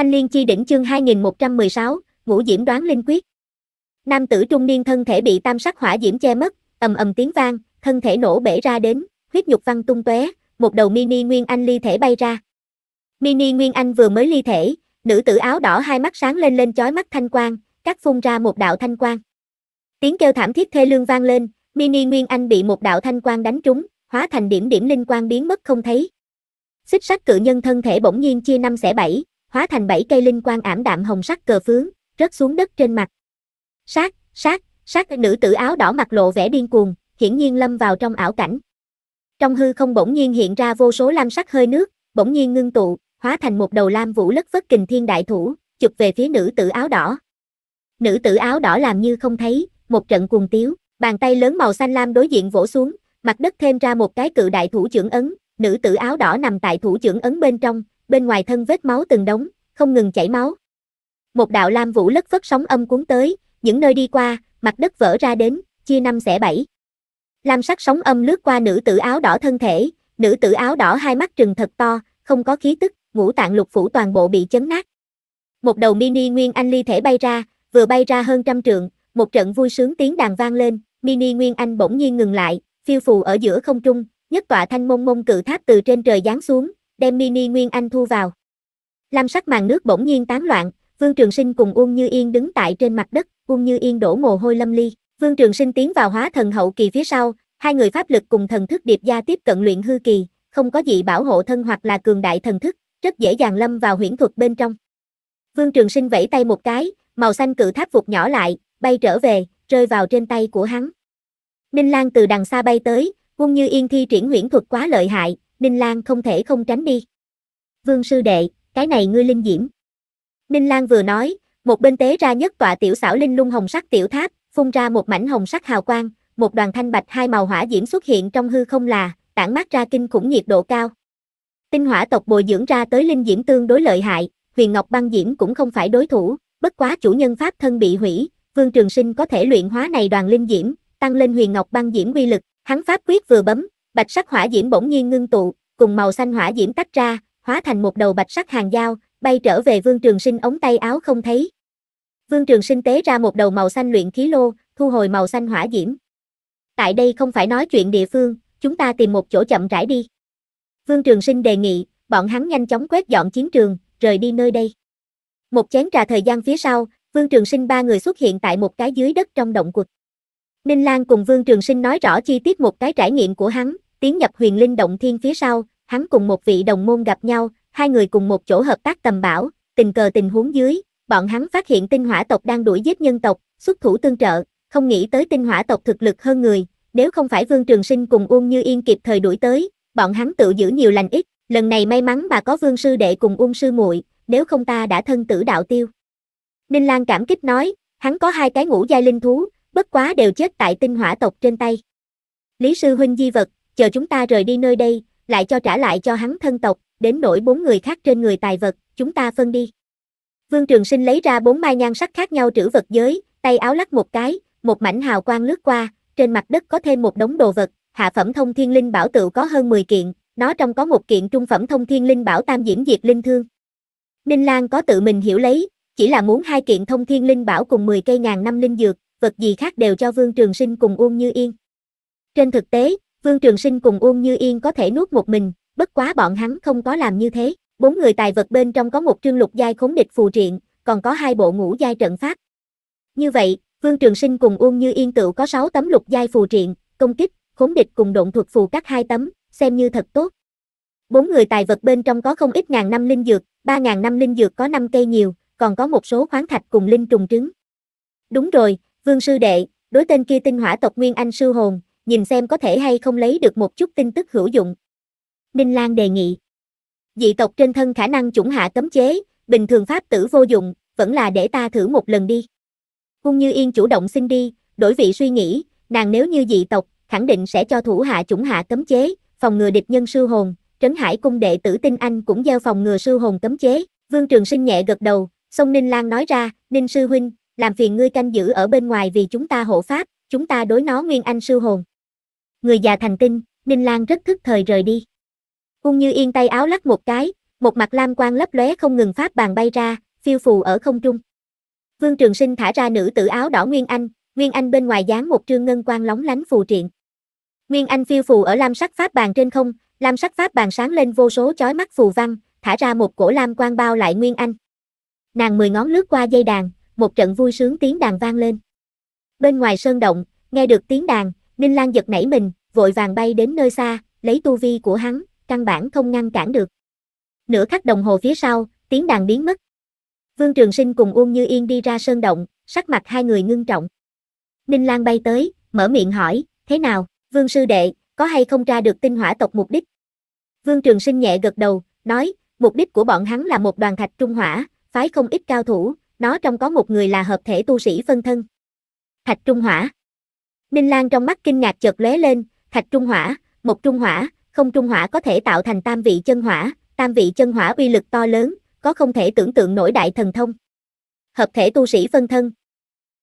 Thanh Liên Chi Đỉnh chương 2116, Ngũ Diễm đoán linh quyết. Nam tử trung niên thân thể bị tam sắc hỏa diễm che mất, ầm ầm tiếng vang, thân thể nổ bể ra đến, huyết nhục văng tung tóe, một đầu mini nguyên anh ly thể bay ra. Mini nguyên anh vừa mới ly thể, nữ tử áo đỏ hai mắt sáng lên lên chói mắt thanh quang, cắt phun ra một đạo thanh quang. Tiếng kêu thảm thiết thê lương vang lên, mini nguyên anh bị một đạo thanh quang đánh trúng, hóa thành điểm điểm linh quang biến mất không thấy. Xích sắc cự nhân thân thể bỗng nhiên chia năm xẻ bảy, hóa thành bảy cây linh quang ảm đạm hồng sắc cờ phướng, rớt xuống đất trên mặt. Sát, sát, sát nữ tử áo đỏ mặt lộ vẻ điên cuồng, hiển nhiên lâm vào trong ảo cảnh. Trong hư không bỗng nhiên hiện ra vô số lam sắc hơi nước, bỗng nhiên ngưng tụ, hóa thành một đầu lam vũ lất phất kình thiên đại thủ, chụp về phía nữ tử áo đỏ. Nữ tử áo đỏ làm như không thấy, một trận cuồng tiếu, bàn tay lớn màu xanh lam đối diện vỗ xuống, mặt đất thêm ra một cái cự đại thủ trưởng ấn, nữ tử áo đỏ nằm tại thủ trưởng ấn bên trong, bên ngoài thân vết máu từng đống, không ngừng chảy máu. Một đạo lam vũ lất phất sóng âm cuốn tới, những nơi đi qua, mặt đất vỡ ra đến, chia năm xẻ bảy. Lam sắc sóng âm lướt qua nữ tử áo đỏ thân thể, nữ tử áo đỏ hai mắt trừng thật to, không có khí tức, ngũ tạng lục phủ toàn bộ bị chấn nát. Một đầu mini nguyên anh ly thể bay ra, vừa bay ra hơn trăm trượng, một trận vui sướng tiếng đàn vang lên, mini nguyên anh bỗng nhiên ngừng lại, phiêu phù ở giữa không trung, nhất tọa thanh mông mông cự tháp từ trên trời giáng xuống, đem mini Nguyên Anh thu vào. Lam sắc màn nước bỗng nhiên tán loạn, Vương Trường Sinh cùng Uông Như Yên đứng tại trên mặt đất, Uông Như Yên đổ mồ hôi lâm ly, Vương Trường Sinh tiến vào hóa thần hậu kỳ phía sau, hai người pháp lực cùng thần thức điệp gia tiếp cận luyện hư kỳ, không có gì bảo hộ thân hoặc là cường đại thần thức, rất dễ dàng lâm vào huyễn thuật bên trong. Vương Trường Sinh vẫy tay một cái, màu xanh cự tháp phục nhỏ lại, bay trở về, rơi vào trên tay của hắn. Ninh Lan từ đằng xa bay tới, Quân Như Yên thi triển huyễn thuật quá lợi hại, Ninh Lan không thể không tránh đi. Vương sư đệ, cái này ngươi linh diễm. Ninh Lan vừa nói, một bên tế ra nhất tọa tiểu xảo linh lung hồng sắc tiểu tháp, phun ra một mảnh hồng sắc hào quang, một đoàn thanh bạch hai màu hỏa diễm xuất hiện trong hư không là, tản mát ra kinh khủng nhiệt độ cao. Tinh hỏa tộc bồi dưỡng ra tới linh diễm tương đối lợi hại, Huyền Ngọc băng diễm cũng không phải đối thủ, bất quá chủ nhân pháp thân bị hủy, Vương Trường Sinh có thể luyện hóa này đoàn linh diễm, tăng lên Huyền Ngọc băng diễm uy lực, hắn pháp quyết vừa bấm, Bạch sắc hỏa diễm bỗng nhiên ngưng tụ, cùng màu xanh hỏa diễm tách ra, hóa thành một đầu bạch sắc hàng dao, bay trở về Vương Trường Sinh ống tay áo không thấy. Vương Trường Sinh tế ra một đầu màu xanh luyện khí lô, thu hồi màu xanh hỏa diễm. Tại đây không phải nói chuyện địa phương, chúng ta tìm một chỗ chậm rãi đi. Vương Trường Sinh đề nghị, bọn hắn nhanh chóng quét dọn chiến trường, rời đi nơi đây. Một chén trà thời gian phía sau, Vương Trường Sinh ba người xuất hiện tại một cái dưới đất trong động quật. Ninh Lan cùng Vương Trường Sinh nói rõ chi tiết một cái trải nghiệm của hắn, tiến nhập huyền linh động thiên phía sau, hắn cùng một vị đồng môn gặp nhau, hai người cùng một chỗ hợp tác tầm bảo, tình cờ tình huống dưới, bọn hắn phát hiện tinh hỏa tộc đang đuổi giết nhân tộc, xuất thủ tương trợ, không nghĩ tới tinh hỏa tộc thực lực hơn người, nếu không phải Vương Trường Sinh cùng Uông Như Yên kịp thời đuổi tới, bọn hắn tự giữ nhiều lành ít, lần này may mắn mà có Vương sư đệ cùng Uông sư muội, nếu không ta đã thân tử đạo tiêu. Ninh Lan cảm kích nói, hắn có hai cái ngũ giai linh thú, bất quá đều chết tại tinh hỏa tộc trên tay. Lý sư huynh di vật, chờ chúng ta rời đi nơi đây, lại cho trả lại cho hắn thân tộc, đến nỗi bốn người khác trên người tài vật, chúng ta phân đi. Vương Trường Sinh lấy ra bốn mai nhan sắc khác nhau trữ vật giới, tay áo lắc một cái, một mảnh hào quang lướt qua, trên mặt đất có thêm một đống đồ vật, hạ phẩm thông thiên linh bảo tự có hơn 10 kiện, nó trong có một kiện trung phẩm thông thiên linh bảo tam diễm diệt linh thương. Ninh Lan có tự mình hiểu lấy, chỉ là muốn hai kiện thông thiên linh bảo cùng 10 cây ngàn năm linh dược, vật gì khác đều cho Vương Trường Sinh cùng Uông Như Yên. Trên thực tế, Vương Trường Sinh cùng Uông Như Yên có thể nuốt một mình, bất quá bọn hắn không có làm như thế. Bốn người tài vật bên trong có một trương lục giai khống địch phù triện, còn có hai bộ ngũ giai trận pháp. Như vậy, Vương Trường Sinh cùng Uông Như Yên tự có sáu tấm lục giai phù triện, công kích, khống địch cùng độn thuật phù các hai tấm, xem như thật tốt. Bốn người tài vật bên trong có không ít ngàn năm linh dược, ba ngàn năm linh dược có năm cây nhiều, còn có một số khoáng thạch cùng linh trùng trứng. Đúng rồi, Vương sư đệ, đối tên kia tinh hỏa tộc Nguyên Anh sư hồn, nhìn xem có thể hay không lấy được một chút tin tức hữu dụng. Ninh Lan đề nghị. Dị tộc trên thân khả năng chủng hạ cấm chế, bình thường pháp tử vô dụng, vẫn là để ta thử một lần đi. Cung Như Yên chủ động xin đi, đổi vị suy nghĩ, nàng nếu như dị tộc, khẳng định sẽ cho thủ hạ chủng hạ cấm chế, phòng ngừa địch nhân sư hồn, Trấn Hải cung đệ tử Tinh Anh cũng giao phòng ngừa sư hồn cấm chế, Vương Trường Sinh nhẹ gật đầu, song Ninh Lan nói ra, Ninh sư huynh, làm phiền ngươi canh giữ ở bên ngoài vì chúng ta hộ pháp, chúng ta đối nó nguyên anh sư hồn người già thành tinh, Ninh Lan rất thức thời rời đi. Ung Như Yên tay áo lắc một cái, một mặt lam quang lấp lóe không ngừng pháp bàn bay ra, phiêu phù ở không trung. Vương Trường Sinh thả ra nữ tử áo đỏ Nguyên Anh, Nguyên Anh bên ngoài dán một trương ngân quang lóng lánh phù triện. Nguyên Anh phiêu phù ở lam sắc pháp bàn trên không, lam sắc pháp bàn sáng lên vô số chói mắt phù văn, thả ra một cổ lam quang bao lại Nguyên Anh. Nàng mười ngón lướt qua dây đàn, một trận vui sướng tiếng đàn vang lên. Bên ngoài sơn động, nghe được tiếng đàn, Ninh Lan giật nảy mình, vội vàng bay đến nơi xa, lấy tu vi của hắn, căn bản không ngăn cản được. Nửa khắc đồng hồ phía sau, tiếng đàn biến mất. Vương Trường Sinh cùng Uông Như Yên đi ra sơn động, sắc mặt hai người ngưng trọng. Ninh Lan bay tới, mở miệng hỏi, thế nào, Vương Sư Đệ, có hay không tra được tinh hỏa tộc mục đích? Vương Trường Sinh nhẹ gật đầu, nói, mục đích của bọn hắn là một đoàn thạch trung hỏa, phái không ít cao thủ, nó trong có một người là hợp thể tu sĩ phân thân. Thạch trung hỏa. Ninh Lan trong mắt kinh ngạc chợt lóe lên, thạch trung hỏa, một trung hỏa, không trung hỏa có thể tạo thành tam vị chân hỏa, tam vị chân hỏa uy lực to lớn, có không thể tưởng tượng nổi đại thần thông. Hợp thể tu sĩ phân thân.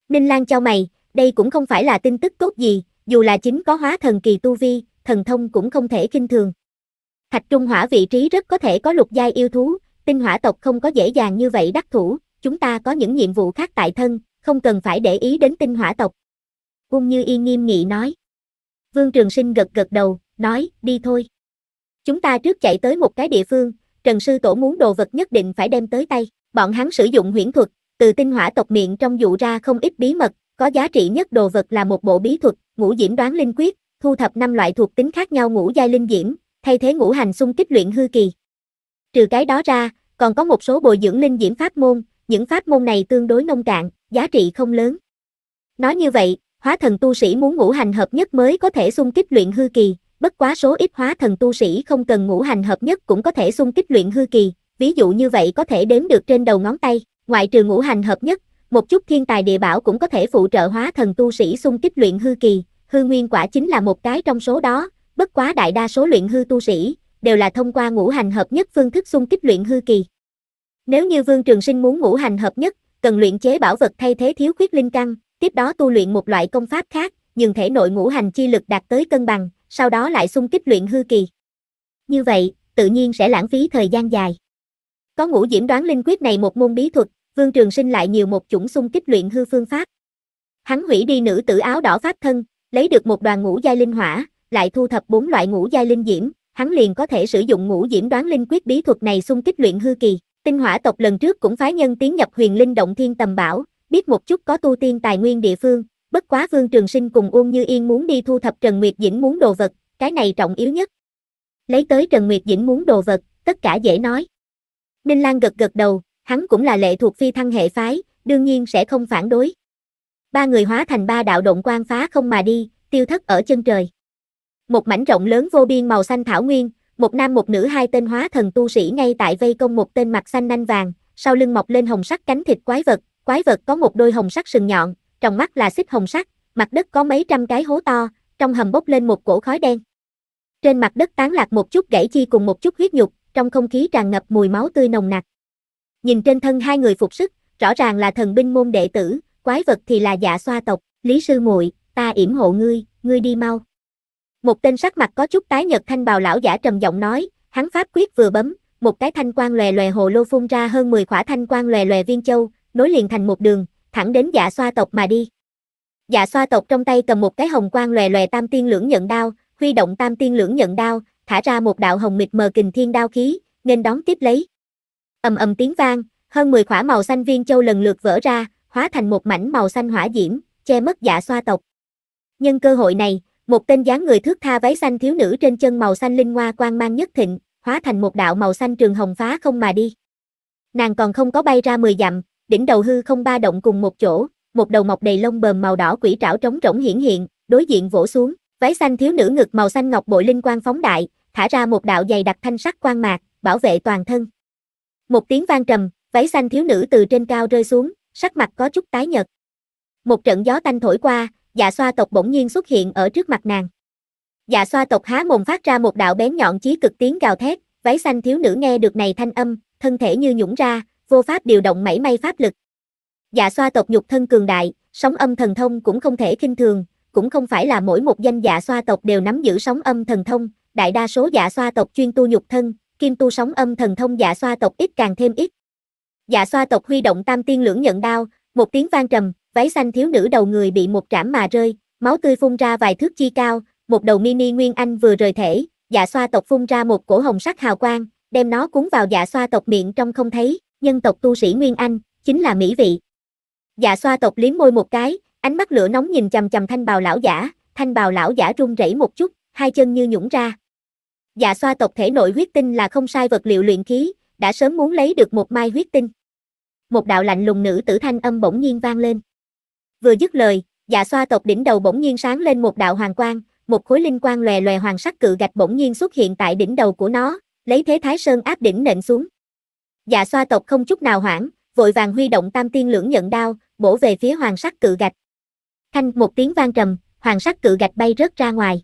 Ninh Lan cho mày, đây cũng không phải là tin tức tốt gì, dù là chính có hóa thần kỳ tu vi, thần thông cũng không thể kinh thường. Thạch trung hỏa vị trí rất có thể có lục giai yêu thú, tinh hỏa tộc không có dễ dàng như vậy đắc thủ, chúng ta có những nhiệm vụ khác tại thân, không cần phải để ý đến tinh hỏa tộc. Ung Như yên nghiêm nghị nói. Vương Trường Sinh gật gật đầu, nói, đi thôi. Chúng ta trước chạy tới một cái địa phương, Trần Sư Tổ muốn đồ vật nhất định phải đem tới tay. Bọn hắn sử dụng huyễn thuật, từ tinh hỏa tộc miệng trong dụ ra không ít bí mật, có giá trị nhất đồ vật là một bộ bí thuật, ngũ diễm đoán linh quyết, thu thập năm loại thuộc tính khác nhau ngũ giai linh diễm, thay thế ngũ hành xung kích luyện hư kỳ. Trừ cái đó ra, còn có một số bồi dưỡng linh diễm pháp môn, những pháp môn này tương đối nông cạn, giá trị không lớn. Nói như vậy, hóa thần tu sĩ muốn ngũ hành hợp nhất mới có thể xung kích luyện hư kỳ, bất quá số ít hóa thần tu sĩ không cần ngũ hành hợp nhất cũng có thể xung kích luyện hư kỳ, ví dụ như vậy có thể đếm được trên đầu ngón tay, ngoại trừ ngũ hành hợp nhất, một chút thiên tài địa bảo cũng có thể phụ trợ hóa thần tu sĩ xung kích luyện hư kỳ, hư nguyên quả chính là một cái trong số đó, bất quá đại đa số luyện hư tu sĩ đều là thông qua ngũ hành hợp nhất phương thức xung kích luyện hư kỳ. Nếu như Vương Trường Sinh muốn ngũ hành hợp nhất, cần luyện chế bảo vật thay thế thiếu khuyết linh căn, Tiếp đó tu luyện một loại công pháp khác, nhưng thể nội ngũ hành chi lực đạt tới cân bằng, sau đó lại xung kích luyện hư kỳ. Như vậy, tự nhiên sẽ lãng phí thời gian dài. Có ngũ diễm đoán linh quyết này một môn bí thuật, Vương Trường Sinh lại nhiều một chủng xung kích luyện hư phương pháp. Hắn hủy đi nữ tử áo đỏ pháp thân, lấy được một đoàn ngũ giai linh hỏa, lại thu thập bốn loại ngũ giai linh diễm, hắn liền có thể sử dụng ngũ diễm đoán linh quyết bí thuật này xung kích luyện hư kỳ. Tinh hỏa tộc lần trước cũng phái nhân tiến nhập Huyền Linh động thiên tầm bảo, biết một chút có tu tiên tài nguyên địa phương, bất quá Vương Trường Sinh cùng Uông Như Yên muốn đi thu thập Trần Nguyệt Dĩnh muốn đồ vật, cái này trọng yếu nhất. Lấy tới Trần Nguyệt Dĩnh muốn đồ vật, tất cả dễ nói. Ninh Lan gật gật đầu, hắn cũng là lệ thuộc phi thăng hệ phái, đương nhiên sẽ không phản đối. Ba người hóa thành ba đạo động quang phá không mà đi, tiêu thất ở chân trời. Một mảnh rộng lớn vô biên màu xanh thảo nguyên, một nam một nữ hai tên hóa thần tu sĩ ngay tại vây công một tên mặt xanh nanh vàng, sau lưng mọc lên hồng sắc cánh thịt quái vật, Quái vật có một đôi hồng sắc sừng nhọn, trong mắt là xích hồng sắc, mặt đất có mấy trăm cái hố to, trong hầm bốc lên một cổ khói đen. Trên mặt đất tán lạc một chút gãy chi cùng một chút huyết nhục, trong không khí tràn ngập mùi máu tươi nồng nặc. Nhìn trên thân hai người phục sức, rõ ràng là thần binh môn đệ tử, quái vật thì là dạ xoa tộc, Lý sư muội, ta yểm hộ ngươi, ngươi đi mau. Một tên sắc mặt có chút tái nhợt thanh bào lão giả trầm giọng nói, hắn pháp quyết vừa bấm, một cái thanh quang lòe lòe hồ lô phun ra hơn 10 khỏa thanh quang lòe lòe viên châu, nối liền thành một đường, thẳng đến dạ xoa tộc mà đi. Dạ xoa tộc trong tay cầm một cái hồng quang lòe lòe tam tiên lưỡng nhận đao, huy động tam tiên lưỡng nhận đao, thả ra một đạo hồng mịt mờ kình thiên đao khí, nên đón tiếp lấy. ầm ầm tiếng vang, hơn 10 khỏa màu xanh viên châu lần lượt vỡ ra, hóa thành một mảnh màu xanh hỏa diễm, che mất dạ xoa tộc. Nhân cơ hội này, một tên dáng người thước tha váy xanh thiếu nữ trên chân màu xanh linh hoa quang mang nhất thịnh, hóa thành một đạo màu xanh trường hồng phá không mà đi. Nàng còn không có bay ra 10 dặm, đỉnh đầu hư không ba động cùng một chỗ, một đầu mọc đầy lông bờm màu đỏ quỷ trảo trống rỗng hiển hiện, đối diện vỗ xuống, váy xanh thiếu nữ ngực màu xanh ngọc bội linh quang phóng đại, thả ra một đạo dày đặc thanh sắc quang mạc, bảo vệ toàn thân. Một tiếng vang trầm, váy xanh thiếu nữ từ trên cao rơi xuống, sắc mặt có chút tái nhợt. Một trận gió tanh thổi qua, Dạ Xoa tộc bỗng nhiên xuất hiện ở trước mặt nàng. Dạ Xoa tộc há mồm phát ra một đạo bén nhọn chí cực tiếng gào thét, váy xanh thiếu nữ nghe được này thanh âm, thân thể như nhũng ra, vô pháp điều động mảy may pháp lực. Dạ xoa tộc nhục thân cường đại, sóng âm thần thông cũng không thể kinh thường, cũng không phải là mỗi một danh dạ xoa tộc đều nắm giữ sóng âm thần thông, đại đa số dạ xoa tộc chuyên tu nhục thân, kim tu sóng âm thần thông dạ xoa tộc ít càng thêm ít. Dạ xoa tộc huy động tam tiên lưỡng nhận đao, một tiếng vang trầm, váy xanh thiếu nữ đầu người bị một trảm mà rơi, máu tươi phun ra vài thước chi cao, một đầu mini nguyên anh vừa rời thể, dạ xoa tộc phun ra một cổ hồng sắc hào quang, đem nó cuốn vào dạ xoa tộc miệng trong không thấy nhân tộc tu sĩ Nguyên Anh, chính là mỹ vị. Dạ xoa tộc liếm môi một cái, ánh mắt lửa nóng nhìn chầm chầm thanh bào lão giả, thanh bào lão giả run rẩy một chút, hai chân như nhũng ra. Dạ xoa tộc thể nội huyết tinh là không sai vật liệu luyện khí, đã sớm muốn lấy được một mai huyết tinh. Một đạo lạnh lùng nữ tử thanh âm bỗng nhiên vang lên. Vừa dứt lời, dạ xoa tộc đỉnh đầu bỗng nhiên sáng lên một đạo hoàng quang, một khối linh quang lòe lòe hoàng sắc cự gạch bỗng nhiên xuất hiện tại đỉnh đầu của nó, lấy thế thái sơn áp đỉnh nện xuống. Dạ xoa tộc không chút nào hoảng, vội vàng huy động tam tiên lưỡng nhận đao, bổ về phía hoàng sắc cự gạch. Thanh một tiếng vang trầm, hoàng sắc cự gạch bay rớt ra ngoài.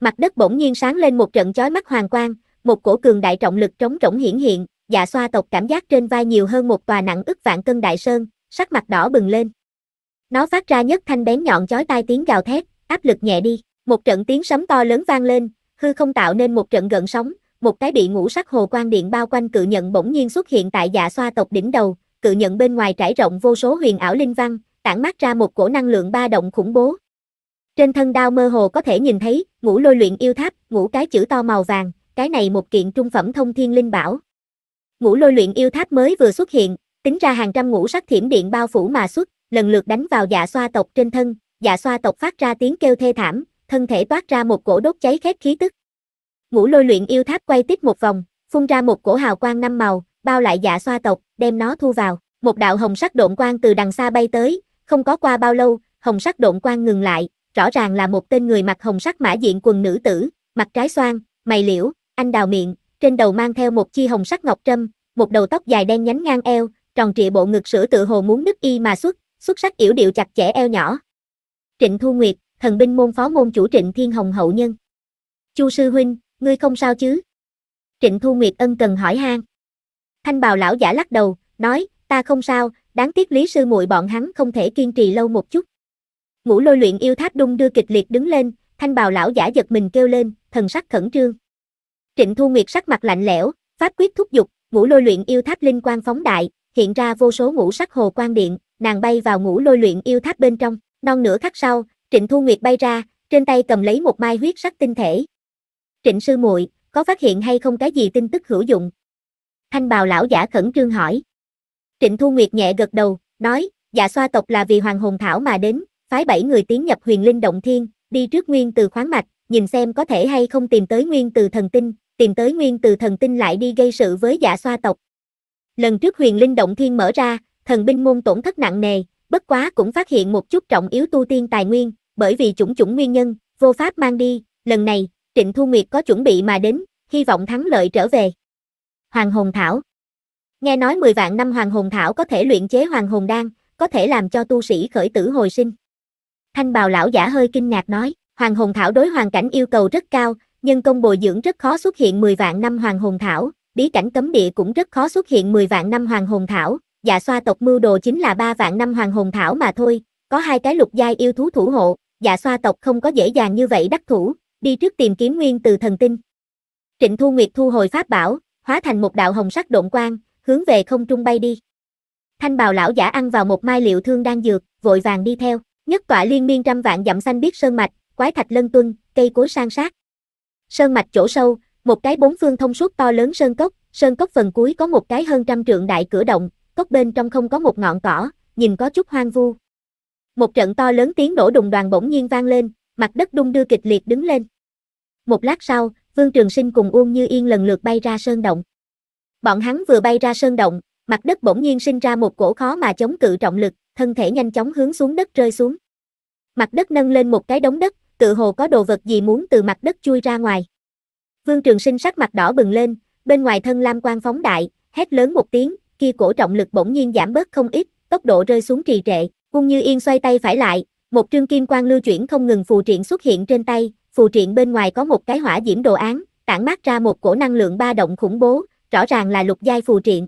Mặt đất bỗng nhiên sáng lên một trận chói mắt hoàng quang, một cổ cường đại trọng lực trống rỗng hiển hiện, dạ xoa tộc cảm giác trên vai nhiều hơn một tòa nặng ức vạn cân đại sơn, sắc mặt đỏ bừng lên. Nó phát ra nhất thanh bén nhọn chói tai tiếng gào thét, áp lực nhẹ đi, một trận tiếng sấm to lớn vang lên, hư không tạo nên một trận gợn sóng, một cái bị ngũ sắc hồ quang điện bao quanh cự nhận bỗng nhiên xuất hiện tại dạ xoa tộc đỉnh đầu, cự nhận bên ngoài trải rộng vô số huyền ảo linh văn, tản mát ra một cổ năng lượng ba động khủng bố. Trên thân đao mơ hồ có thể nhìn thấy, ngũ lôi luyện yêu tháp, ngũ cái chữ to màu vàng, cái này một kiện trung phẩm thông thiên linh bảo. Ngũ lôi luyện yêu tháp mới vừa xuất hiện, tính ra hàng trăm ngũ sắc thiểm điện bao phủ mà xuất, lần lượt đánh vào dạ xoa tộc trên thân, dạ xoa tộc phát ra tiếng kêu thê thảm, thân thể toát ra một cổ đốt cháy khét khí tức ngũ lôi luyện yêu tháp quay tiếp một vòng, phun ra một cổ hào quang năm màu, bao lại dạ xoa tộc, đem nó thu vào. Một đạo hồng sắc độn quang từ đằng xa bay tới, không có qua bao lâu, hồng sắc độn quang ngừng lại, rõ ràng là một tên người mặc hồng sắc mã diện quần nữ tử, mặt trái xoan, mày liễu, anh đào miệng, trên đầu mang theo một chi hồng sắc ngọc trâm, một đầu tóc dài đen nhánh ngang eo, tròn trịa bộ ngực sữa tự hồ muốn nứt y mà xuất, xuất sắc yểu điệu chặt chẽ eo nhỏ. Trịnh Thu Nguyệt, thần binh môn phó môn chủ Trịnh Thiên Hồng hậu nhân. Chu sư huynh, ngươi không sao chứ? Trịnh Thu Nguyệt ân cần hỏi han. Thanh bào lão giả lắc đầu, nói, ta không sao, đáng tiếc lý sư muội bọn hắn không thể kiên trì lâu một chút. Ngũ lôi luyện yêu tháp đung đưa kịch liệt đứng lên, thanh bào lão giả giật mình kêu lên, thần sắc khẩn trương. Trịnh Thu Nguyệt sắc mặt lạnh lẽo, pháp quyết thúc giục, ngũ lôi luyện yêu tháp linh quang phóng đại, hiện ra vô số ngũ sắc hồ quang điện, nàng bay vào ngũ lôi luyện yêu tháp bên trong, non nửa khắc sau, Trịnh Thu Nguyệt bay ra, trên tay cầm lấy một mai huyết sắc tinh thể, Trịnh sư muội, có phát hiện hay không cái gì tin tức hữu dụng? Thanh bào lão giả khẩn trương hỏi. Trịnh Thu Nguyệt nhẹ gật đầu, nói, dạ xoa tộc là vì Hoàng Hồn Thảo mà đến, phái bảy người tiến nhập huyền linh động thiên, đi trước nguyên từ khoáng mạch, nhìn xem có thể hay không tìm tới nguyên từ thần tinh, tìm tới nguyên từ thần tinh lại đi gây sự với dạ xoa tộc. Lần trước huyền linh động thiên mở ra, thần binh môn tổn thất nặng nề, bất quá cũng phát hiện một chút trọng yếu tu tiên tài nguyên, bởi vì chủng chủng nguyên nhân, vô pháp mang đi, lần này, Trịnh Thu Nguyệt có chuẩn bị mà đến, hy vọng thắng lợi trở về. Hoàng Hồn Thảo Nghe nói 10 vạn năm Hoàng Hồn Thảo có thể luyện chế Hoàng Hồn Đan, có thể làm cho tu sĩ khởi tử hồi sinh. Thanh bào lão giả hơi kinh ngạc nói, Hoàng Hồn Thảo đối hoàn cảnh yêu cầu rất cao, nhân công bồi dưỡng rất khó xuất hiện 10 vạn năm Hoàng Hồn Thảo, bí cảnh cấm địa cũng rất khó xuất hiện 10 vạn năm Hoàng Hồn Thảo, dạ xoa tộc mưu đồ chính là 3 vạn năm Hoàng Hồn Thảo mà thôi, có hai cái lục giai yêu thú thủ hộ, dạ xoa tộc không có dễ dàng như vậy đắc thủ, đi trước tìm kiếm nguyên từ thần tinh. Trịnh Thu Nguyệt thu hồi pháp bảo, hóa thành một đạo hồng sắc độn quang, hướng về không trung bay đi. Thanh bào lão giả ăn vào một mai liệu thương đang dược, vội vàng đi theo, nhất tọa liên miên trăm vạn dặm xanh biết sơn mạch, quái thạch lân tuân, cây cối san sát. Sơn mạch chỗ sâu, một cái bốn phương thông suốt to lớn sơn cốc, sơn cốc phần cuối có một cái hơn trăm trượng đại cửa động, cốc bên trong không có một ngọn cỏ, nhìn có chút hoang vu. Một trận to lớn tiếng nổ đùng đoàn bỗng nhiên vang lên, mặt đất đung đưa kịch liệt đứng lên. Một lát sau, Vương Trường Sinh cùng Uông Như Yên lần lượt bay ra sơn động. Bọn hắn vừa bay ra sơn động, mặt đất bỗng nhiên sinh ra một cổ khó mà chống cự trọng lực, thân thể nhanh chóng hướng xuống đất rơi xuống. Mặt đất nâng lên một cái đống đất, tự hồ có đồ vật gì muốn từ mặt đất chui ra ngoài. Vương Trường Sinh sắc mặt đỏ bừng lên, bên ngoài thân lam quang phóng đại, hét lớn một tiếng, kia cổ trọng lực bỗng nhiên giảm bớt không ít, tốc độ rơi xuống trì trệ, uông Như Yên xoay tay phải lại, một trương kim quang lưu chuyển không ngừng phù triện xuất hiện trên tay, phù triện bên ngoài có một cái hỏa diễm đồ án, tản mát ra một cổ năng lượng ba động khủng bố, rõ ràng là lục giai phù triện.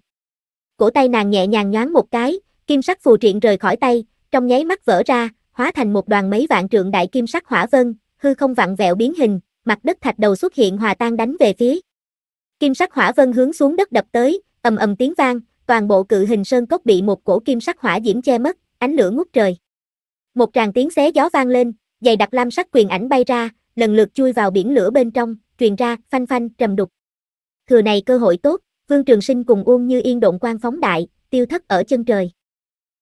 Cổ tay nàng nhẹ nhàng nhoáng một cái, kim sắc phù triện rời khỏi tay, trong nháy mắt vỡ ra, hóa thành một đoàn mấy vạn trượng đại kim sắc hỏa vân, hư không vặn vẹo biến hình, mặt đất thạch đầu xuất hiện hòa tan đánh về phía. Kim sắc hỏa vân hướng xuống đất đập tới, ầm ầm tiếng vang, toàn bộ cự hình sơn cốc bị một cổ kim sắc hỏa diễm che mất, ánh lửa ngút trời. Một tràng tiếng xé gió vang lên, dày đặc lam sắc quyền ảnh bay ra, lần lượt chui vào biển lửa bên trong, truyền ra, phanh phanh, trầm đục. Thừa này cơ hội tốt, Vương Trường Sinh cùng Uông Như Yên độn quang phóng đại, tiêu thất ở chân trời.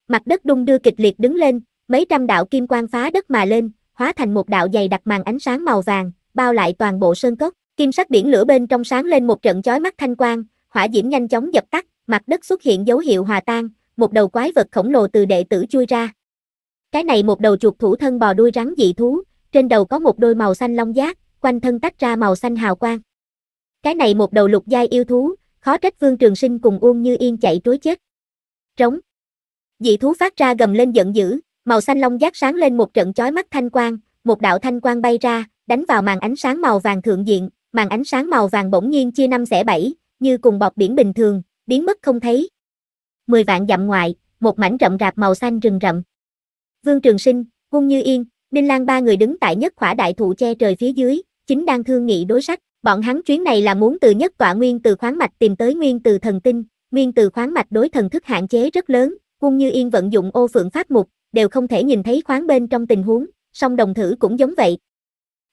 Mặt đất đung đưa kịch liệt đứng lên, mấy trăm đạo kim quang phá đất mà lên, hóa thành một đạo dày đặc màn ánh sáng màu vàng, bao lại toàn bộ sơn cốc. Kim sắc biển lửa bên trong sáng lên một trận chói mắt thanh quang, hỏa diễm nhanh chóng dập tắt, mặt đất xuất hiện dấu hiệu hòa tan, một đầu quái vật khổng lồ từ đệ tử chui ra. Cái này một đầu chuột thủ thân bò đuôi rắn dị thú, trên đầu có một đôi màu xanh long giác, quanh thân tách ra màu xanh hào quang. Cái này một đầu lục giai yêu thú, khó trách Vương Trường Sinh cùng Uông Như Yên chạy trối chết. Trống. Dị thú phát ra gầm lên giận dữ, màu xanh long giác sáng lên một trận chói mắt thanh quang, một đạo thanh quang bay ra, đánh vào màn ánh sáng màu vàng thượng diện, màn ánh sáng màu vàng bỗng nhiên chia năm xẻ bảy, như cùng bọt biển bình thường, biến mất không thấy. Mười vạn dặm ngoại, một mảnh rậm rạp màu xanh rừng rậm. Vương Trường Sinh, Ung Như Yên, Ninh Lan ba người đứng tại nhất khỏa đại thụ che trời phía dưới, chính đang thương nghị đối sách. Bọn hắn chuyến này là muốn từ nhất tọa nguyên từ khoáng mạch tìm tới nguyên từ thần tinh, nguyên từ khoáng mạch đối thần thức hạn chế rất lớn, Ung Như Yên vận dụng ô phượng pháp mục, đều không thể nhìn thấy khoáng bên trong tình huống, song đồng thử cũng giống vậy.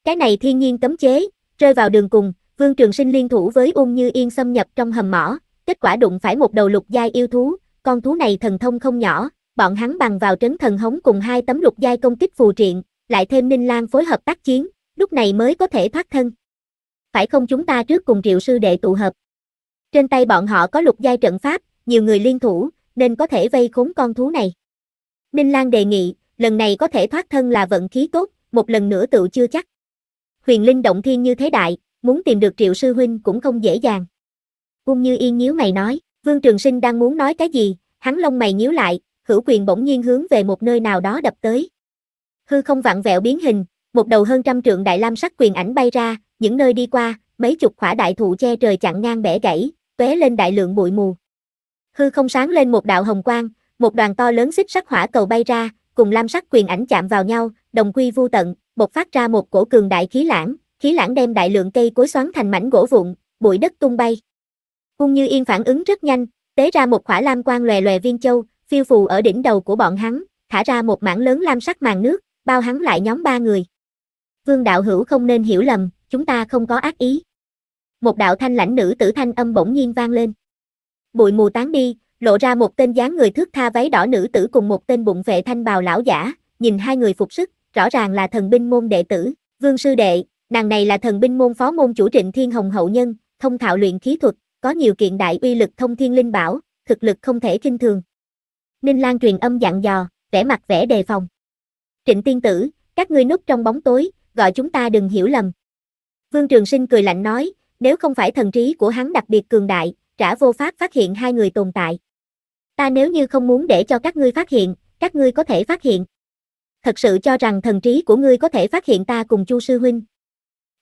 Cái này thiên nhiên cấm chế, rơi vào đường cùng, Vương Trường Sinh liên thủ với Ung Như Yên xâm nhập trong hầm mỏ, kết quả đụng phải một đầu lục giai yêu thú, con thú này thần thông không nhỏ, bọn hắn bằng vào trấn thần hống cùng hai tấm lục giai công kích phù triện, lại thêm Ninh Lan phối hợp tác chiến, lúc này mới có thể thoát thân. Phải không chúng ta trước cùng triệu sư đệ tụ hợp. Trên tay bọn họ có lục giai trận pháp, nhiều người liên thủ, nên có thể vây khốn con thú này. Ninh Lan đề nghị, lần này có thể thoát thân là vận khí tốt, một lần nữa tự chưa chắc. Huyền Linh động thiên như thế đại, muốn tìm được triệu sư huynh cũng không dễ dàng. Ung Như Yên nhíu mày nói, Vương Trường Sinh đang muốn nói cái gì, hắn lông mày nhíu lại, hữu quyền bỗng nhiên hướng về một nơi nào đó đập tới. Hư không vặn vẹo biến hình, một đầu hơn trăm trượng đại lam sắc quyền ảnh bay ra, những nơi đi qua, mấy chục khỏa đại thụ che trời chặn ngang bẻ gãy, tóe lên đại lượng bụi mù. Hư không sáng lên một đạo hồng quang, một đoàn to lớn xích sắc hỏa cầu bay ra, cùng lam sắc quyền ảnh chạm vào nhau, đồng quy vu tận, bộc phát ra một cổ cường đại khí lãng, khí lãng đem đại lượng cây cối xoắn thành mảnh gỗ vụn, bụi đất tung bay. Cung Như Yên phản ứng rất nhanh, tế ra một khỏa lam quang lòe lòe viên châu, phiêu phù ở đỉnh đầu của bọn hắn, thả ra một mảng lớn lam sắc màn nước, bao hắn lại nhóm ba người. Vương đạo hữu không nên hiểu lầm, chúng ta không có ác ý. Một đạo thanh lãnh nữ tử thanh âm bỗng nhiên vang lên. Bụi mù tán đi, lộ ra một tên dáng người thước tha váy đỏ nữ tử cùng một tên bụng vệ thanh bào lão giả, nhìn hai người phục sức, rõ ràng là thần binh môn đệ tử, vương sư đệ, nàng này là thần binh môn phó môn chủ trịnh thiên hồng hậu nhân, thông thạo luyện khí thuật, có nhiều kiện đại uy lực thông thiên linh bảo, thực lực không thể kinh thường. Ninh Lan truyền âm dặn dò, vẻ mặt vẻ đề phòng. Trịnh tiên tử, các ngươi núp trong bóng tối, gọi chúng ta đừng hiểu lầm. Vương Trường Sinh cười lạnh nói, nếu không phải thần trí của hắn đặc biệt cường đại, trả vô pháp phát hiện hai người tồn tại. Ta nếu như không muốn để cho các ngươi phát hiện, các ngươi có thể phát hiện. Thật sự cho rằng thần trí của ngươi có thể phát hiện ta cùng Chu sư huynh.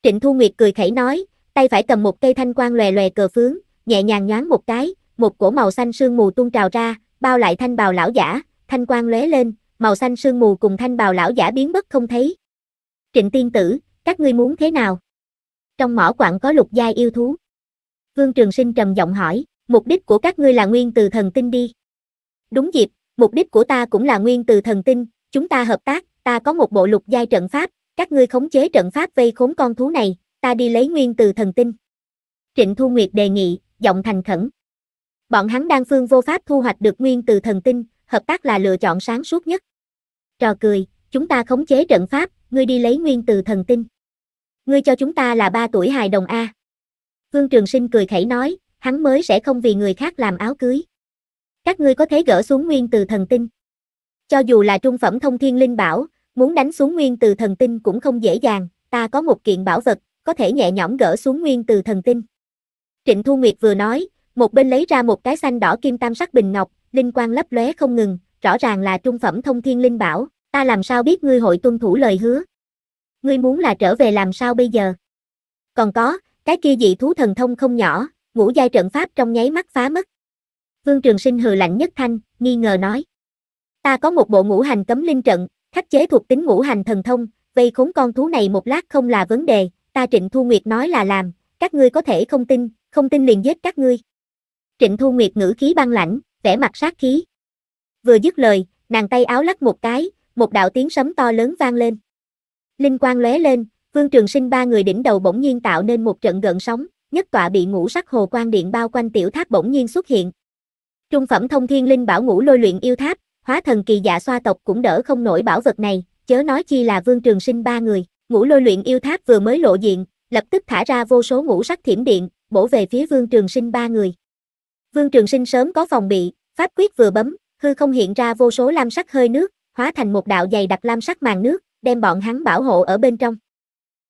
Trịnh Thu Nguyệt cười khẩy nói, tay phải cầm một cây thanh quan lòe lòe cờ phướng, nhẹ nhàng nhoáng một cái, một cổ màu xanh sương mù tuôn trào ra, bao lại thanh bào lão giả, thanh quang lóe lên, màu xanh sương mù cùng thanh bào lão giả biến mất không thấy. Trịnh tiên tử, các ngươi muốn thế nào? Trong mỏ quặng có lục giai yêu thú. Vương Trường Sinh trầm giọng hỏi, mục đích của các ngươi là nguyên từ thần tinh đi. Đúng dịp, mục đích của ta cũng là nguyên từ thần tinh, chúng ta hợp tác, ta có một bộ lục giai trận pháp, các ngươi khống chế trận pháp vây khốn con thú này, ta đi lấy nguyên từ thần tinh. Trịnh Thu Nguyệt đề nghị, giọng thành khẩn. Bọn hắn đang phương vô pháp thu hoạch được nguyên từ thần tinh, hợp tác là lựa chọn sáng suốt nhất. Trò cười, chúng ta khống chế trận pháp, ngươi đi lấy nguyên từ thần tinh. Ngươi cho chúng ta là ba tuổi hài đồng A. Phương Trường Sinh cười khẩy nói, hắn mới sẽ không vì người khác làm áo cưới. Các ngươi có thể gỡ xuống nguyên từ thần tinh. Cho dù là trung phẩm thông thiên linh bảo, muốn đánh xuống nguyên từ thần tinh cũng không dễ dàng, ta có một kiện bảo vật, có thể nhẹ nhõm gỡ xuống nguyên từ thần tinh. Trịnh Thu Nguyệt vừa nói, một bên lấy ra một cái xanh đỏ kim tam sắc bình ngọc, linh quang lấp lóe không ngừng, rõ ràng là trung phẩm thông thiên linh bảo, ta làm sao biết ngươi hội tuân thủ lời hứa. Ngươi muốn là trở về làm sao bây giờ? Còn có, cái kia dị thú thần thông không nhỏ, ngũ giai trận pháp trong nháy mắt phá mất. Vương Trường Sinh hừ lạnh nhất thanh, nghi ngờ nói. Ta có một bộ ngũ hành cấm linh trận, khắc chế thuộc tính ngũ hành thần thông, vây khốn con thú này một lát không là vấn đề, ta Trịnh Thu Nguyệt nói là làm, các ngươi có thể không tin, không tin liền giết các ngươi. Trịnh Thu Nguyệt ngữ khí băng lãnh, vẻ mặt sát khí. Vừa dứt lời, nàng tay áo lắc một cái, một đạo tiếng sấm to lớn vang lên. Linh quang lóe lên, Vương Trường Sinh ba người đỉnh đầu bỗng nhiên tạo nên một trận gợn sóng, nhất tọa bị ngũ sắc hồ quang điện bao quanh tiểu tháp bỗng nhiên xuất hiện. Trung phẩm thông thiên linh bảo ngũ lôi luyện yêu tháp, hóa thần kỳ dạ xoa tộc cũng đỡ không nổi bảo vật này, chớ nói chi là Vương Trường Sinh ba người, ngũ lôi luyện yêu tháp vừa mới lộ diện, lập tức thả ra vô số ngũ sắc thiểm điện, bổ về phía Vương Trường Sinh ba người. Vương Trường Sinh sớm có phòng bị, pháp quyết vừa bấm, hư không hiện ra vô số lam sắc hơi nước, hóa thành một đạo dày đặc lam sắc màn nước, đem bọn hắn bảo hộ ở bên trong.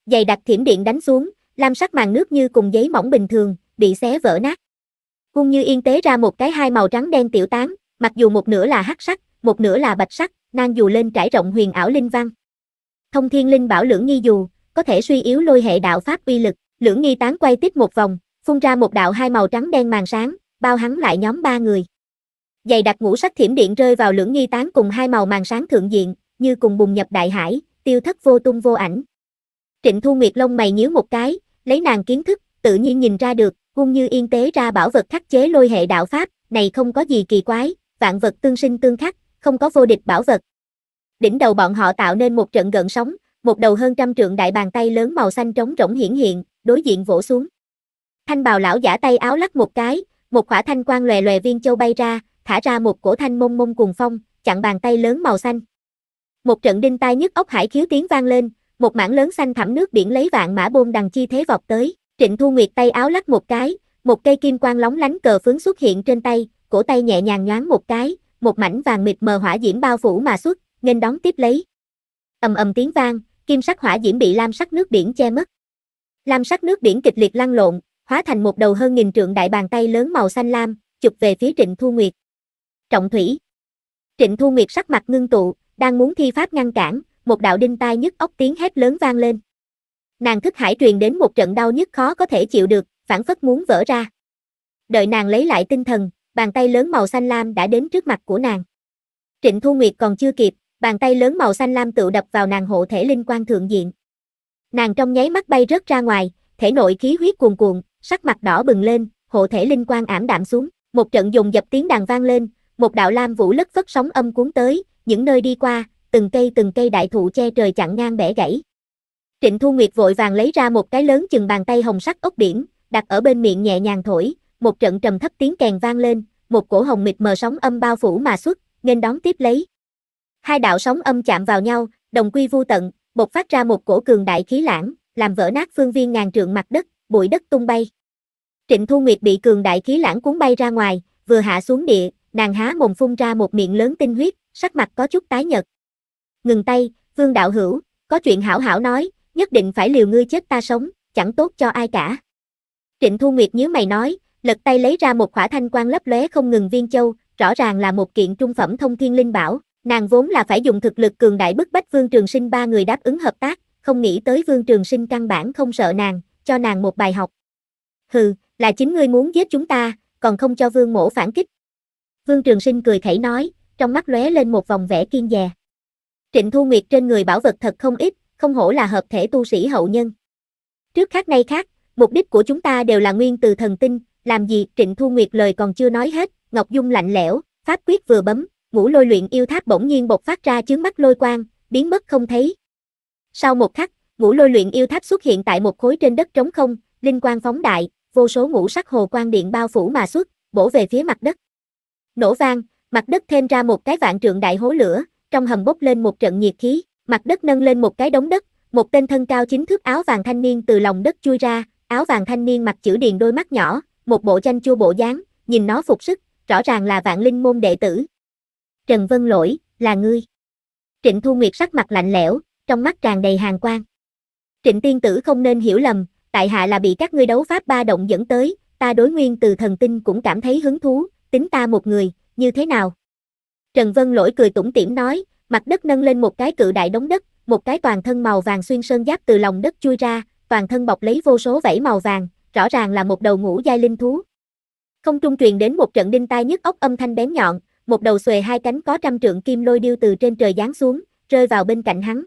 Dày đặc thiểm điện đánh xuống, lam sắc màn nước như cùng giấy mỏng bình thường, bị xé vỡ nát. Cung Như Yên tế ra một cái hai màu trắng đen tiểu tán, mặc dù một nửa là hắc sắc, một nửa là bạch sắc, nan dù lên trải rộng huyền ảo linh văn. Thông Thiên Linh Bảo Lưỡng Nghi dù, có thể suy yếu lôi hệ đạo pháp uy lực, Lưỡng Nghi tán quay tiếp một vòng, phun ra một đạo hai màu trắng đen màn sáng, bao hắn lại nhóm ba người. Dày đặt ngũ sắc thiểm điện rơi vào lưỡng nghi tán cùng hai màu màn sáng thượng diện, như cùng bùng nhập đại hải, tiêu thất vô tung vô ảnh. Trịnh Thu Nguyệt lông mày nhíu một cái, lấy nàng kiến thức, tự nhiên nhìn ra được, hung như yên tế ra bảo vật khắc chế lôi hệ đạo pháp, này không có gì kỳ quái, vạn vật tương sinh tương khắc, không có vô địch bảo vật. Đỉnh đầu bọn họ tạo nên một trận gần sóng, một đầu hơn trăm trượng đại bàn tay lớn màu xanh trống rỗng hiển hiện, đối diện vỗ xuống. Thanh bào lão giả tay áo lắc một cái, một khỏa thanh quang lòe lòe viên châu bay ra, thả ra một cổ thanh mông mông cuồng phong, chặn bàn tay lớn màu xanh. Một trận đinh tai nhức ốc hải khiếu tiếng vang lên, một mảng lớn xanh thẳm nước biển lấy vạn mã bôn đằng chi thế vọt tới, Trịnh Thu Nguyệt tay áo lắc một cái, một cây kim quang lóng lánh cờ phướng xuất hiện trên tay, cổ tay nhẹ nhàng nhoáng một cái, một mảnh vàng mịt mờ hỏa diễm bao phủ mà xuất, nên đón tiếp lấy. Ầm ầm tiếng vang, kim sắc hỏa diễm bị lam sắc nước biển che mất. Lam sắc nước biển kịch liệt lăn lộn, hóa thành một đầu hơn nghìn trượng đại bàn tay lớn màu xanh lam, chụp về phía Trịnh Thu Nguyệt. Trọng thủy. Trịnh Thu Nguyệt sắc mặt ngưng tụ, đang muốn thi pháp ngăn cản, một đạo đinh tai nhức óc tiếng hét lớn vang lên. Nàng thức hải truyền đến một trận đau nhức khó có thể chịu được, phản phất muốn vỡ ra. Đợi nàng lấy lại tinh thần, bàn tay lớn màu xanh lam đã đến trước mặt của nàng. Trịnh Thu Nguyệt còn chưa kịp, bàn tay lớn màu xanh lam tự đập vào nàng hộ thể linh quan thượng diện. Nàng trong nháy mắt bay rớt ra ngoài, thể nội khí huyết cuồn cuộn, sắc mặt đỏ bừng lên, hộ thể linh quang ảm đạm xuống, một trận dùng dập tiếng đàn vang lên, một đạo lam vũ lất phất sóng âm cuốn tới, những nơi đi qua, từng cây từng cây đại thụ che trời chặn ngang bẻ gãy. Trịnh Thu Nguyệt vội vàng lấy ra một cái lớn chừng bàn tay hồng sắc ốc biển, đặt ở bên miệng nhẹ nhàng thổi, một trận trầm thấp tiếng kèn vang lên, một cổ hồng mịt mờ sóng âm bao phủ mà xuất, nên đón tiếp lấy. Hai đạo sóng âm chạm vào nhau, đồng quy vu tận, bộc phát ra một cổ cường đại khí lãng, làm vỡ nát phương viên ngàn trượng mặt đất, bụi đất tung bay. Trịnh Thu Nguyệt bị cường đại khí lãng cuốn bay ra ngoài, vừa hạ xuống địa, nàng há mồm phun ra một miệng lớn tinh huyết, sắc mặt có chút tái nhợt. Ngừng tay, Vương đạo hữu, có chuyện hảo hảo nói, nhất định phải liều ngươi chết ta sống, chẳng tốt cho ai cả. Trịnh Thu Nguyệt nhíu mày nói, lật tay lấy ra một khỏa thanh quan lấp lóe không ngừng viên châu, rõ ràng là một kiện trung phẩm thông thiên linh bảo, nàng vốn là phải dùng thực lực cường đại bức bách Vương Trường Sinh ba người đáp ứng hợp tác, không nghĩ tới Vương Trường Sinh căn bản không sợ nàng, cho nàng một bài học. Hừ, là chính ngươi muốn giết chúng ta, còn không cho vương mổ phản kích. Vương Trường Sinh cười khẩy nói, trong mắt lóe lên một vòng vẻ kiên dè. Trịnh Thu Nguyệt trên người bảo vật thật không ít, không hổ là hợp thể tu sĩ hậu nhân. Trước khác nay khác, mục đích của chúng ta đều là nguyên từ thần tinh, làm gì Trịnh Thu Nguyệt lời còn chưa nói hết, Ngọc Dung lạnh lẽo, pháp quyết vừa bấm, ngũ lôi luyện yêu tháp bỗng nhiên bộc phát ra chướng mắt lôi quang, biến mất không thấy. Sau một khắc, Ngũ lôi luyện yêu tháp xuất hiện tại một khối trên đất trống không, linh quan phóng đại, vô số ngũ sắc hồ quang điện bao phủ mà xuất, bổ về phía mặt đất. Nổ vang, mặt đất thêm ra một cái vạn trượng đại hố lửa, trong hầm bốc lên một trận nhiệt khí, mặt đất nâng lên một cái đống đất, một tên thân cao chính thước áo vàng thanh niên từ lòng đất chui ra, áo vàng thanh niên mặc chữ điền đôi mắt nhỏ, một bộ chanh chua bộ dáng, nhìn nó phục sức, rõ ràng là vạn linh môn đệ tử. Trần Vân Lỗi, là ngươi. Trịnh Thu Nguyệt sắc mặt lạnh lẽo, trong mắt tràn đầy hàn quang. Trịnh tiên tử không nên hiểu lầm, tại hạ là bị các ngươi đấu pháp ba động dẫn tới, ta đối nguyên từ thần tinh cũng cảm thấy hứng thú, tính ta một người, như thế nào? Trần Vân lỗi cười tủm tỉm nói, mặt đất nâng lên một cái cự đại đống đất, một cái toàn thân màu vàng xuyên sơn giáp từ lòng đất chui ra, toàn thân bọc lấy vô số vảy màu vàng, rõ ràng là một đầu ngũ giai linh thú. Không trung truyền đến một trận đinh tai nhức óc âm thanh bén nhọn, một đầu xuề hai cánh có trăm trượng kim lôi điêu từ trên trời giáng xuống, rơi vào bên cạnh hắn.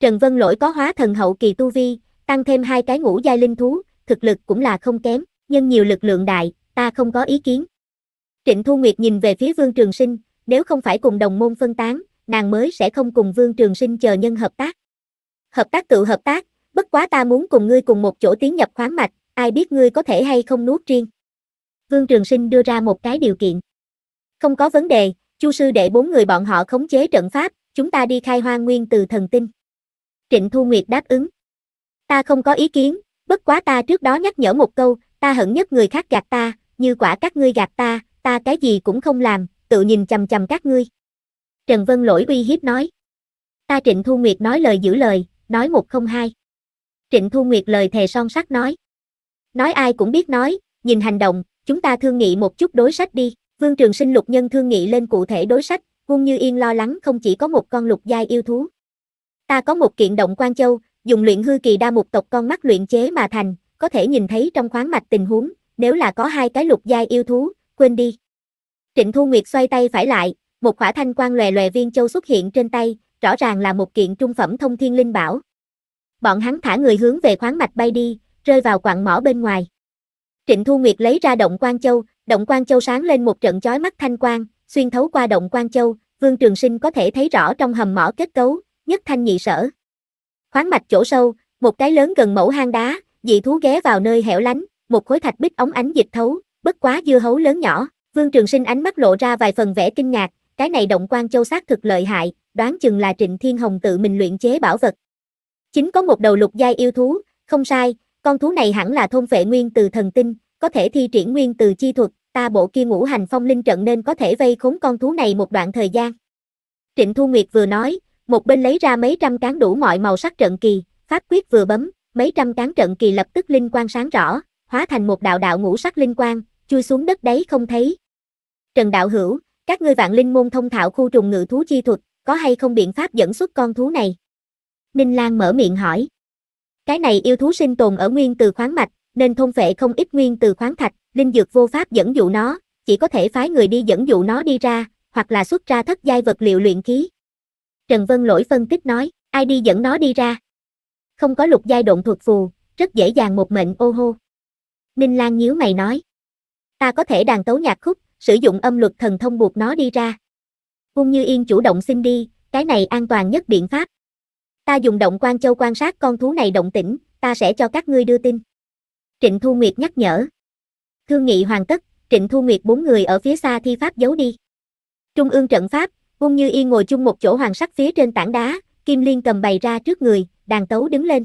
Trần Vân Lỗi có hóa thần hậu kỳ tu vi, tăng thêm hai cái ngũ giai linh thú, thực lực cũng là không kém, nhưng nhiều lực lượng đại, ta không có ý kiến. Trịnh Thu Nguyệt nhìn về phía Vương Trường Sinh, nếu không phải cùng đồng môn phân tán, nàng mới sẽ không cùng Vương Trường Sinh chờ nhân hợp tác. Hợp tác tự hợp tác, bất quá ta muốn cùng ngươi cùng một chỗ tiến nhập khoáng mạch, ai biết ngươi có thể hay không nuốt riêng. Vương Trường Sinh đưa ra một cái điều kiện. Không có vấn đề, Chu sư đệ bốn người bọn họ khống chế trận pháp, chúng ta đi khai hoa nguyên từ thần tinh. Trịnh Thu Nguyệt đáp ứng. Ta không có ý kiến, bất quá ta trước đó nhắc nhở một câu, ta hận nhất người khác gạt ta, như quả các ngươi gạt ta, ta cái gì cũng không làm, tự nhìn chầm chầm các ngươi. Trần Vân Lỗi uy hiếp nói. Ta Trịnh Thu Nguyệt nói lời giữ lời, nói một không hai. Trịnh Thu Nguyệt lời thề son sắt nói. Nói ai cũng biết nói, nhìn hành động, chúng ta thương nghị một chút đối sách đi. Vương Trường Sinh lục nhân thương nghị lên cụ thể đối sách, Quân Như Yên lo lắng không chỉ có một con lục giai yêu thú. Ta có một kiện động quan châu, dùng luyện hư kỳ đa một tộc con mắt luyện chế mà thành, có thể nhìn thấy trong khoáng mạch tình huống, nếu là có hai cái lục giai yêu thú, quên đi. Trịnh Thu Nguyệt xoay tay phải lại, một khỏa thanh quan lòe lòe viên châu xuất hiện trên tay, rõ ràng là một kiện trung phẩm thông thiên linh bảo. Bọn hắn thả người hướng về khoáng mạch bay đi, rơi vào quặng mỏ bên ngoài. Trịnh Thu Nguyệt lấy ra động quan châu, động quan châu sáng lên một trận chói mắt thanh quang, xuyên thấu qua động quan châu, Vương Trường Sinh có thể thấy rõ trong hầm mỏ kết cấu, nhất thanh nhị sở. Khoáng mạch chỗ sâu, một cái lớn gần mẫu hang đá, dị thú ghé vào nơi hẻo lánh, một khối thạch bích ống ánh dịch thấu, bất quá dưa hấu lớn nhỏ, Vương Trường Sinh ánh mắt lộ ra vài phần vẻ kinh ngạc, cái này động quan châu sát thực lợi hại, đoán chừng là Trịnh Thiên Hồng tự mình luyện chế bảo vật. Chính có một đầu lục giai yêu thú, không sai, con thú này hẳn là thôn vệ nguyên từ thần tinh, có thể thi triển nguyên từ chi thuật, ta bộ kia ngũ hành phong linh trận nên có thể vây khốn con thú này một đoạn thời gian. Trịnh Thu Nguyệt vừa nói, một bên lấy ra mấy trăm cán đủ mọi màu sắc trận kỳ, pháp quyết vừa bấm, mấy trăm cán trận kỳ lập tức linh quang sáng rõ, hóa thành một đạo đạo ngũ sắc linh quang, chui xuống đất đấy không thấy. Trần đạo hữu, các ngươi vạn linh môn thông thạo khu trùng ngự thú chi thuật, có hay không biện pháp dẫn xuất con thú này? Ninh lang mở miệng hỏi. Cái này yêu thú sinh tồn ở nguyên từ khoáng mạch, nên thông phệ không ít nguyên từ khoáng thạch, linh dược vô pháp dẫn dụ nó, chỉ có thể phái người đi dẫn dụ nó đi ra, hoặc là xuất ra thất giai vật liệu luyện khí. Trần Vân Lỗi phân tích nói, ai đi dẫn nó đi ra. Không có lục giai độn thuật phù, rất dễ dàng một mệnh ô hô. Ninh Lan nhíu mày nói, ta có thể đàn tấu nhạc khúc, sử dụng âm luật thần thông buộc nó đi ra. Ung Như Yên chủ động xin đi, cái này an toàn nhất biện pháp. Ta dùng động quan châu quan sát con thú này động tĩnh, ta sẽ cho các ngươi đưa tin. Trịnh Thu Nguyệt nhắc nhở. Thương nghị hoàn tất, Trịnh Thu Nguyệt bốn người ở phía xa thi pháp giấu đi. Trung ương trận pháp, Ung Như Yên ngồi chung một chỗ hoàng sắc phía trên tảng đá, Kim Liên cầm bày ra trước người, đàn tấu đứng lên.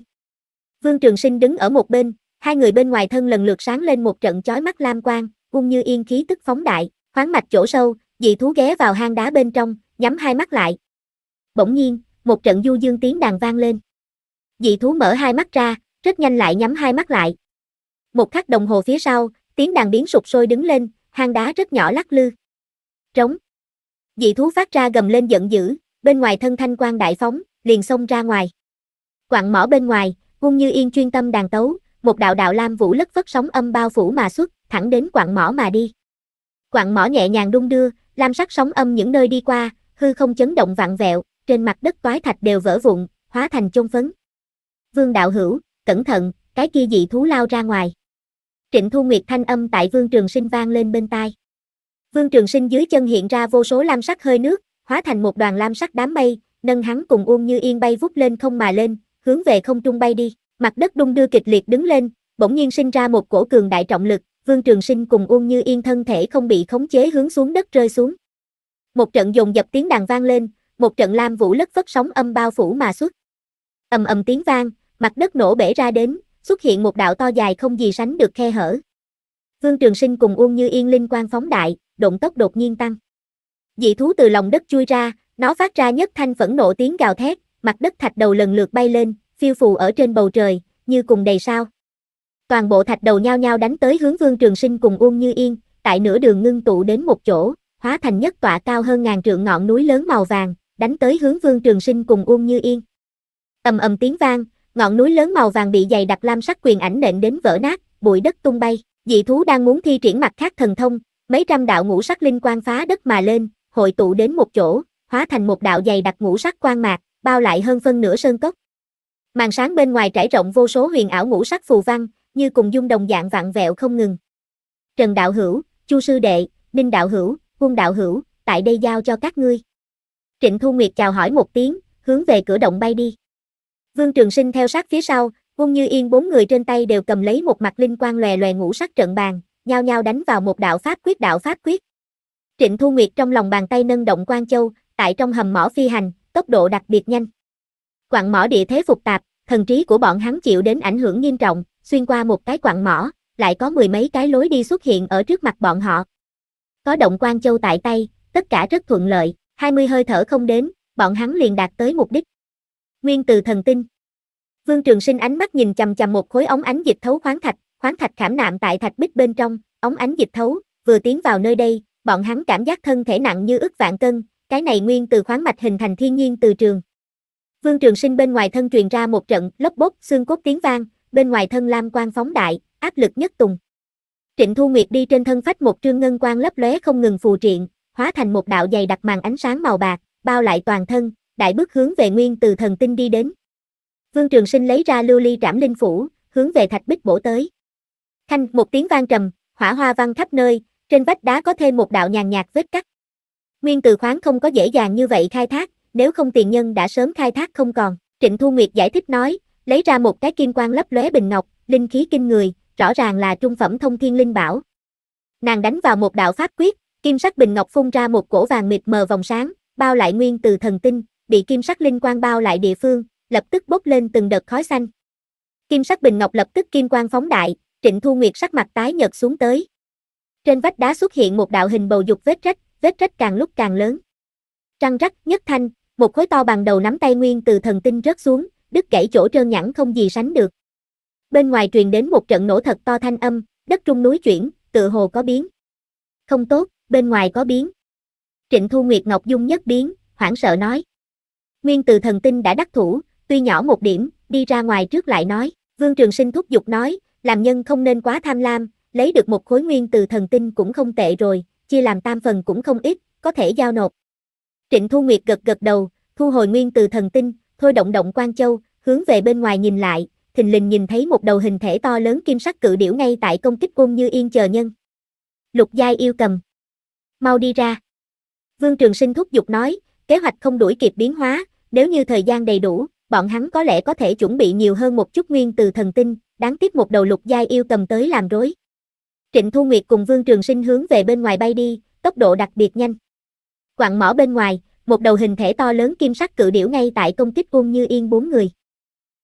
Vương Trường Sinh đứng ở một bên, hai người bên ngoài thân lần lượt sáng lên một trận chói mắt lam quang, Ung Như Yên khí tức phóng đại, khoáng mạch chỗ sâu, dị thú ghé vào hang đá bên trong, nhắm hai mắt lại. Bỗng nhiên, một trận du dương tiếng đàn vang lên. Dị thú mở hai mắt ra, rất nhanh lại nhắm hai mắt lại. Một khắc đồng hồ phía sau, tiếng đàn biến sụp sôi đứng lên, hang đá rất nhỏ lắc lư. Trống Dị thú phát ra gầm lên giận dữ, bên ngoài thân thanh quan đại phóng, liền xông ra ngoài. Quặng mỏ bên ngoài, Quân Như Yên chuyên tâm đàn tấu, một đạo đạo lam vũ lất phất sóng âm bao phủ mà xuất, thẳng đến quặng mỏ mà đi. Quặng mỏ nhẹ nhàng đung đưa, lam sắc sóng âm những nơi đi qua, hư không chấn động vặn vẹo, trên mặt đất toái thạch đều vỡ vụn, hóa thành chôn phấn. Vương đạo hữu, cẩn thận, cái kia dị thú lao ra ngoài. Trịnh Thu Nguyệt thanh âm tại Vương Trường Sinh vang lên bên tai. Vương Trường Sinh dưới chân hiện ra vô số lam sắc hơi nước, hóa thành một đoàn lam sắc đám mây, nâng hắn cùng Uông Như Yên bay vút lên không mà lên, hướng về không trung bay đi. Mặt đất đung đưa kịch liệt đứng lên, bỗng nhiên sinh ra một cổ cường đại trọng lực, Vương Trường Sinh cùng Uông Như Yên thân thể không bị khống chế hướng xuống đất rơi xuống. Một trận dồn dập tiếng đàn vang lên, một trận lam vũ lất phất sóng âm bao phủ mà xuất. Ầm ầm tiếng vang, mặt đất nổ bể ra đến, xuất hiện một đạo to dài không gì sánh được khe hở. Vương Trường Sinh cùng Uông Như Yên linh quang phóng đại, động tốc đột nhiên tăng. Dị thú từ lòng đất chui ra, nó phát ra nhất thanh phẫn nộ tiếng gào thét, mặt đất thạch đầu lần lượt bay lên, phiêu phù ở trên bầu trời, như cùng đầy sao. Toàn bộ thạch đầu nhao nhao đánh tới hướng Vương Trường Sinh cùng Uông Như Yên, tại nửa đường ngưng tụ đến một chỗ, hóa thành nhất tọa cao hơn ngàn trượng ngọn núi lớn màu vàng, đánh tới hướng Vương Trường Sinh cùng Uông Như Yên. Ầm ầm tiếng vang, ngọn núi lớn màu vàng bị dày đặc lam sắc quyền ảnh nện đến vỡ nát, bụi đất tung bay. Dị thú đang muốn thi triển mặt khác thần thông, Mấy trăm đạo ngũ sắc linh quang phá đất mà lên, hội tụ đến một chỗ, hóa thành một đạo dày đặc ngũ sắc quang mạc, bao lại hơn phân nửa sơn cốc. Màn sáng bên ngoài trải rộng vô số huyền ảo ngũ sắc phù văn, như cùng dung đồng dạng vạn vẹo không ngừng. Trần đạo hữu, Chu sư đệ, Ninh đạo hữu, Quân đạo hữu, tại đây giao cho các ngươi. Trịnh Thu Nguyệt chào hỏi một tiếng, hướng về cửa động bay đi. Vương Trường Sinh theo sát phía sau, Quân Như Yên bốn người trên tay đều cầm lấy một mặt linh quang lòe lòe ngũ sắc trận bàn, nhao nhao đánh vào một đạo pháp quyết đạo pháp quyết. Trịnh Thu Nguyệt trong lòng bàn tay nâng động Quan Châu, tại trong hầm mỏ phi hành, tốc độ đặc biệt nhanh. Quặng mỏ địa thế phức tạp, thần trí của bọn hắn chịu đến ảnh hưởng nghiêm trọng, xuyên qua một cái quặng mỏ, lại có mười mấy cái lối đi xuất hiện ở trước mặt bọn họ. Có động Quan Châu tại tay, tất cả rất thuận lợi, 20 hơi thở không đến, bọn hắn liền đạt tới mục đích. Nguyên từ thần tinh. Vương Trường Sinh ánh mắt nhìn chằm chằm một khối ống ánh dịch thấu khoáng thạch, khoáng thạch khảm nạm tại thạch bích bên trong, ống ánh dịch thấu, vừa tiến vào nơi đây, bọn hắn cảm giác thân thể nặng như ức vạn cân, cái này nguyên từ khoáng mạch hình thành thiên nhiên từ trường. Vương Trường Sinh bên ngoài thân truyền ra một trận lốc bốc xương cốt tiếng vang, bên ngoài thân lam quang phóng đại, áp lực nhất tùng. Trịnh Thu Nguyệt đi trên thân phách một trương ngân quang lấp lóe không ngừng phù triện, hóa thành một đạo dày đặc màn ánh sáng màu bạc, bao lại toàn thân, đại bước hướng về nguyên từ thần tinh đi đến. Vương Trường Sinh lấy ra lưu ly trảm linh phủ, hướng về thạch bích bổ tới. Khanh một tiếng vang trầm, hỏa hoa văng khắp nơi, trên vách đá có thêm một đạo nhàn nhạt vết cắt. Nguyên từ khoáng không có dễ dàng như vậy khai thác, nếu không tiền nhân đã sớm khai thác không còn. Trịnh Thu Nguyệt giải thích nói, lấy ra một cái kim quang lấp lóe bình ngọc, linh khí kinh người, rõ ràng là trung phẩm thông thiên linh bảo. Nàng đánh vào một đạo pháp quyết, kim sắc bình ngọc phun ra một cổ vàng mịt mờ vòng sáng, bao lại nguyên từ thần tinh, bị kim sắc linh quang bao lại địa phương, lập tức bốc lên từng đợt khói xanh. Kim sắc bình ngọc lập tức kim quang phóng đại, Trịnh Thu Nguyệt sắc mặt tái nhợt xuống tới. Trên vách đá xuất hiện một đạo hình bầu dục vết rách, vết rách càng lúc càng lớn. Trăng rắc nhất thanh, một khối to bằng đầu nắm tay nguyên từ thần tinh rớt xuống, đứt gãy chỗ trơn nhẵn không gì sánh được. Bên ngoài truyền đến một trận nổ thật to thanh âm, đất trung núi chuyển, tựa hồ có biến. Không tốt, bên ngoài có biến. Trịnh Thu Nguyệt Ngọc Dung nhất biến, hoảng sợ nói. Nguyên từ thần tinh đã đắc thủ, tuy nhỏ một điểm, đi ra ngoài trước lại nói, Vương Trường Sinh thúc giục nói, làm nhân không nên quá tham lam, lấy được một khối nguyên từ thần tinh cũng không tệ rồi, chia làm tam phần cũng không ít, có thể giao nộp. Trịnh Thu Nguyệt gật gật đầu, thu hồi nguyên từ thần tinh, thôi động động Quan Châu, hướng về bên ngoài nhìn lại, thình lình nhìn thấy một đầu hình thể to lớn kim sắc cự điểu ngay tại công kích cung như yên chờ nhân. Lục Giai yêu cầm. Mau đi ra. Vương Trường Sinh thúc giục nói, kế hoạch không đuổi kịp biến hóa, nếu như thời gian đầy đủ, bọn hắn có lẽ có thể chuẩn bị nhiều hơn một chút nguyên từ thần tinh, đáng tiếc một đầu lục giai yêu cầm tới làm rối. Trịnh Thu Nguyệt cùng Vương Trường Sinh hướng về bên ngoài bay đi, tốc độ đặc biệt nhanh. Quạng mỏ bên ngoài, một đầu hình thể to lớn kim sắc cự điểu ngay tại công kích Ung Như Yên bốn người.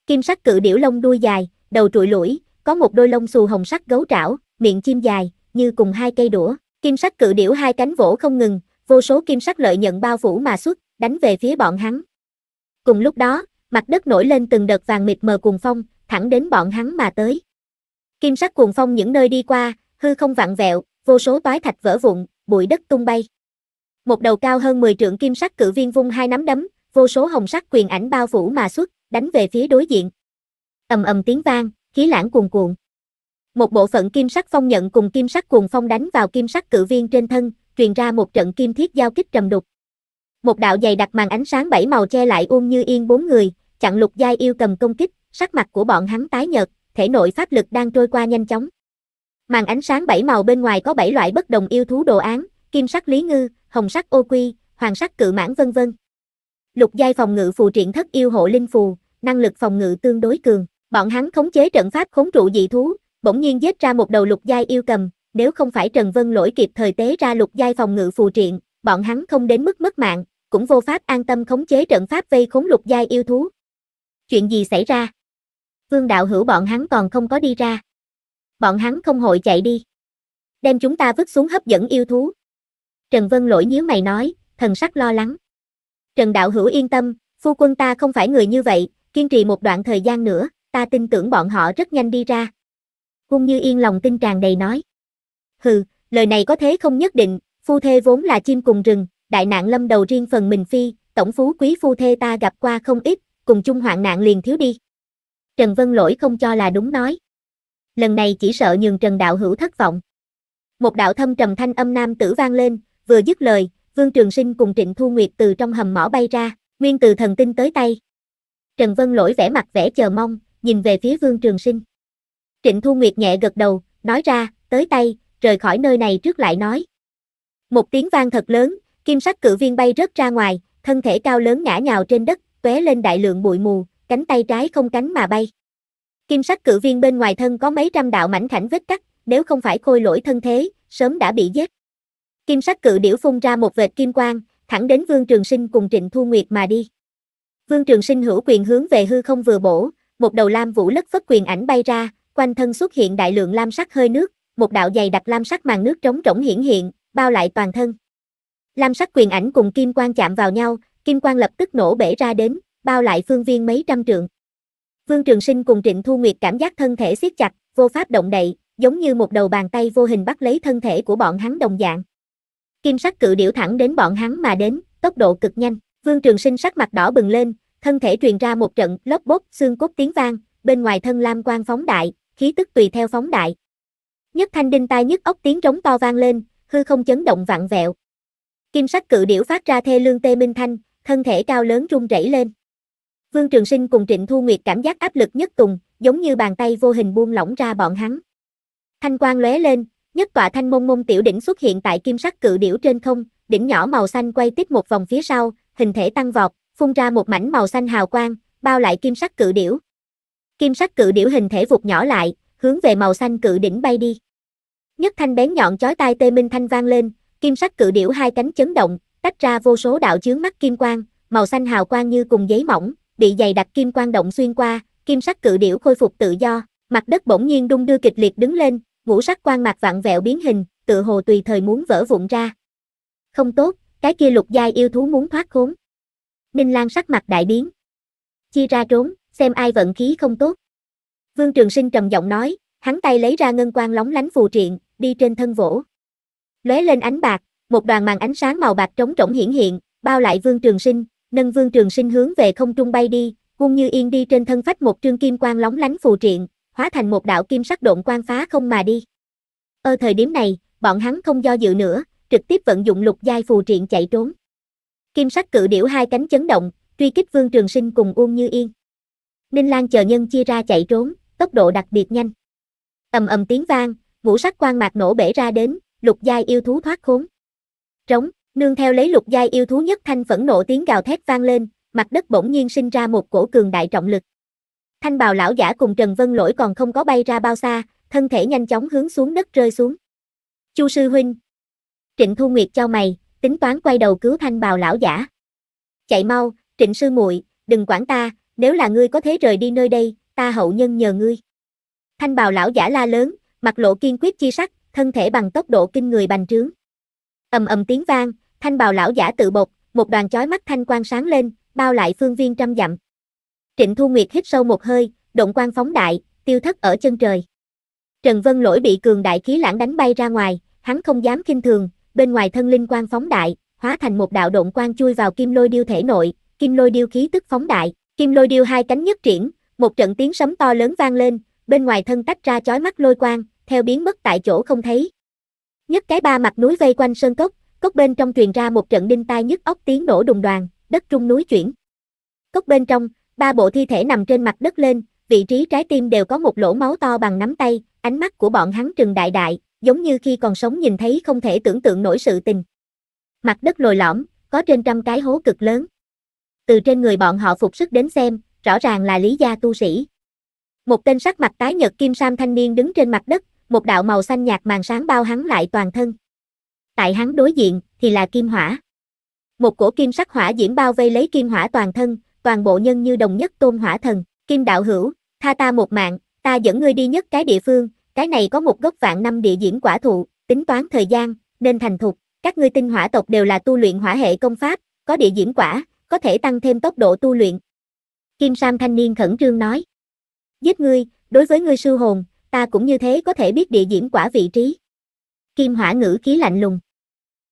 Kim sắc cự điểu lông đuôi dài, đầu trụi lũi, có một đôi lông xù hồng sắc gấu trảo, miệng chim dài, như cùng hai cây đũa. Kim sắc cự điểu hai cánh vỗ không ngừng, vô số kim sắc lợi nhận bao phủ mà xuất, đánh về phía bọn hắn. Cùng lúc đó, mặt đất nổi lên từng đợt vàng mịt mờ cùng phong, thẳng đến bọn hắn mà tới. Kim sắc cuồng phong những nơi đi qua, hư không vặn vẹo, vô số toái thạch vỡ vụn, bụi đất tung bay. Một đầu cao hơn 10 trượng kim sắc cử viên vung hai nắm đấm, vô số hồng sắc quyền ảnh bao phủ mà xuất, đánh về phía đối diện. Ầm ầm tiếng vang, khí lãng cuồn cuộn. Một bộ phận kim sắc phong nhận cùng kim sắc cuồng phong đánh vào kim sắc cử viên trên thân, truyền ra một trận kim thiết giao kích trầm đục. Một đạo dày đặc màn ánh sáng bảy màu che lại ôm Như Yên bốn người, chặn Lục Giai Yêu cầm công kích, sắc mặt của bọn hắn tái nhợt, thể nội pháp lực đang trôi qua nhanh chóng. Màn ánh sáng bảy màu bên ngoài có bảy loại bất đồng yêu thú đồ án, kim sắc lý ngư, hồng sắc ô quy, hoàng sắc cự mãn vân vân. Lục giai phòng ngự phù triện thất yêu hộ linh phù, năng lực phòng ngự tương đối cường, bọn hắn khống chế trận pháp khống trụ dị thú, bỗng nhiên giết ra một đầu lục giai yêu cầm, nếu không phải Trần Vân lỗi kịp thời tế ra lục giai phòng ngự phù triện, bọn hắn không đến mức mất mạng, cũng vô pháp an tâm khống chế trận pháp vây khốn lục giai yêu thú. Chuyện gì xảy ra? Vương đạo hữu bọn hắn còn không có đi ra. Bọn hắn không hội chạy đi. Đem chúng ta vứt xuống hấp dẫn yêu thú. Trần Vân lỗi nhíu mày nói, thần sắc lo lắng. Trần đạo hữu yên tâm, phu quân ta không phải người như vậy, kiên trì một đoạn thời gian nữa, ta tin tưởng bọn họ rất nhanh đi ra. Cung như yên lòng tin tràn đầy nói. Hừ, lời này có thế không nhất định, phu thê vốn là chim cùng rừng, đại nạn lâm đầu riêng phần mình phi, tổng phú quý phu thê ta gặp qua không ít, cùng chung hoạn nạn liền thiếu đi. Trần Vân Lỗi không cho là đúng nói. Lần này chỉ sợ nhường Trần Đạo Hữu thất vọng. Một đạo thâm trầm thanh âm nam tử vang lên, vừa dứt lời, Vương Trường Sinh cùng Trịnh Thu Nguyệt từ trong hầm mỏ bay ra, nguyên từ thần tinh tới tay. Trần Vân Lỗi vẻ mặt vẻ chờ mong, nhìn về phía Vương Trường Sinh. Trịnh Thu Nguyệt nhẹ gật đầu, nói ra, tới tay, rời khỏi nơi này trước lại nói. Một tiếng vang thật lớn, kim sắc cử viên bay rớt ra ngoài, thân thể cao lớn ngã nhào trên đất, tóe lên đại lượng bụi mù, cánh tay trái không cánh mà bay. Kim sắc cự viên bên ngoài thân có mấy trăm đạo mảnh khảnh vết cắt, nếu không phải khôi lỗi thân thế, sớm đã bị giết. Kim sắc cự điểu phun ra một vệt kim quang, thẳng đến Vương Trường Sinh cùng Trịnh Thu Nguyệt mà đi. Vương Trường Sinh hữu quyền hướng về hư không vừa bổ, một đầu lam vũ lất phất quyền ảnh bay ra, quanh thân xuất hiện đại lượng lam sắc hơi nước, một đạo dày đặc lam sắc màn nước trống rỗng hiển hiện, bao lại toàn thân. Lam sắc quyền ảnh cùng kim quang chạm vào nhau, kim quang lập tức nổ bể ra đến, bao lại phương viên mấy trăm trượng. Vương Trường Sinh cùng Trịnh Thu Nguyệt cảm giác thân thể siết chặt, vô pháp động đậy, giống như một đầu bàn tay vô hình bắt lấy thân thể của bọn hắn đồng dạng. Kim sắc cự điểu thẳng đến bọn hắn mà đến, tốc độ cực nhanh, Vương Trường Sinh sắc mặt đỏ bừng lên, thân thể truyền ra một trận lốc bốc xương cốt tiếng vang, bên ngoài thân lam quang phóng đại, khí tức tùy theo phóng đại. Nhất thanh đinh tai nhất ốc tiếng trống to vang lên, hư không chấn động vặn vẹo. Kim sắc cự điểu phát ra thê lương tê minh thanh, thân thể cao lớn rung rẩy lên. Vương Trường Sinh cùng Trịnh Thu Nguyệt cảm giác áp lực nhất tùng, giống như bàn tay vô hình buông lỏng ra bọn hắn. Thanh quang lóe lên, nhất tọa thanh mông mông tiểu đỉnh xuất hiện tại kim sắc cự điểu trên không, đỉnh nhỏ màu xanh quay tiếp một vòng phía sau, hình thể tăng vọt, phun ra một mảnh màu xanh hào quang, bao lại kim sắc cự điểu. Kim sắc cự điểu hình thể vụt nhỏ lại, hướng về màu xanh cự đỉnh bay đi. Nhất thanh bén nhọn chói tai tê minh thanh vang lên, kim sắc cự điểu hai cánh chấn động, tách ra vô số đạo chướng mắt kim quang, màu xanh hào quang như cùng giấy mỏng, bị dày đặc kim quang động xuyên qua, kim sắc cự điểu khôi phục tự do, mặt đất bỗng nhiên đung đưa kịch liệt đứng lên, ngũ sắc quang mặt vặn vẹo biến hình, tự hồ tùy thời muốn vỡ vụn ra. Không tốt, cái kia lục giai yêu thú muốn thoát khốn. Ninh Lan sắc mặt đại biến. Chia ra trốn, xem ai vận khí không tốt. Vương Trường Sinh trầm giọng nói, hắn tay lấy ra ngân quang lóng lánh phù triện, đi trên thân vỗ. Lóe lên ánh bạc, một đoàn màn ánh sáng màu bạc trống rỗng hiển hiện, bao lại Vương Trường Sinh, nâng vương trường sinh hướng về không trung bay đi, cung như yên đi trên thân phách một trương kim quang lóng lánh phù triện, hóa thành một đạo kim sắc độn quang phá không mà đi. Ở thời điểm này, bọn hắn không do dự nữa, trực tiếp vận dụng lục giai phù triện chạy trốn. Kim sắc cự điểu hai cánh chấn động, truy kích Vương Trường Sinh cùng Uông Như Yên. Ninh Lan chờ nhân chia ra chạy trốn, tốc độ đặc biệt nhanh. Ầm ầm tiếng vang, ngũ sắc quang mạc nổ bể ra đến, lục giai yêu thú thoát khốn. Trống. Nương theo lấy lục giai yêu thú nhất thanh phẫn nộ tiếng gào thét vang lên, mặt đất bỗng nhiên sinh ra một cổ cường đại trọng lực. Thanh bào lão giả cùng Trần Vân Lỗi còn không có bay ra bao xa, thân thể nhanh chóng hướng xuống đất rơi xuống. Chu sư huynh. Trịnh Thu Nguyệt cho mày, tính toán quay đầu cứu thanh bào lão giả. Chạy mau, Trịnh sư muội, đừng quản ta, nếu là ngươi có thế rời đi nơi đây, ta hậu nhân nhờ ngươi. Thanh bào lão giả la lớn, mặt lộ kiên quyết chi sắc, thân thể bằng tốc độ kinh người bành trướng. ầm ầm tiếng vang, thanh bào lão giả tự bột, một đoàn chói mắt thanh quang sáng lên, bao lại phương viên trăm dặm. Trịnh Thu Nguyệt hít sâu một hơi, động quang phóng đại, tiêu thất ở chân trời. Trần Vân Lỗi bị cường đại khí lãng đánh bay ra ngoài, hắn không dám kinh thường, bên ngoài thân linh quang phóng đại, hóa thành một đạo động quang chui vào kim lôi điêu thể nội, kim lôi điêu khí tức phóng đại, kim lôi điêu hai cánh nhất triển, một trận tiếng sấm to lớn vang lên, bên ngoài thân tách ra chói mắt lôi quang, theo biến mất tại chỗ không thấy. Nhất cái ba mặt núi vây quanh sơn cốc, Cốc bên trong truyền ra một trận đinh tai nhức óc tiếng nổ đùng đoàn, đất trung núi chuyển. Cốc bên trong, ba bộ thi thể nằm trên mặt đất lên, vị trí trái tim đều có một lỗ máu to bằng nắm tay, ánh mắt của bọn hắn trừng đại đại, giống như khi còn sống nhìn thấy không thể tưởng tượng nổi sự tình. Mặt đất lồi lõm, có trên trăm cái hố cực lớn. Từ trên người bọn họ phục sức đến xem, rõ ràng là lý gia tu sĩ. Một tên sắc mặt tái nhật kim sam thanh niên đứng trên mặt đất, một đạo màu xanh nhạt màn sáng bao hắn lại toàn thân tại hắn đối diện thì là kim hỏa. Một cổ kim sắc hỏa diễm bao vây lấy kim hỏa toàn thân, toàn bộ nhân như đồng nhất tôn hỏa thần, kim đạo hữu, tha ta một mạng, ta dẫn ngươi đi nhất cái địa phương, cái này có một gốc vạn năm địa diễm quả thụ, tính toán thời gian, nên thành thục, các ngươi tinh hỏa tộc đều là tu luyện hỏa hệ công pháp, có địa diễm quả, có thể tăng thêm tốc độ tu luyện. Kim Sam thanh niên khẩn trương nói, giết ngươi, đối với ngươi sư hồn, ta cũng như thế có thể biết địa diễm quả vị trí. Kim hỏa ngữ khí lạnh lùng.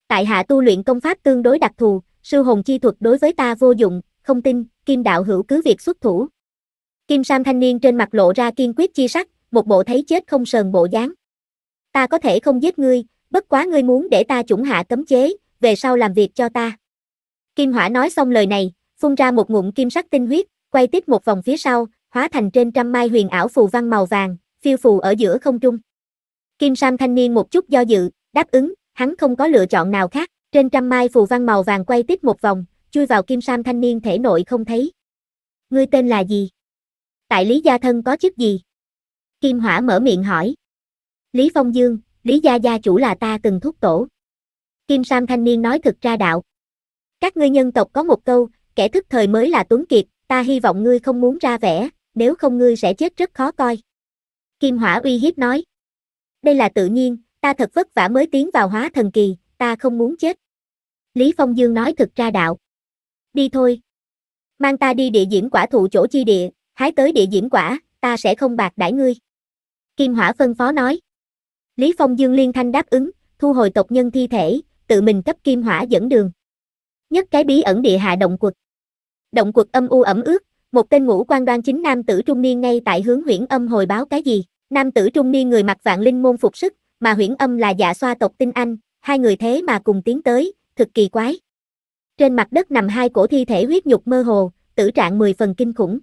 Tại hạ tu luyện công pháp tương đối đặc thù, sư hồn chi thuật đối với ta vô dụng, không tin, kim đạo hữu cứ việc xuất thủ. Kim Sam thanh niên trên mặt lộ ra kiên quyết chi sắc, một bộ thấy chết không sờn bộ dáng. Ta có thể không giết ngươi, bất quá ngươi muốn để ta chủng hạ cấm chế, về sau làm việc cho ta. Kim Hỏa nói xong lời này, phun ra một ngụm kim sắc tinh huyết, quay tít một vòng phía sau, hóa thành trên trăm mai huyền ảo phù văn màu vàng, phiêu phù ở giữa không trung. Kim Sam thanh niên một chút do dự, đáp ứng, hắn không có lựa chọn nào khác, trên trăm mai phù văn màu vàng quay tiếp một vòng, chui vào kim sam thanh niên thể nội không thấy. Ngươi tên là gì? Tại Lý Gia Thân có chức gì? Kim Hỏa mở miệng hỏi. Lý Phong Dương, Lý Gia Gia chủ là ta từng thúc tổ. Kim Sam thanh niên nói thực ra đạo. Các ngươi nhân tộc có một câu, kẻ thức thời mới là tuấn kiệt, ta hy vọng ngươi không muốn ra vẻ, nếu không ngươi sẽ chết rất khó coi. Kim Hỏa uy hiếp nói. Đây là tự nhiên, ta thật vất vả mới tiến vào hóa thần kỳ, ta không muốn chết. Lý Phong Dương nói thực ra đạo. Đi thôi. Mang ta đi địa diễm quả thụ chỗ chi địa, hái tới địa diễm quả, ta sẽ không bạc đãi ngươi. Kim Hỏa phân phó nói. Lý Phong Dương liên thanh đáp ứng, thu hồi tộc nhân thi thể, tự mình cấp Kim Hỏa dẫn đường. Nhất cái bí ẩn địa hạ động quật. Động quật âm u ẩm ướt, một tên ngũ quan đoan chính nam tử trung niên ngay tại hướng huyễn âm hồi báo cái gì. Nam tử trung niên người mặc vạn linh môn phục sức, mà huyễn âm là dạ xoa tộc tinh anh, hai người thế mà cùng tiến tới, thực kỳ quái. Trên mặt đất nằm hai cổ thi thể huyết nhục mơ hồ, tử trạng mười phần kinh khủng.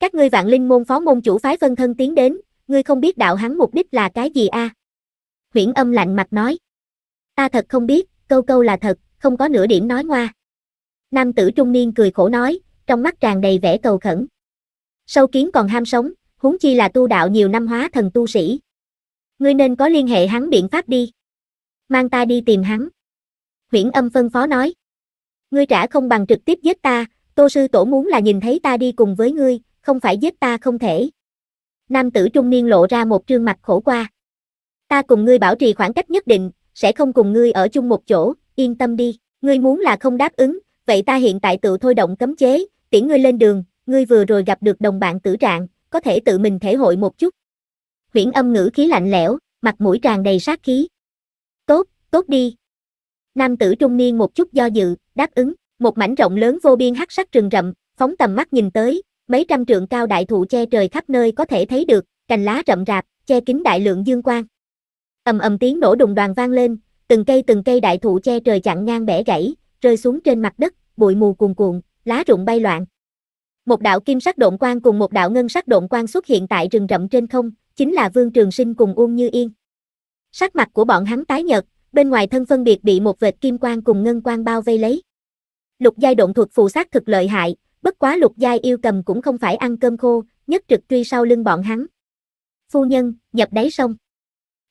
Các ngươi vạn linh môn phó môn chủ phái phân thân tiến đến, ngươi không biết đạo hắn mục đích là cái gì a? À? Huyễn âm lạnh mặt nói. Ta thật không biết, câu câu là thật, không có nửa điểm nói ngoa. Nam tử trung niên cười khổ nói, trong mắt tràn đầy vẻ cầu khẩn. Sâu kiến còn ham sống, huống chi là tu đạo nhiều năm hóa thần tu sĩ. Ngươi nên có liên hệ hắn biện pháp đi. Mang ta đi tìm hắn. Huyễn âm phân phó nói. Ngươi trả không bằng trực tiếp giết ta, tô sư tổ muốn là nhìn thấy ta đi cùng với ngươi, không phải giết ta không thể. Nam tử trung niên lộ ra một trương mặt khổ qua. Ta cùng ngươi bảo trì khoảng cách nhất định, sẽ không cùng ngươi ở chung một chỗ, yên tâm đi, ngươi muốn là không đáp ứng, vậy ta hiện tại tự thôi động cấm chế, tiễn ngươi lên đường, ngươi vừa rồi gặp được đồng bạn tử trạng, có thể tự mình thể hội một chút viễn âm ngữ khí lạnh lẽo, mặt mũi tràn đầy sát khí. Tốt, tốt đi. Nam tử trung niên một chút do dự, đáp ứng, một mảnh rộng lớn vô biên hắc sắc rừng rậm, phóng tầm mắt nhìn tới, mấy trăm trượng cao đại thụ che trời khắp nơi có thể thấy được, cành lá rậm rạp, che kín đại lượng dương quang. Ầm ầm tiếng nổ đùng đoàn vang lên, từng cây từng cây đại thụ che trời chặn ngang bẻ gãy, rơi xuống trên mặt đất, bụi mù cuồn cuộn, lá rụng bay loạn. Một đạo kim sắc độn quang cùng một đạo ngân sắc độn quang xuất hiện tại rừng rậm trên không, chính là Vương Trường Sinh cùng Uông Như Yên. Sắc mặt của bọn hắn tái nhợt, bên ngoài thân phân biệt bị một vệt kim quang cùng ngân quang bao vây lấy. Lục giai động thuật phù sát thực lợi hại, bất quá lục giai yêu cầm cũng không phải ăn cơm khô, nhất trực truy sau lưng bọn hắn. Phu nhân, nhập đáy sông.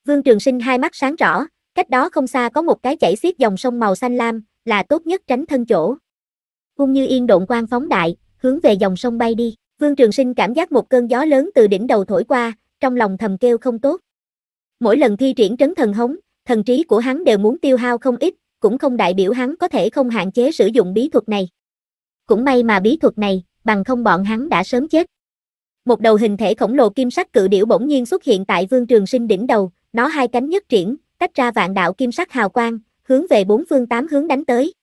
Vương Trường Sinh hai mắt sáng rõ, cách đó không xa có một cái chảy xiết dòng sông màu xanh lam, là tốt nhất tránh thân chỗ. uông Như Yên độn quang phóng đại, hướng về dòng sông bay đi. Vương Trường Sinh cảm giác một cơn gió lớn từ đỉnh đầu thổi qua, trong lòng thầm kêu không tốt. Mỗi lần thi triển trấn thần hống, thần trí của hắn đều muốn tiêu hao không ít, cũng không đại biểu hắn có thể không hạn chế sử dụng bí thuật này. Cũng may mà bí thuật này, bằng không bọn hắn đã sớm chết. Một đầu hình thể khổng lồ kim sắc cự điểu bỗng nhiên xuất hiện tại Vương Trường Sinh đỉnh đầu, nó hai cánh nhất triển, tách ra vạn đạo kim sắc hào quang, hướng về bốn phương tám hướng đánh tới.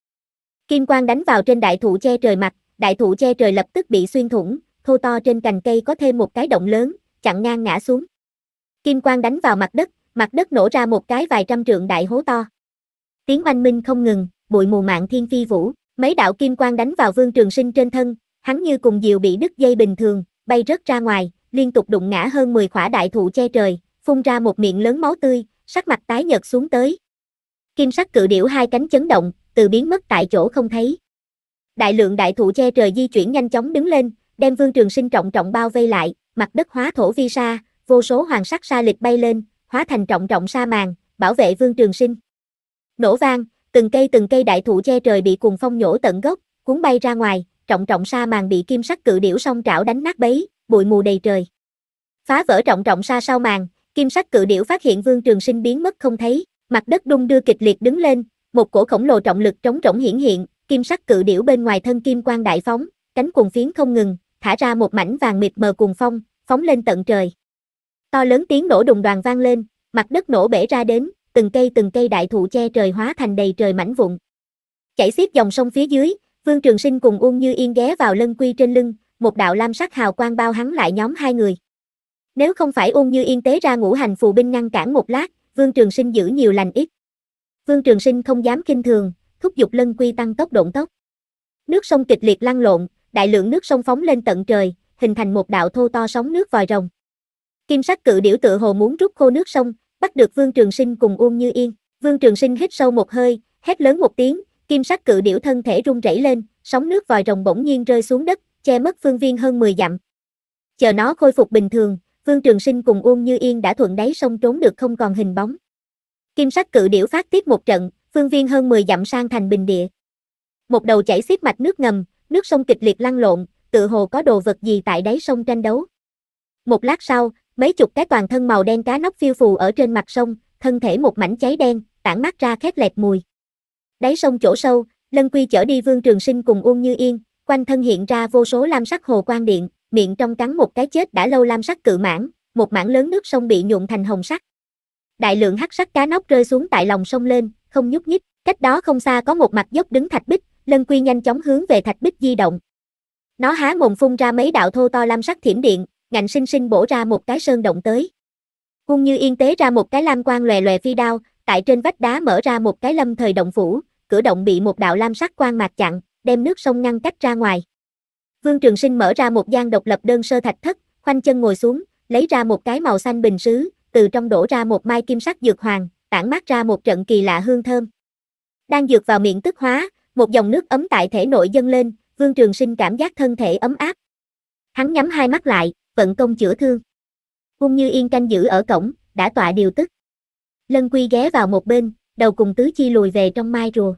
Kim quang đánh vào trên đại thụ che trời mặt, đại thụ che trời lập tức bị xuyên thủng, thô to trên cành cây có thêm một cái động lớn, chặn ngang ngã xuống. Kim quang đánh vào mặt đất, mặt đất nổ ra một cái vài trăm trượng đại hố to. Tiếng oanh minh không ngừng, bụi mù mạng thiên phi vũ, mấy đạo kim quang đánh vào Vương Trường Sinh trên thân, hắn như cùng diều bị đứt dây bình thường, bay rớt ra ngoài, liên tục đụng ngã hơn 10 khỏa đại thụ che trời, phun ra một miệng lớn máu tươi, sắc mặt tái nhợt xuống tới. Kim sắc cự điểu hai cánh chấn động, từ biến mất tại chỗ không thấy. Đại lượng đại thụ che trời di chuyển nhanh chóng đứng lên, đem Vương Trường Sinh trọng trọng bao vây lại, mặt đất hóa thổ vi sa, vô số hoàng sắc sa lịch bay lên, hóa thành trọng trọng sa màn, bảo vệ Vương Trường Sinh. Nổ vang, từng cây từng cây đại thụ che trời bị cuồng phong nhổ tận gốc, cuốn bay ra ngoài, trọng trọng sa màn bị kim sắc cự điểu song trảo đánh nát bấy, bụi mù đầy trời. Phá vỡ trọng trọng sa sau màn, kim sắc cự điểu phát hiện Vương Trường Sinh biến mất không thấy, mặt đất đung đưa kịch liệt đứng lên, một cổ khổng lồ trọng lực trống rỗng hiển hiện, kim sắc cự điểu bên ngoài thân kim quang đại phóng, cánh cuồng phiến không ngừng, thả ra một mảnh vàng mịt mờ cuồng phong, phóng lên tận trời. To lớn tiếng nổ đùng đoàn vang lên, mặt đất nổ bể ra đến, từng cây từng cây đại thụ che trời hóa thành đầy trời mảnh vụn. Chảy xiết dòng sông phía dưới, Vương Trường Sinh cùng Uông Như Yên ghé vào lân quy trên lưng, một đạo lam sắc hào quang bao hắn lại nhóm hai người. Nếu không phải Uông Như Yên tế ra ngũ hành phù binh ngăn cản một lát, Vương Trường Sinh giữ nhiều lành ít. Vương Trường Sinh không dám kinh thường, thúc giục lân quy tăng tốc động tốc. Nước sông kịch liệt lăn lộn, đại lượng nước sông phóng lên tận trời, hình thành một đạo thô to sóng nước vòi rồng. Kim sắc cự điểu tự hồ muốn rút khô nước sông, bắt được Vương Trường Sinh cùng Uông Như Yên. Vương Trường Sinh hít sâu một hơi, hét lớn một tiếng, kim sắc cự điểu thân thể rung rẩy lên, sóng nước vòi rồng bỗng nhiên rơi xuống đất, che mất phương viên hơn 10 dặm. Chờ nó khôi phục bình thường, Vương Trường Sinh cùng Uông Như Yên đã thuận đáy sông trốn được không còn hình bóng. Kim sắc cự điểu phát tiếp một trận, phương viên hơn 10 dặm sang thành bình địa. Một đầu chảy xiết mạch nước ngầm, nước sông kịch liệt lăn lộn, tự hồ có đồ vật gì tại đáy sông tranh đấu. Một lát sau, mấy chục cái toàn thân màu đen cá nóc phiêu phù ở trên mặt sông, thân thể một mảnh cháy đen, tản mát ra khét lẹt mùi. Đáy sông chỗ sâu, Lân Quy chở đi Vương Trường Sinh cùng Uông Như Yên, quanh thân hiện ra vô số lam sắc hồ quang điện, miệng trong cắn một cái chết đã lâu lam sắc cự mãn, một mảng lớn nước sông bị nhuộm thành hồng sắc. Đại lượng hắc sắc cá nóc rơi xuống tại lòng sông lên, không nhúc nhích, cách đó không xa có một mặt dốc đứng thạch bích, Lân Quy nhanh chóng hướng về thạch bích di động. Nó há mồm phun ra mấy đạo thô to lam sắc thiểm điện, ngạnh sinh sinh bổ ra một cái sơn động tới. Cung Như Yên tế ra một cái lam quang lòe lòe phi đao, tại trên vách đá mở ra một cái lâm thời động phủ, cửa động bị một đạo lam sắc quang mạc chặn, đem nước sông ngăn cách ra ngoài. Vương Trường Sinh mở ra một gian độc lập đơn sơ thạch thất, khoanh chân ngồi xuống, lấy ra một cái màu xanh bình sứ, từ trong đổ ra một mai kim sắc dược hoàng, tản mát ra một trận kỳ lạ hương thơm. Đang dược vào miệng tức hóa, một dòng nước ấm tại thể nội dâng lên, Vương Trường Sinh cảm giác thân thể ấm áp. Hắn nhắm hai mắt lại, vận công chữa thương. hung Như Yên canh giữ ở cổng, đã tọa điều tức. Lân Quy ghé vào một bên, đầu cùng tứ chi lùi về trong mai rùa.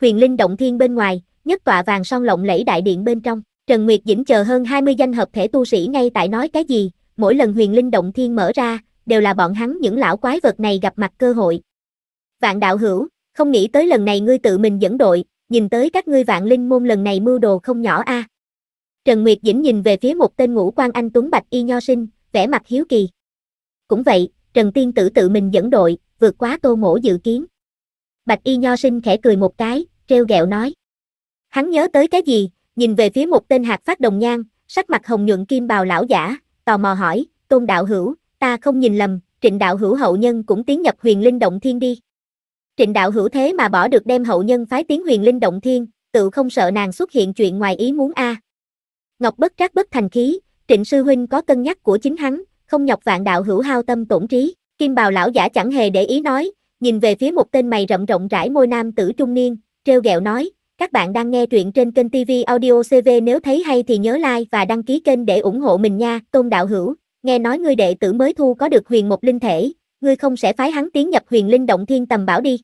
Huyền Linh động thiên bên ngoài, nhất tọa vàng son lộng lẫy đại điện bên trong, Trần Nguyệt Dĩnh chờ hơn 20 danh hợp thể tu sĩ ngay tại nói cái gì, mỗi lần Huyền Linh động thiên mở ra, đều là bọn hắn những lão quái vật này gặp mặt cơ hội. Vạn đạo hữu, không nghĩ tới lần này ngươi tự mình dẫn đội, nhìn tới các ngươi vạn linh môn lần này mưu đồ không nhỏ a. À. Trần Nguyệt Dĩnh nhìn về phía một tên ngũ quan anh Tuấn Bạch Y Nho Sinh, vẻ mặt hiếu kỳ. Cũng vậy, Trần Tiên Tử tự mình dẫn đội, vượt quá tô mổ dự kiến. Bạch Y Nho Sinh khẽ cười một cái, treo gẹo nói. Hắn nhớ tới cái gì, nhìn về phía một tên hạt phát đồng nhang, sắc mặt hồng nhuận kim bào lão giả, tò mò hỏi, tôn đạo hữu, ta không nhìn lầm, trịnh đạo hữu hậu nhân cũng tiến nhập huyền linh động thiên đi. Trịnh đạo hữu thế mà bỏ được đem hậu nhân phái tiếng huyền linh động thiên, tự không sợ nàng xuất hiện chuyện ngoài ý muốn a. Ngọc bất trắc bất thành khí, trịnh sư huynh có cân nhắc của chính hắn, không nhọc vạn đạo hữu hao tâm tổn trí, kim bào lão giả chẳng hề để ý nói, nhìn về phía một tên mày rậm rộng rãi môi nam tử trung niên, treo gẹo nói, các bạn đang nghe truyện trên kênh TV Audio CV nếu thấy hay thì nhớ like và đăng ký kênh để ủng hộ mình nha, tôn đạo hữu, nghe nói ngươi đệ tử mới thu có được huyền một linh thể, ngươi không sẽ phái hắn tiến nhập huyền linh động thiên tầm bảo đi.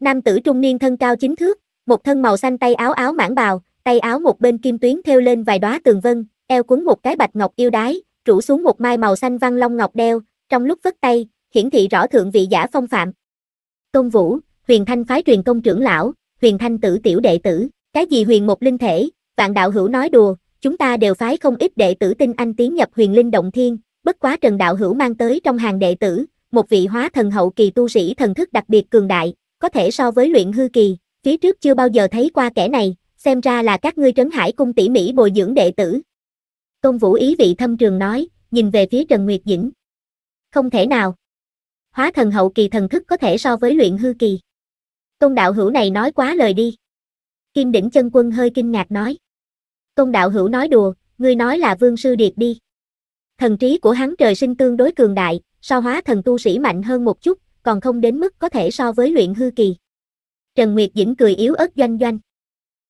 Nam tử trung niên thân cao chính thước, một thân màu xanh tay áo áo mãng bào, tay áo một bên kim tuyến thêu lên vài đóa tường vân, eo cuốn một cái bạch ngọc yêu đái, rủ xuống một mai màu xanh văn long ngọc đeo, trong lúc vất tay, hiển thị rõ thượng vị giả phong phạm. Tôn Vũ, Huyền Thanh phái truyền công trưởng lão, Huyền Thanh tử tiểu đệ tử, cái gì huyền một linh thể, vạn đạo hữu nói đùa, chúng ta đều phái không ít đệ tử tinh anh tiến nhập huyền linh động thiên, bất quá Trần đạo hữu mang tới trong hàng đệ tử, một vị hóa thần hậu kỳ tu sĩ thần thức đặc biệt cường đại, có thể so với luyện hư kỳ, phía trước chưa bao giờ thấy qua kẻ này, xem ra là các ngươi trấn hải cung tỉ mỹ bồi dưỡng đệ tử. Tôn Vũ ý vị thâm trường nói, nhìn về phía Trần Nguyệt Dĩnh. Không thể nào. Hóa thần hậu kỳ thần thức có thể so với luyện hư kỳ. Tôn đạo hữu này nói quá lời đi. Kim đỉnh chân quân hơi kinh ngạc nói. Tôn đạo hữu nói đùa, ngươi nói là vương sư điệt đi. Thần trí của hắn trời sinh tương đối cường đại, so hóa thần tu sĩ mạnh hơn một chút, còn không đến mức có thể so với luyện hư kỳ. Trần Nguyệt Dĩnh cười yếu ớt doanh doanh.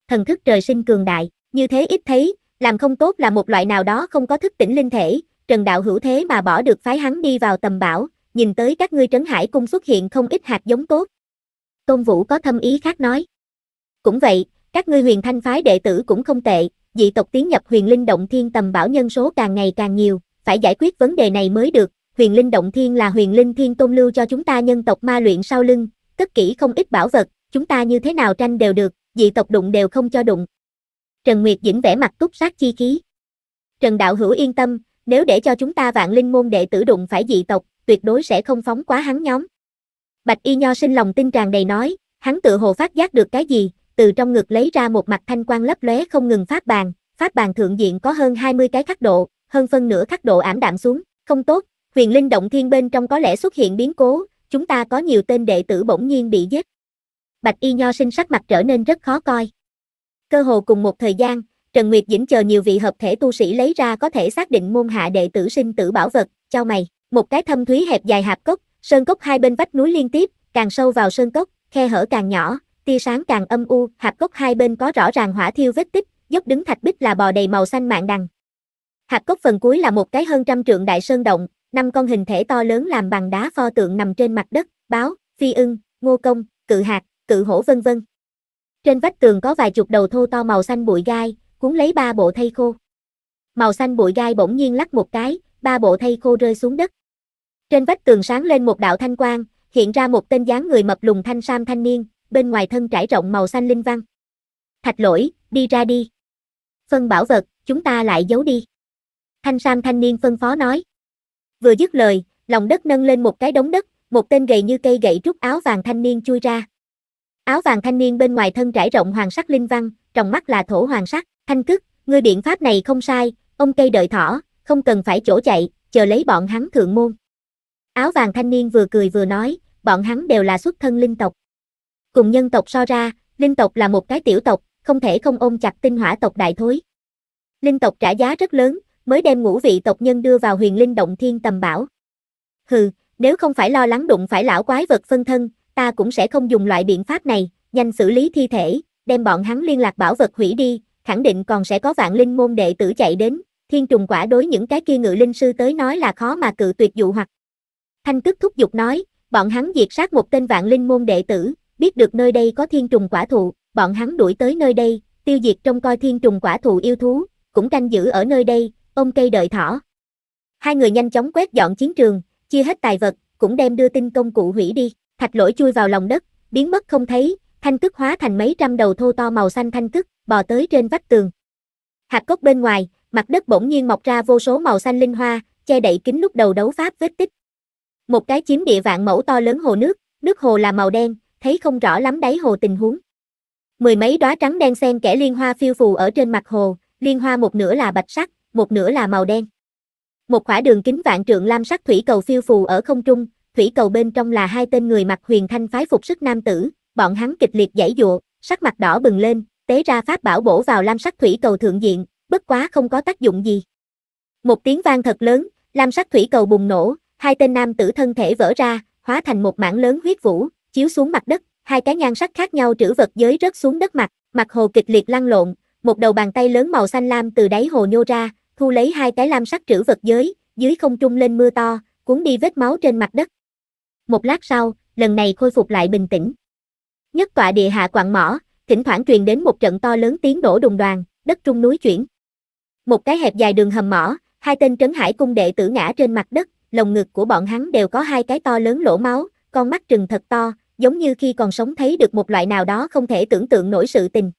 Thần thức trời sinh cường đại, như thế ít thấy, làm không tốt là một loại nào đó không có thức tỉnh linh thể, Trần Đạo hữu thế mà bỏ được phái hắn đi vào tầm bảo, nhìn tới các ngươi trấn hải cung xuất hiện không ít hạt giống tốt. Tôn Vũ có thâm ý khác nói. Cũng vậy, các ngươi huyền thanh phái đệ tử cũng không tệ, dị tộc tiến nhập huyền linh động thiên tầm bảo nhân số càng ngày càng nhiều, phải giải quyết vấn đề này mới được, huyền linh động thiên là huyền linh thiên tôn lưu cho chúng ta nhân tộc ma luyện sau lưng, cất kỹ không ít bảo vật, chúng ta như thế nào tranh đều được, dị tộc đụng đều không cho đụng. Trần Nguyệt Dĩnh vẻ mặt túc sát chi khí. Trần Đạo Hữu yên tâm, nếu để cho chúng ta vạn linh môn đệ tử đụng phải dị tộc, tuyệt đối sẽ không phóng quá hắn nhóm. Bạch Y Nho sinh lòng tin tràn đầy nói, hắn tự hồ phát giác được cái gì, từ trong ngực lấy ra một mặt thanh quan lấp lóe không ngừng phát bàn, phát bàn thượng diện có hơn 20 cái khắc độ, hơn phân nửa khắc độ ảm đạm xuống, không tốt, huyền linh động thiên bên trong có lẽ xuất hiện biến cố, chúng ta có nhiều tên đệ tử bỗng nhiên bị giết. Bạch y nho sinh sắc mặt trở nên rất khó coi. Cơ hồ cùng một thời gian, Trần Nguyệt Dĩnh chờ nhiều vị hợp thể tu sĩ lấy ra có thể xác định môn hạ đệ tử sinh tử bảo vật, cho mày, một cái thâm thúy hẹp dài hạp cốc, sơn cốc hai bên vách núi liên tiếp, càng sâu vào sơn cốc, khe hở càng nhỏ, tia sáng càng âm u, hạp cốc hai bên có rõ ràng hỏa thiêu vết tích, dốc đứng thạch bích là bò đầy màu xanh mạng đằng. Hạp cốc phần cuối là một cái hơn trăm trượng đại sơn động, năm con hình thể to lớn làm bằng đá pho tượng nằm trên mặt đất, báo, phi ưng, ngô công, cự hạt, cự hổ vân vân. Trên vách tường có vài chục đầu thô to màu xanh bụi gai, cuốn lấy ba bộ thây khô. Màu xanh bụi gai bỗng nhiên lắc một cái, ba bộ thây khô rơi xuống đất. Trên vách tường sáng lên một đạo thanh quang, hiện ra một tên dáng người mập lùng thanh sam thanh niên, bên ngoài thân trải rộng màu xanh linh văn. Thạch lỗi, đi ra đi. Phân bảo vật, chúng ta lại giấu đi. Thanh sam thanh niên phân phó nói. Vừa dứt lời, lòng đất nâng lên một cái đống đất, một tên gầy như cây gậy rút áo vàng thanh niên chui ra. Áo vàng thanh niên bên ngoài thân trải rộng hoàng sắc linh văn, trong mắt là thổ hoàng sắc, thanh cức, ngươi biện pháp này không sai, ông cây đợi thỏ, không cần phải chỗ chạy, chờ lấy bọn hắn thượng môn. Áo vàng thanh niên vừa cười vừa nói, bọn hắn đều là xuất thân linh tộc. Cùng nhân tộc so ra, linh tộc là một cái tiểu tộc, không thể không ôm chặt tinh hỏa tộc đại thối. Linh tộc trả giá rất lớn, mới đem ngũ vị tộc nhân đưa vào huyền linh động thiên tầm bảo. Hừ, nếu không phải lo lắng đụng phải lão quái vật phân thân, ta cũng sẽ không dùng loại biện pháp này, nhanh xử lý thi thể, đem bọn hắn liên lạc bảo vật hủy đi, khẳng định còn sẽ có vạn linh môn đệ tử chạy đến, thiên trùng quả đối những cái kia ngự linh sư tới nói là khó mà cự tuyệt dụ hoặc. Thanh tức thúc giục nói, bọn hắn diệt sát một tên vạn linh môn đệ tử, biết được nơi đây có thiên trùng quả thụ, bọn hắn đuổi tới nơi đây, tiêu diệt trong coi thiên trùng quả thụ yêu thú, cũng canh giữ ở nơi đây, Ông cây đợi thỏ. Hai người nhanh chóng quét dọn chiến trường, chia hết tài vật, cũng đem đưa tin công cụ hủy đi, thạch lỗi chui vào lòng đất, biến mất không thấy, thanh tức hóa thành mấy trăm đầu thô to màu xanh thanh tức, bò tới trên vách tường. Hạt cốc bên ngoài, mặt đất bỗng nhiên mọc ra vô số màu xanh linh hoa, che đậy kín lúc đầu đấu pháp vết tích. Một cái chiếm địa vạn mẫu to lớn hồ nước, nước hồ là màu đen, thấy không rõ lắm đáy hồ tình huống. Mười mấy đóa trắng đen xen kẽ liên hoa phiêu phù ở trên mặt hồ, liên hoa một nửa là bạch sắc, một nửa là màu đen. Một khỏa đường kính vạn trượng lam sắc thủy cầu phiêu phù ở không trung, thủy cầu bên trong là hai tên người mặc huyền thanh phái phục sức nam tử, bọn hắn kịch liệt giãy giụa, sắc mặt đỏ bừng lên, tế ra pháp bảo bổ vào lam sắc thủy cầu thượng diện, bất quá không có tác dụng gì. Một tiếng vang thật lớn, lam sắc thủy cầu bùng nổ, hai tên nam tử thân thể vỡ ra, hóa thành một mảng lớn huyết vũ, chiếu xuống mặt đất, hai cái nhan sắc khác nhau trữ vật giới rớt xuống đất mặt, mặt hồ kịch liệt lăn lộn, một đầu bàn tay lớn màu xanh lam từ đáy hồ nhô ra, thu lấy hai cái lam sắc trữ vật giới, dưới không trung lên mưa to, cuốn đi vết máu trên mặt đất. Một lát sau, lần này khôi phục lại bình tĩnh. Nhất tọa địa hạ quạng mỏ, thỉnh thoảng truyền đến một trận to lớn tiếng đổ đùng đoàn, đất trung núi chuyển. Một cái hẹp dài đường hầm mỏ, hai tên trấn hải cung đệ tử ngã trên mặt đất, lồng ngực của bọn hắn đều có hai cái to lớn lỗ máu, con mắt trừng thật to, giống như khi còn sống thấy được một loại nào đó không thể tưởng tượng nổi sự tình.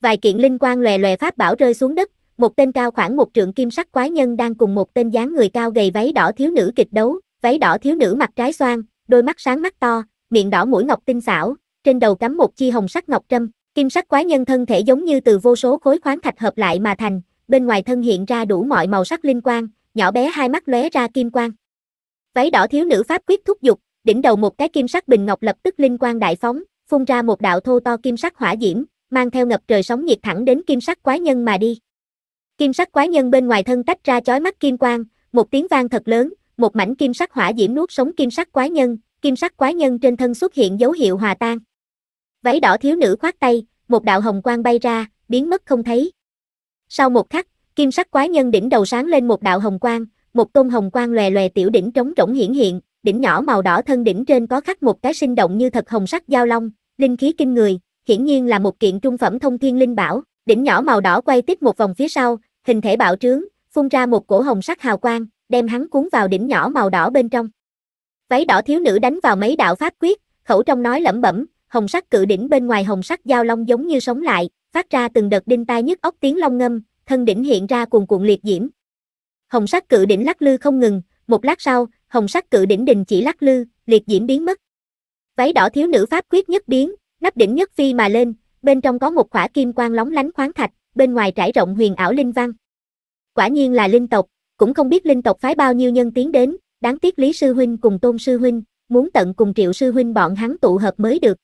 Vài kiện linh quang lòe lòe pháp bảo rơi xuống đất, một tên cao khoảng một trượng kim sắc quái nhân đang cùng một tên dáng người cao gầy váy đỏ thiếu nữ kịch đấu, váy đỏ thiếu nữ mặt trái xoan, đôi mắt sáng mắt to, miệng đỏ mũi ngọc tinh xảo, trên đầu cắm một chi hồng sắc ngọc trâm, kim sắc quái nhân thân thể giống như từ vô số khối khoáng thạch hợp lại mà thành, bên ngoài thân hiện ra đủ mọi màu sắc linh quang, nhỏ bé hai mắt lóe ra kim quang. Váy đỏ thiếu nữ pháp quyết thúc dục, đỉnh đầu một cái kim sắc bình ngọc lập tức linh quang đại phóng, phun ra một đạo thô to kim sắc hỏa diễm, mang theo ngập trời sóng nhiệt thẳng đến kim sắc quái nhân mà đi. Kim sắc quái nhân bên ngoài thân tách ra chói mắt kim quang, một tiếng vang thật lớn, một mảnh kim sắc hỏa diễm nuốt sống kim sắc quái nhân, kim sắc quái nhân trên thân xuất hiện dấu hiệu hòa tan. Váy đỏ thiếu nữ khoát tay, một đạo hồng quang bay ra, biến mất không thấy. Sau một khắc, kim sắc quái nhân đỉnh đầu sáng lên một đạo hồng quang, một tôn hồng quang lòe lòe tiểu đỉnh trống rỗng hiển hiện, đỉnh nhỏ màu đỏ thân đỉnh trên có khắc một cái sinh động như thật hồng sắc giao long, linh khí kinh người, hiển nhiên là một kiện trung phẩm thông thiên linh bảo. Đỉnh nhỏ màu đỏ quay tiếp một vòng phía sau, hình thể bạo trướng, phun ra một cổ hồng sắc hào quang, đem hắn cuốn vào đỉnh nhỏ màu đỏ bên trong. Váy đỏ thiếu nữ đánh vào mấy đạo pháp quyết, khẩu trong nói lẩm bẩm, hồng sắc cự đỉnh bên ngoài hồng sắc giao long giống như sống lại, phát ra từng đợt đinh tai nhức óc tiếng long ngâm, thân đỉnh hiện ra cuồn cuộn liệt diễm. Hồng sắc cự đỉnh lắc lư không ngừng, một lát sau, hồng sắc cự đỉnh đình chỉ lắc lư, liệt diễm biến mất. Váy đỏ thiếu nữ pháp quyết nhất biến, nắp đỉnh nhất phi mà lên, bên trong có một khỏa kim quang lóng lánh khoáng thạch, bên ngoài trải rộng huyền ảo linh văn. Quả nhiên là linh tộc, cũng không biết linh tộc phái bao nhiêu nhân tiến đến, đáng tiếc Lý Sư Huynh cùng Tôn Sư Huynh, muốn tận cùng Triệu Sư Huynh bọn hắn tụ hợp mới được.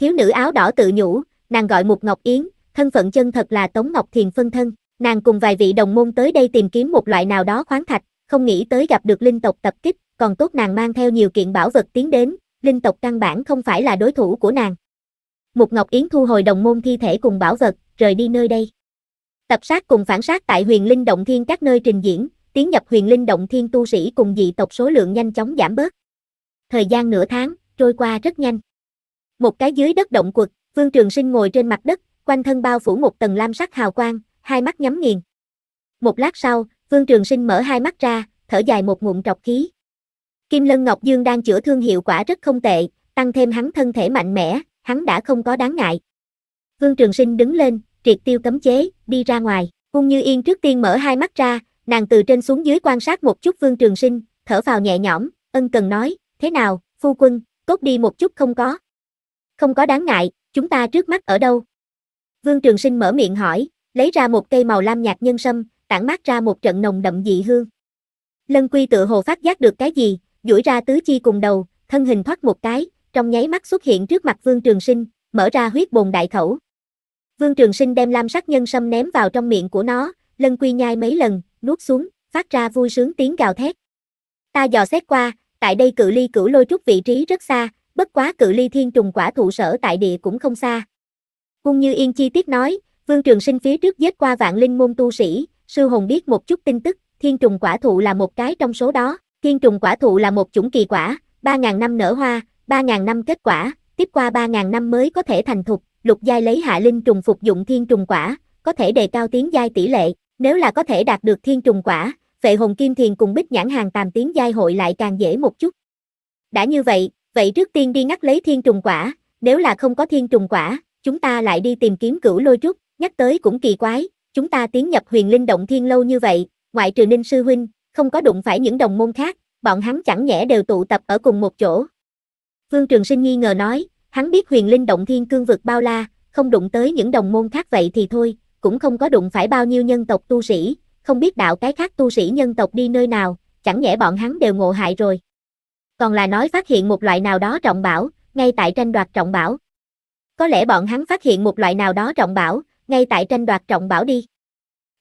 Thiếu nữ áo đỏ tự nhủ, nàng gọi Mục Ngọc Yến, thân phận chân thật là Tống Ngọc Thiền phân thân, nàng cùng vài vị đồng môn tới đây tìm kiếm một loại nào đó khoáng thạch, không nghĩ tới gặp được linh tộc tập kích, còn tốt nàng mang theo nhiều kiện bảo vật tiến đến, linh tộc căn bản không phải là đối thủ của nàng. Mục Ngọc Yến thu hồi đồng môn thi thể cùng bảo vật, rời đi nơi đây. Tập sát cùng phản sát tại huyền linh động thiên các nơi trình diễn, tiến nhập huyền linh động thiên tu sĩ cùng dị tộc số lượng nhanh chóng giảm bớt. Thời gian nửa tháng, trôi qua rất nhanh. Một cái dưới đất động quật, Vương Trường Sinh ngồi trên mặt đất, quanh thân bao phủ một tầng lam sắc hào quang, hai mắt nhắm nghiền. Một lát sau, Vương Trường Sinh mở hai mắt ra, thở dài một ngụm trọc khí. Kim Lân Ngọc Dương đang chữa thương hiệu quả rất không tệ, tăng thêm hắn thân thể mạnh mẽ, hắn đã không có đáng ngại. Vương Trường Sinh đứng lên, triệt tiêu cấm chế, đi ra ngoài. Ung Như Yên trước tiên mở hai mắt ra, nàng từ trên xuống dưới quan sát một chút Vương Trường Sinh, thở vào nhẹ nhõm, ân cần nói, thế nào, phu quân, cốt đi một chút không có. Không có đáng ngại, chúng ta trước mắt ở đâu? Vương Trường Sinh mở miệng hỏi, lấy ra một cây màu lam nhạt nhân sâm, tản mát ra một trận nồng đậm dị hương. Lân Quy tự hồ phát giác được cái gì, duỗi ra tứ chi cùng đầu, thân hình thoát một cái, trong nháy mắt xuất hiện trước mặt Vương Trường Sinh, mở ra huyết bồn đại khẩu. Vương Trường Sinh đem lam sắc nhân sâm ném vào trong miệng của nó, lân quy nhai mấy lần, nuốt xuống, phát ra vui sướng tiếng gào thét. Ta dò xét qua, tại đây cự ly cửu lôi trúc vị trí rất xa, bất quá cự ly thiên trùng quả thụ sở tại địa cũng không xa. Cung như yên chi tiết nói, Vương Trường Sinh phía trước giết qua vạn linh môn tu sĩ, sư hồn biết một chút tin tức, thiên trùng quả thụ là một cái trong số đó, thiên trùng quả thụ là một chủng kỳ quả, 3.000 năm nở hoa, 3.000 năm kết quả, tiếp qua 3.000 năm mới có thể thành thục, lục giai lấy hạ linh trùng phục dụng thiên trùng quả, có thể đề cao tiến giai tỷ lệ, nếu là có thể đạt được thiên trùng quả, vệ hồn kim thiền cùng bích nhãn hàng tàm tiến giai hội lại càng dễ một chút. Đã như vậy, vậy trước tiên đi ngắt lấy thiên trùng quả, nếu là không có thiên trùng quả, chúng ta lại đi tìm kiếm cửu lôi trúc, nhắc tới cũng kỳ quái, chúng ta tiến nhập huyền linh động thiên lâu như vậy, ngoại trừ ninh sư huynh, không có đụng phải những đồng môn khác, bọn hắn chẳng nhẽ đều tụ tập ở cùng một chỗ, Vương Trường Sinh nghi ngờ nói, hắn biết huyền linh động thiên cương vực bao la, không đụng tới những đồng môn khác vậy thì thôi, cũng không có đụng phải bao nhiêu nhân tộc tu sĩ, không biết đạo cái khác tu sĩ nhân tộc đi nơi nào, chẳng nhẽ bọn hắn đều ngộ hại rồi. Còn là nói phát hiện một loại nào đó trọng bảo, ngay tại tranh đoạt trọng bảo. Có lẽ bọn hắn phát hiện một loại nào đó trọng bảo, ngay tại tranh đoạt trọng bảo đi.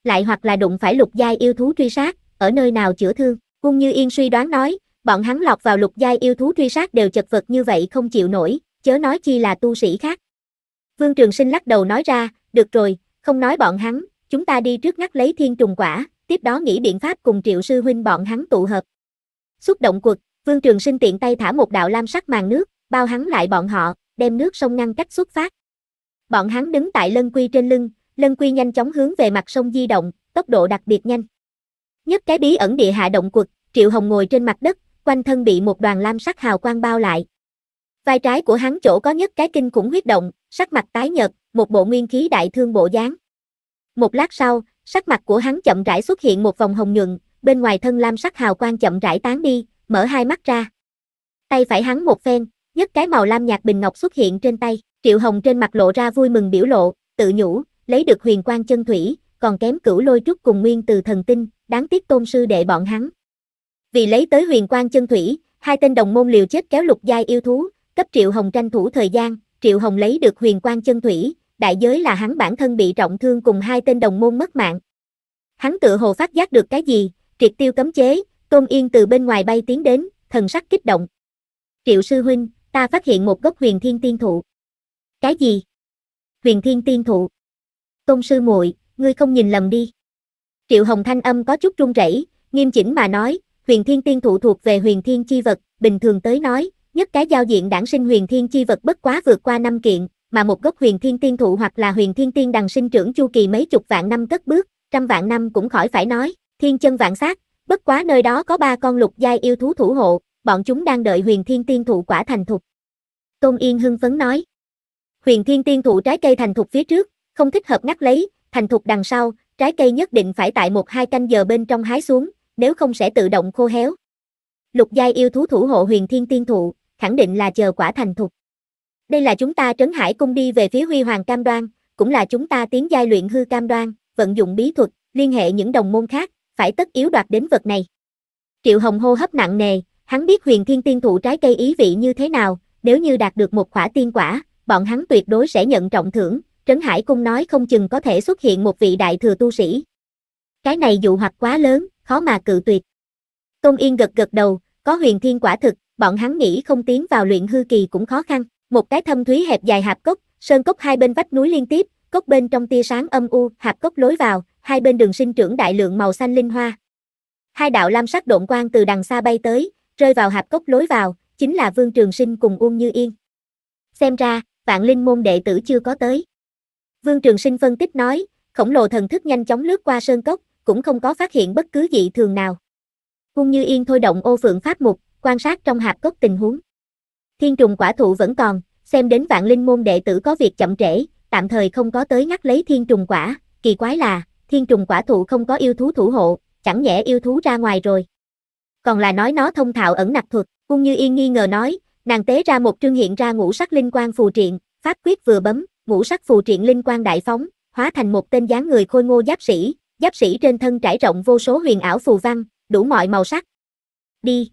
Lại hoặc là đụng phải lục giai yêu thú truy sát, ở nơi nào chữa thương, Cung Như Yên suy đoán nói, bọn hắn lọt vào lục giai yêu thú truy sát đều chật vật như vậy không chịu nổi, chớ nói chi là tu sĩ khác. Vương Trường Sinh lắc đầu nói ra, được rồi, không nói bọn hắn, chúng ta đi trước ngắt lấy thiên trùng quả, tiếp đó nghĩ biện pháp cùng triệu sư huynh bọn hắn tụ hợp. Xúc động cuộc, Vương Trường Sinh tiện tay thả một đạo lam sắc màn nước, bao hắn lại bọn họ, đem nước sông ngăn cách xuất phát. Bọn hắn đứng tại lân quy trên lưng, lân quy nhanh chóng hướng về mặt sông di động, tốc độ đặc biệt nhanh. Nhất cái bí ẩn địa hạ động quật, Triệu Hồng ngồi trên mặt đất, quanh thân bị một đoàn lam sắc hào quang bao lại. Vai trái của hắn chỗ có nhất cái kinh khủng huyết động, sắc mặt tái nhợt, một bộ nguyên khí đại thương bộ dáng. Một lát sau, sắc mặt của hắn chậm rãi xuất hiện một vòng hồng nhuận, bên ngoài thân lam sắc hào quang chậm rãi tán đi, mở hai mắt ra. Tay phải hắn một phen, nhất cái màu lam nhạt bình ngọc xuất hiện trên tay, Triệu Hồng trên mặt lộ ra vui mừng biểu lộ, tự nhủ, lấy được huyền quang chân thủy, còn kém cửu lôi trúc cùng nguyên từ thần tinh, đáng tiếc tôn sư đệ bọn hắn, vì lấy tới huyền quan chân thủy, hai tên đồng môn liều chết kéo lục giai yêu thú, cấp Triệu Hồng tranh thủ thời gian, Triệu Hồng lấy được huyền quan chân thủy, đại giới là hắn bản thân bị trọng thương cùng hai tên đồng môn mất mạng. Hắn tự hồ phát giác được cái gì, triệt tiêu cấm chế, Tôn Yên từ bên ngoài bay tiến đến, thần sắc kích động. Triệu sư huynh, ta phát hiện một gốc huyền thiên tiên thụ. Cái gì? Huyền thiên tiên thụ. Tôn sư muội, ngươi không nhìn lầm đi. Triệu Hồng thanh âm có chút run rẩy, nghiêm chỉnh mà nói, huyền thiên tiên thụ thuộc về huyền thiên chi vật, bình thường tới nói, nhất cái giao diện đảng sinh huyền thiên chi vật bất quá vượt qua năm kiện, mà một gốc huyền thiên tiên thụ hoặc là huyền thiên tiên đằng sinh trưởng chu kỳ mấy chục vạn năm cất bước, trăm vạn năm cũng khỏi phải nói, thiên chân vạn sát, bất quá nơi đó có ba con lục giai yêu thú thủ hộ, bọn chúng đang đợi huyền thiên tiên thụ quả thành thục. Tôn Yên hưng phấn nói, huyền thiên tiên thụ trái cây thành thục phía trước, không thích hợp ngắt lấy, thành thục đằng sau, trái cây nhất định phải tại một hai canh giờ bên trong hái xuống, nếu không sẽ tự động khô héo. Lục giai yêu thú thủ hộ huyền thiên tiên thụ, khẳng định là chờ quả thành thục. Đây là chúng ta trấn hải cung đi về phía huy hoàng cam đoan, cũng là chúng ta tiến giai luyện hư cam đoan, vận dụng bí thuật, liên hệ những đồng môn khác, phải tất yếu đoạt đến vật này. Triệu Hồng hô hấp nặng nề, hắn biết huyền thiên tiên thụ trái cây ý vị như thế nào, nếu như đạt được một quả tiên quả, bọn hắn tuyệt đối sẽ nhận trọng thưởng, Trấn Hải Cung nói không chừng có thể xuất hiện một vị đại thừa tu sĩ. Cái này dụ hoặc quá lớn, khó mà cự tuyệt. Công Yên gật gật đầu, có huyền thiên quả thực, bọn hắn nghĩ không tiến vào luyện hư kỳ cũng khó khăn. Một cái thâm thúy hẹp dài hạp cốc, sơn cốc hai bên vách núi liên tiếp, cốc bên trong tia sáng âm u, hạp cốc lối vào, hai bên đường sinh trưởng đại lượng màu xanh linh hoa. Hai đạo lam sắc độn quang từ đằng xa bay tới, rơi vào hạp cốc lối vào, chính là Vương Trường Sinh cùng Uông Như Yên. Xem ra, vạn linh môn đệ tử chưa có tới. Vương Trường Sinh phân tích nói, khổng lồ thần thức nhanh chóng lướt qua sơn cốc, cũng không có phát hiện bất cứ dị thường nào. Hung Như Yên thôi động ô phượng pháp mục, quan sát trong hạp cốc tình huống. Thiên trùng quả thụ vẫn còn, xem đến vạn linh môn đệ tử có việc chậm trễ, tạm thời không có tới ngắt lấy thiên trùng quả, kỳ quái là, thiên trùng quả thụ không có yêu thú thủ hộ, chẳng nhẽ yêu thú ra ngoài rồi. Còn là nói nó thông thạo ẩn nặc thuật, Cung Như Yên nghi ngờ nói, nàng tế ra một trương hiện ra ngũ sắc linh quan phù triện, pháp quyết vừa bấm, ngũ sắc phù triện linh quan đại phóng, hóa thành một tên dáng người khôi ngô giáp sĩ, giáp sĩ trên thân trải rộng vô số huyền ảo phù văn, đủ mọi màu sắc. Đi.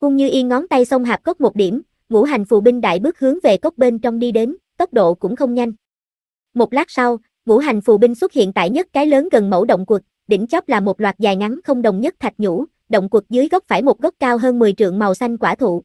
Cung Như Yên ngón tay xông hạp cốc một điểm, ngũ hành phù binh đại bước hướng về cốc bên trong đi đến, tốc độ cũng không nhanh. Một lát sau, ngũ hành phù binh xuất hiện tại nhất cái lớn gần mẫu động quật, đỉnh chóp là một loạt dài ngắn không đồng nhất thạch nhũ, động quật dưới gốc phải một gốc cao hơn 10 trượng màu xanh quả thụ.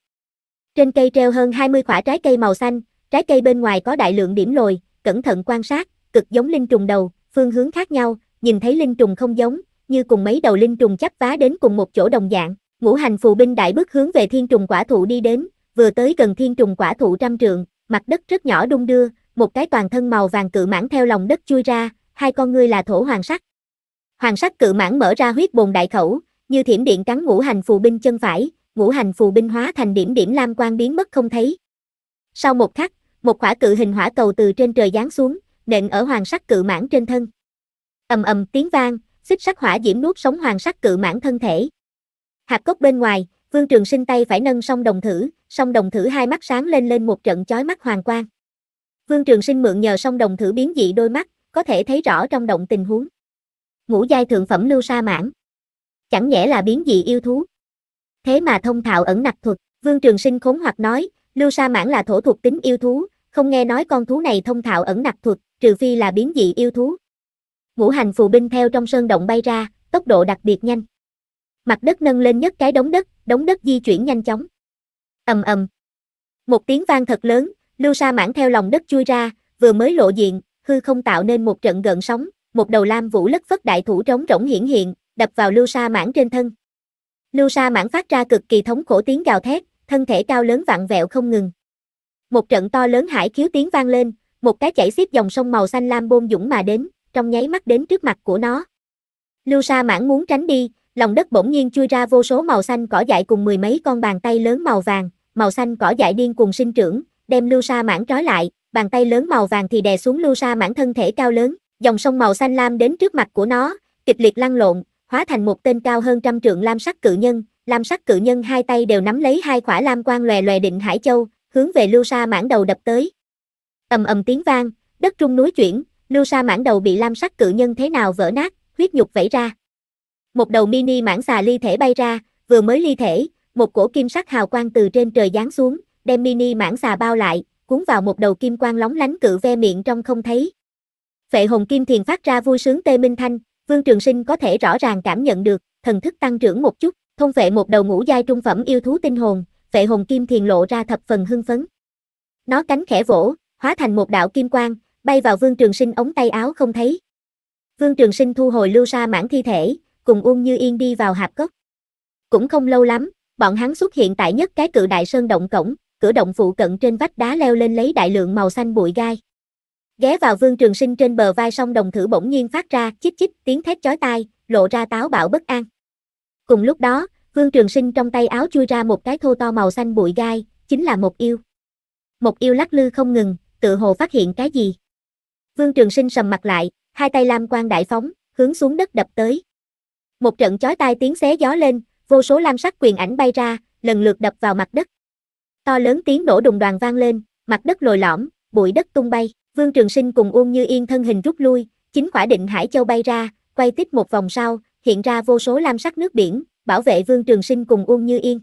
Trên cây treo hơn 20 quả trái cây màu xanh, trái cây bên ngoài có đại lượng điểm lồi, cẩn thận quan sát, cực giống linh trùng đầu, phương hướng khác nhau, nhìn thấy linh trùng không giống, như cùng mấy đầu linh trùng chắp vá đến cùng một chỗ đồng dạng, ngũ hành phù binh đại bước hướng về thiên trùng quả thụ đi đến, vừa tới gần thiên trùng quả thụ trăm trượng, mặt đất rất nhỏ đung đưa, một cái toàn thân màu vàng cự mãng theo lòng đất chui ra, hai con ngươi là thổ hoàng sắc. Hoàng sắc cự mãng mở ra huyết bồn đại khẩu, như thiểm điện cắn ngũ hành phù binh chân phải, ngũ hành phù binh hóa thành điểm điểm lam quang biến mất không thấy. Sau một khắc, một quả cự hình hỏa cầu từ trên trời giáng xuống, nện ở hoàng sắc cự mãng trên thân ầm ầm tiếng vang, xích sắc hỏa diễm nuốt sống hoàng sắc cự mãn thân thể. Hạp cốc bên ngoài, Vương Trường Sinh tay phải nâng song đồng thử, song đồng thử hai mắt sáng lên lên một trận chói mắt hoàng quang. Vương Trường Sinh mượn nhờ song đồng thử biến dị đôi mắt, có thể thấy rõ trong động tình huống. Ngũ giai thượng phẩm lưu sa mãn. Chẳng nhẽ là biến dị yêu thú. Thế mà thông thạo ẩn nặc thuật, Vương Trường Sinh khốn hoặc nói, lưu sa mãn là thổ thuộc tính yêu thú, không nghe nói con thú này thông thạo ẩn nặc thuật, trừ phi là biến dị yêu thú ngũ hành phù binh theo trong sơn động bay ra, tốc độ đặc biệt nhanh. Mặt đất nâng lên nhất cái đống đất, đống đất di chuyển nhanh chóng. Ầm ầm. Một tiếng vang thật lớn, Lưu Sa mãn theo lòng đất chui ra, vừa mới lộ diện, hư không tạo nên một trận gợn sóng, một đầu lam vũ lất phất đại thủ trống rỗng hiển hiện, đập vào Lưu Sa mãn trên thân. Lưu Sa mãn phát ra cực kỳ thống khổ tiếng gào thét, thân thể cao lớn vặn vẹo không ngừng. Một trận to lớn hải khiếu tiếng vang lên, một cái chảy xiết dòng sông màu xanh lam bôn dũng mà đến, trong nháy mắt đến trước mặt của nó. Lưu Sa mãn muốn tránh đi, lòng đất bỗng nhiên chui ra vô số màu xanh cỏ dại cùng mười mấy con bàn tay lớn màu vàng, màu xanh cỏ dại điên cùng sinh trưởng, đem Lưu Sa mãn trói lại, bàn tay lớn màu vàng thì đè xuống Lưu Sa mãn thân thể cao lớn, dòng sông màu xanh lam đến trước mặt của nó, kịch liệt lăn lộn, hóa thành một tên cao hơn trăm trượng lam sắc cự nhân, lam sắc cự nhân hai tay đều nắm lấy hai khỏa lam quang lòe lòe định hải châu, hướng về Lưu Sa mãn đầu đập tới. Ầm ầm tiếng vang, đất trung núi chuyển, Lưu Sa mãn đầu bị lam sắc cự nhân thế nào vỡ nát, huyết nhục vẩy ra. Một đầu mini mãn xà ly thể bay ra, vừa mới ly thể, một cổ kim sắc hào quang từ trên trời giáng xuống, đem mini mãn xà bao lại, cuốn vào một đầu kim quang lóng lánh cự ve miệng trong không thấy. Phệ hồn kim thiền phát ra vui sướng tê minh thanh, Vương Trường Sinh có thể rõ ràng cảm nhận được, thần thức tăng trưởng một chút, thông vệ một đầu ngũ giai trung phẩm yêu thú tinh hồn, phệ hồn kim thiền lộ ra thập phần hưng phấn. Nó cánh khẽ vỗ, hóa thành một đạo kim quang, bay vào Vương Trường Sinh ống tay áo không thấy. Vương Trường Sinh thu hồi lưu sa mãn thi thể, cùng Uông Như Yên đi vào hạp cốc. Cũng không lâu lắm, bọn hắn xuất hiện tại nhất cái cự đại sơn động cổng, cửa động phụ cận trên vách đá leo lên lấy đại lượng màu xanh bụi gai. Ghé vào Vương Trường Sinh trên bờ vai sông đồng thử bỗng nhiên phát ra chích chích tiếng thét chói tai, lộ ra táo bạo bất an. Cùng lúc đó, Vương Trường Sinh trong tay áo chui ra một cái thô to màu xanh bụi gai, chính là một yêu. Một yêu lắc lư không ngừng, tự hồ phát hiện cái gì. Vương Trường Sinh sầm mặt lại, hai tay lam quang đại phóng, hướng xuống đất đập tới. Một trận chói tai tiếng xé gió lên, vô số lam sắc quyền ảnh bay ra, lần lượt đập vào mặt đất. To lớn tiếng nổ đùng đoàn vang lên, mặt đất lồi lõm, bụi đất tung bay, Vương Trường Sinh cùng Uông Như Yên thân hình rút lui, chính quả định Hải Châu bay ra, quay tiếp một vòng sau, hiện ra vô số lam sắc nước biển, bảo vệ Vương Trường Sinh cùng Uông Như Yên.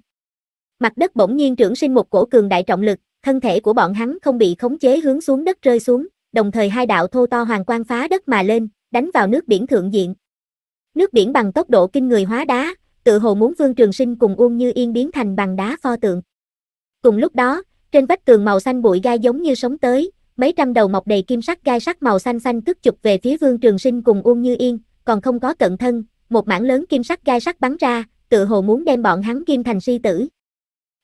Mặt đất bỗng nhiên trưởng sinh một cổ cường đại trọng lực, thân thể của bọn hắn không bị khống chế hướng xuống đất rơi xuống, đồng thời hai đạo thô to hoàng quang phá đất mà lên, đánh vào nước biển thượng diện. Nước biển bằng tốc độ kinh người hóa đá, tự hồ muốn Vương Trường Sinh cùng Uông Như Yên biến thành bằng đá pho tượng. Cùng lúc đó, trên vách tường màu xanh bụi gai giống như sống tới, mấy trăm đầu mọc đầy kim sắc gai sắc màu xanh xanh tức chụp về phía Vương Trường Sinh cùng Uông Như Yên, còn không có cận thân, một mảng lớn kim sắc gai sắc bắn ra, tự hồ muốn đem bọn hắn kim thành si tử.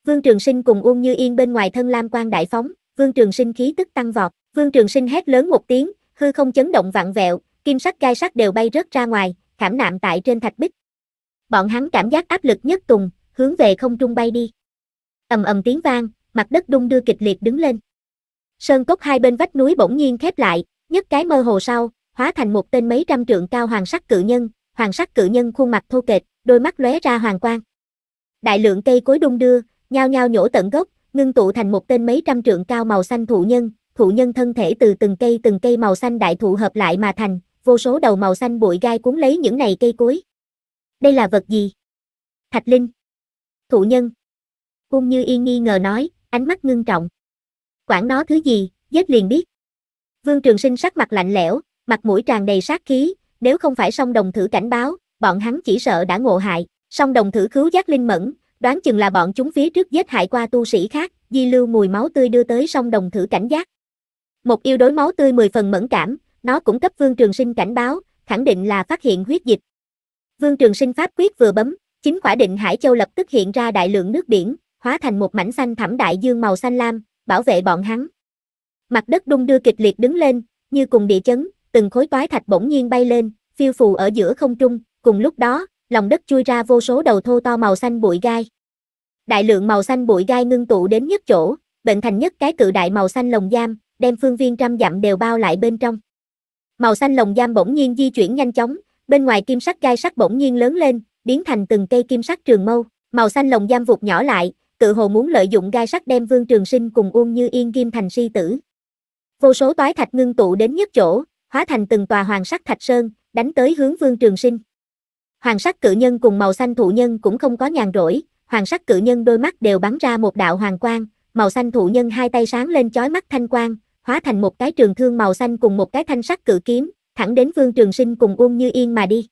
Vương Trường Sinh cùng Uông Như Yên bên ngoài thân lam quan đại phóng, Vương Trường Sinh khí tức tăng vọt. Vương Trường Sinh hét lớn một tiếng, hư không chấn động vặn vẹo, kim sắc gai sắc đều bay rớt ra ngoài, khảm nạm tại trên thạch bích. Bọn hắn cảm giác áp lực nhất tùng, hướng về không trung bay đi. Ầm ầm tiếng vang, mặt đất đung đưa kịch liệt đứng lên. Sơn cốc hai bên vách núi bỗng nhiên khép lại, nhất cái mơ hồ sau, hóa thành một tên mấy trăm trượng cao hoàng sắc cự nhân, hoàng sắc cự nhân khuôn mặt thô kệch, đôi mắt lóe ra hoàng quang. Đại lượng cây cối đung đưa, nhao nhao nhổ tận gốc, ngưng tụ thành một tên mấy trăm trượng cao màu xanh thụ nhân, thụ nhân thân thể từ từng cây từng cây màu xanh đại thụ hợp lại mà thành, vô số đầu màu xanh bụi gai cuốn lấy những này cây cối. Đây là vật gì? Thạch linh. Thụ nhân. Cung như yên nghi ngờ nói, ánh mắt ngưng trọng. Quản nó thứ gì, giết liền biết. Vương Trường Sinh sắc mặt lạnh lẽo, mặt mũi tràn đầy sát khí, nếu không phải song đồng thử cảnh báo, bọn hắn chỉ sợ đã ngộ hại, song đồng thử cứu giác linh mẫn, đoán chừng là bọn chúng phía trước giết hại qua tu sĩ khác, di lưu mùi máu tươi đưa tới song đồng thử cảnh giác. Một yêu đối máu tươi 10 phần mẫn cảm, nó cũng cấp Vương Trường Sinh cảnh báo, khẳng định là phát hiện huyết dịch. Vương Trường Sinh pháp quyết vừa bấm, chính quả định Hải Châu lập tức hiện ra đại lượng nước biển, hóa thành một mảnh xanh thẳm đại dương màu xanh lam, bảo vệ bọn hắn. Mặt đất đung đưa kịch liệt đứng lên, như cùng địa chấn, từng khối toái thạch bỗng nhiên bay lên, phiêu phù ở giữa không trung, cùng lúc đó, lòng đất chui ra vô số đầu thô to màu xanh bụi gai. Đại lượng màu xanh bụi gai ngưng tụ đến nhất chỗ, bệnh thành nhất cái cự đại màu xanh lồng giam, đem phương viên trăm dặm đều bao lại bên trong. Màu xanh lồng giam bỗng nhiên di chuyển nhanh chóng, bên ngoài kim sắc gai sắt bỗng nhiên lớn lên, biến thành từng cây kim sắc trường mâu, màu xanh lồng giam vụt nhỏ lại, tự hồ muốn lợi dụng gai sắt đem Vương Trường Sinh cùng Uông Như Yên kim thành si tử. Vô số toái thạch ngưng tụ đến nhất chỗ, hóa thành từng tòa hoàng sắc thạch sơn, đánh tới hướng Vương Trường Sinh. Hoàng sắc cự nhân cùng màu xanh thụ nhân cũng không có nhàn rỗi, hoàng sắc cự nhân đôi mắt đều bắn ra một đạo hoàng quang, màu xanh thụ nhân hai tay sáng lên chói mắt thanh quang, hóa thành một cái trường thương màu xanh cùng một cái thanh sắc cự kiếm, thẳng đến Vương Trường Sinh cùng Uông Như Yên mà đi.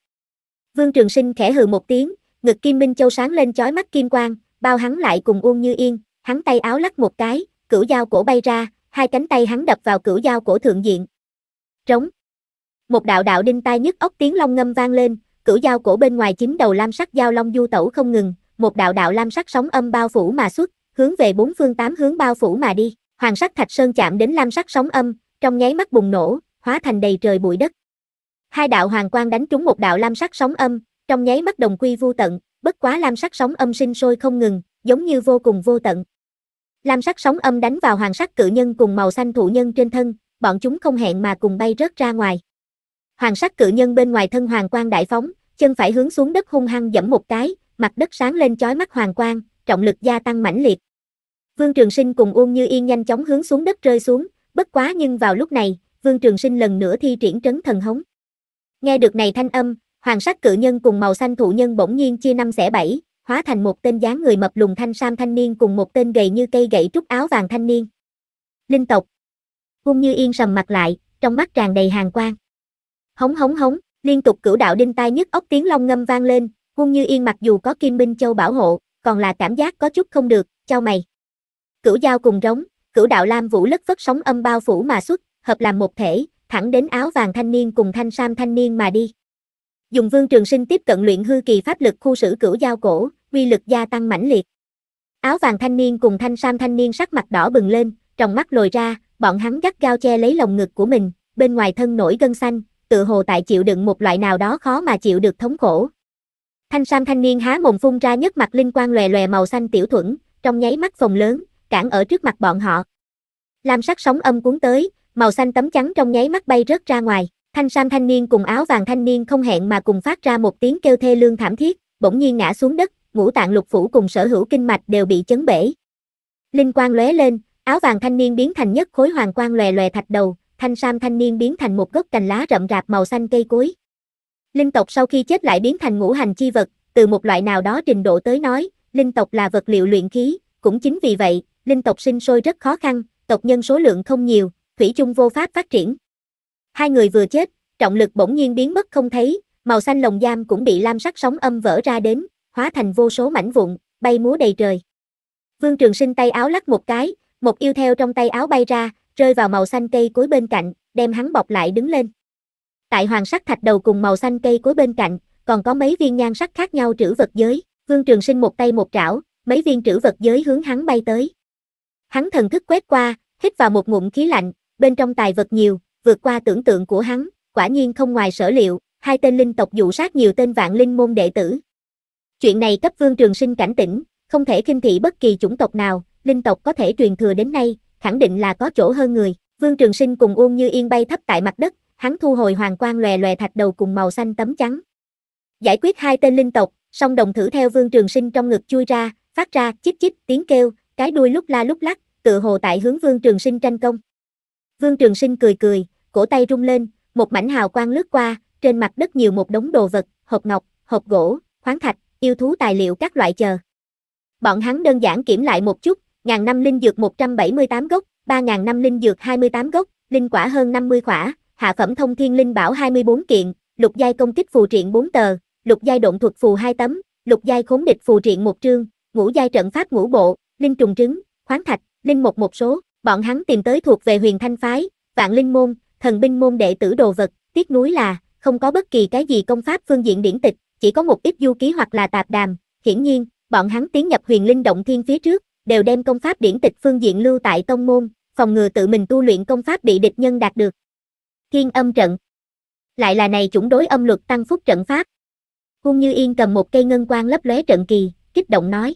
Vương Trường Sinh khẽ hừ một tiếng, ngực Kim Minh Châu sáng lên chói mắt kim quang, bao hắn lại cùng Uông Như Yên, hắn tay áo lắc một cái, cửu dao cổ bay ra, hai cánh tay hắn đập vào cửu dao cổ thượng diện. Trống. Một đạo đạo đinh tai nhức óc tiếng long ngâm vang lên, cửu dao cổ bên ngoài chính đầu lam sắc dao long du tẩu không ngừng, một đạo đạo lam sắc sóng âm bao phủ mà xuất, hướng về bốn phương tám hướng bao phủ mà đi hoàng sắc thạch sơn chạm đến lam sắc sóng âm, trong nháy mắt bùng nổ, hóa thành đầy trời bụi đất. Hai đạo hoàng quang đánh trúng một đạo lam sắc sóng âm, trong nháy mắt đồng quy vô tận, bất quá lam sắc sóng âm sinh sôi không ngừng, giống như vô cùng vô tận. Lam sắc sóng âm đánh vào hoàng sắc cự nhân cùng màu xanh thụ nhân trên thân, bọn chúng không hẹn mà cùng bay rớt ra ngoài. Hoàng sắc cự nhân bên ngoài thân hoàng quang đại phóng, chân phải hướng xuống đất hung hăng dẫm một cái, mặt đất sáng lên chói mắt hoàng quang, trọng lực gia tăng mãnh liệt. Vương Trường Sinh cùng Uông Như Yên nhanh chóng hướng xuống đất rơi xuống, bất quá nhưng vào lúc này, Vương Trường Sinh lần nữa thi triển trấn thần hống. Nghe được này thanh âm, hoàng sắc cự nhân cùng màu xanh thụ nhân bỗng nhiên chia năm xẻ bảy, hóa thành một tên dáng người mập lùn thanh sam thanh niên cùng một tên gầy như cây gậy trúc áo vàng thanh niên. Linh tộc. Uông Như Yên sầm mặt lại, trong mắt tràn đầy hàng quang. Hống hống hống, liên tục cửu đạo đinh tai nhức ốc tiếng long ngâm vang lên, Uông Như Yên mặc dù có kim binh châu bảo hộ, còn là cảm giác có chút không được, chau mày cửu giao cùng rống, cửu đạo lam vũ lất phất sóng âm bao phủ mà xuất, hợp làm một thể, thẳng đến áo vàng thanh niên cùng thanh sam thanh niên mà đi. Dùng Vương Trường Sinh tiếp cận luyện hư kỳ pháp lực khu sử cửu giao cổ, uy lực gia tăng mãnh liệt. Áo vàng thanh niên cùng thanh sam thanh niên sắc mặt đỏ bừng lên, trong mắt lồi ra, bọn hắn gắt gao che lấy lồng ngực của mình, bên ngoài thân nổi gân xanh, tự hồ tại chịu đựng một loại nào đó khó mà chịu được thống khổ. Thanh sam thanh niên há mồm phun ra nhất mặt linh quang lòe lòe màu xanh tiểu thuẫn, trong nháy mắt phồng lớn, cản ở trước mặt bọn họ. Lam sắc sóng âm cuốn tới, màu xanh tấm trắng trong nháy mắt bay rớt ra ngoài, thanh sam thanh niên cùng áo vàng thanh niên không hẹn mà cùng phát ra một tiếng kêu thê lương thảm thiết, bỗng nhiên ngã xuống đất, ngũ tạng lục phủ cùng sở hữu kinh mạch đều bị chấn bể. Linh quang lóe lên, áo vàng thanh niên biến thành nhất khối hoàng quang lòe lòe thạch đầu, thanh sam thanh niên biến thành một gốc cành lá rậm rạp màu xanh cây cối. Linh tộc sau khi chết lại biến thành ngũ hành chi vật, từ một loại nào đó trình độ tới nói, linh tộc là vật liệu luyện khí, cũng chính vì vậy, linh tộc sinh sôi rất khó khăn, tộc nhân số lượng không nhiều, thủy chung vô pháp phát triển. Hai người vừa chết, trọng lực bỗng nhiên biến mất không thấy, màu xanh lồng giam cũng bị lam sắc sóng âm vỡ ra đến, hóa thành vô số mảnh vụn, bay múa đầy trời. Vương Trường Sinh tay áo lắc một cái, một yêu theo trong tay áo bay ra, rơi vào màu xanh cây cuối bên cạnh, đem hắn bọc lại đứng lên. Tại hoàng sắc thạch đầu cùng màu xanh cây cuối bên cạnh, còn có mấy viên nhan sắc khác nhau trữ vật giới, Vương Trường Sinh một tay một trảo, mấy viên trữ vật giới hướng hắn bay tới. Hắn thần thức quét qua, hít vào một ngụm khí lạnh, bên trong tài vật nhiều, vượt qua tưởng tượng của hắn, quả nhiên không ngoài sở liệu, hai tên linh tộc dụ sát nhiều tên vạn linh môn đệ tử. Chuyện này cấp vương trường sinh cảnh tỉnh, không thể khinh thị bất kỳ chủng tộc nào, linh tộc có thể truyền thừa đến nay, khẳng định là có chỗ hơn người. Vương Trường Sinh cùng Uông Như Yên bay thấp tại mặt đất, hắn thu hồi hoàng quang lòe lòe thạch đầu cùng màu xanh tấm trắng. Giải quyết hai tên linh tộc, song đồng thử theo Vương Trường Sinh trong ngực chui ra, phát ra chíp chíp tiếng kêu, cái đuôi lúc la lúc lắc, tựa hồ tại hướng Vương Trường Sinh tranh công. Vương Trường Sinh cười cười, cổ tay rung lên, một mảnh hào quang lướt qua, trên mặt đất nhiều một đống đồ vật, hộp ngọc, hộp gỗ, khoáng thạch, yêu thú tài liệu các loại chờ. Bọn hắn đơn giản kiểm lại một chút, ngàn năm linh dược 178 gốc, 3000 năm linh dược 28 gốc, linh quả hơn 50 quả, hạ phẩm thông thiên linh bảo 24 kiện, lục giai công kích phù triện 4 tờ, lục giai động thuật phù 2 tấm, lục giai khốn địch phù triện 1 trương, ngũ giai trận pháp ngũ bộ, linh trùng trứng, khoáng thạch, linh một một số, bọn hắn tìm tới thuộc về huyền thanh phái, vạn linh môn, thần binh môn đệ tử đồ vật, tiếc núi là, không có bất kỳ cái gì công pháp phương diện điển tịch, chỉ có một ít du ký hoặc là tạp đàm, hiển nhiên, bọn hắn tiến nhập huyền linh động thiên phía trước, đều đem công pháp điển tịch phương diện lưu tại tông môn, phòng ngừa tự mình tu luyện công pháp bị địch nhân đạt được. Thiên âm trận Lại là này chủng đối âm luật tăng phúc trận pháp. Hung Như Yên cầm một cây ngân quang lấp lóe trận kỳ, kích động nói.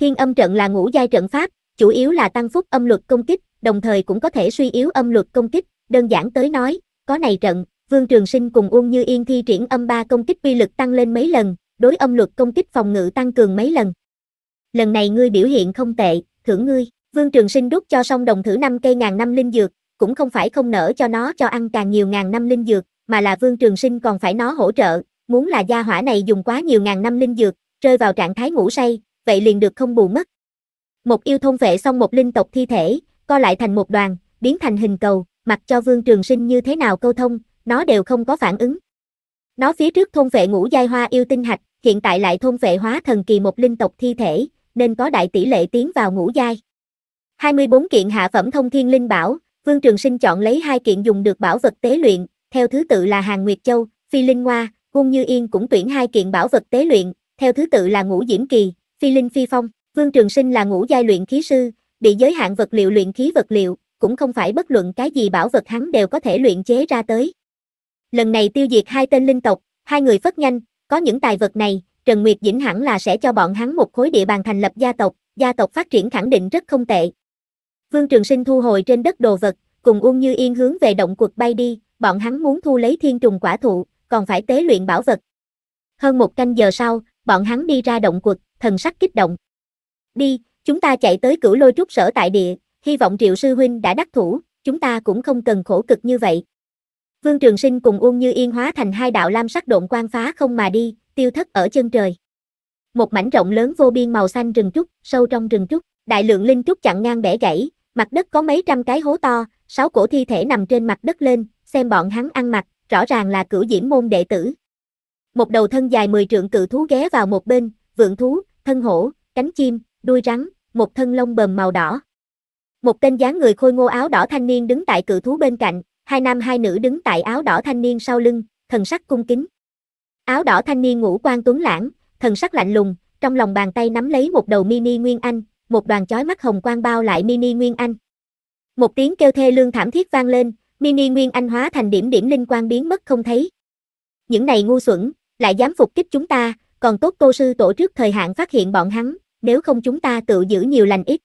Thiên âm trận là ngũ giai trận pháp, chủ yếu là tăng phúc âm luật công kích, đồng thời cũng có thể suy yếu âm luật công kích, đơn giản tới nói, có này trận, Vương Trường Sinh cùng Uông Như Yên thi triển âm ba công kích uy lực tăng lên mấy lần, đối âm luật công kích phòng ngự tăng cường mấy lần. Lần này ngươi biểu hiện không tệ, thưởng ngươi. Vương Trường Sinh đút cho xong đồng thử năm cây ngàn năm linh dược, cũng không phải không nở cho nó cho ăn càng nhiều ngàn năm linh dược, mà là Vương Trường Sinh còn phải nó hỗ trợ, muốn là gia hỏa này dùng quá nhiều ngàn năm linh dược, rơi vào trạng thái ngủ say, vậy liền được không bù mất. Một yêu thông vệ xong một linh tộc thi thể, co lại thành một đoàn, biến thành hình cầu, mặc cho vương trường sinh như thế nào câu thông, nó đều không có phản ứng. Nó phía trước thôn vệ ngũ giai hoa yêu tinh hạch, hiện tại lại thôn vệ hóa thần kỳ một linh tộc thi thể, nên có đại tỷ lệ tiến vào ngũ giai. 24 kiện hạ phẩm thông thiên linh bảo, Vương Trường Sinh chọn lấy hai kiện dùng được bảo vật tế luyện, theo thứ tự là Hàng Nguyệt Châu, Phi Linh Hoa, Cung Như Yên cũng tuyển hai kiện bảo vật tế luyện, theo thứ tự là Ngũ Diễm Kỳ, Phi Linh Phi Phong, Vương Trường Sinh là ngũ giai luyện khí sư, bị giới hạn vật liệu luyện khí vật liệu, cũng không phải bất luận cái gì bảo vật hắn đều có thể luyện chế ra tới. Lần này tiêu diệt hai tên linh tộc, hai người phất nhanh, có những tài vật này, Trần Nguyệt Dĩnh hẳn là sẽ cho bọn hắn một khối địa bàn thành lập gia tộc, gia tộc phát triển khẳng định rất không tệ. Vương Trường Sinh thu hồi trên đất đồ vật, cùng Ung Như Yên hướng về động quật bay đi, bọn hắn muốn thu lấy thiên trùng quả thụ, còn phải tế luyện bảo vật. Hơn một canh giờ sau, bọn hắn đi ra động quật, thần sắc kích động. Đi, chúng ta chạy tới cửu lôi trúc sở tại địa, hy vọng triệu sư huynh đã đắc thủ, chúng ta cũng không cần khổ cực như vậy. Vương Trường Sinh cùng Uông Như Yên hóa thành hai đạo lam sắc độn quang phá không mà đi, tiêu thất ở chân trời. Một mảnh rộng lớn vô biên màu xanh rừng trúc, sâu trong rừng trúc, đại lượng linh trúc chặn ngang bẻ gãy, mặt đất có mấy trăm cái hố to, sáu cổ thi thể nằm trên mặt đất lên, xem bọn hắn ăn mặc, rõ ràng là cửu diễm môn đệ tử. Một đầu thân dài 10 trượng cự thú ghé vào một bên, vượng thú, thân hổ, cánh chim, đuôi rắn, một thân lông bờm màu đỏ. Một tên dáng người khôi ngô áo đỏ thanh niên đứng tại cự thú bên cạnh, hai nam hai nữ đứng tại áo đỏ thanh niên sau lưng, thần sắc cung kính. Áo đỏ thanh niên ngũ quan tuấn lãng, thần sắc lạnh lùng, trong lòng bàn tay nắm lấy một đầu mini nguyên anh, một đoàn chói mắt hồng quang bao lại mini nguyên anh. Một tiếng kêu thê lương thảm thiết vang lên, mini nguyên anh hóa thành điểm điểm linh quang biến mất không thấy. Những này ngu xuẩn, lại dám phục kích chúng ta, còn tốt cô sư tổ trước thời hạn phát hiện bọn hắn, nếu không chúng ta tự giữ nhiều lành ít.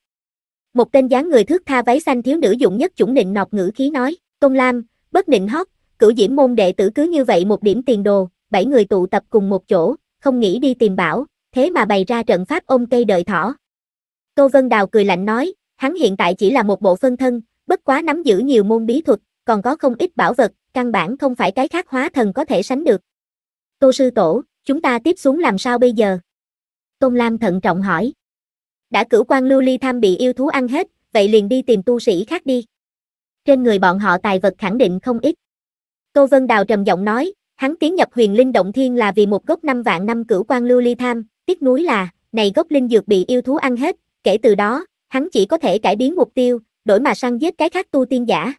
Một tên dáng người thước tha váy xanh thiếu nữ dụng nhất chủng nịnh nọc ngữ khí nói, công lam, bất nịnh hót, cửu diễm môn đệ tử cứ như vậy một điểm tiền đồ, bảy người tụ tập cùng một chỗ, không nghĩ đi tìm bảo, thế mà bày ra trận pháp ôm cây đợi thỏ. Tô Vân Đào cười lạnh nói, hắn hiện tại chỉ là một bộ phân thân, bất quá nắm giữ nhiều môn bí thuật, còn có không ít bảo vật, căn bản không phải cái khác hóa thần có thể sánh được. Tô sư tổ, chúng ta tiếp xuống làm sao bây giờ? Tôn Lam thận trọng hỏi. Đã cửu quan lưu ly tham bị yêu thú ăn hết, vậy liền đi tìm tu sĩ khác đi. Trên người bọn họ tài vật khẳng định không ít. Tô Vân Đào trầm giọng nói, hắn tiến nhập huyền linh động thiên là vì một gốc năm vạn năm cửu quan lưu ly tham, tiếc núi là, này gốc linh dược bị yêu thú ăn hết, kể từ đó, hắn chỉ có thể cải biến mục tiêu, đổi mà săn giết cái khác tu tiên giả.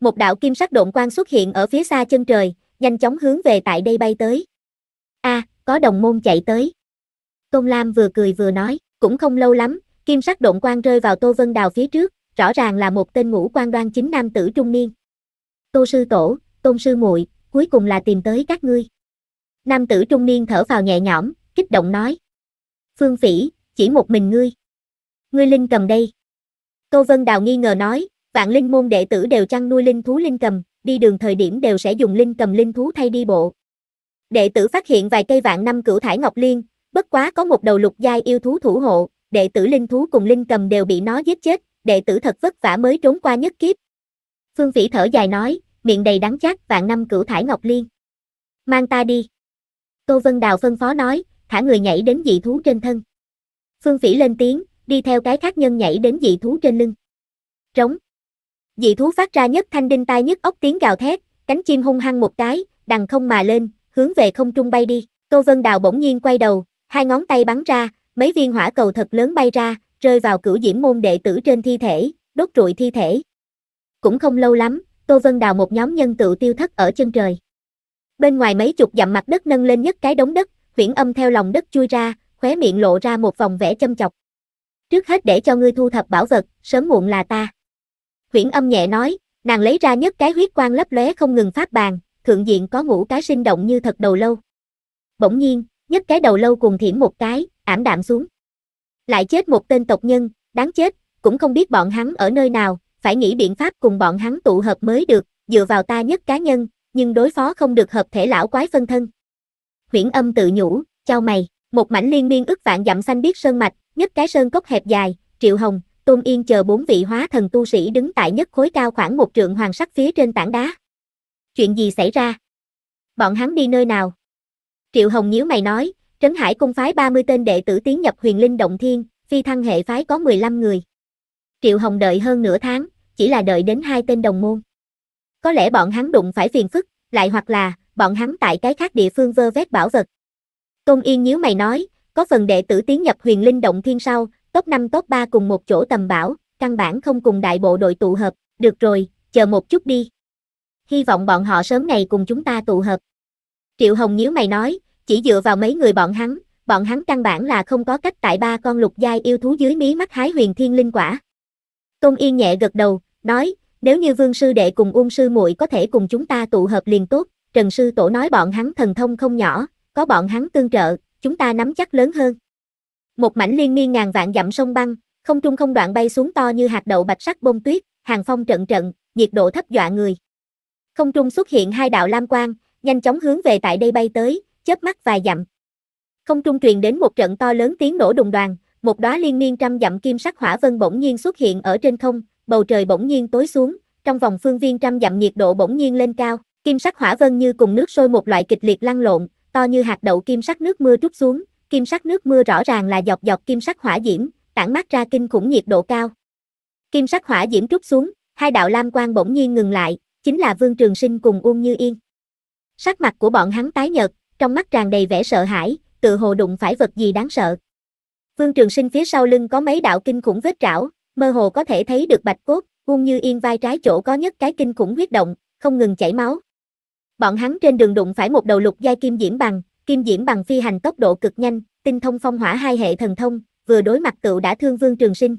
Một đạo kim sắc độn quan xuất hiện ở phía xa chân trời, nhanh chóng hướng về tại đây bay tới. A, à, có đồng môn chạy tới. Công Lam vừa cười vừa nói, cũng không lâu lắm, kim sắc độn quang rơi vào Tô Vân Đào phía trước, rõ ràng là một tên ngũ quan đoan chính nam tử trung niên. Tô sư tổ, Tôn sư muội, cuối cùng là tìm tới các ngươi. Nam tử trung niên thở vào nhẹ nhõm, kích động nói. Phương Phỉ, chỉ một mình ngươi. Ngươi linh cầm đây. Tô Vân Đào nghi ngờ nói, vạn linh môn đệ tử đều chăn nuôi linh thú linh cầm, đi đường thời điểm đều sẽ dùng linh cầm linh thú thay đi bộ. Đệ tử phát hiện vài cây vạn năm cửu thải ngọc liên, bất quá có một đầu lục giai yêu thú thủ hộ, đệ tử linh thú cùng linh cầm đều bị nó giết chết, đệ tử thật vất vả mới trốn qua nhất kiếp. Phương Vĩ thở dài nói, miệng đầy đắng chát vạn năm cửu thải ngọc liên. Mang ta đi. Tô Vân Đào phân phó nói, thả người nhảy đến dị thú trên thân. Phương Vĩ lên tiếng, đi theo cái khác nhân nhảy đến dị thú trên lưng. Trống. Dị thú phát ra nhất thanh đinh tai nhất ốc tiếng gào thét, cánh chim hung hăng một cái, đằng không mà lên, hướng về không trung bay đi. tô Vân Đào bỗng nhiên quay đầu, hai ngón tay bắn ra, mấy viên hỏa cầu thật lớn bay ra, rơi vào cửu diễm môn đệ tử trên thi thể, đốt trụi thi thể. Cũng không lâu lắm, Tô Vân Đào một nhóm nhân tự tiêu thất ở chân trời. Bên ngoài mấy chục dặm mặt đất nâng lên nhất cái đống đất, huyễn âm theo lòng đất chui ra, khóe miệng lộ ra một vòng vẽ châm chọc. Trước hết để cho ngươi thu thập bảo vật, sớm muộn là ta. Huyễn âm nhẹ nói, nàng lấy ra nhất cái huyết quang lấp lóe không ngừng phát bàn, thượng diện có ngũ cái sinh động như thật đầu lâu. Bỗng nhiên, nhất cái đầu lâu cùng thiểm một cái, ảm đạm xuống. Lại chết một tên tộc nhân, đáng chết, cũng không biết bọn hắn ở nơi nào, phải nghĩ biện pháp cùng bọn hắn tụ hợp mới được, dựa vào ta nhất cá nhân, nhưng đối phó không được hợp thể lão quái phân thân. Huyễn âm tự nhủ, chao mày, một mảnh liên miên ức vạn dặm xanh biết sơn mạch, nhất cái sơn cốc hẹp dài, triệu hồng, Tôn Yên chờ bốn vị hóa thần tu sĩ đứng tại nhất khối cao khoảng một trượng hoàng sắc phía trên tảng đá. Chuyện gì xảy ra? Bọn hắn đi nơi nào? Triệu Hồng nhíu mày nói, Trấn Hải cung phái 30 tên đệ tử tiến nhập huyền linh động thiên, phi thăng hệ phái có 15 người. Triệu Hồng đợi hơn nửa tháng, chỉ là đợi đến hai tên đồng môn. Có lẽ bọn hắn đụng phải phiền phức, lại hoặc là, bọn hắn tại cái khác địa phương vơ vét bảo vật. Tôn Yên nhíu mày nói, có phần đệ tử tiến nhập huyền linh động thiên sau, top 5 top 3 cùng một chỗ tầm bảo, căn bản không cùng đại bộ đội tụ hợp, được rồi, chờ một chút đi. Hy vọng bọn họ sớm ngày cùng chúng ta tụ hợp. Triệu Hồng nhíu mày nói, chỉ dựa vào mấy người bọn hắn, bọn hắn căn bản là không có cách tại ba con lục giai yêu thú dưới mí mắt hái huyền thiên linh quả. Tôn Yên nhẹ gật đầu, nói, nếu như vương sư đệ cùng uông sư muội có thể cùng chúng ta tụ hợp liền tốt, Trần sư tổ nói bọn hắn thần thông không nhỏ, có bọn hắn tương trợ, chúng ta nắm chắc lớn hơn một mảnh liên miên ngàn vạn dặm sông băng, không trung không đoạn bay xuống to như hạt đậu bạch sắc bông tuyết, hàng phong trận trận, nhiệt độ thấp dọa người. Không trung xuất hiện hai đạo lam quang, nhanh chóng hướng về tại đây bay tới, chớp mắt vài dặm. Không trung truyền đến một trận to lớn tiếng nổ đùng đoàn, một đóa liên miên trăm dặm kim sắc hỏa vân bỗng nhiên xuất hiện ở trên không, bầu trời bỗng nhiên tối xuống, trong vòng phương viên trăm dặm nhiệt độ bỗng nhiên lên cao, kim sắc hỏa vân như cùng nước sôi một loại kịch liệt lăn lộn, to như hạt đậu kim sắc nước mưa trút xuống, kim sắc nước mưa rõ ràng là dọc dọc kim sắc hỏa diễm, tản mát ra kinh khủng nhiệt độ cao. Kim sắc hỏa diễm trút xuống, hai đạo lam quang bỗng nhiên ngừng lại, chính là Vương Trường Sinh cùng Uông Như Yên. Sắc mặt của bọn hắn tái nhợt, trong mắt tràn đầy vẻ sợ hãi, tự hồ đụng phải vật gì đáng sợ. Vương Trường Sinh phía sau lưng có mấy đạo kinh khủng vết rảo, mơ hồ có thể thấy được bạch cốt, Uông Như Yên vai trái chỗ có nhất cái kinh khủng huyết động, không ngừng chảy máu. Bọn hắn trên đường đụng phải một đầu lục giai kim diễm bằng, Kim Diễm bằng phi hành tốc độ cực nhanh, tinh thông phong hỏa hai hệ thần thông, vừa đối mặt tựu đã thương Vương Trường Sinh.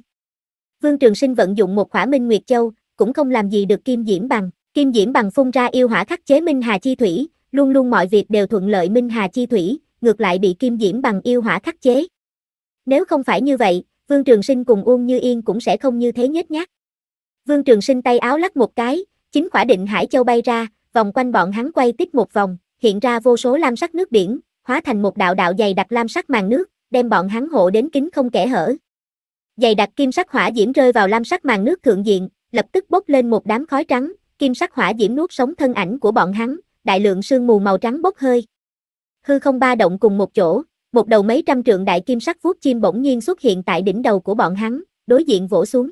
Vương Trường Sinh vận dụng một khỏa minh nguyệt châu, cũng không làm gì được Kim Diễm bằng. Kim Diễm bằng phun ra yêu hỏa khắc chế Minh Hà Chi Thủy, luôn luôn mọi việc đều thuận lợi Minh Hà Chi Thủy, ngược lại bị Kim Diễm bằng yêu hỏa khắc chế. Nếu không phải như vậy, Vương Trường Sinh cùng Uông Như Yên cũng sẽ không như thế nhếch nhát. Vương Trường Sinh tay áo lắc một cái, chính khỏa định Hải Châu bay ra, vòng quanh bọn hắn quay tít một vòng, hiện ra vô số lam sắc nước biển, hóa thành một đạo đạo dày đặc lam sắc màn nước, đem bọn hắn hộ đến kín không kẽ hở. Dày đặc kim sắc hỏa diễm rơi vào lam sắc màn nước thượng diện, lập tức bốc lên một đám khói trắng, kim sắc hỏa diễm nuốt sống thân ảnh của bọn hắn, đại lượng sương mù màu trắng bốc hơi. Hư không ba động cùng một chỗ, một đầu mấy trăm trượng đại kim sắc vuốt chim bỗng nhiên xuất hiện tại đỉnh đầu của bọn hắn, đối diện vỗ xuống.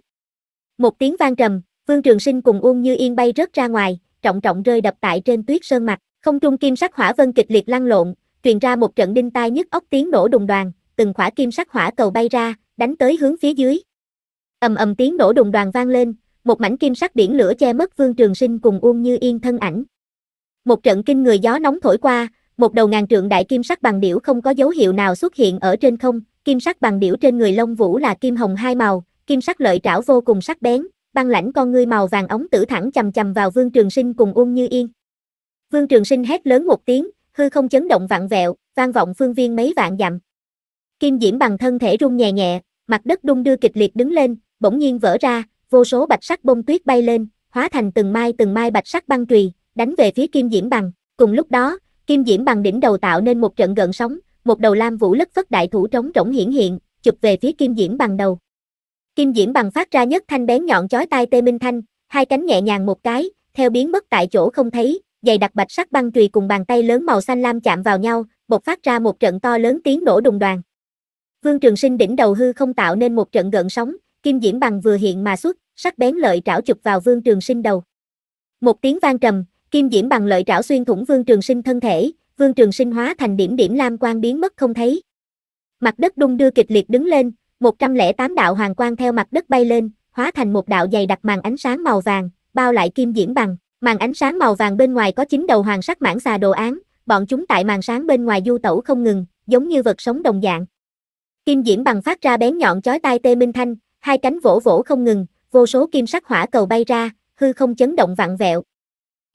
Một tiếng vang trầm, Vương Trường Sinh cùng Uông Như Yên bay rớt ra ngoài, trọng trọng rơi đập tại trên tuyết sơn mặt. Không trung kim sắc hỏa vân kịch liệt lăn lộn, truyền ra một trận đinh tai nhức óc tiếng nổ đùng đoàn, từng khỏa kim sắc hỏa cầu bay ra, đánh tới hướng phía dưới. Ầm ầm tiếng nổ đùng đoàn vang lên, một mảnh kim sắc biển lửa che mất Vương Trường Sinh cùng Uông Như Yên thân ảnh. Một trận kinh người gió nóng thổi qua, một đầu ngàn trượng đại kim sắc bằng điểu không có dấu hiệu nào xuất hiện ở trên không, kim sắc bằng điểu trên người lông vũ là kim hồng hai màu, kim sắc lợi trảo vô cùng sắc bén, băng lãnh con ngươi màu vàng ống tử thẳng chầm chầm vào Vương Trường Sinh cùng Uông Như Yên. Vương Trường Sinh hét lớn một tiếng, hư không chấn động vặn vẹo, vang vọng phương viên mấy vạn dặm. Kim Diễm bằng thân thể rung nhẹ nhẹ, mặt đất đung đưa kịch liệt đứng lên, bỗng nhiên vỡ ra, vô số bạch sắc bông tuyết bay lên, hóa thành từng mai từng mai bạch sắc băng chùy, đánh về phía Kim Diễm bằng. Cùng lúc đó, Kim Diễm bằng đỉnh đầu tạo nên một trận gợn sóng, một đầu lam vũ lất phất đại thủ trống rỗng hiển hiện, chụp về phía Kim Diễm bằng đầu. Kim Diễm bằng phát ra nhất thanh bén nhọn chói tai tê minh thanh, hai cánh nhẹ nhàng một cái, theo biến mất tại chỗ không thấy, dày đặc bạch sắc băng chùy cùng bàn tay lớn màu xanh lam chạm vào nhau, bộc phát ra một trận to lớn tiếng nổ đùng đoàn. Vương Trường Sinh đỉnh đầu hư không tạo nên một trận gợn sóng, kim diễm bằng vừa hiện mà xuất, sắc bén lợi trảo chụp vào Vương Trường Sinh đầu. Một tiếng vang trầm, kim diễm bằng lợi trảo xuyên thủng Vương Trường Sinh thân thể, Vương Trường Sinh hóa thành điểm điểm lam quang biến mất không thấy. Mặt đất đung đưa kịch liệt đứng lên, 108 đạo hoàng quang theo mặt đất bay lên, hóa thành một đạo dày đặc màn ánh sáng màu vàng, bao lại kim diễm bằng. Màn ánh sáng màu vàng bên ngoài có chín đầu hoàng sắc mãng xà đồ án, bọn chúng tại màn sáng bên ngoài du tẩu không ngừng, giống như vật sống đồng dạng. Kim diễm bằng phát ra bén nhọn chói tai Tê Minh Thanh, hai cánh vỗ vỗ không ngừng, vô số kim sắc hỏa cầu bay ra, hư không chấn động vặn vẹo.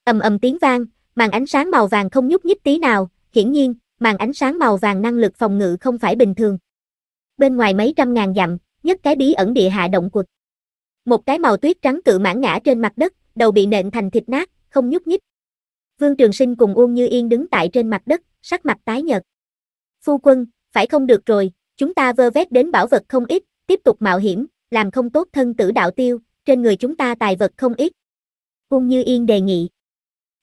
Ầm ầm tiếng vang, màn ánh sáng màu vàng không nhúc nhích tí nào, hiển nhiên, màn ánh sáng màu vàng năng lực phòng ngự không phải bình thường. Bên ngoài mấy trăm ngàn dặm, nhất cái bí ẩn địa hạ động quật. Một cái màu tuyết trắng cự mãn ngã trên mặt đất, đầu bị nện thành thịt nát, không nhúc nhích. Vương Trường Sinh cùng Uông Như Yên đứng tại trên mặt đất, sắc mặt tái nhợt. Phu quân, phải không được rồi, chúng ta vơ vét đến bảo vật không ít, tiếp tục mạo hiểm, làm không tốt thân tử đạo tiêu, trên người chúng ta tài vật không ít. Uông Như Yên đề nghị.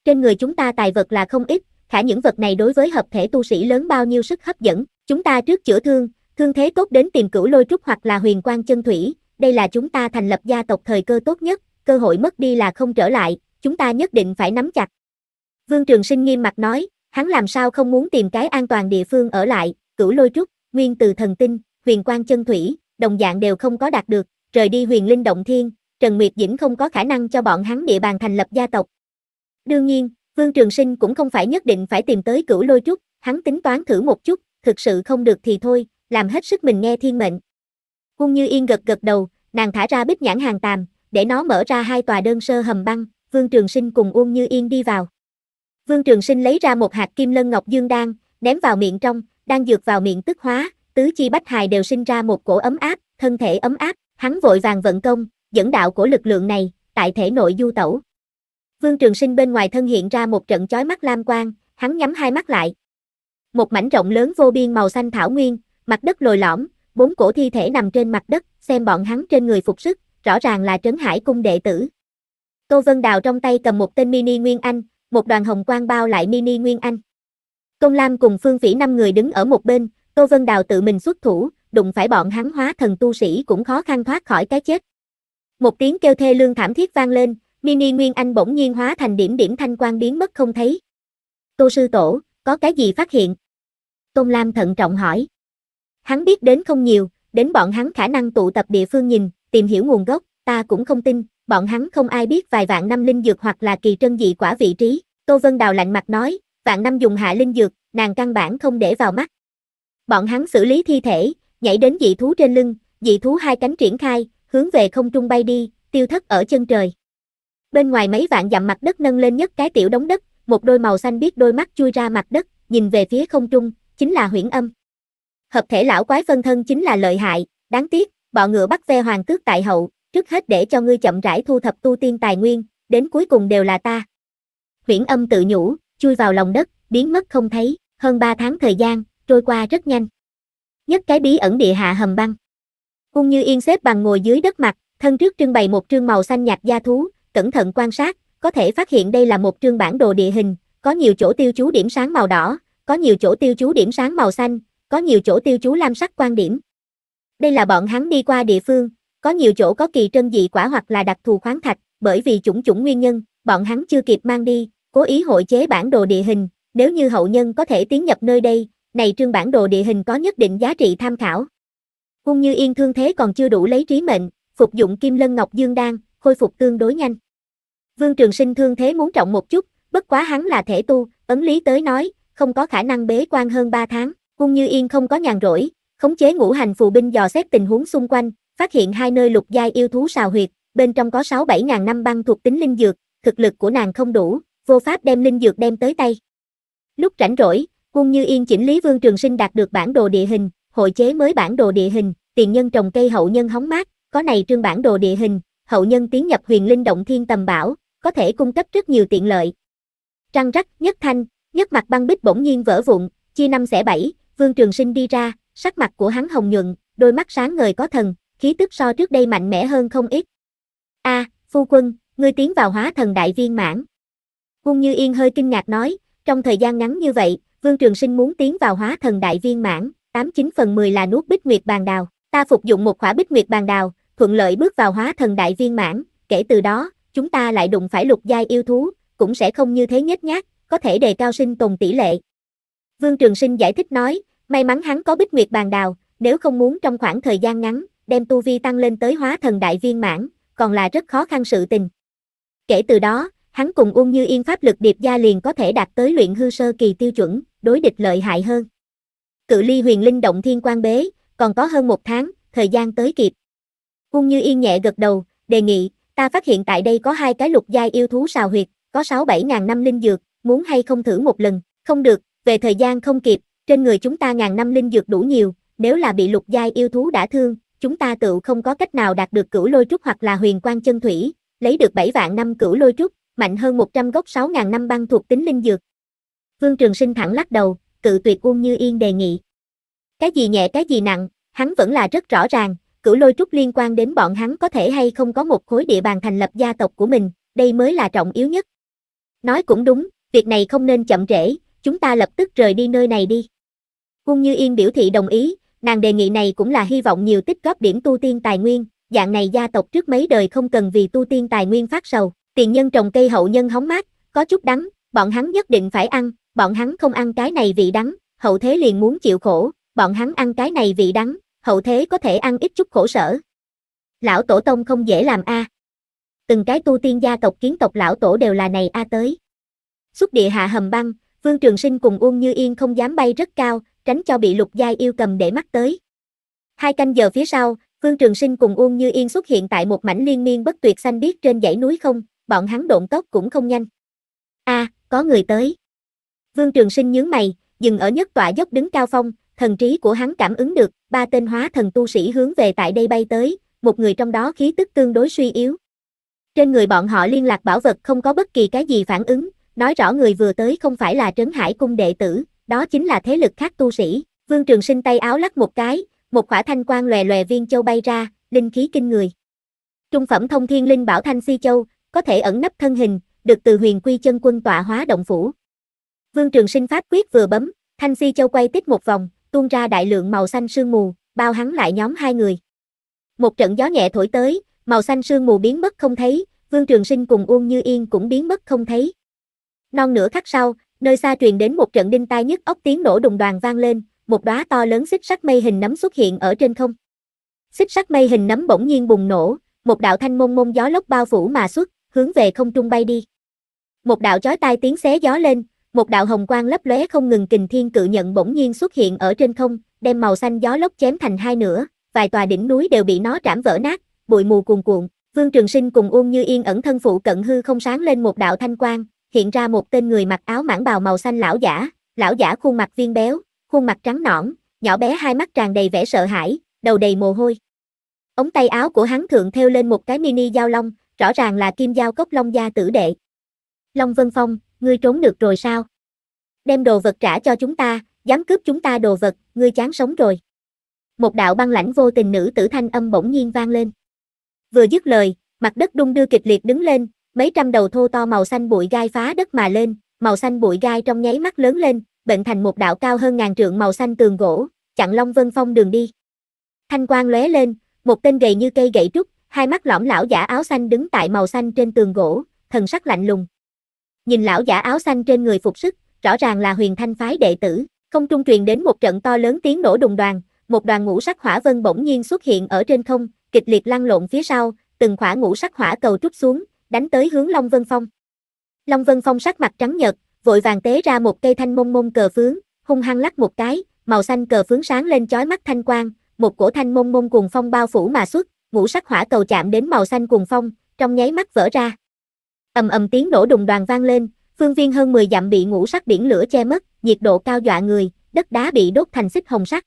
Trên người chúng ta tài vật là không ít, khả những vật này đối với hợp thể tu sĩ lớn bao nhiêu sức hấp dẫn, chúng ta trước chữa thương, thương thế tốt đến tìm cửu lôi trúc hoặc là huyền quan chân thủy, đây là chúng ta thành lập gia tộc thời cơ tốt nhất, cơ hội mất đi là không trở lại, chúng ta nhất định phải nắm chặt. Vương Trường Sinh nghiêm mặt nói, hắn làm sao không muốn tìm cái an toàn địa phương ở lại, cửu lôi trúc, nguyên từ thần tinh, huyền Quan chân thủy, đồng dạng đều không có đạt được, rời đi huyền linh động thiên, Trần Nguyệt Dĩnh không có khả năng cho bọn hắn địa bàn thành lập gia tộc. Đương nhiên, Vương Trường Sinh cũng không phải nhất định phải tìm tới cửu lôi trúc, hắn tính toán thử một chút, thực sự không được thì thôi, làm hết sức mình nghe thiên mệnh. Cung Như Yên gật gật đầu, nàng thả ra bích nhãn hàng tàm, để nó mở ra hai tòa đơn sơ hầm băng, Vương Trường Sinh cùng Uông Như Yên đi vào. Vương Trường Sinh lấy ra một hạt kim lân ngọc dương đan, ném vào miệng trong, đang dược vào miệng tức hóa, tứ chi bách hài đều sinh ra một cổ ấm áp, thân thể ấm áp, hắn vội vàng vận công, dẫn đạo của lực lượng này, tại thể nội du tẩu. Vương Trường Sinh bên ngoài thân hiện ra một trận chói mắt lam quang, hắn nhắm hai mắt lại. Một mảnh rộng lớn vô biên màu xanh thảo nguyên, mặt đất lồi lõm, bốn cổ thi thể nằm trên mặt đất, xem bọn hắn trên người phục sức, rõ ràng là trấn hải cung đệ tử. Tô Vân Đào trong tay cầm một tên mini Nguyên Anh, một đoàn hồng quang bao lại mini Nguyên Anh. Công Lam cùng Phương Vĩ năm người đứng ở một bên, Tô Vân Đào tự mình xuất thủ, đụng phải bọn hắn hóa thần tu sĩ cũng khó khăn thoát khỏi cái chết. Một tiếng kêu thê lương thảm thiết vang lên, mini Nguyên Anh bỗng nhiên hóa thành điểm điểm thanh quan biến mất không thấy. Tô sư tổ, có cái gì phát hiện? Tôn Lam thận trọng hỏi. Hắn biết đến không nhiều, đến bọn hắn khả năng tụ tập địa phương nhìn, tìm hiểu nguồn gốc, ta cũng không tin, bọn hắn không ai biết vài vạn năm linh dược hoặc là kỳ trân dị quả vị trí, Tô Vân Đào lạnh mặt nói, vạn năm dùng hạ linh dược, nàng căn bản không để vào mắt. Bọn hắn xử lý thi thể, nhảy đến dị thú trên lưng, dị thú hai cánh triển khai, hướng về không trung bay đi, tiêu thất ở chân trời. Bên ngoài mấy vạn dặm mặt đất nâng lên nhất cái tiểu đống đất, một đôi màu xanh biết đôi mắt chui ra mặt đất, nhìn về phía không trung, chính là huyễn âm. Hợp thể lão quái phân thân chính là lợi hại, đáng tiếc, bọ ngựa bắt ve hoàng tước tại hậu, trước hết để cho ngươi chậm rãi thu thập tu tiên tài nguyên, đến cuối cùng đều là ta. Huyễn âm tự nhủ, chui vào lòng đất, biến mất không thấy, hơn 3 tháng thời gian, trôi qua rất nhanh. Nhất cái bí ẩn địa hạ hầm băng. cung Như Yên xếp bằng ngồi dưới đất mặt, thân trước trưng bày một trương màu xanh nhạt da thú, cẩn thận quan sát, có thể phát hiện đây là một trương bản đồ địa hình, có nhiều chỗ tiêu chú điểm sáng màu đỏ, có nhiều chỗ tiêu chú điểm sáng màu xanh, có nhiều chỗ tiêu chú lam sắc quan điểm. Đây là bọn hắn đi qua địa phương, có nhiều chỗ có kỳ trân dị quả hoặc là đặc thù khoáng thạch, bởi vì chủng chủng nguyên nhân, bọn hắn chưa kịp mang đi, cố ý hội chế bản đồ địa hình, nếu như hậu nhân có thể tiến nhập nơi đây, này trương bản đồ địa hình có nhất định giá trị tham khảo. Hung Như Yên thương thế còn chưa đủ lấy trí mệnh, phục dụng Kim Lân Ngọc Dương đan, khôi phục tương đối nhanh. Vương Trường Sinh thương thế muốn trọng một chút, bất quá hắn là thể tu, ấn lý tới nói, không có khả năng bế quan hơn 3 tháng, Hung Như Yên không có nhàn rỗi, Khống chế ngũ hành phù binh dò xét tình huống xung quanh, phát hiện hai nơi lục giai yêu thú xào huyệt, bên trong có 6-7 ngàn năm băng thuộc tính linh dược, thực lực của nàng không đủ, vô pháp đem linh dược đem tới tay. Lúc rảnh rỗi, cung Như Yên chỉnh lý Vương Trường Sinh đạt được bản đồ địa hình, hội chế mới bản đồ địa hình, tiền nhân trồng cây hậu nhân hóng mát, có này trương bản đồ địa hình, hậu nhân tiến nhập huyền linh động thiên tầm bảo, có thể cung cấp rất nhiều tiện lợi. Trăng rắc, nhất thanh, nhất mặt băng bích bỗng nhiên vỡ vụn, chia năm xẻ bảy, Vương Trường Sinh đi ra, sắc mặt của hắn hồng nhuận, đôi mắt sáng ngời có thần, khí tức so trước đây mạnh mẽ hơn không ít. A, à, phu quân, ngươi tiến vào hóa thần đại viên mãn. Cung Như Yên hơi kinh ngạc nói, trong thời gian ngắn như vậy, Vương Trường Sinh muốn tiến vào hóa thần đại viên mãn, 89 phần 10 là nuốt bích nguyệt bàn đào, ta phục dụng một khỏa bích nguyệt bàn đào, thuận lợi bước vào hóa thần đại viên mãn, kể từ đó, chúng ta lại đụng phải lục giai yêu thú, cũng sẽ không như thế nhếch nhác, có thể đề cao sinh tồn tỷ lệ. Vương Trường Sinh giải thích nói, May mắn hắn có bích nguyệt bàn đào, nếu không muốn trong khoảng thời gian ngắn, đem tu vi tăng lên tới hóa thần đại viên mãn, còn là rất khó khăn sự tình. Kể từ đó, hắn cùng Ung Như Yên pháp lực điệp gia liền có thể đạt tới luyện hư sơ kỳ tiêu chuẩn, đối địch lợi hại hơn. Cự ly huyền linh động thiên quan bế, còn có hơn một tháng, thời gian tới kịp. Ung Như Yên nhẹ gật đầu, đề nghị, ta phát hiện tại đây có hai cái lục giai yêu thú xào huyệt, có 6-7 ngàn năm linh dược, muốn hay không thử một lần, không được, về thời gian không kịp, trên người chúng ta ngàn năm linh dược đủ nhiều, nếu là bị lục giai yêu thú đã thương, chúng ta tự không có cách nào đạt được cửu lôi trúc hoặc là huyền quan chân thủy, lấy được 7 vạn năm cửu lôi trúc, mạnh hơn 100 gốc 6 ngàn năm băng thuộc tính linh dược. Vương Trường Sinh thẳng lắc đầu, cự tuyệt Uông Như Yên đề nghị. Cái gì nhẹ cái gì nặng, hắn vẫn là rất rõ ràng, cửu lôi trúc liên quan đến bọn hắn có thể hay không có một khối địa bàn thành lập gia tộc của mình, đây mới là trọng yếu nhất. Nói cũng đúng, việc này không nên chậm trễ, chúng ta lập tức rời đi nơi này đi. Quân Như Yên biểu thị đồng ý, nàng đề nghị này cũng là hy vọng nhiều tích góp điểm tu tiên tài nguyên, dạng này gia tộc trước mấy đời không cần vì tu tiên tài nguyên phát sầu, tiền nhân trồng cây hậu nhân hóng mát, có chút đắng, bọn hắn nhất định phải ăn, bọn hắn không ăn cái này vị đắng, hậu thế liền muốn chịu khổ, bọn hắn ăn cái này vị đắng, hậu thế có thể ăn ít chút khổ sở. Lão tổ tông không dễ làm a. Từng cái tu tiên gia tộc kiến tộc lão tổ đều là này a tới. Xuất địa hạ hầm băng, Vương Trường Sinh cùng Uông Như Yên không dám bay rất cao, tránh cho bị lục giai yêu cầm để mắt tới. Hai canh giờ phía sau, Vương Trường Sinh cùng Uông Như Yên xuất hiện tại một mảnh liên miên bất tuyệt xanh biếc trên dãy núi không, bọn hắn độn tốc cũng không nhanh. A, à, có người tới. Vương Trường Sinh nhướng mày, dừng ở nhất tọa dốc đứng cao phong, thần trí của hắn cảm ứng được, ba tên hóa thần tu sĩ hướng về tại đây bay tới, một người trong đó khí tức tương đối suy yếu. Trên người bọn họ liên lạc bảo vật không có bất kỳ cái gì phản ứng, nói rõ người vừa tới không phải là Trấn Hải cung đệ tử, đó chính là thế lực khác tu sĩ. Vương Trường Sinh tay áo lắc một cái, một khỏa thanh quan lòe lòe viên châu bay ra, linh khí kinh người. Trung phẩm thông thiên linh bảo thanh si châu, có thể ẩn nấp thân hình, được từ huyền quy chân quân tọa hóa động phủ. Vương Trường Sinh phát quyết vừa bấm, thanh si châu quay tích một vòng, tuôn ra đại lượng màu xanh sương mù, bao hắn lại nhóm hai người. Một trận gió nhẹ thổi tới, màu xanh sương mù biến mất không thấy, Vương Trường Sinh cùng Uông Như Yên cũng biến mất không thấy. Non nửa khắc sau, Nơi xa truyền đến một trận đinh tai nhức óc tiếng nổ đùng đoàn vang lên, một đóa to lớn xích sắc mây hình nấm xuất hiện ở trên không. Xích sắc mây hình nấm bỗng nhiên bùng nổ, một đạo thanh mông mông gió lốc bao phủ mà xuất, hướng về không trung bay đi. Một đạo chói tai tiếng xé gió lên, một đạo hồng quang lấp lóe không ngừng kình thiên cự nhận bỗng nhiên xuất hiện ở trên không, đem màu xanh gió lốc chém thành hai nửa, vài tòa đỉnh núi đều bị nó trảm vỡ nát, bụi mù cuồn cuộn. Vương Trường Sinh cùng Uông Như Yên ẩn thân phụ cận hư không sáng lên một đạo thanh quang, hiện ra một tên người mặc áo mãng bào màu xanh lão giả, lão giả khuôn mặt viên béo, khuôn mặt trắng nõn, nhỏ bé hai mắt tràn đầy vẻ sợ hãi, đầu đầy mồ hôi. Ống tay áo của hắn thượng theo lên một cái mini dao long, rõ ràng là kim dao cốc long gia tử đệ. Long Vân Phong, ngươi trốn được rồi sao? Đem đồ vật trả cho chúng ta, dám cướp chúng ta đồ vật, ngươi chán sống rồi. Một đạo băng lãnh vô tình nữ tử thanh âm bỗng nhiên vang lên. Vừa dứt lời, mặt đất đung đưa kịch liệt đứng lên, mấy trăm đầu thô to màu xanh bụi gai phá đất mà lên, màu xanh bụi gai trong nháy mắt lớn lên, bệnh thành một đạo cao hơn ngàn trượng màu xanh tường gỗ, chặn Long Vân Phong đường đi. Thanh quang lóe lên, một tên gầy như cây gậy trúc, hai mắt lõm lão giả áo xanh đứng tại màu xanh trên tường gỗ, thần sắc lạnh lùng. Nhìn lão giả áo xanh trên người phục sức, rõ ràng là Huyền Thanh phái đệ tử, không trung truyền đến một trận to lớn tiếng nổ đùng đoàn, một đoàn ngũ sắc hỏa vân bỗng nhiên xuất hiện ở trên không, kịch liệt lăn lộn phía sau, từng khỏa ngũ sắc hỏa cầu trút xuống, đánh tới hướng Long Vân Phong. Long Vân Phong sắc mặt trắng nhợt, vội vàng tế ra một cây thanh mông mông cờ phướng, hung hăng lắc một cái, màu xanh cờ phướng sáng lên chói mắt thanh quang, một cổ thanh mông mông cuồng phong bao phủ mà xuất, ngũ sắc hỏa cầu chạm đến màu xanh cuồng phong, trong nháy mắt vỡ ra. Ầm ầm tiếng nổ đùng đoàn vang lên, phương viên hơn 10 dặm bị ngũ sắc biển lửa che mất, nhiệt độ cao dọa người, đất đá bị đốt thành xích hồng sắc.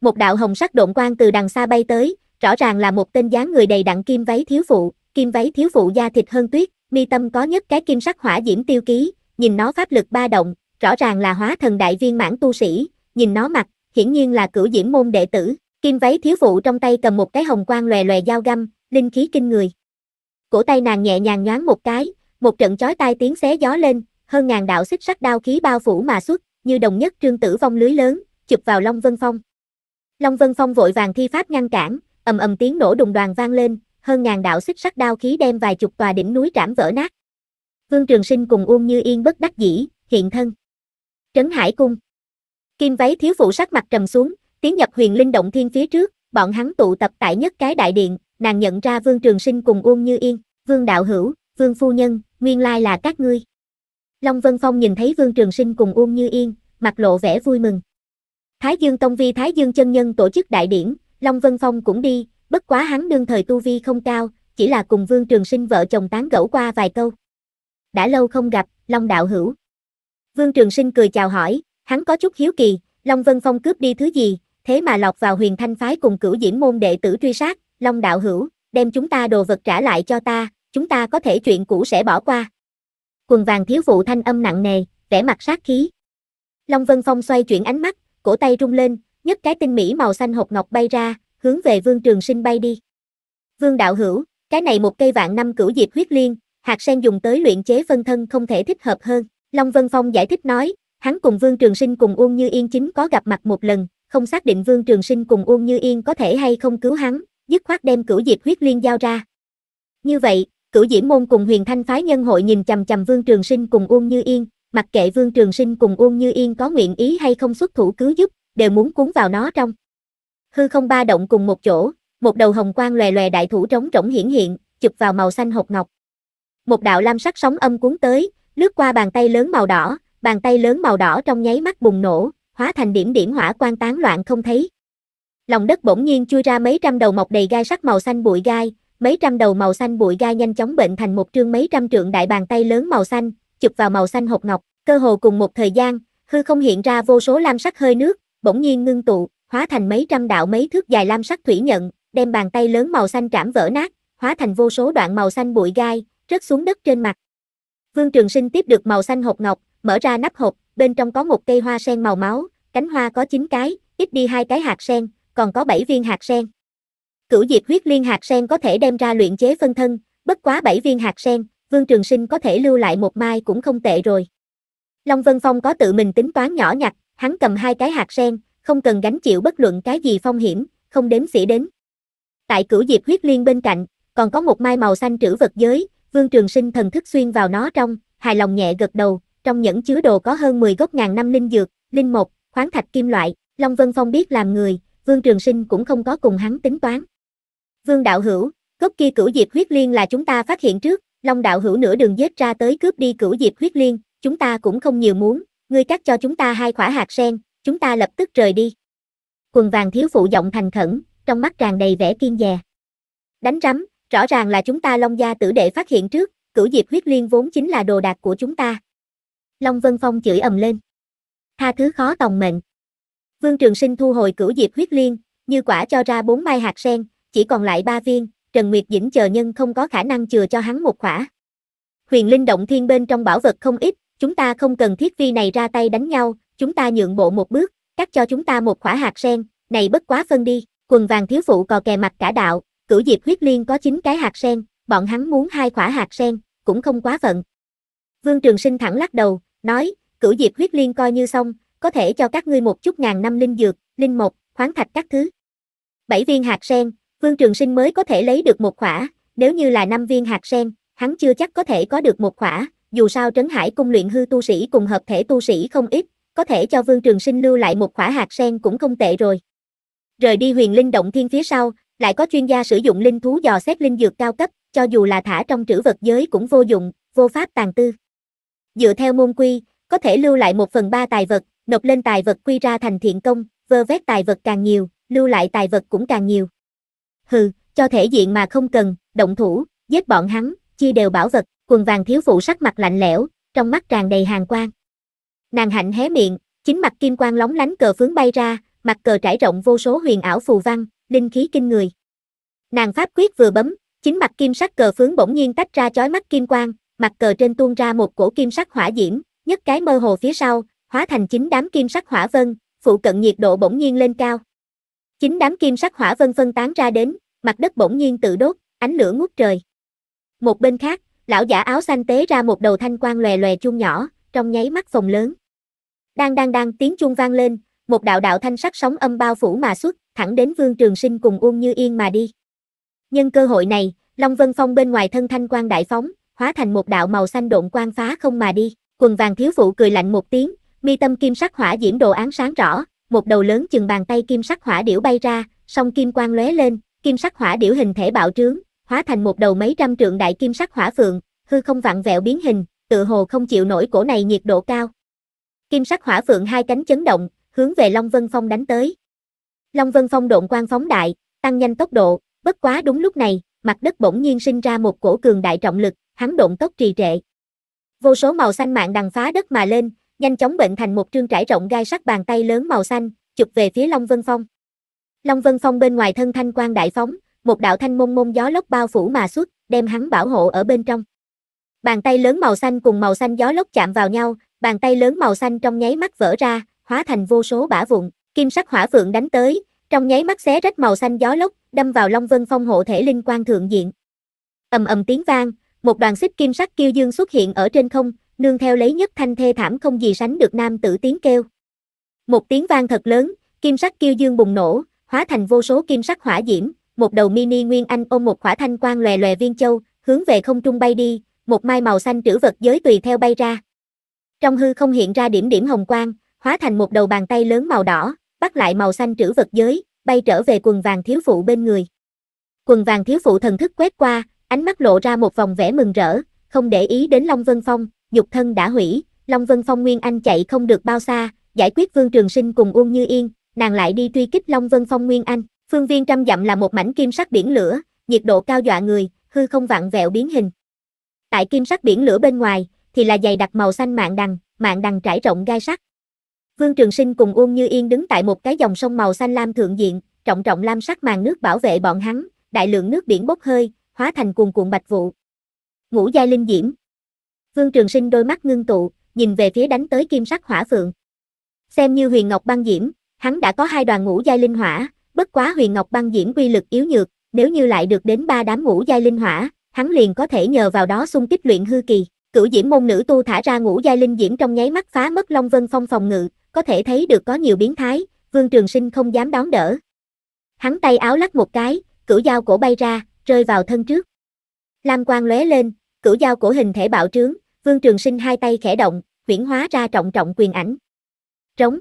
Một đạo hồng sắc độn quang từ đằng xa bay tới, rõ ràng là một tên dáng người đầy đặn kim váy thiếu phụ, kim váy thiếu phụ da thịt hơn tuyết, mi tâm có nhất cái kim sắc hỏa diễm tiêu ký, nhìn nó pháp lực ba động, rõ ràng là hóa thần đại viên mãn tu sĩ, nhìn nó mặt, hiển nhiên là cửu diễm môn đệ tử, kim váy thiếu phụ trong tay cầm một cái hồng quang lòe lòe dao găm, linh khí kinh người. Cổ tay nàng nhẹ nhàng nhoáng một cái, một trận chói tai tiếng xé gió lên, hơn ngàn đạo xích sắc đao khí bao phủ mà xuất, như đồng nhất trương tử vong lưới lớn, chụp vào Long Vân Phong. Long Vân Phong vội vàng thi pháp ngăn cản, ầm ầm tiếng nổ đùng đoàn vang lên, hơn ngàn đạo xích sắc đao khí đem vài chục tòa đỉnh núi trảm vỡ nát. Vương Trường Sinh cùng Uông Như Yên bất đắc dĩ, hiện thân. Trấn Hải Cung Kim váy thiếu phụ sắc mặt trầm xuống, tiến nhập huyền linh động thiên phía trước, bọn hắn tụ tập tại nhất cái đại điện, nàng nhận ra Vương Trường Sinh cùng Uông Như Yên, Vương Đạo Hữu, Vương Phu Nhân, nguyên lai là các ngươi. Long Vân Phong nhìn thấy Vương Trường Sinh cùng Uông Như Yên, mặt lộ vẻ vui mừng. Thái Dương Tông Vi Thái Dương Chân Nhân tổ chức đại điển, Long Vân Phong cũng đi, bất quá hắn đương thời tu vi không cao, chỉ là cùng Vương Trường Sinh vợ chồng tán gẫu qua vài câu. Đã lâu không gặp, Long đạo hữu. Vương Trường Sinh cười chào hỏi, hắn có chút hiếu kỳ, Long Vân Phong cướp đi thứ gì, thế mà lọt vào huyền thanh phái cùng cửu diễn môn đệ tử truy sát, Long đạo hữu, đem chúng ta đồ vật trả lại cho ta, chúng ta có thể chuyện cũ sẽ bỏ qua. Quần vàng thiếu phụ thanh âm nặng nề, vẻ mặt sát khí. Long Vân Phong xoay chuyển ánh mắt, cổ tay rung lên, nhấc cái tinh mỹ màu xanh hộp ngọc bay ra, hướng về Vương Trường Sinh bay đi. Vương đạo hữu, cái này một cây vạn năm cửu diệp huyết liên, hạt sen dùng tới luyện chế phân thân không thể thích hợp hơn. Long Vân Phong giải thích nói, hắn cùng Vương Trường Sinh cùng Uông Như Yên chính có gặp mặt một lần, không xác định Vương Trường Sinh cùng Uông Như Yên có thể hay không cứu hắn, dứt khoát đem cửu diệp huyết liên giao ra. Như vậy, cửu diễm môn cùng huyền thanh phái nhân hội nhìn chằm chằm Vương Trường Sinh cùng Uông Như Yên, mặc kệ Vương Trường Sinh cùng Uông Như Yên có nguyện ý hay không xuất thủ cứu giúp, đều muốn cuốn vào nó trong hư không ba động cùng một chỗ, một đầu hồng quang lòe lòe đại thủ trống rỗng hiển hiện, chụp vào màu xanh hột ngọc. Một đạo lam sắc sóng âm cuốn tới, lướt qua bàn tay lớn màu đỏ, bàn tay lớn màu đỏ trong nháy mắt bùng nổ, hóa thành điểm điểm hỏa quang tán loạn không thấy. Lòng đất bỗng nhiên chui ra mấy trăm đầu mọc đầy gai sắc màu xanh bụi gai, mấy trăm đầu màu xanh bụi gai nhanh chóng bệnh thành một trương mấy trăm trượng đại bàn tay lớn màu xanh, chụp vào màu xanh hột ngọc, cơ hồ cùng một thời gian, hư không hiện ra vô số lam sắc hơi nước, bỗng nhiên ngưng tụ, hóa thành mấy trăm đạo mấy thước dài lam sắc thủy nhận, đem bàn tay lớn màu xanh trảm vỡ nát, hóa thành vô số đoạn màu xanh bụi gai, rớt xuống đất trên mặt. Vương Trường Sinh tiếp được màu xanh hộp ngọc, mở ra nắp hộp, bên trong có một cây hoa sen màu máu, cánh hoa có 9 cái, ít đi hai cái hạt sen, còn có 7 viên hạt sen. Cửu diệp huyết liên hạt sen có thể đem ra luyện chế phân thân, bất quá 7 viên hạt sen, Vương Trường Sinh có thể lưu lại một mai cũng không tệ rồi. Long Vân Phong có tự mình tính toán nhỏ nhặt, hắn cầm hai cái hạt sen, không cần gánh chịu bất luận cái gì phong hiểm, không đếm xỉa đến. Tại cửu diệp huyết liên bên cạnh, còn có một mai màu xanh trữ vật giới, Vương Trường Sinh thần thức xuyên vào nó trong, hài lòng nhẹ gật đầu, trong những chứa đồ có hơn 10 gốc ngàn năm linh dược, linh mộc, khoáng thạch kim loại, Long Vân Phong biết làm người, Vương Trường Sinh cũng không có cùng hắn tính toán. Vương đạo hữu, gốc kia cửu diệp huyết liên là chúng ta phát hiện trước, Long đạo hữu nửa đường giết ra tới cướp đi cửu diệp huyết liên, chúng ta cũng không nhiều muốn, ngươi cắt cho chúng ta hai khỏa hạt sen, chúng ta lập tức rời đi. Quần vàng thiếu phụ giọng thành khẩn, trong mắt tràn đầy vẻ kiên dè. Đánh rắm, rõ ràng là chúng ta Long gia tử đệ phát hiện trước, cửu diệp huyết liên vốn chính là đồ đạc của chúng ta. Long Vân Phong chửi ầm lên. Tha thứ khó tòng mệnh. Vương Trường Sinh thu hồi cửu diệp huyết liên, như quả cho ra bốn mai hạt sen, chỉ còn lại ba viên, Trần Nguyệt Dĩnh chờ nhân không có khả năng chừa cho hắn một quả. Huyền linh động thiên bên trong bảo vật không ít, chúng ta không cần thiết vi này ra tay đánh nhau, chúng ta nhượng bộ một bước, cắt cho chúng ta một khỏa hạt sen, này bất quá phân đi, quần vàng thiếu phụ cò kè mặt cả đạo, cửu diệp huyết liên có 9 cái hạt sen, bọn hắn muốn hai khỏa hạt sen, cũng không quá phận. Vương Trường Sinh thẳng lắc đầu, nói, cửu diệp huyết liên coi như xong, có thể cho các ngươi một chút ngàn năm linh dược, linh mộc, khoáng thạch các thứ. Bảy viên hạt sen, Vương Trường Sinh mới có thể lấy được một khỏa, nếu như là năm viên hạt sen, hắn chưa chắc có thể có được một khỏa, dù sao Trấn Hải cung luyện hư tu sĩ cùng hợp thể tu sĩ không ít, có thể cho Vương Trường Sinh lưu lại một khỏa hạt sen cũng không tệ rồi. Rời đi huyền linh động thiên phía sau, lại có chuyên gia sử dụng linh thú dò xét linh dược cao cấp, cho dù là thả trong trữ vật giới cũng vô dụng, vô pháp tàn tư. Dựa theo môn quy, có thể lưu lại một phần ba tài vật, nộp lên tài vật quy ra thành thiện công, vơ vét tài vật càng nhiều, lưu lại tài vật cũng càng nhiều. Hừ, cho thể diện mà không cần, động thủ, giết bọn hắn, chia đều bảo vật, quần vàng thiếu phụ sắc mặt lạnh lẽo, trong mắt tràn đầy hàng quang. Nàng hạnh hé miệng, chính mặt kim quang lóng lánh cờ phướng bay ra, mặt cờ trải rộng vô số huyền ảo phù văn, linh khí kinh người. Nàng pháp quyết vừa bấm, chính mặt kim sắc cờ phướng bỗng nhiên tách ra chói mắt kim quang, mặt cờ trên tuôn ra một cổ kim sắc hỏa diễm, nhất cái mơ hồ phía sau, hóa thành chính đám kim sắc hỏa vân, phụ cận nhiệt độ bỗng nhiên lên cao. Chính đám kim sắc hỏa vân phân tán ra đến, mặt đất bỗng nhiên tự đốt, ánh lửa ngút trời. Một bên khác, lão giả áo xanh tế ra một đầu thanh quang lòe lòe chung nhỏ, trong nháy mắt phồng lớn. Đang đang đang tiếng chuông vang lên, một đạo đạo thanh sắc sóng âm bao phủ mà xuất, thẳng đến Vương Trường Sinh cùng Uông Như Yên mà đi. Nhân cơ hội này, Long Vân Phong bên ngoài thân thanh quang đại phóng, hóa thành một đạo màu xanh độn quang phá không mà đi. Quần vàng thiếu phụ cười lạnh một tiếng, mi tâm kim sắc hỏa diễm đồ án sáng rõ, một đầu lớn chừng bàn tay kim sắc hỏa điểu bay ra, song kim quang lóe lên, kim sắc hỏa điểu hình thể bạo trướng, hóa thành một đầu mấy trăm trượng đại kim sắc hỏa phượng, hư không vặn vẹo biến hình, tự hồ không chịu nổi cổ này nhiệt độ cao. Kim sắc hỏa phượng hai cánh chấn động, hướng về Long Vân Phong đánh tới. Long Vân Phong độn quang phóng đại, tăng nhanh tốc độ, bất quá đúng lúc này, mặt đất bỗng nhiên sinh ra một cổ cường đại trọng lực, hắn độn tốc trì trệ. Vô số màu xanh mạng đằng phá đất mà lên, nhanh chóng bệnh thành một trương trải rộng gai sắc bàn tay lớn màu xanh, chụp về phía Long Vân Phong. Long Vân Phong bên ngoài thân thanh quang đại phóng, một đạo thanh mông mông gió lốc bao phủ mà xuất, đem hắn bảo hộ ở bên trong. Bàn tay lớn màu xanh cùng màu xanh gió lốc chạm vào nhau, bàn tay lớn màu xanh trong nháy mắt vỡ ra, hóa thành vô số bã vụn, kim sắc hỏa phượng đánh tới, trong nháy mắt xé rách màu xanh gió lốc, đâm vào Long Vân Phong hộ thể linh quan thượng diện. Ầm ầm tiếng vang, một đoàn xích kim sắc kiêu dương xuất hiện ở trên không, nương theo lấy nhất thanh thê thảm không gì sánh được nam tử tiếng kêu. Một tiếng vang thật lớn, kim sắc kiêu dương bùng nổ, hóa thành vô số kim sắc hỏa diễm, một đầu mini nguyên anh ôm một khỏa thanh quang lòe lòe viên châu, hướng về không trung bay đi, một mai màu xanh trữ vật giới tùy theo bay ra. Trong hư không hiện ra điểm điểm hồng quang, hóa thành một đầu bàn tay lớn màu đỏ, bắt lại màu xanh trữ vật giới, bay trở về quần vàng thiếu phụ bên người. Quần vàng thiếu phụ thần thức quét qua, ánh mắt lộ ra một vòng vẻ mừng rỡ, không để ý đến Long Vân Phong, dục thân đã hủy, Long Vân Phong Nguyên Anh chạy không được bao xa, giải quyết Vương Trường Sinh cùng Uông Như Yên, nàng lại đi truy kích Long Vân Phong Nguyên Anh, phương viên trăm dặm là một mảnh kim sắc biển lửa, nhiệt độ cao dọa người, hư không vạn vẹo biến hình, Tại kim sắc biển lửa bên ngoài, thì là dày đặc màu xanh mạng đằng, mạng đằng trải rộng gai sắc. Vương Trường Sinh cùng Uông Như Yên đứng tại một cái dòng sông màu xanh lam thượng diện, trọng trọng lam sắc màn nước bảo vệ bọn hắn, đại lượng nước biển bốc hơi, hóa thành cuồn cuộn bạch vụ. Ngũ giai linh diễm. Vương Trường Sinh đôi mắt ngưng tụ, nhìn về phía đánh tới kim sắc hỏa phượng. Xem như Huyền Ngọc băng diễm, hắn đã có hai đoàn ngũ giai linh hỏa, bất quá Huyền Ngọc băng diễm quy lực yếu nhược, nếu như lại được đến ba đám ngũ giai linh hỏa, hắn liền có thể nhờ vào đó xung kích luyện hư kỳ. Cửu diễm môn nữ tu thả ra ngũ giai linh diễm trong nháy mắt phá mất Long Vân Phong phòng ngự, có thể thấy được có nhiều biến thái, Vương Trường Sinh không dám đón đỡ. Hắn tay áo lắc một cái, cửu dao cổ bay ra, rơi vào thân trước. Lam quang lóe lên, cửu dao cổ hình thể bạo trướng, Vương Trường Sinh hai tay khẽ động, chuyển hóa ra trọng trọng quyền ảnh. Trống.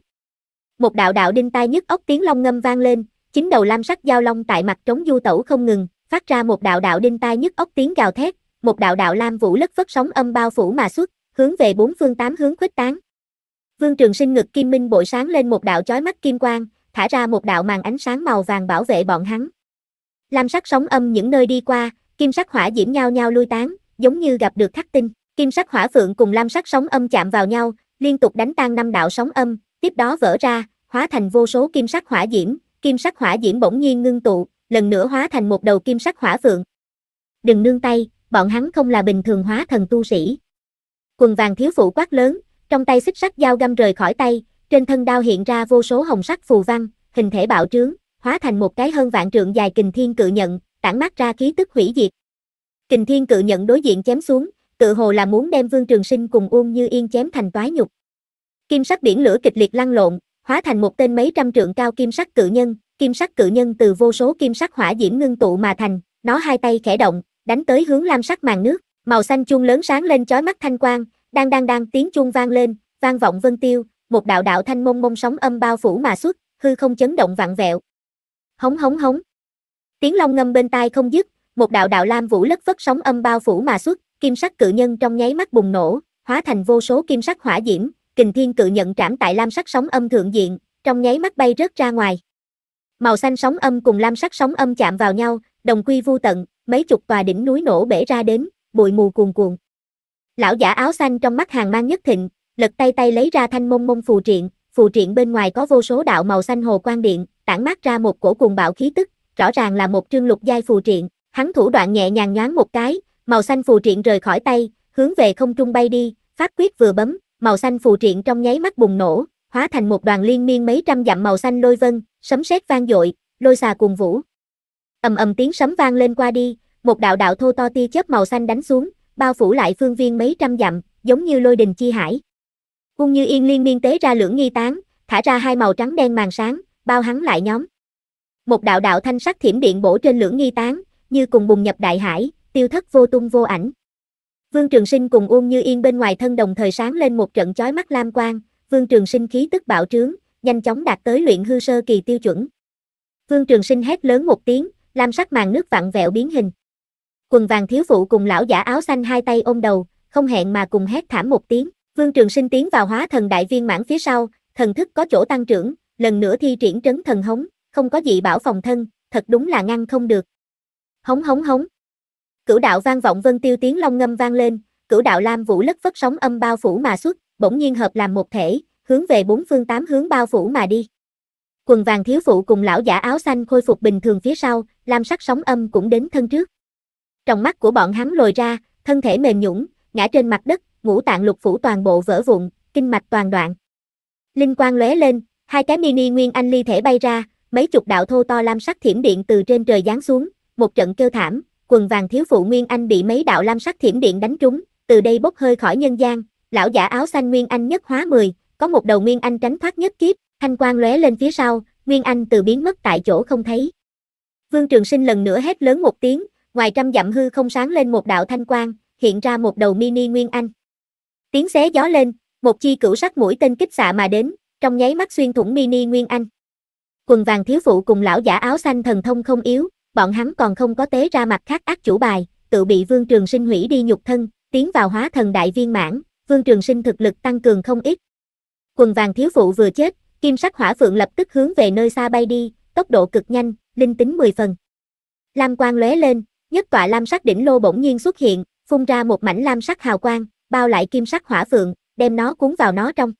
Một đạo đạo đinh tai nhức óc tiếng long ngâm vang lên, chính đầu lam sắc giao long tại mặt trống du tẩu không ngừng, phát ra một đạo đạo đinh tai nhức óc tiếng gào thét, một đạo đạo lam vũ lất vất sóng âm bao phủ mà xuất, hướng về bốn phương tám hướng khuếch tán. Vương Trường Sinh ngực kim minh bội sáng lên một đạo chói mắt kim quang, thả ra một đạo màn ánh sáng màu vàng bảo vệ bọn hắn. Lam sắc sóng âm những nơi đi qua, kim sắc hỏa diễm nhau nhau lui tán, giống như gặp được khắc tinh, kim sắc hỏa phượng cùng lam sắc sóng âm chạm vào nhau, liên tục đánh tan năm đạo sóng âm, tiếp đó vỡ ra, hóa thành vô số kim sắc hỏa diễm, kim sắc hỏa diễm bỗng nhiên ngưng tụ, lần nữa hóa thành một đầu kim sắc hỏa phượng. Đừng nương tay, bọn hắn không là bình thường hóa thần tu sĩ. Quần vàng thiếu phụ quát lớn, trong tay xích sắt dao găm rời khỏi tay, trên thân đao hiện ra vô số hồng sắc phù văn, hình thể bạo trướng, hóa thành một cái hơn vạn trượng dài kình thiên cự nhận, tản mát ra khí tức hủy diệt. Kình thiên cự nhận đối diện chém xuống, tự hồ là muốn đem Vương Trường Sinh cùng Uông Như Yên chém thành toái nhục. Kim sắc biển lửa kịch liệt lăn lộn, hóa thành một tên mấy trăm trượng cao kim sắc cự nhân, kim sắc cự nhân từ vô số kim sắc hỏa diễm ngưng tụ mà thành, nó hai tay khẽ động, đánh tới hướng lam sắc màn nước, màu xanh chuông lớn sáng lên chói mắt thanh quang, đang đang đang tiếng chuông vang lên, vang vọng vân tiêu, một đạo đạo thanh mông mông sóng âm bao phủ mà xuất, hư không chấn động vặn vẹo. Hống hống hống. Tiếng long ngâm bên tai không dứt, một đạo đạo lam vũ lất vất sóng âm bao phủ mà xuất, kim sắc cự nhân trong nháy mắt bùng nổ, hóa thành vô số kim sắc hỏa diễm, kình thiên cự nhận trảm tại lam sắc sóng âm thượng diện, trong nháy mắt bay rớt ra ngoài màu xanh sóng âm cùng lam sắc sóng âm chạm vào nhau, đồng quy vu tận, mấy chục tòa đỉnh núi nổ bể ra đến, bụi mù cuồn cuộn. Lão giả áo xanh trong mắt hàng mang nhất thịnh, lật tay tay lấy ra thanh mông mông phù triện, phù triện bên ngoài có vô số đạo màu xanh hồ quang điện, tản mát ra một cổ cuồng bạo khí tức, rõ ràng là một trương lục giai phù triện, hắn thủ đoạn nhẹ nhàng nhoáng một cái, màu xanh phù triện rời khỏi tay, hướng về không trung bay đi, phát quyết vừa bấm, màu xanh phù triện trong nháy mắt bùng nổ, hóa thành một đoàn liên miên mấy trăm dặm màu xanh lôi vân, sấm sét vang dội, lôi xà cuồng vũ. Ầm ầm tiếng sấm vang lên qua đi, một đạo đạo thô to tia chớp màu xanh đánh xuống, bao phủ lại phương viên mấy trăm dặm, giống như lôi đình chi hải. Cung Như Yên liên miên tế ra lưỡng nghi tán, thả ra hai màu trắng đen màn sáng, bao hắn lại nhóm. Một đạo đạo thanh sắc thiểm điện bổ trên lưỡng nghi tán, như cùng bùng nhập đại hải, tiêu thất vô tung vô ảnh. Vương Trường Sinh cùng Uông Như Yên bên ngoài thân đồng thời sáng lên một trận chói mắt lam quang, Vương Trường Sinh khí tức bạo trướng, nhanh chóng đạt tới luyện hư sơ kỳ tiêu chuẩn. Vương Trường Sinh hét lớn một tiếng, lam sắc màn nước vặn vẹo biến hình. Quần vàng thiếu phụ cùng lão giả áo xanh hai tay ôm đầu, không hẹn mà cùng hét thảm một tiếng. Vương Trường Sinh tiến vào hóa thần đại viên mãn phía sau, thần thức có chỗ tăng trưởng, lần nữa thi triển trấn thần hống, không có gì bảo phòng thân, thật đúng là ngăn không được. Hống hống hống. Cửu đạo vang vọng vân tiêu tiếng long ngâm vang lên, cửu đạo lam vũ lất phất sóng âm bao phủ mà xuất, bỗng nhiên hợp làm một thể, hướng về bốn phương tám hướng bao phủ mà đi. Quần vàng thiếu phụ cùng lão giả áo xanh khôi phục bình thường phía sau, lam sắc sóng âm cũng đến thân trước. Trong mắt của bọn hắn lồi ra, thân thể mềm nhũng, ngã trên mặt đất, ngũ tạng lục phủ toàn bộ vỡ vụn, kinh mạch toàn đoạn. Linh quang lóe lên, hai cái mini nguyên anh ly thể bay ra, mấy chục đạo thô to lam sắc thiểm điện từ trên trời giáng xuống, một trận kêu thảm, quần vàng thiếu phụ nguyên anh bị mấy đạo lam sắc thiểm điện đánh trúng, từ đây bốc hơi khỏi nhân gian, lão giả áo xanh Nguyên Anh nhất hóa 10, có một đầu Nguyên Anh tránh thoát nhất kiếp, thanh quang lóe lên phía sau, Nguyên Anh từ biến mất tại chỗ không thấy. Vương Trường Sinh lần nữa hét lớn một tiếng, ngoài trăm dặm hư không sáng lên một đạo thanh quang, hiện ra một đầu mini Nguyên Anh. Tiếng xé gió lên, một chi cửu sắc mũi tên kích xạ mà đến, trong nháy mắt xuyên thủng mini Nguyên Anh. Quần vàng thiếu phụ cùng lão giả áo xanh thần thông không yếu, bọn hắn còn không có tế ra mặt khác ác chủ bài, tự bị Vương Trường Sinh hủy đi nhục thân, tiến vào hóa thần đại viên mãn, Vương Trường Sinh thực lực tăng cường không ít. Quần vàng thiếu phụ vừa chết, kim sắc hỏa phượng lập tức hướng về nơi xa bay đi, tốc độ cực nhanh, linh tính 10 phần. Lam quang lóe lên, nhất tọa lam sắc đỉnh lô bỗng nhiên xuất hiện, phun ra một mảnh lam sắc hào quang, bao lại kim sắc hỏa phượng, đem nó cuốn vào nó trong.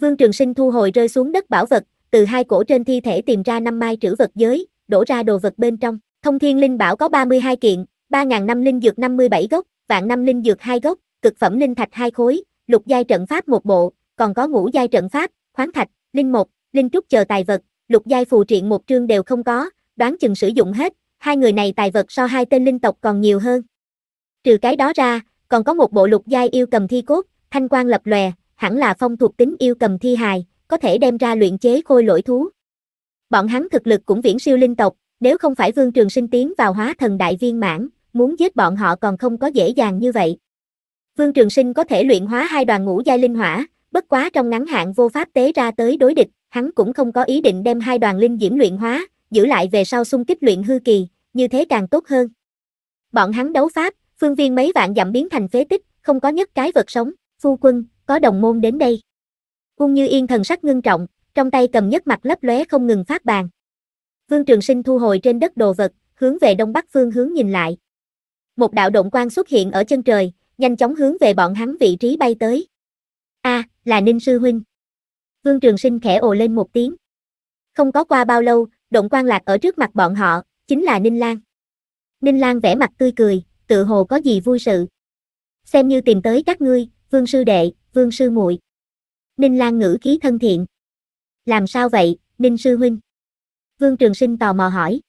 Vương Trường Sinh thu hồi rơi xuống đất bảo vật, từ hai cổ trên thi thể tìm ra năm mai trữ vật giới, đổ ra đồ vật bên trong. Thông Thiên Linh Bảo có 32 kiện, 3000 năm linh dược 57 gốc, vạn năm linh dược 2 gốc, cực phẩm linh thạch hai khối, lục giai trận pháp một bộ, còn có ngũ giai trận pháp, khoáng thạch, linh một, linh trúc chờ tài vật, lục giai phù triện một trương đều không có, đoán chừng sử dụng hết, hai người này tài vật so hai tên linh tộc còn nhiều hơn. Trừ cái đó ra, còn có một bộ lục giai yêu cầm thi cốt, thanh quan lập lòe, hẳn là phong thuộc tính yêu cầm thi hài, có thể đem ra luyện chế khôi lỗi thú. Bọn hắn thực lực cũng viễn siêu linh tộc, nếu không phải Vương Trường Sinh tiến vào hóa thần đại viên mãn, muốn giết bọn họ còn không có dễ dàng như vậy. Vương Trường Sinh có thể luyện hóa hai đoàn ngũ giai linh hỏa, bất quá trong ngắn hạn vô pháp tế ra tới đối địch, hắn cũng không có ý định đem hai đoàn linh diễm luyện hóa, giữ lại về sau xung kích luyện hư kỳ, như thế càng tốt hơn. Bọn hắn đấu pháp, phương viên mấy vạn dặm biến thành phế tích, không có nhất cái vật sống, phu quân, có đồng môn đến đây. Ung Như Yên thần sắc ngưng trọng, trong tay cầm nhất mặt lấp lóe không ngừng phát bàn. Vương Trường Sinh thu hồi trên đất đồ vật, hướng về đông bắc phương hướng nhìn lại. Một đạo động quang xuất hiện ở chân trời, nhanh chóng hướng về bọn hắn vị trí bay tới. A, à, là Ninh Sư Huynh. Vương Trường Sinh khẽ ồ lên một tiếng. Không có qua bao lâu, động quan lạc ở trước mặt bọn họ, chính là Ninh Lan. Ninh Lan vẻ mặt tươi cười, tự hồ có gì vui sự. Xem như tìm tới các ngươi, Vương Sư Đệ, Vương Sư muội Ninh Lan ngữ khí thân thiện. Làm sao vậy, Ninh Sư Huynh? Vương Trường Sinh tò mò hỏi.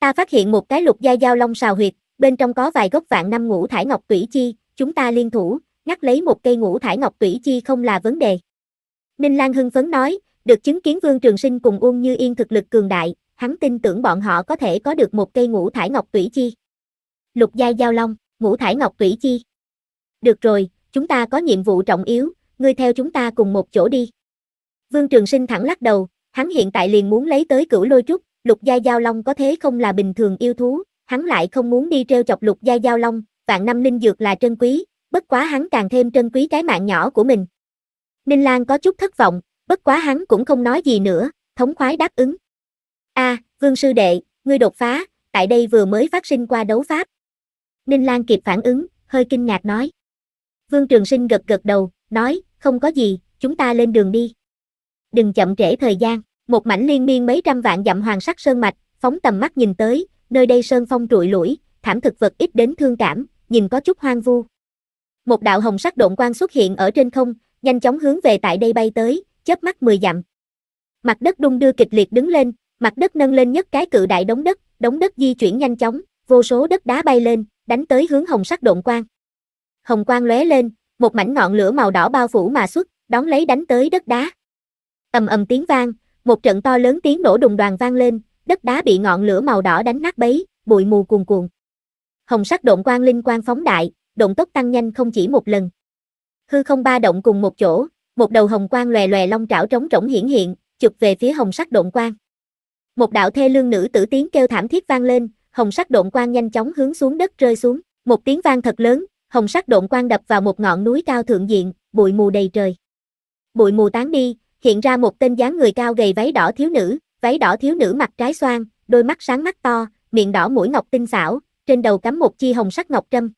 Ta phát hiện một cái lục gia giao long xào huyệt, bên trong có vài gốc vạn năm ngũ thải ngọc tủy chi, chúng ta liên thủ, ngắt lấy một cây ngũ thải ngọc tủy chi không là vấn đề. Ninh Lan hưng phấn nói, được chứng kiến Vương Trường Sinh cùng Uông Như Yên thực lực cường đại, hắn tin tưởng bọn họ có thể có được một cây ngũ thải ngọc tủy chi. Lục giai giao long, ngũ thải ngọc tủy chi. Được rồi, chúng ta có nhiệm vụ trọng yếu, ngươi theo chúng ta cùng một chỗ đi. Vương Trường Sinh thẳng lắc đầu, hắn hiện tại liền muốn lấy tới cửu lôi trúc, lục giai giao long có thế không là bình thường yêu thú, hắn lại không muốn đi treo chọc lục giai giao long, vạn năm linh dược là trân quý, bất quá hắn càng thêm trân quý cái mạng nhỏ của mình. Ninh Lan có chút thất vọng, bất quá hắn cũng không nói gì nữa, thống khoái đáp ứng. A, à, Vương sư đệ, ngươi đột phá, tại đây vừa mới phát sinh qua đấu pháp. Ninh Lan kịp phản ứng, hơi kinh ngạc nói. Vương Trường Sinh gật gật đầu, nói, không có gì, chúng ta lên đường đi. Đừng chậm trễ thời gian, một mảnh liên miên mấy trăm vạn dặm hoàng sắc sơn mạch, phóng tầm mắt nhìn tới, nơi đây sơn phong trụi lũi, thảm thực vật ít đến thương cảm, nhìn có chút hoang vu. Một đạo hồng sắc độn quang xuất hiện ở trên không, nhanh chóng hướng về tại đây bay tới, chớp mắt 10 dặm. Mặt đất đung đưa kịch liệt đứng lên, mặt đất nâng lên nhất cái cự đại đống đất, đống đất di chuyển nhanh chóng, vô số đất đá bay lên, đánh tới hướng hồng sắc độn quang. Hồng quang lóe lên, một mảnh ngọn lửa màu đỏ bao phủ mà xuất, đón lấy đánh tới đất đá. Ầm ầm tiếng vang, một trận to lớn tiếng nổ đùng đoàn vang lên, đất đá bị ngọn lửa màu đỏ đánh nát bấy, bụi mù cuồn cuộn hồng sắc động quang linh quang phóng đại, động tốc tăng nhanh không chỉ một lần. Hư không ba động cùng một chỗ, một đầu hồng quang lòe lòe long trảo trống rỗng hiển hiện, chụp về phía hồng sắc động quang. Một đạo thê lương nữ tử tiếng kêu thảm thiết vang lên, hồng sắc động quang nhanh chóng hướng xuống đất rơi xuống, một tiếng vang thật lớn, hồng sắc động quang đập vào một ngọn núi cao thượng diện, bụi mù đầy trời. Bụi mù tán đi, hiện ra một tên dáng người cao gầy váy đỏ thiếu nữ, váy đỏ thiếu nữ mặt trái xoan, đôi mắt sáng mắt to, miệng đỏ mũi ngọc tinh xảo, trên đầu cắm một chi hồng sắc ngọc trâm.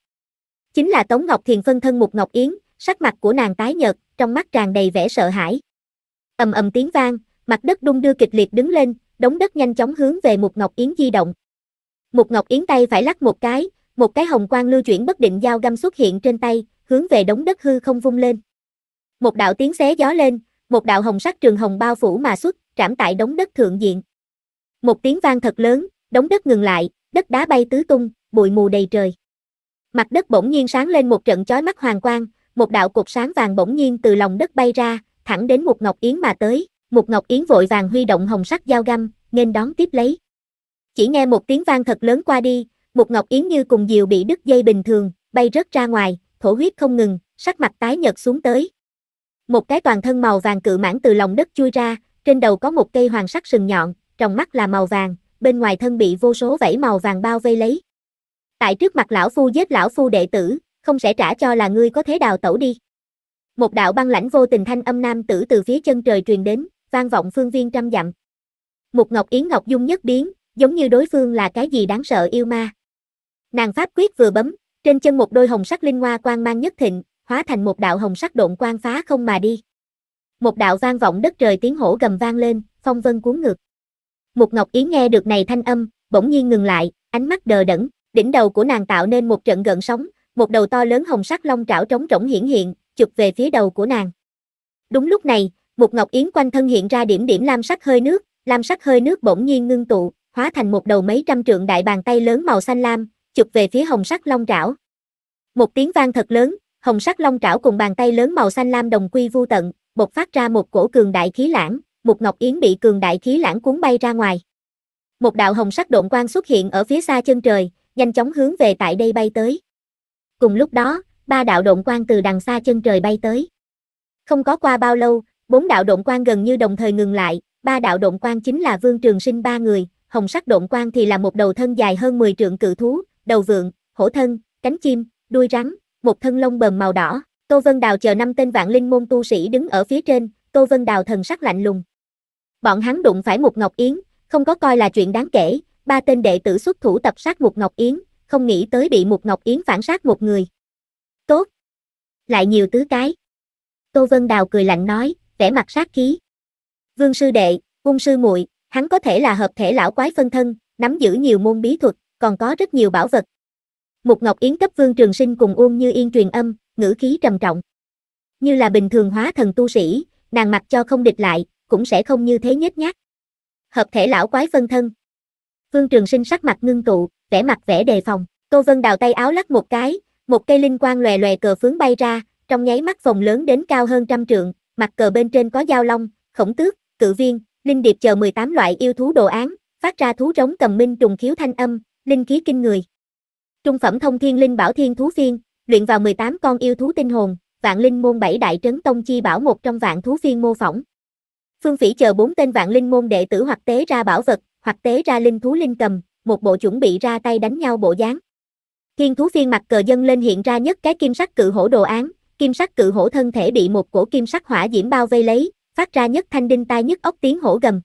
Chính là Tống Ngọc Thiền phân thân một Ngọc Yến, sắc mặt của nàng tái nhợt, trong mắt tràn đầy vẻ sợ hãi. Ầm ầm tiếng vang, mặt đất đung đưa kịch liệt đứng lên, đống đất nhanh chóng hướng về một Ngọc Yến di động. một Ngọc Yến tay phải lắc một cái, một cái hồng quang lưu chuyển bất định dao găm xuất hiện trên tay, hướng về đống đất hư không vung lên. Một đạo tiếng xé gió lên, một đạo hồng sắc trường hồng bao phủ mà xuất, trảm tại đống đất thượng diện. Một tiếng vang thật lớn, đống đất ngừng lại, đất đá bay tứ tung, bụi mù đầy trời. Mặt đất bỗng nhiên sáng lên một trận chói mắt hoàng quang, một đạo cột sáng vàng bỗng nhiên từ lòng đất bay ra, thẳng đến một Ngọc Yến mà tới, Một Ngọc Yến vội vàng huy động hồng sắc dao găm, nên đón tiếp lấy. Chỉ nghe một tiếng vang thật lớn qua đi, một Ngọc Yến như cùng diều bị đứt dây bình thường, bay rớt ra ngoài, thổ huyết không ngừng, sắc mặt tái nhợt xuống tới. Một cái toàn thân màu vàng cự mãn từ lòng đất chui ra, trên đầu có một cây hoàng sắc sừng nhọn, trong mắt là màu vàng, bên ngoài thân bị vô số vảy màu vàng bao vây lấy. Tại trước mặt lão phu giết lão phu đệ tử, không sẽ trả cho là ngươi có thế đào tẩu đi. Một đạo băng lãnh vô tình thanh âm nam tử từ phía chân trời truyền đến, vang vọng phương viên trăm dặm. một Ngọc Yến Ngọc Dung nhất biến, giống như đối phương là cái gì đáng sợ yêu ma. Nàng pháp quyết vừa bấm, trên chân một đôi hồng sắc linh hoa quang mang nhất thịnh, hóa thành một đạo hồng sắc độn quang phá không mà đi. Một đạo vang vọng đất trời tiếng hổ gầm vang lên, phong vân cuốn ngược. một Ngọc Yến nghe được này thanh âm, bỗng nhiên ngừng lại, ánh mắt đờ đẫn, Đỉnh đầu của nàng tạo nên một trận gợn sóng, một đầu to lớn hồng sắc long trảo trống rỗng hiển hiện, chụp về phía đầu của nàng. Đúng lúc này, một ngọc yến quanh thân hiện ra điểm điểm lam sắc hơi nước, lam sắc hơi nước bỗng nhiên ngưng tụ, hóa thành một đầu mấy trăm trượng đại bàn tay lớn màu xanh lam, chụp về phía hồng sắc long trảo. Một tiếng vang thật lớn, hồng sắc long trảo cùng bàn tay lớn màu xanh lam đồng quy vu tận, bộc phát ra một cổ cường đại khí lãng, một ngọc yến bị cường đại khí lãng cuốn bay ra ngoài. Một đạo hồng sắc độn quang xuất hiện ở phía xa chân trời, nhanh chóng hướng về tại đây bay tới. Cùng lúc đó, ba đạo độn quan từ đằng xa chân trời bay tới. Không có qua bao lâu, bốn đạo độn quan gần như đồng thời ngừng lại, ba đạo độn quan chính là Vương Trường Sinh ba người, hồng sắc độn quan thì là một đầu thân dài hơn 10 trượng cự thú, đầu vượn, hổ thân, cánh chim, đuôi rắn, một thân lông bờm màu đỏ. Tô Vân Đào chờ năm tên vạn linh môn tu sĩ đứng ở phía trên, Tô Vân Đào thần sắc lạnh lùng. Bọn hắn đụng phải một Ngọc Yến, không có coi là chuyện đáng kể, ba tên đệ tử xuất thủ tập sát một Ngọc Yến, không nghĩ tới bị một Ngọc Yến phản sát một người. Tốt! Lại nhiều tứ cái. Tô Vân Đào cười lạnh nói, vẻ mặt sát khí. Vương sư đệ, ung sư muội, hắn có thể là hợp thể lão quái phân thân, nắm giữ nhiều môn bí thuật, còn có rất nhiều bảo vật. Một Ngọc Yến cấp Vương Trường Sinh cùng Uông Như Yên truyền âm, ngữ khí trầm trọng. Như là bình thường hóa thần tu sĩ, nàng mặc cho không địch lại, cũng sẽ không như thế nhếch nhác. Hợp thể lão quái phân thân. Phương Trường Sinh sắc mặt ngưng tụ, vẻ mặt vẻ đề phòng. Tô Vân Đào tay áo lắc một cái, một cây linh quang lòe lòe cờ phướng bay ra, trong nháy mắt phòng lớn đến cao hơn trăm trượng, mặt cờ bên trên có giao long, khổng tước, cự viên, linh điệp chờ 18 loại yêu thú đồ án, phát ra thú rống cầm minh trùng khiếu thanh âm, linh khí kinh người. Trung phẩm thông thiên linh bảo thiên thú phiên, luyện vào 18 con yêu thú tinh hồn, vạn linh môn bảy đại trấn tông chi bảo một trong vạn thú phiên mô phỏng. Phương Phỉ chờ bốn tên vạn linh môn đệ tử hoặc tế ra bảo vật, hoặc tế ra linh thú linh cầm, một bộ chuẩn bị ra tay đánh nhau bộ dáng. Thiên thú phiên mặt cờ dân lên hiện ra nhất cái kim sắc cự hổ đồ án, kim sắc cự hổ thân thể bị một cổ kim sắc hỏa diễm bao vây lấy, phát ra nhất thanh đinh tai nhất ốc tiếng hổ gầm.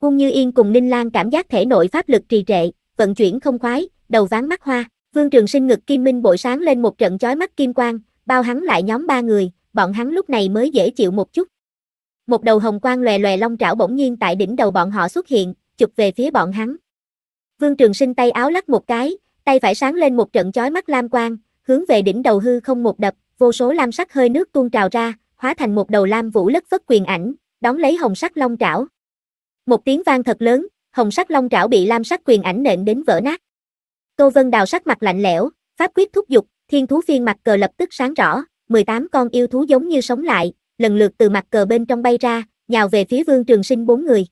Hung Như Yên cùng Ninh Lan cảm giác thể nội pháp lực trì trệ, vận chuyển không khoái, đầu ván mắt hoa, Vương Trường Sinh ngực kim minh bội sáng lên một trận chói mắt kim quang, bao hắn lại nhóm ba người, bọn hắn lúc này mới dễ chịu một chút. Một đầu hồng quang lòe lòe long trảo bỗng nhiên tại đỉnh đầu bọn họ xuất hiện, chụp về phía bọn hắn. Vương Trường Sinh tay áo lắc một cái, tay phải sáng lên một trận chói mắt lam quang, hướng về đỉnh đầu hư không một đập, vô số lam sắc hơi nước tuôn trào ra, hóa thành một đầu lam vũ lất phất quyền ảnh, đóng lấy hồng sắc long trảo. Một tiếng vang thật lớn, hồng sắc long trảo bị lam sắc quyền ảnh nện đến vỡ nát. Tô Vân Đào sắc mặt lạnh lẽo, pháp quyết thúc dục, thiên thú phiên mặt cờ lập tức sáng rõ, 18 con yêu thú giống như sống lại, lần lượt từ mặt cờ bên trong bay ra, nhào về phía Vương Trường Sinh bốn người.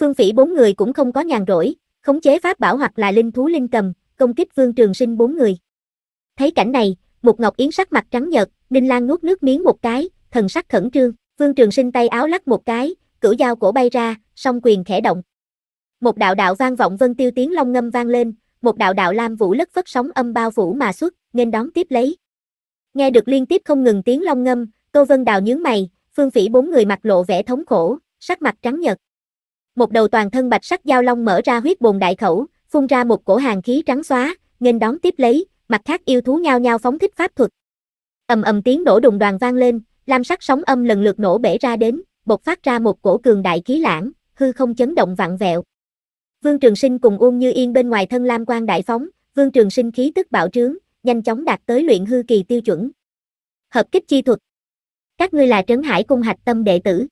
Phương Phỉ bốn người cũng không có nhàn rỗi, khống chế pháp bảo hoặc là linh thú linh cầm, công kích Vương Trường Sinh bốn người. Thấy cảnh này, một Ngọc Yến sắc mặt trắng nhợt, Ninh Lan nuốt nước miếng một cái, thần sắc khẩn trương, Vương Trường Sinh tay áo lắc một cái, cửu dao cổ bay ra, song quyền khẽ động. Một đạo đạo vang vọng vân tiêu tiếng long ngâm vang lên, một đạo đạo lam vũ lất phất sóng âm bao phủ mà xuất, nên đón tiếp lấy. Nghe được liên tiếp không ngừng tiếng long ngâm, Tô Vân Đào nhướng mày, Phương Phỉ bốn người mặt lộ vẻ thống khổ, sắc mặt trắng nhợt một đầu toàn thân bạch sắc giao long mở ra huyết bồn đại khẩu, phun ra một cổ hàng khí trắng xóa, nghênh đón tiếp lấy, mặt khác yêu thú nhao nhao phóng thích pháp thuật. Ầm ầm tiếng nổ đùng đoàn vang lên, lam sắc sóng âm lần lượt nổ bể ra đến, bộc phát ra một cổ cường đại khí lãng, hư không chấn động vặn vẹo. Vương Trường Sinh cùng Uông Như Yên bên ngoài thân lam quang đại phóng, Vương Trường Sinh khí tức bạo trướng, nhanh chóng đạt tới luyện hư kỳ tiêu chuẩn. Hợp kích chi thuật. Các ngươi là Trấn Hải cung hạch tâm đệ tử.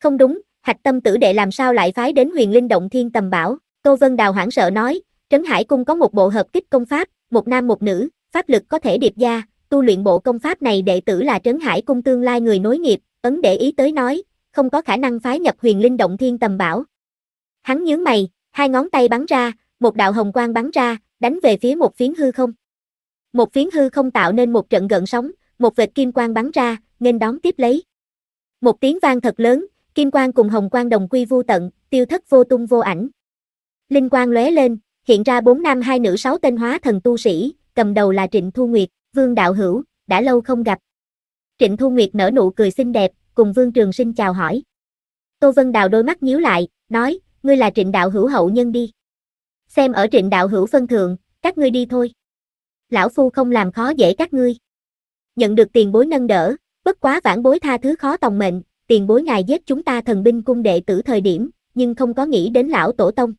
Không đúng, hạch tâm tử đệ làm sao lại phái đến huyền linh động thiên tầm bảo, Tô Vân Đào hoảng sợ nói, Trấn Hải Cung có một bộ hợp kích công pháp, một nam một nữ, pháp lực có thể điệp gia, tu luyện bộ công pháp này đệ tử là Trấn Hải Cung tương lai người nối nghiệp, ấn để ý tới nói, không có khả năng phái nhập huyền linh động thiên tầm bảo. Hắn nhướng mày, hai ngón tay bắn ra, một đạo hồng quang bắn ra, đánh về phía một phiến hư không. Một phiến hư không tạo nên một trận gợn sóng, một vệt kim quang bắn ra, nên đón tiếp lấy. Một tiếng vang thật lớn, Kim Quang cùng Hồng Quang đồng quy vu tận, tiêu thất vô tung vô ảnh. Linh Quang lóe lên, hiện ra bốn nam hai nữ sáu tên hóa thần tu sĩ, cầm đầu là Trịnh Thu Nguyệt, Vương Đạo Hữu, đã lâu không gặp. Trịnh Thu Nguyệt nở nụ cười xinh đẹp, cùng Vương Trường Sinh chào hỏi. Tô Vân Đào đôi mắt nhíu lại, nói, ngươi là Trịnh Đạo Hữu hậu nhân đi. Xem ở Trịnh Đạo Hữu phân thượng, các ngươi đi thôi. Lão Phu không làm khó dễ các ngươi. Nhận được tiền bối nâng đỡ, bất quá vãn bối tha thứ khó tòng mệnh, tiền bối ngài giết chúng ta thần binh cung đệ tử thời điểm, nhưng không có nghĩ đến lão tổ tông.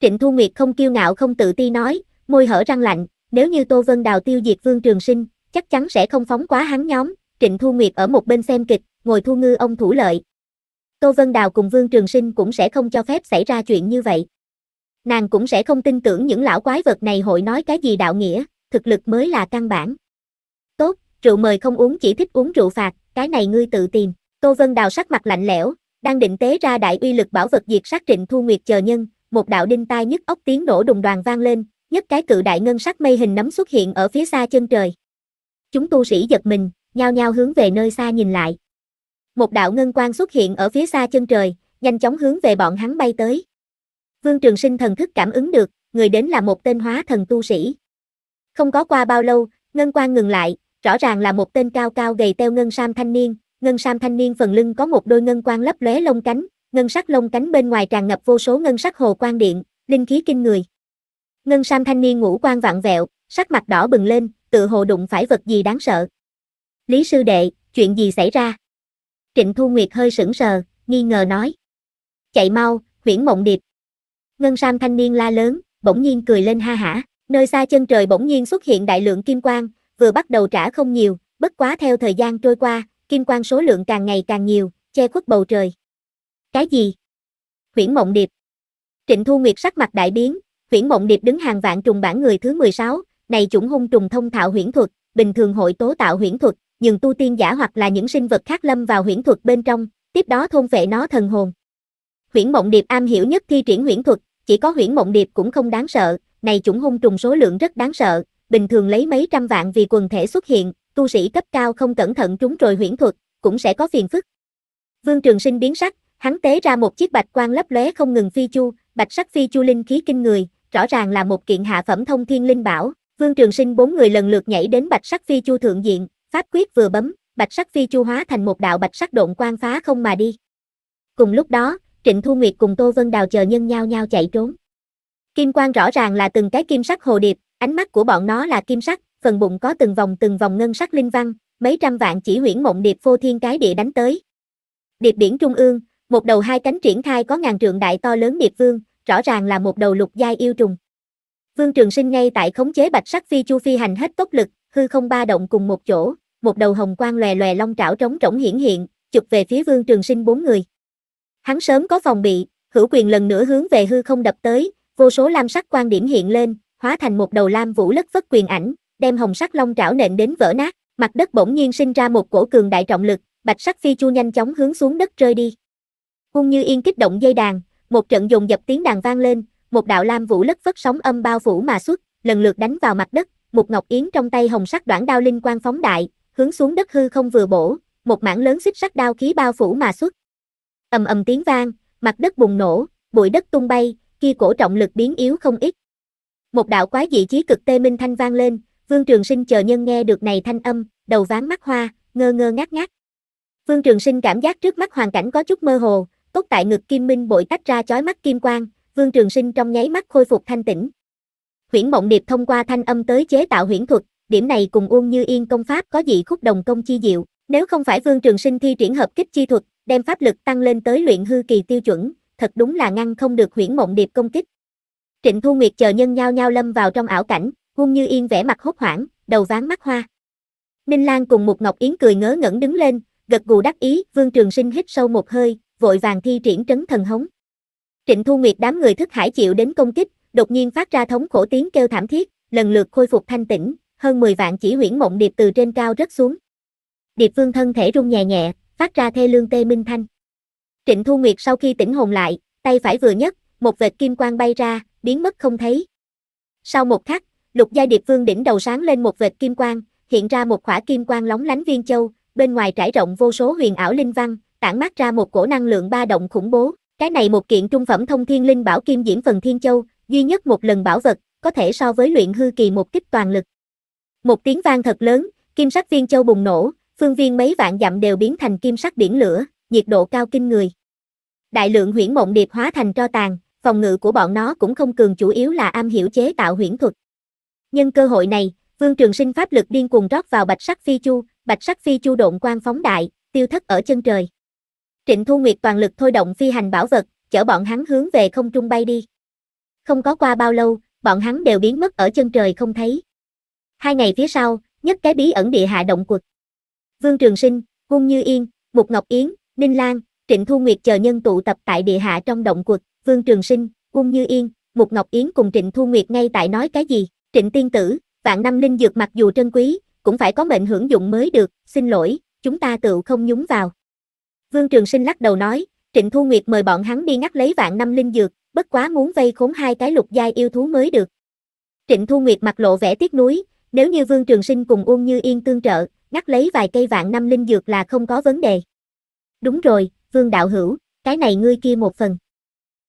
Trịnh Thu Nguyệt không kiêu ngạo không tự ti nói, môi hở răng lạnh, nếu như Tô Vân Đào tiêu diệt Vương Trường Sinh, chắc chắn sẽ không phóng quá hắn nhóm, Trịnh Thu Nguyệt ở một bên xem kịch, ngồi thu ngư ông thủ lợi. Tô Vân Đào cùng Vương Trường Sinh cũng sẽ không cho phép xảy ra chuyện như vậy. Nàng cũng sẽ không tin tưởng những lão quái vật này hội nói cái gì đạo nghĩa, thực lực mới là căn bản. Tốt, rượu mời không uống chỉ thích uống rượu phạt, cái này ngươi tự tìm. Tô Vân Đào sắc mặt lạnh lẽo, đang định tế ra đại uy lực bảo vật diệt sát Trịnh Thu Nguyệt chờ nhân, một đạo đinh tai nhức óc tiếng nổ đùng đoàn vang lên, nhất cái cự đại ngân sắc mây hình nấm xuất hiện ở phía xa chân trời. Chúng tu sĩ giật mình, nhao nhao hướng về nơi xa nhìn lại. Một đạo ngân quang xuất hiện ở phía xa chân trời, nhanh chóng hướng về bọn hắn bay tới. Vương Trường Sinh thần thức cảm ứng được, người đến là một tên hóa thần tu sĩ. Không có qua bao lâu, ngân quang ngừng lại, rõ ràng là một tên cao cao gầy teo ngân sam thanh niên, ngân sam thanh niên phần lưng có một đôi ngân quang lấp lóe lông cánh, ngân sắc lông cánh bên ngoài tràn ngập vô số ngân sắc hồ quang điện, linh khí kinh người. Ngân sam thanh niên ngũ quan vạn vẹo, sắc mặt đỏ bừng lên, tự hồ đụng phải vật gì đáng sợ. Lý sư đệ, chuyện gì xảy ra? Trịnh Thu Nguyệt hơi sững sờ, nghi ngờ nói. Chạy mau, huyễn mộng điệp. Ngân sam thanh niên la lớn, bỗng nhiên cười lên ha hả, nơi xa chân trời bỗng nhiên xuất hiện đại lượng kim quang, vừa bắt đầu trả không nhiều, bất quá theo thời gian trôi qua, kim quang số lượng càng ngày càng nhiều, che khuất bầu trời. Cái gì? Huyễn Mộng Điệp. Trịnh Thu Nguyệt sắc mặt đại biến, Huyễn Mộng Điệp đứng hàng vạn trùng bản người thứ 16, này chủng hung trùng thông thạo huyễn thuật, bình thường hội tố tạo huyễn thuật, nhưng tu tiên giả hoặc là những sinh vật khác lâm vào huyễn thuật bên trong, tiếp đó thôn vệ nó thần hồn. Huyễn Mộng Điệp am hiểu nhất thi triển huyễn thuật, chỉ có Huyễn Mộng Điệp cũng không đáng sợ, này chủng hung trùng số lượng rất đáng sợ, bình thường lấy mấy trăm vạn vì quần thể xuất hiện, tu sĩ cấp cao không cẩn thận trúng rồi huyễn thuật, cũng sẽ có phiền phức. Vương Trường Sinh biến sắc, hắn tế ra một chiếc bạch quan lấp lóe không ngừng phi chu, bạch sắc phi chu linh khí kinh người, rõ ràng là một kiện hạ phẩm thông thiên linh bảo. Vương Trường Sinh bốn người lần lượt nhảy đến bạch sắc phi chu thượng diện, pháp quyết vừa bấm, bạch sắc phi chu hóa thành một đạo bạch sắc độn quang phá không mà đi. Cùng lúc đó, Trịnh Thu Nguyệt cùng Tô Vân Đào chờ nhân nhau nhau chạy trốn. Kim quang rõ ràng là từng cái kim sắc hồ điệp, ánh mắt của bọn nó là kim sắc, phần bụng có từng vòng từng vòng ngân sắc linh văn, mấy trăm vạn chỉ huyễn mộng điệp vô thiên cái địa đánh tới. Điệp điển trung ương, một đầu hai cánh triển khai có ngàn trượng đại to lớn điệp vương, rõ ràng là một đầu lục giai yêu trùng. Vương Trường Sinh ngay tại khống chế bạch sắc phi chu phi hành hết tốc lực, hư không ba động cùng một chỗ, một đầu hồng quang lòe lòe long trảo trống trống hiển hiện, chụp về phía Vương Trường Sinh bốn người. Hắn sớm có phòng bị, hữu quyền lần nữa hướng về hư không đập tới, vô số lam sắc quan điểm hiện lên, hóa thành một đầu lam vũ lất vất quyền ảnh, đem hồng sắc long trảo nện đến vỡ nát, mặt đất bỗng nhiên sinh ra một cổ cường đại trọng lực, bạch sắc phi chu nhanh chóng hướng xuống đất rơi đi. Hung Như Yên kích động dây đàn, một trận dùng dập tiếng đàn vang lên, một đạo lam vũ lất phất sóng âm bao phủ mà xuất, lần lượt đánh vào mặt đất, một ngọc yến trong tay hồng sắc đoạn đao linh quang phóng đại, hướng xuống đất hư không vừa bổ, một mảng lớn xích sắc đao khí bao phủ mà xuất. Ầm ầm tiếng vang, mặt đất bùng nổ, bụi đất tung bay, kia cổ trọng lực biến yếu không ít. Một đạo quái dị chí cực tê minh thanh vang lên, Vương Trường Sinh chờ nhân nghe được này thanh âm, đầu ván mắt hoa, ngơ ngơ ngác ngác. Vương Trường Sinh cảm giác trước mắt hoàn cảnh có chút mơ hồ, cốt tại ngực Kim Minh bội tách ra chói mắt kim quang, Vương Trường Sinh trong nháy mắt khôi phục thanh tĩnh. Huyễn Mộng Điệp thông qua thanh âm tới chế tạo huyễn thuật, điểm này cùng Uông Như Yên công pháp có dị khúc đồng công chi diệu, nếu không phải Vương Trường Sinh thi triển hợp kích chi thuật, đem pháp lực tăng lên tới luyện hư kỳ tiêu chuẩn, thật đúng là ngăn không được Huyễn Mộng Điệp công kích. Trịnh Thu Nguyệt chờ nhân nhao nhao lâm vào trong ảo cảnh, Hung Như Yên vẻ mặt hốt hoảng, đầu ván mắt hoa. Ninh Lan cùng một Ngọc Yến cười ngớ ngẩn đứng lên, gật gù đắc ý, Vương Trường Sinh hít sâu một hơi, vội vàng thi triển trấn thần hống. Trịnh Thu Nguyệt đám người thức hải chịu đến công kích, đột nhiên phát ra thống khổ tiếng kêu thảm thiết, lần lượt khôi phục thanh tĩnh, hơn 10 vạn chỉ huyễn mộng điệp từ trên cao rớt xuống. Điệp Vương thân thể rung nhẹ nhẹ, phát ra thê lương tê minh thanh. Trịnh Thu Nguyệt sau khi tỉnh hồn lại, tay phải vừa nhất, một vệt kim quang bay ra, biến mất không thấy. Sau một khắc, lục giai điệp vương đỉnh đầu sáng lên một vệt kim quang, hiện ra một khỏa kim quang lóng lánh viên châu, bên ngoài trải rộng vô số huyền ảo linh văn, tản mát ra một cổ năng lượng ba động khủng bố. Cái này một kiện trung phẩm thông thiên linh bảo kim diễm phần thiên châu, duy nhất một lần bảo vật, có thể so với luyện hư kỳ một kích toàn lực. Một tiếng vang thật lớn, kim sắc viên châu bùng nổ, phương viên mấy vạn dặm đều biến thành kim sắc biển lửa, nhiệt độ cao kinh người. Đại lượng huyễn mộng điệp hóa thành tro tàn, phòng ngự của bọn nó cũng không cường chủ yếu là am hiểu chế tạo huyễn thuật. Nhân cơ hội này, Vương Trường Sinh pháp lực điên cuồng rót vào Bạch Sắc Phi Chu, Bạch Sắc Phi Chu độn quang phóng đại, tiêu thất ở chân trời. Trịnh Thu Nguyệt toàn lực thôi động phi hành bảo vật, chở bọn hắn hướng về không trung bay đi. Không có qua bao lâu, bọn hắn đều biến mất ở chân trời không thấy. Hai ngày phía sau, nhất cái bí ẩn địa hạ động quật. Vương Trường Sinh, Hung Như Yên, Mục Ngọc Yến, Ninh Lan, Trịnh Thu Nguyệt chờ nhân tụ tập tại địa hạ trong động quật, Vương Trường Sinh, Hung Như Yên, Mục Ngọc Yến cùng Trịnh Thu Nguyệt ngay tại nói cái gì. Trịnh tiên tử, vạn năm linh dược mặc dù trân quý, cũng phải có mệnh hưởng dụng mới được, xin lỗi, chúng ta tự không nhúng vào. Vương Trường Sinh lắc đầu nói, Trịnh Thu Nguyệt mời bọn hắn đi ngắt lấy vạn năm linh dược, bất quá muốn vây khốn hai cái lục giai yêu thú mới được. Trịnh Thu Nguyệt mặt lộ vẻ tiếc nuối, nếu như Vương Trường Sinh cùng Uông Như Yên tương trợ, ngắt lấy vài cây vạn năm linh dược là không có vấn đề. Đúng rồi, Vương Đạo Hữu, cái này ngươi kia một phần.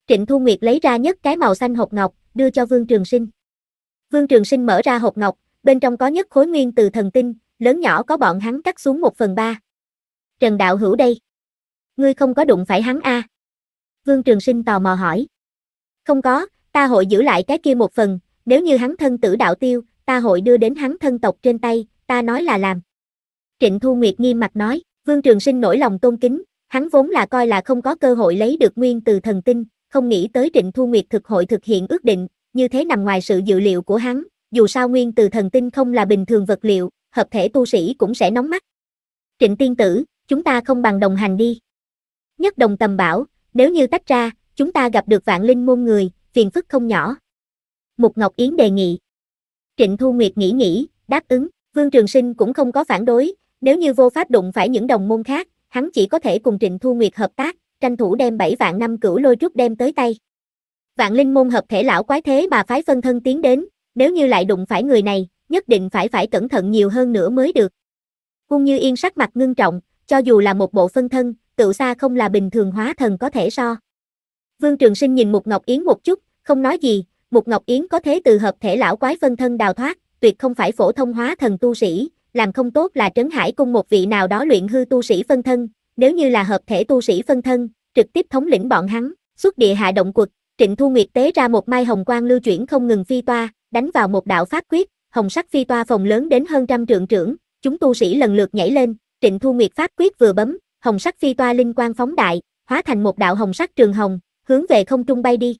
Trịnh Thu Nguyệt lấy ra nhất cái màu xanh hộp ngọc, đưa cho Vương Trường Sinh. Vương Trường Sinh mở ra hộp ngọc, bên trong có nhất khối nguyên từ thần tinh, lớn nhỏ có bọn hắn cắt xuống một phần ba. Trần Đạo Hữu đây. Ngươi không có đụng phải hắn a? À? Vương Trường Sinh tò mò hỏi. Không có, ta hội giữ lại cái kia một phần, nếu như hắn thân tử đạo tiêu, ta hội đưa đến hắn thân tộc trên tay, ta nói là làm. Trịnh Thu Nguyệt nghiêm mặt nói, Vương Trường Sinh nổi lòng tôn kính, hắn vốn là coi là không có cơ hội lấy được nguyên từ thần tinh, không nghĩ tới Trịnh Thu Nguyệt thực hội thực hiện ước định, như thế nằm ngoài sự dự liệu của hắn, dù sao nguyên từ thần tinh không là bình thường vật liệu, hợp thể tu sĩ cũng sẽ nóng mắt. Trịnh tiên tử, chúng ta không bằng đồng hành đi. Nhất đồng tầm bảo, nếu như tách ra, chúng ta gặp được vạn linh môn người, phiền phức không nhỏ. Mục Ngọc Yến đề nghị. Trịnh Thu Nguyệt nghĩ nghĩ, đáp ứng, Vương Trường Sinh cũng không có phản đối, nếu như vô pháp đụng phải những đồng môn khác, hắn chỉ có thể cùng Trịnh Thu Nguyệt hợp tác, tranh thủ đem 7 vạn năm cửu lôi trúc đem tới tay vạn linh môn hợp thể lão quái thế bà phái phân thân tiến đến, nếu như lại đụng phải người này, nhất định phải phải cẩn thận nhiều hơn nữa mới được. Cung Như Yên sắc mặt ngưng trọng, cho dù là một bộ phân thân, tự xa không là bình thường hóa thần có thể so. Vương Trường Sinh nhìn Mục Ngọc Yến một chút, không nói gì, Mục Ngọc Yến có thế từ hợp thể lão quái phân thân đào thoát, tuyệt không phải phổ thông hóa thần tu sĩ, làm không tốt là trấn hải cung một vị nào đó luyện hư tu sĩ phân thân, nếu như là hợp thể tu sĩ phân thân, trực tiếp thống lĩnh bọn hắn, xuất địa hạ động quật, Trịnh Thu Nguyệt tế ra một mai hồng quang lưu chuyển không ngừng phi toa, đánh vào một đạo pháp quyết, hồng sắc phi toa phòng lớn đến hơn trăm trượng trưởng, chúng tu sĩ lần lượt nhảy lên, Trịnh Thu Nguyệt pháp quyết vừa bấm, hồng sắc phi toa linh quang phóng đại, hóa thành một đạo hồng sắc trường hồng, hướng về không trung bay đi.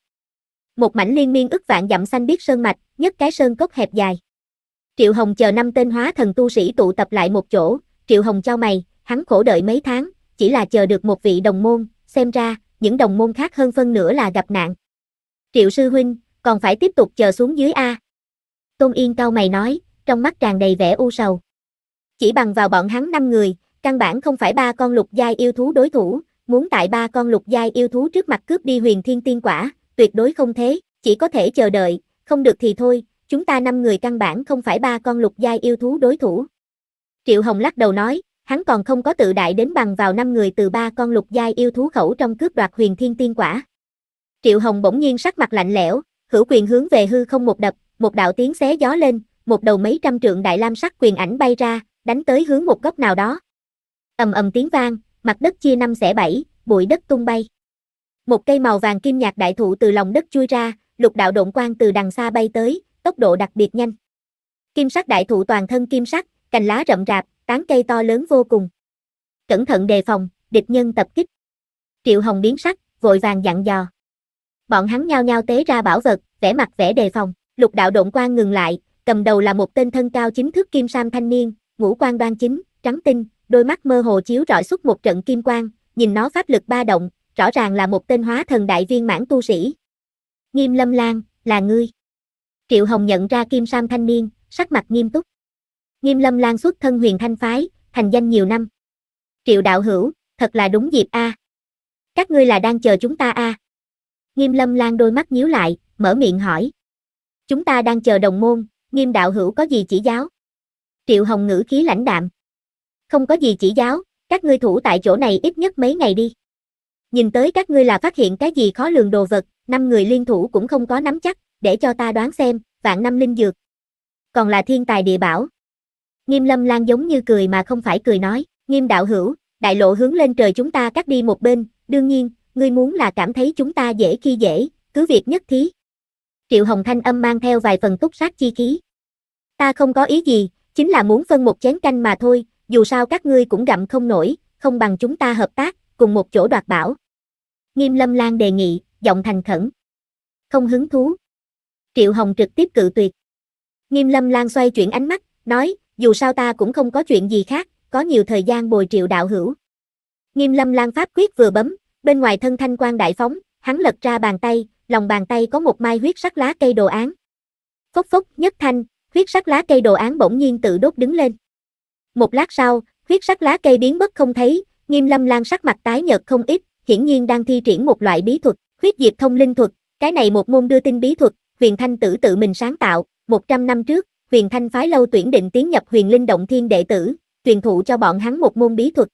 Một mảnh liên miên ức vạn dặm xanh biết sơn mạch, nhất cái sơn cốc hẹp dài. Triệu Hồng chờ năm tên hóa thần tu sĩ tụ tập lại một chỗ, Triệu Hồng cho mày, hắn khổ đợi mấy tháng, chỉ là chờ được một vị đồng môn, xem ra, những đồng môn khác hơn phân nửa là gặp nạn. Triệu sư huynh, còn phải tiếp tục chờ xuống dưới A. Tôn Yên cao mày nói, trong mắt tràn đầy vẻ u sầu. Chỉ bằng vào bọn hắn năm người, căn bản không phải ba con lục giai yêu thú đối thủ, muốn tại ba con lục giai yêu thú trước mặt cướp đi huyền thiên tiên quả, tuyệt đối không thế, chỉ có thể chờ đợi, không được thì thôi, chúng ta năm người căn bản không phải ba con lục giai yêu thú đối thủ. Triệu Hồng lắc đầu nói, hắn còn không có tự đại đến bằng vào năm người từ ba con lục giai yêu thú khẩu trong cướp đoạt huyền thiên tiên quả. Triệu Hồng bỗng nhiên sắc mặt lạnh lẽo, hữu quyền hướng về hư không một đập, một đạo tiếng xé gió lên, một đầu mấy trăm trượng đại lam sắc quyền ảnh bay ra, đánh tới hướng một góc nào đó. Ầm ầm tiếng vang, mặt đất chia năm xẻ bảy, bụi đất tung bay. Một cây màu vàng kim nhạt đại thụ từ lòng đất chui ra, lục đạo độn quang từ đằng xa bay tới, tốc độ đặc biệt nhanh. Kim sắc đại thụ toàn thân kim sắc, cành lá rậm rạp, tán cây to lớn vô cùng. Cẩn thận đề phòng, địch nhân tập kích. Triệu Hồng biến sắc, vội vàng dặn dò bọn hắn nhao nhao tế ra bảo vật, vẻ mặt vẻ đề phòng, lục đạo độn quang ngừng lại, cầm đầu là một tên thân cao chính thức kim sam thanh niên, ngũ quan đoan chính, trắng tinh, đôi mắt mơ hồ chiếu rọi xuất một trận kim quang, nhìn nó pháp lực ba động, rõ ràng là một tên hóa thần đại viên mãn tu sĩ. Nghiêm Lâm Lan, là ngươi. Triệu Hồng nhận ra kim sam thanh niên, sắc mặt nghiêm túc. Nghiêm Lâm Lan xuất thân huyền thanh phái, thành danh nhiều năm. Triệu đạo hữu, thật là đúng dịp a. À. Các ngươi là đang chờ chúng ta a. À. Nghiêm Lâm Lan đôi mắt nhíu lại, mở miệng hỏi. Chúng ta đang chờ đồng môn, Nghiêm đạo hữu có gì chỉ giáo? Triệu Hồng ngữ khí lãnh đạm. Không có gì chỉ giáo, các ngươi thủ tại chỗ này ít nhất mấy ngày đi. Nhìn tới các ngươi là phát hiện cái gì khó lường đồ vật, năm người liên thủ cũng không có nắm chắc, để cho ta đoán xem, vạn năm linh dược. Còn là thiên tài địa bảo. Nghiêm Lâm Lan giống như cười mà không phải cười nói, Nghiêm đạo hữu, đại lộ hướng lên trời chúng ta cắt đi một bên, đương nhiên, ngươi muốn là cảm thấy chúng ta dễ khi dễ, cứ việc nhất thí. Triệu Hồng Thanh âm mang theo vài phần túc sát chi khí. Ta không có ý gì, chính là muốn phân một chén canh mà thôi, dù sao các ngươi cũng gặm không nổi, không bằng chúng ta hợp tác, cùng một chỗ đoạt bảo. Nghiêm Lâm Lan đề nghị, giọng thành khẩn. Không hứng thú. Triệu Hồng trực tiếp cự tuyệt. Nghiêm Lâm Lan xoay chuyển ánh mắt, nói, dù sao ta cũng không có chuyện gì khác, có nhiều thời gian bồi Triệu đạo hữu. Nghiêm Lâm Lan pháp quyết vừa bấm, Bên ngoài thân thanh quan đại phóng, hắn lật ra bàn tay, lòng bàn tay có một mai huyết sắc lá cây đồ án. Phốc phốc, nhất thanh, huyết sắc lá cây đồ án bỗng nhiên tự đốt đứng lên. Một lát sau, huyết sắc lá cây biến mất không thấy, Nghiêm Lâm Lan sắc mặt tái nhợt không ít, hiển nhiên đang thi triển một loại bí thuật, huyết diệp thông linh thuật, cái này một môn đưa tin bí thuật, Huyền Thanh tử tự mình sáng tạo, 100 năm trước, Huyền Thanh phái lâu tuyển định tiến nhập Huyền Linh động thiên đệ tử, truyền thụ cho bọn hắn một môn bí thuật.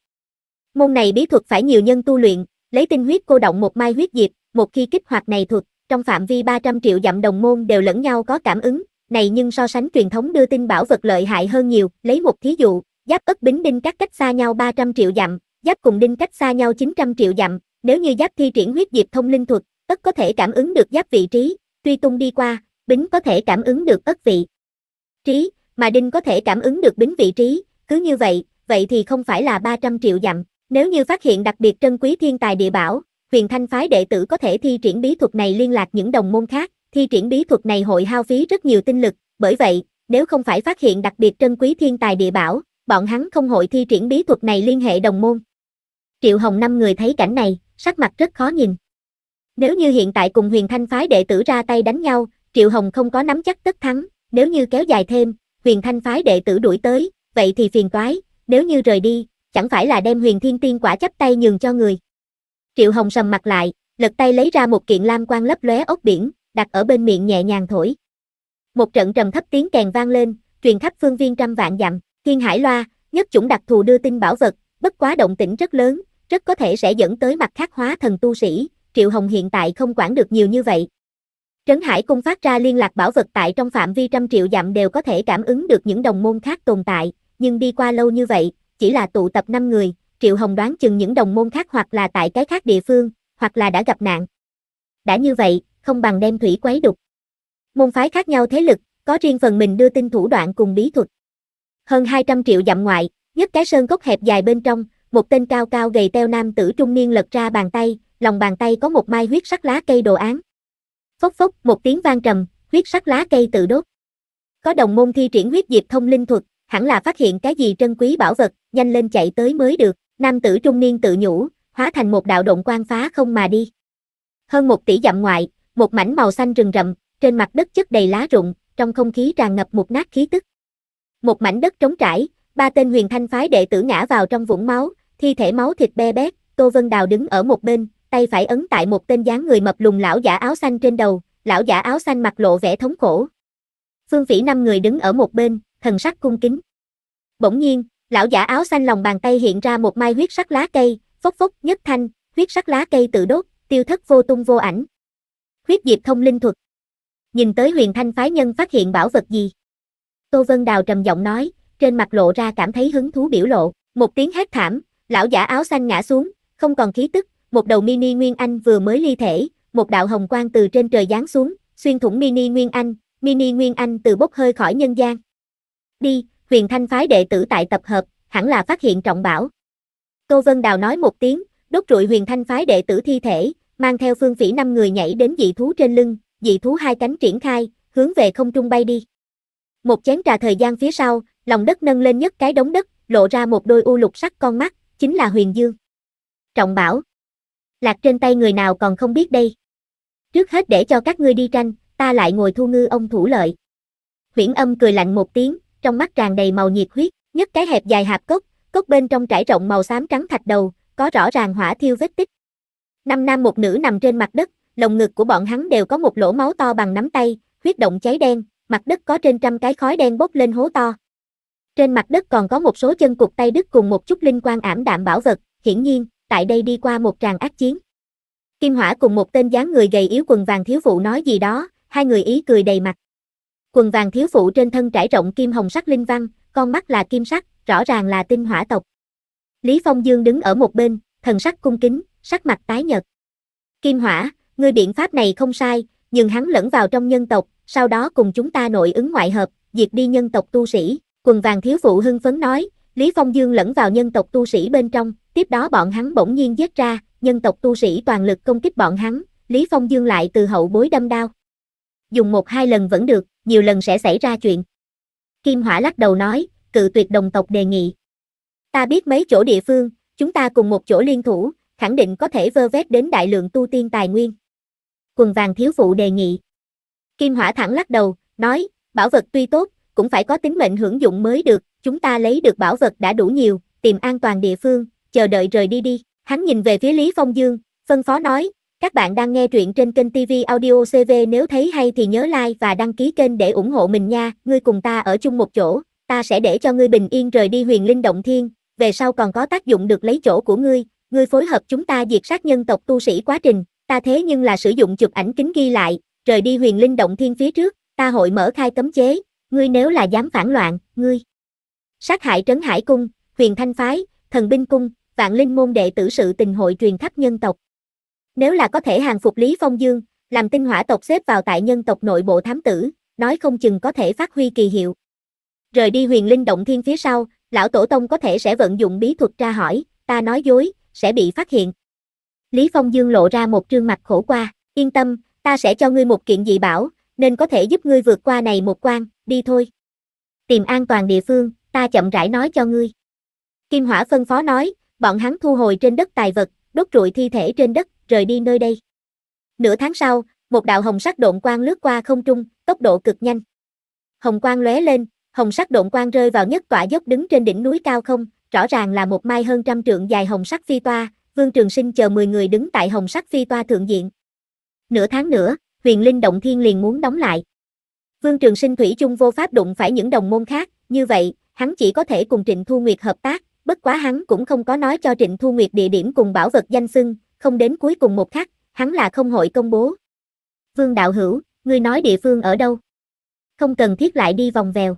Môn này bí thuật phải nhiều nhân tu luyện, lấy tinh huyết cô động một mai huyết diệp, một khi kích hoạt này thuật, trong phạm vi 300 triệu dặm đồng môn đều lẫn nhau có cảm ứng, này nhưng so sánh truyền thống đưa tin bảo vật lợi hại hơn nhiều, lấy một thí dụ, giáp ất bính đinh các cách xa nhau 300 triệu dặm, giáp cùng đinh cách xa nhau 900 triệu dặm, nếu như giáp thi triển huyết diệp thông linh thuật, ất có thể cảm ứng được giáp vị trí, tuy tung đi qua, bính có thể cảm ứng được ất vị trí, mà đinh có thể cảm ứng được bính vị trí, cứ như vậy, vậy thì không phải là 300 triệu dặm. Nếu như phát hiện đặc biệt trân quý thiên tài địa bảo, huyền thanh phái đệ tử có thể thi triển bí thuật này liên lạc những đồng môn khác, thi triển bí thuật này hội hao phí rất nhiều tinh lực, bởi vậy, nếu không phải phát hiện đặc biệt trân quý thiên tài địa bảo, bọn hắn không hội thi triển bí thuật này liên hệ đồng môn. Triệu Hồng năm người thấy cảnh này, sắc mặt rất khó nhìn. Nếu như hiện tại cùng huyền thanh phái đệ tử ra tay đánh nhau, Triệu Hồng không có nắm chắc tất thắng, nếu như kéo dài thêm, huyền thanh phái đệ tử đuổi tới, vậy thì phiền toái, nếu như rời đi, chẳng phải là đem huyền thiên tiên quả chấp tay nhường cho người. Triệu Hồng sầm mặt lại, lật tay lấy ra một kiện lam quan lấp lóe ốc biển, đặt ở bên miệng nhẹ nhàng thổi. Một trận trầm thấp tiếng kèn vang lên, truyền khắp phương viên trăm vạn dặm, thiên hải loa, nhất chủng đặc thù đưa tin bảo vật, bất quá động tĩnh rất lớn, rất có thể sẽ dẫn tới mặt khác hóa thần tu sĩ, Triệu Hồng hiện tại không quản được nhiều như vậy. Trấn Hải cung phát ra liên lạc bảo vật tại trong phạm vi trăm triệu dặm đều có thể cảm ứng được những đồng môn khác tồn tại, nhưng đi qua lâu như vậy, chỉ là tụ tập 5 người, Triệu Hồng đoán chừng những đồng môn khác hoặc là tại cái khác địa phương, hoặc là đã gặp nạn. Đã như vậy, không bằng đem thủy quấy đục. Môn phái khác nhau thế lực, có riêng phần mình đưa tin thủ đoạn cùng bí thuật. Hơn 200 triệu dặm ngoại, nhất cái sơn cốc hẹp dài bên trong, một tên cao cao gầy teo nam tử trung niên lật ra bàn tay, lòng bàn tay có một mai huyết sắc lá cây đồ án. Phốc phốc, một tiếng vang trầm, huyết sắc lá cây tự đốt. Có đồng môn thi triển huyết diệp thông linh thuật, hẳn là phát hiện cái gì trân quý bảo vật, nhanh lên chạy tới mới được, nam tử trung niên tự nhủ, hóa thành một đạo động quan phá không mà đi. Hơn một tỷ dặm ngoại, một mảnh màu xanh rừng rậm, trên mặt đất chất đầy lá rụng, trong không khí tràn ngập một nát khí tức. Một mảnh đất trống trải, ba tên huyền thanh phái đệ tử ngã vào trong vũng máu, thi thể máu thịt be bét, Tô Vân Đào đứng ở một bên, tay phải ấn tại một tên dáng người mập lùn lão giả áo xanh trên đầu, lão giả áo xanh mặt lộ vẻ thống khổ. Phương Vĩ năm người đứng ở một bên, thần sắc cung kính. Bỗng nhiên, lão giả áo xanh lòng bàn tay hiện ra một mai huyết sắc lá cây, phốc phốc nhất thanh, huyết sắc lá cây tự đốt, tiêu thất vô tung vô ảnh. Huyết diệp thông linh thuật. Nhìn tới huyền thanh phái nhân phát hiện bảo vật gì. Tô Vân Đào trầm giọng nói, trên mặt lộ ra cảm thấy hứng thú biểu lộ, một tiếng hét thảm, lão giả áo xanh ngã xuống, không còn khí tức, một đầu mini Nguyên Anh vừa mới ly thể, một đạo hồng quang từ trên trời giáng xuống, xuyên thủng mini Nguyên Anh, mini Nguyên Anh từ bốc hơi khỏi nhân gian. Đi, huyền thanh phái đệ tử tại tập hợp, hẳn là phát hiện trọng bảo. Câu Vân Đào nói một tiếng, đốt trụi huyền thanh phái đệ tử thi thể, mang theo phương phỉ năm người nhảy đến dị thú trên lưng, dị thú hai cánh triển khai, hướng về không trung bay đi. Một chén trà thời gian phía sau, lòng đất nâng lên nhất cái đống đất, lộ ra một đôi u lục sắc con mắt, chính là huyền dương. Trọng bảo. Lạc trên tay người nào còn không biết đây. Trước hết để cho các ngươi đi tranh, ta lại ngồi thu ngư ông thủ lợi. Huyển âm cười lạnh một tiếng, trong mắt tràn đầy màu nhiệt huyết, nhất cái hẹp dài hạp cốc, cốc bên trong trải rộng màu xám trắng thạch đầu, có rõ ràng hỏa thiêu vết tích. Năm nam một nữ nằm trên mặt đất, lồng ngực của bọn hắn đều có một lỗ máu to bằng nắm tay, huyết động cháy đen, mặt đất có trên trăm cái khói đen bốc lên hố to. Trên mặt đất còn có một số chân cục tay đứt cùng một chút linh quan ảm đạm bảo vật, hiển nhiên, tại đây đi qua một tràng ác chiến. Kim Hỏa cùng một tên dáng người gầy yếu quần vàng thiếu phụ nói gì đó, hai người ý cười đầy mặt quần vàng thiếu phụ trên thân trải rộng kim hồng sắc linh văn, con mắt là kim sắc, rõ ràng là tinh hỏa tộc. Lý Phong Dương đứng ở một bên, thần sắc cung kính, sắc mặt tái nhật. Kim hỏa, ngươi biện pháp này không sai, nhưng hắn lẫn vào trong nhân tộc, sau đó cùng chúng ta nội ứng ngoại hợp, diệt đi nhân tộc tu sĩ, quần vàng thiếu phụ hưng phấn nói, Lý Phong Dương lẫn vào nhân tộc tu sĩ bên trong, tiếp đó bọn hắn bỗng nhiên giết ra, nhân tộc tu sĩ toàn lực công kích bọn hắn, Lý Phong Dương lại từ hậu bối đâm đao. Dùng một hai lần vẫn được, nhiều lần sẽ xảy ra chuyện. Kim Hỏa lắc đầu nói, cự tuyệt đồng tộc đề nghị. Ta biết mấy chỗ địa phương, chúng ta cùng một chỗ liên thủ, khẳng định có thể vơ vét đến đại lượng tu tiên tài nguyên. Quần vàng thiếu phụ đề nghị. Kim Hỏa thẳng lắc đầu, nói, bảo vật tuy tốt, cũng phải có tính mệnh hưởng dụng mới được, chúng ta lấy được bảo vật đã đủ nhiều, tìm an toàn địa phương, chờ đợi rời đi đi. Hắn nhìn về phía Lý Phong Dương, phân phó nói, các bạn đang nghe truyện trên kênh TV Audio CV nếu thấy hay thì nhớ like và đăng ký kênh để ủng hộ mình nha, ngươi cùng ta ở chung một chỗ, ta sẽ để cho ngươi bình yên rời đi huyền linh động thiên, về sau còn có tác dụng được lấy chỗ của ngươi, ngươi phối hợp chúng ta diệt sát nhân tộc tu sĩ quá trình, ta thế nhưng là sử dụng chụp ảnh kính ghi lại, rời đi huyền linh động thiên phía trước, ta hội mở khai cấm chế, ngươi nếu là dám phản loạn, ngươi sát hại trấn hải cung, huyền thanh phái, thần binh cung, vạn linh môn đệ tử sự tình hội truyền khắp nhân tộc. Nếu là có thể hàng phục Lý Phong Dương, làm tinh hỏa tộc xếp vào tại nhân tộc nội bộ thám tử, nói không chừng có thể phát huy kỳ hiệu. Rời đi huyền linh động thiên phía sau, lão tổ tông có thể sẽ vận dụng bí thuật tra hỏi, ta nói dối, sẽ bị phát hiện. Lý Phong Dương lộ ra một trương mặt khổ qua, yên tâm, ta sẽ cho ngươi một kiện dị bảo, nên có thể giúp ngươi vượt qua này một quan, đi thôi. Tìm an toàn địa phương, ta chậm rãi nói cho ngươi. Kim Hỏa phân phó nói, bọn hắn thu hồi trên đất tài vật, đốt trụi thi thể trên đất, rời đi nơi đây. Nửa tháng sau, một đạo hồng sắc độn quang lướt qua không trung, tốc độ cực nhanh. Hồng quang lóe lên, hồng sắc độn quang rơi vào nhất tọa dốc đứng trên đỉnh núi cao không, rõ ràng là một mai hơn trăm trượng dài hồng sắc phi toa, Vương Trường Sinh chờ 10 người đứng tại hồng sắc phi toa thượng diện. Nửa tháng nữa, huyền linh động thiên liền muốn đóng lại. Vương Trường Sinh thủy chung vô pháp đụng phải những đồng môn khác, như vậy, hắn chỉ có thể cùng Trịnh Thu Nguyệt hợp tác, bất quá hắn cũng không có nói cho Trịnh Thu Nguyệt địa điểm cùng bảo vật danh xưng, không đến cuối cùng một khắc, hắn là không hội công bố. Vương Đạo Hữu, ngươi nói địa phương ở đâu? Không cần thiết lại đi vòng vèo.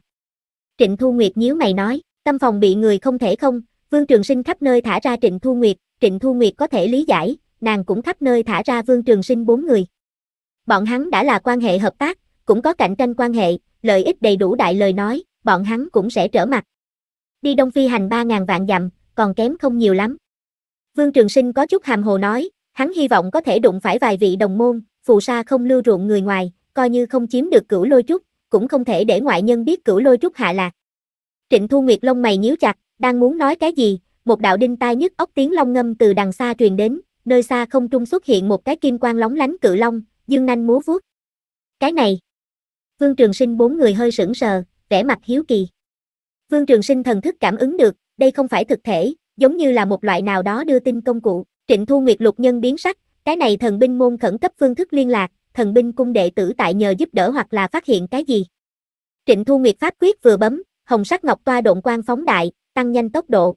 Trịnh Thu Nguyệt nhíu mày nói, tâm phòng bị người không thể không, Vương Trường Sinh khắp nơi thả ra Trịnh Thu Nguyệt, Trịnh Thu Nguyệt có thể lý giải, nàng cũng khắp nơi thả ra Vương Trường Sinh bốn người. Bọn hắn đã là quan hệ hợp tác, cũng có cạnh tranh quan hệ, lợi ích đầy đủ đại lời nói, bọn hắn cũng sẽ trở mặt. Đi Đông Phi hành 3.000 vạn dặm, còn kém không nhiều lắm. Vương Trường Sinh có chút hàm hồ nói, hắn hy vọng có thể đụng phải vài vị đồng môn, phù sa không lưu ruộng người ngoài, coi như không chiếm được cửu lôi trúc, cũng không thể để ngoại nhân biết cửu lôi trúc hạ lạc. Trịnh Thu Nguyệt lông mày nhíu chặt, đang muốn nói cái gì, một đạo đinh tai nhức óc tiếng long ngâm từ đằng xa truyền đến, nơi xa không trung xuất hiện một cái kim quang lóng lánh cự long, dương nanh múa vuốt. Cái này. Vương Trường Sinh bốn người hơi sững sờ, vẻ mặt hiếu kỳ. Vương Trường Sinh thần thức cảm ứng được, đây không phải thực thể, giống như là một loại nào đó đưa tin công cụ. Trịnh Thu Nguyệt lục nhân biến sắc, cái này thần binh môn khẩn cấp phương thức liên lạc, thần binh cung đệ tử tại nhờ giúp đỡ hoặc là phát hiện cái gì. Trịnh Thu Nguyệt pháp quyết vừa bấm, hồng sắc ngọc toa độn quang phóng đại, tăng nhanh tốc độ.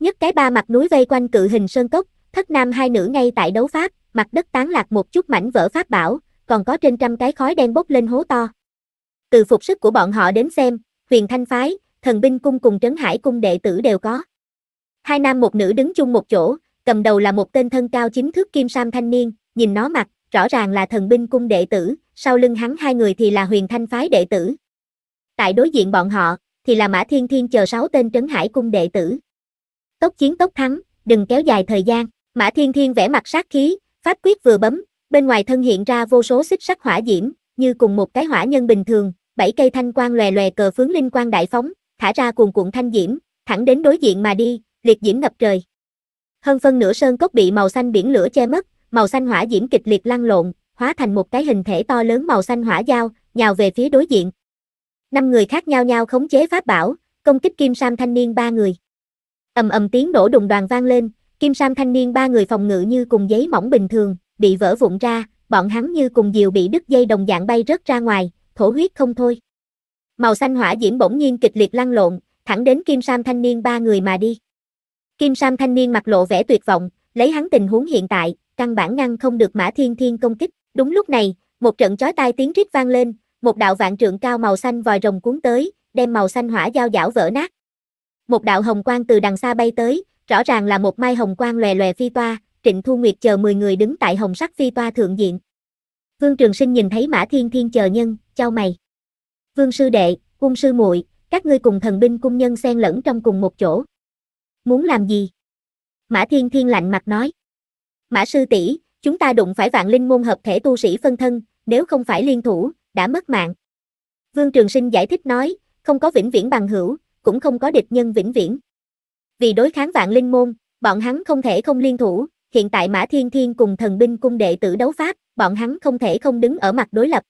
Nhất cái ba mặt núi vây quanh cự hình sơn cốc, thất nam hai nữ ngay tại đấu pháp, mặt đất tán lạc một chút mảnh vỡ pháp bảo, còn có trên trăm cái khói đen bốc lên hố to. Từ phục sức của bọn họ đến xem, huyền thanh phái, thần binh cung cùng trấn hải cung đệ tử đều có. Hai nam một nữ đứng chung một chỗ, cầm đầu là một tên thân cao chính thức kim sam thanh niên, nhìn nó mặt, rõ ràng là thần binh cung đệ tử, sau lưng hắn hai người thì là huyền thanh phái đệ tử. Tại đối diện bọn họ, thì là Mã Thiên Thiên chờ sáu tên trấn hải cung đệ tử. Tốc chiến tốc thắng, đừng kéo dài thời gian, Mã Thiên Thiên vẽ mặt sát khí, pháp quyết vừa bấm, bên ngoài thân hiện ra vô số xích sắc hỏa diễm, như cùng một cái hỏa nhân bình thường, bảy cây thanh quang lòe lòe cờ phướng linh quang đại phóng, thả ra cuồn cuộn thanh diễm, thẳng đến đối diện mà đi, liệt diễm ngập trời. Hơn phân nửa sơn cốc bị màu xanh biển lửa che mất, màu xanh hỏa diễm kịch liệt lăn lộn, hóa thành một cái hình thể to lớn màu xanh hỏa dao, nhào về phía đối diện. Năm người khác nhau nhau khống chế pháp bảo, công kích Kim Sam thanh niên ba người. Ầm ầm tiếng nổ đùng đoàn vang lên, Kim Sam thanh niên ba người phòng ngự như cùng giấy mỏng bình thường, bị vỡ vụn ra, bọn hắn như cùng diều bị đứt dây đồng dạng bay rớt ra ngoài, thổ huyết không thôi. Màu xanh hỏa diễm bỗng nhiên kịch liệt lăn lộn, thẳng đến Kim Sam thanh niên ba người mà đi. Kim Sam thanh niên mặt lộ vẻ tuyệt vọng, lấy hắn tình huống hiện tại, căn bản ngăn không được Mã Thiên Thiên công kích. Đúng lúc này, một trận chói tai tiếng rít vang lên, một đạo vạn trượng cao màu xanh vòi rồng cuốn tới, đem màu xanh hỏa giao dảo vỡ nát. Một đạo hồng quang từ đằng xa bay tới, rõ ràng là một mai hồng quang lòe lòe phi toa, Trịnh Thu Nguyệt chờ 10 người đứng tại hồng sắc phi toa thượng diện. Vương Trường Sinh nhìn thấy Mã Thiên Thiên chờ nhân, chau mày. Vương sư đệ, cung sư muội, các ngươi cùng thần binh cung nhân xen lẫn trong cùng một chỗ muốn làm gì? Mã Thiên Thiên lạnh mặt nói. Mã sư tỷ, chúng ta đụng phải vạn linh môn hợp thể tu sĩ phân thân, nếu không phải liên thủ, đã mất mạng. Vương Trường Sinh giải thích nói, không có vĩnh viễn bằng hữu, cũng không có địch nhân vĩnh viễn. Vì đối kháng vạn linh môn, bọn hắn không thể không liên thủ, hiện tại Mã Thiên Thiên cùng thần binh cung đệ tử đấu pháp, bọn hắn không thể không đứng ở mặt đối lập.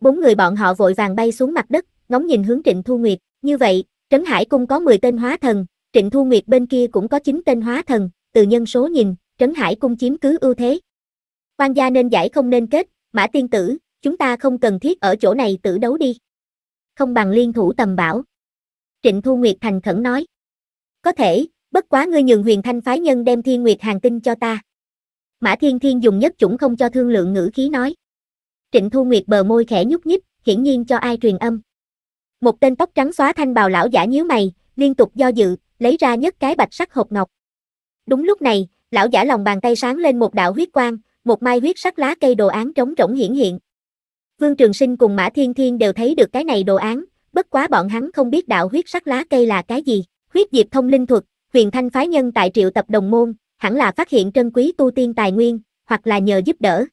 Bốn người bọn họ vội vàng bay xuống mặt đất, ngóng nhìn hướng Trịnh Thu Nguyệt, như vậy, Trấn Hải cung có 10 tên hóa thần, Trịnh Thu Nguyệt bên kia cũng có chính tên hóa thần, từ nhân số nhìn, Trấn Hải cung chiếm cứ ưu thế. Quan gia nên giải không nên kết, Mã Tiên Tử, chúng ta không cần thiết ở chỗ này tử đấu đi. Không bằng liên thủ tầm bảo. Trịnh Thu Nguyệt thành khẩn nói. Có thể, bất quá ngươi nhường huyền thanh phái nhân đem thiên nguyệt hàng tinh cho ta. Mã Thiên Thiên dùng nhất chủng không cho thương lượng ngữ khí nói. Trịnh Thu Nguyệt bờ môi khẽ nhúc nhích, hiển nhiên cho ai truyền âm. Một tên tóc trắng xóa thanh bào lão giả nhíu mày, liên tục do dự, lấy ra nhất cái bạch sắc hộp ngọc. Đúng lúc này, lão giả lòng bàn tay sáng lên một đạo huyết quang, một mai huyết sắc lá cây đồ án trống rỗng hiển hiện. Vương Trường Sinh cùng Mã Thiên Thiên đều thấy được cái này đồ án, bất quá bọn hắn không biết đạo huyết sắc lá cây là cái gì. Huyết diệp thông linh thuật, huyền thanh phái nhân tại triệu tập đồng môn, hẳn là phát hiện trân quý tu tiên tài nguyên, hoặc là nhờ giúp đỡ.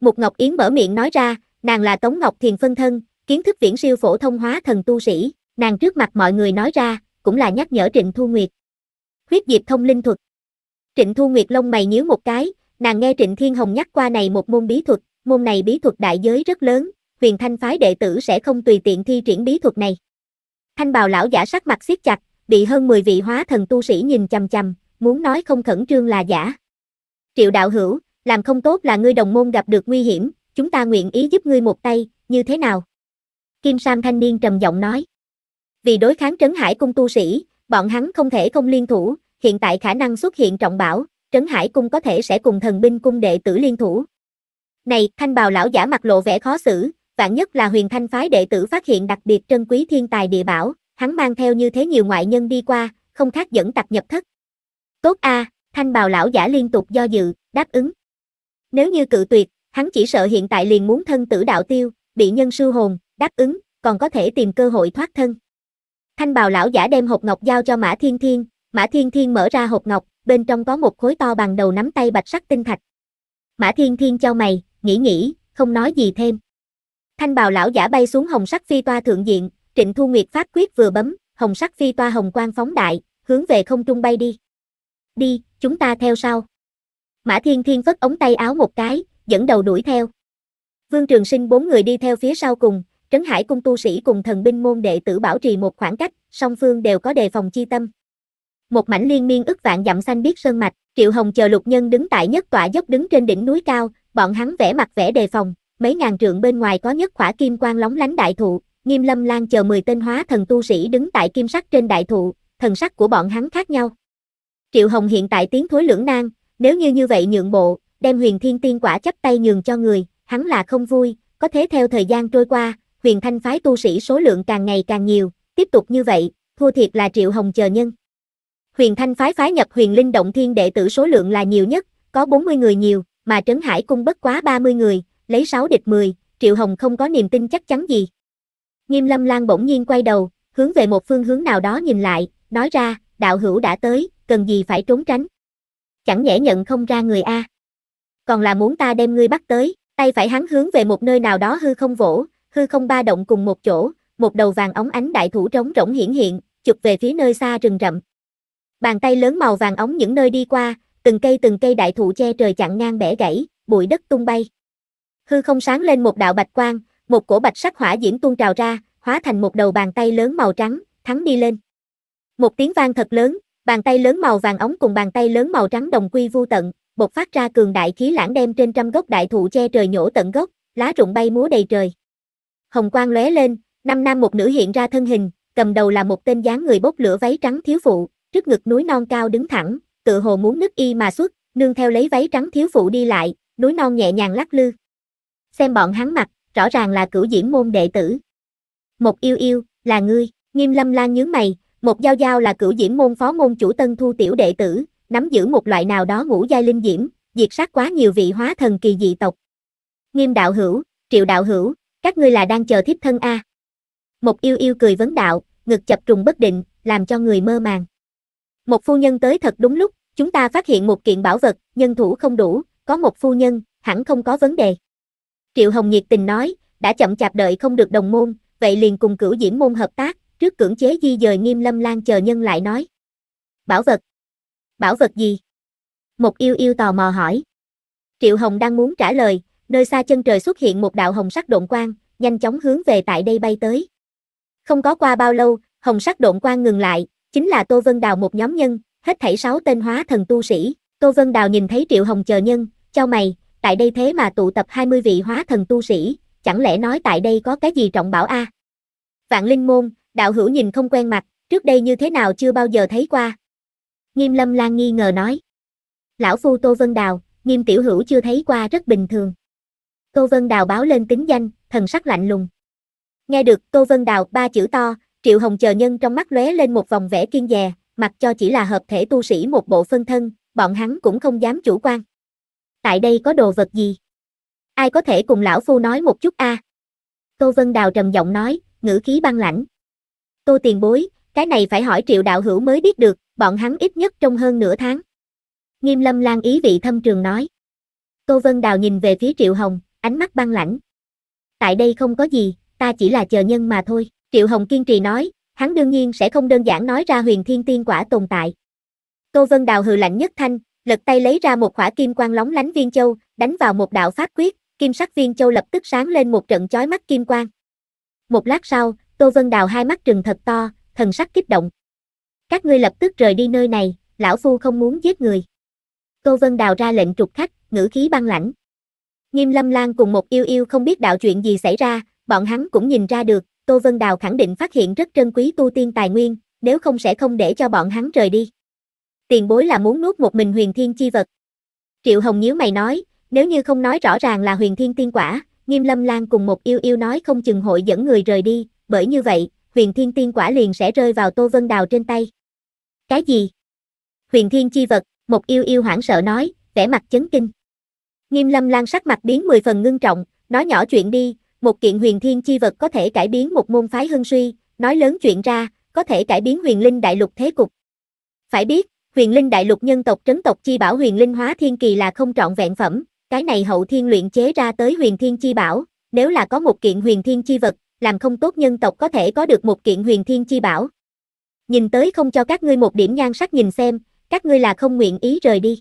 Mục Ngọc Yến mở miệng nói ra, nàng là Tống Ngọc Thiền phân thân, kiến thức viễn siêu phổ thông hóa thần tu sĩ, nàng trước mặt mọi người nói ra, cũng là nhắc nhở Trịnh Thu Nguyệt. Huyết diệp thông linh thuật. Trịnh Thu Nguyệt lông mày nhíu một cái, nàng nghe Trịnh Thiên Hồng nhắc qua này một môn bí thuật, môn này bí thuật đại giới rất lớn, huyền thanh phái đệ tử sẽ không tùy tiện thi triển bí thuật này. Thanh bào lão giả sắc mặt siết chặt, bị hơn 10 vị hóa thần tu sĩ nhìn chằm chằm, muốn nói không khẩn trương là giả. Triệu đạo hữu, làm không tốt là ngươi đồng môn gặp được nguy hiểm, chúng ta nguyện ý giúp ngươi một tay, như thế nào? Kim Sam thanh niên trầm giọng nói. Vì đối kháng trấn hải cung tu sĩ, bọn hắn không thể không liên thủ, hiện tại khả năng xuất hiện trọng bảo, trấn hải cung có thể sẽ cùng thần binh cung đệ tử liên thủ. Này, thanh bào lão giả mặt lộ vẻ khó xử, vạn nhất là huyền thanh phái đệ tử phát hiện đặc biệt trân quý thiên tài địa bảo, hắn mang theo như thế nhiều ngoại nhân đi qua, không khác dẫn tặc nhập thất. Tốt a, thanh bào lão giả liên tục do dự, đáp ứng. Nếu như cự tuyệt, hắn chỉ sợ hiện tại liền muốn thân tử đạo tiêu, bị nhân sư hồn, đáp ứng, còn có thể tìm cơ hội thoát thân. Thanh bào lão giả đem hộp ngọc giao cho Mã Thiên Thiên, Mã Thiên Thiên mở ra hộp ngọc, bên trong có một khối to bằng đầu nắm tay bạch sắc tinh thạch. Mã Thiên Thiên cho mày, nghĩ nghĩ, không nói gì thêm. Thanh bào lão giả bay xuống hồng sắc phi toa thượng diện, Trịnh Thu Nguyệt phát quyết vừa bấm, hồng sắc phi toa hồng quang phóng đại, hướng về không trung bay đi. Đi, chúng ta theo sau. Mã Thiên Thiên vất ống tay áo một cái, dẫn đầu đuổi theo. Vương Trường Sinh bốn người đi theo phía sau cùng, Trấn Hải cung tu sĩ cùng thần binh môn đệ tử bảo trì một khoảng cách, song phương đều có đề phòng chi tâm. Một mảnh liên miên ức vạn dặm xanh biết sơn mạch, Triệu Hồng chờ Lục Nhân đứng tại nhất tọa dốc đứng trên đỉnh núi cao, bọn hắn vẽ mặt vẽ đề phòng, mấy ngàn trượng bên ngoài có nhất khỏa kim quang lóng lánh đại thụ, Nghiêm Lâm Lan chờ 10 tên hóa thần tu sĩ đứng tại kim sắc trên đại thụ, thần sắc của bọn hắn khác nhau. Triệu Hồng hiện tại tiến thối lưỡng nan, nếu như như vậy nhượng bộ, đem Huyền Thiên Tiên quả chấp tay nhường cho người, hắn là không vui, có thế theo thời gian trôi qua, huyền thanh phái tu sĩ số lượng càng ngày càng nhiều, tiếp tục như vậy, thua thiệt là triệu hồng chờ nhân. Huyền thanh phái phái nhập huyền linh động thiên đệ tử số lượng là nhiều nhất, có 40 người nhiều, mà trấn hải cung bất quá 30 người, lấy 6 địch 10, triệu hồng không có niềm tin chắc chắn gì. Nghiêm lâm lan bỗng nhiên quay đầu, hướng về một phương hướng nào đó nhìn lại, nói ra, đạo hữu đã tới, cần gì phải trốn tránh. Chẳng nhẽ nhận không ra người A. Còn là muốn ta đem ngươi bắt tới, tay phải hắn hướng về một nơi nào đó hư không vỗ, hư không ba động cùng một chỗ, một đầu vàng ống ánh đại thủ trống rỗng hiển hiện, chụp về phía nơi xa rừng rậm. Bàn tay lớn màu vàng ống những nơi đi qua, từng cây từng cây đại thụ che trời chặn ngang bẻ gãy, bụi đất tung bay. Hư không sáng lên một đạo bạch quang, một cổ bạch sắc hỏa diễm tuôn trào ra, hóa thành một đầu bàn tay lớn màu trắng, thắng đi lên. Một tiếng vang thật lớn, bàn tay lớn màu vàng ống cùng bàn tay lớn màu trắng đồng quy vu tận, bộc phát ra cường đại khí lãng đem trên trăm gốc đại thụ che trời nhổ tận gốc, lá rụng bay múa đầy trời hồng quang lóe lên, năm nam một nữ hiện ra thân hình, cầm đầu là một tên dáng người bốc lửa váy trắng thiếu phụ, trước ngực núi non cao đứng thẳng, tựa hồ muốn nứt y mà xuất, nương theo lấy váy trắng thiếu phụ đi lại, núi non nhẹ nhàng lắc lư. Xem bọn hắn mặt, rõ ràng là cửu diễm môn đệ tử. Một yêu yêu, là ngươi, nghiêm lâm lan nhướng mày, một giao giao là cửu diễm môn phó môn chủ tân thu tiểu đệ tử, nắm giữ một loại nào đó ngũ giai linh diễm, diệt sát quá nhiều vị hóa thần kỳ dị tộc. Nghiêm đạo hữu, triệu đạo hữu, các ngươi là đang chờ thiếp thân a. Một yêu yêu cười vấn đạo, ngực chập trùng bất định, làm cho người mơ màng. Một phu nhân tới thật đúng lúc, chúng ta phát hiện một kiện bảo vật, nhân thủ không đủ, có một phu nhân, hẳn không có vấn đề. Triệu Hồng nhiệt tình nói, đã chậm chạp đợi không được đồng môn, vậy liền cùng cửu diễn môn hợp tác, trước cưỡng chế di dời nghiêm lâm lan chờ nhân lại nói. Bảo vật. Bảo vật gì? Một yêu yêu tò mò hỏi. Triệu Hồng đang muốn trả lời, nơi xa chân trời xuất hiện một đạo hồng sắc độn quang, nhanh chóng hướng về tại đây bay tới. Không có qua bao lâu, hồng sắc độn quang ngừng lại, chính là Tô Vân Đào một nhóm nhân, hết thảy sáu tên hóa thần tu sĩ. Tô Vân Đào nhìn thấy Triệu Hồng chờ nhân, cho mày, tại đây thế mà tụ tập 20 vị hóa thần tu sĩ, chẳng lẽ nói tại đây có cái gì trọng bảo a? À? Vạn Linh Môn, đạo hữu nhìn không quen mặt, trước đây như thế nào chưa bao giờ thấy qua. Nghiêm Lâm Lan nghi ngờ nói. Lão Phu Tô Vân Đào, Nghiêm Tiểu Hữu chưa thấy qua rất bình thường. Tô Vân Đào báo lên tính danh, thần sắc lạnh lùng. Nghe được Tô Vân Đào ba chữ to, Triệu Hồng chờ nhân trong mắt lóe lên một vòng vẻ kiên dè, mặc cho chỉ là hợp thể tu sĩ một bộ phân thân, bọn hắn cũng không dám chủ quan. Tại đây có đồ vật gì? Ai có thể cùng lão phu nói một chút a? À? Tô Vân Đào trầm giọng nói, ngữ khí băng lãnh. Tô tiền bối, cái này phải hỏi triệu đạo hữu mới biết được, bọn hắn ít nhất trong hơn nửa tháng. Nghiêm lâm lan ý vị thâm trường nói. Tô Vân Đào nhìn về phía Triệu Hồng, ánh mắt băng lãnh. Tại đây không có gì, ta chỉ là chờ nhân mà thôi, Triệu Hồng kiên trì nói, hắn đương nhiên sẽ không đơn giản nói ra huyền thiên tiên quả tồn tại. Câu Vân Đào hừ lạnh nhất thanh, lật tay lấy ra một khỏa kim quang lóng lánh viên châu, đánh vào một đạo pháp quyết, kim sắc viên châu lập tức sáng lên một trận chói mắt kim quang. Một lát sau, Tô Vân Đào hai mắt trừng thật to, thần sắc kích động. Các ngươi lập tức rời đi nơi này, lão phu không muốn giết người. Tô Vân Đào ra lệnh trục khách, ngữ khí băng lãnh. Nghiêm Lâm Lan cùng một yêu yêu không biết đạo chuyện gì xảy ra, bọn hắn cũng nhìn ra được, Tô Vân Đào khẳng định phát hiện rất trân quý tu tiên tài nguyên, nếu không sẽ không để cho bọn hắn rời đi. Tiền bối là muốn nuốt một mình huyền thiên chi vật. Triệu Hồng nhíu mày nói, nếu như không nói rõ ràng là huyền thiên tiên quả, Nghiêm Lâm Lan cùng một yêu yêu nói không chừng hội dẫn người rời đi, bởi như vậy, huyền thiên tiên quả liền sẽ rơi vào Tô Vân Đào trên tay. Cái gì? Huyền thiên chi vật, một yêu yêu hoảng sợ nói, vẻ mặt chấn kinh. Nghiêm lâm lan sắc mặt biến 10 phần ngưng trọng, nói nhỏ chuyện đi, một kiện huyền thiên chi vật có thể cải biến một môn phái hưng suy, nói lớn chuyện ra, có thể cải biến huyền linh đại lục thế cục. Phải biết, huyền linh đại lục nhân tộc trấn tộc chi bảo huyền linh hóa thiên kỳ là không trọn vẹn phẩm, cái này hậu thiên luyện chế ra tới huyền thiên chi bảo, nếu là có một kiện huyền thiên chi vật, làm không tốt nhân tộc có thể có được một kiện huyền thiên chi bảo. Nhìn tới không cho các ngươi một điểm nhan sắc nhìn xem, các ngươi là không nguyện ý rời đi.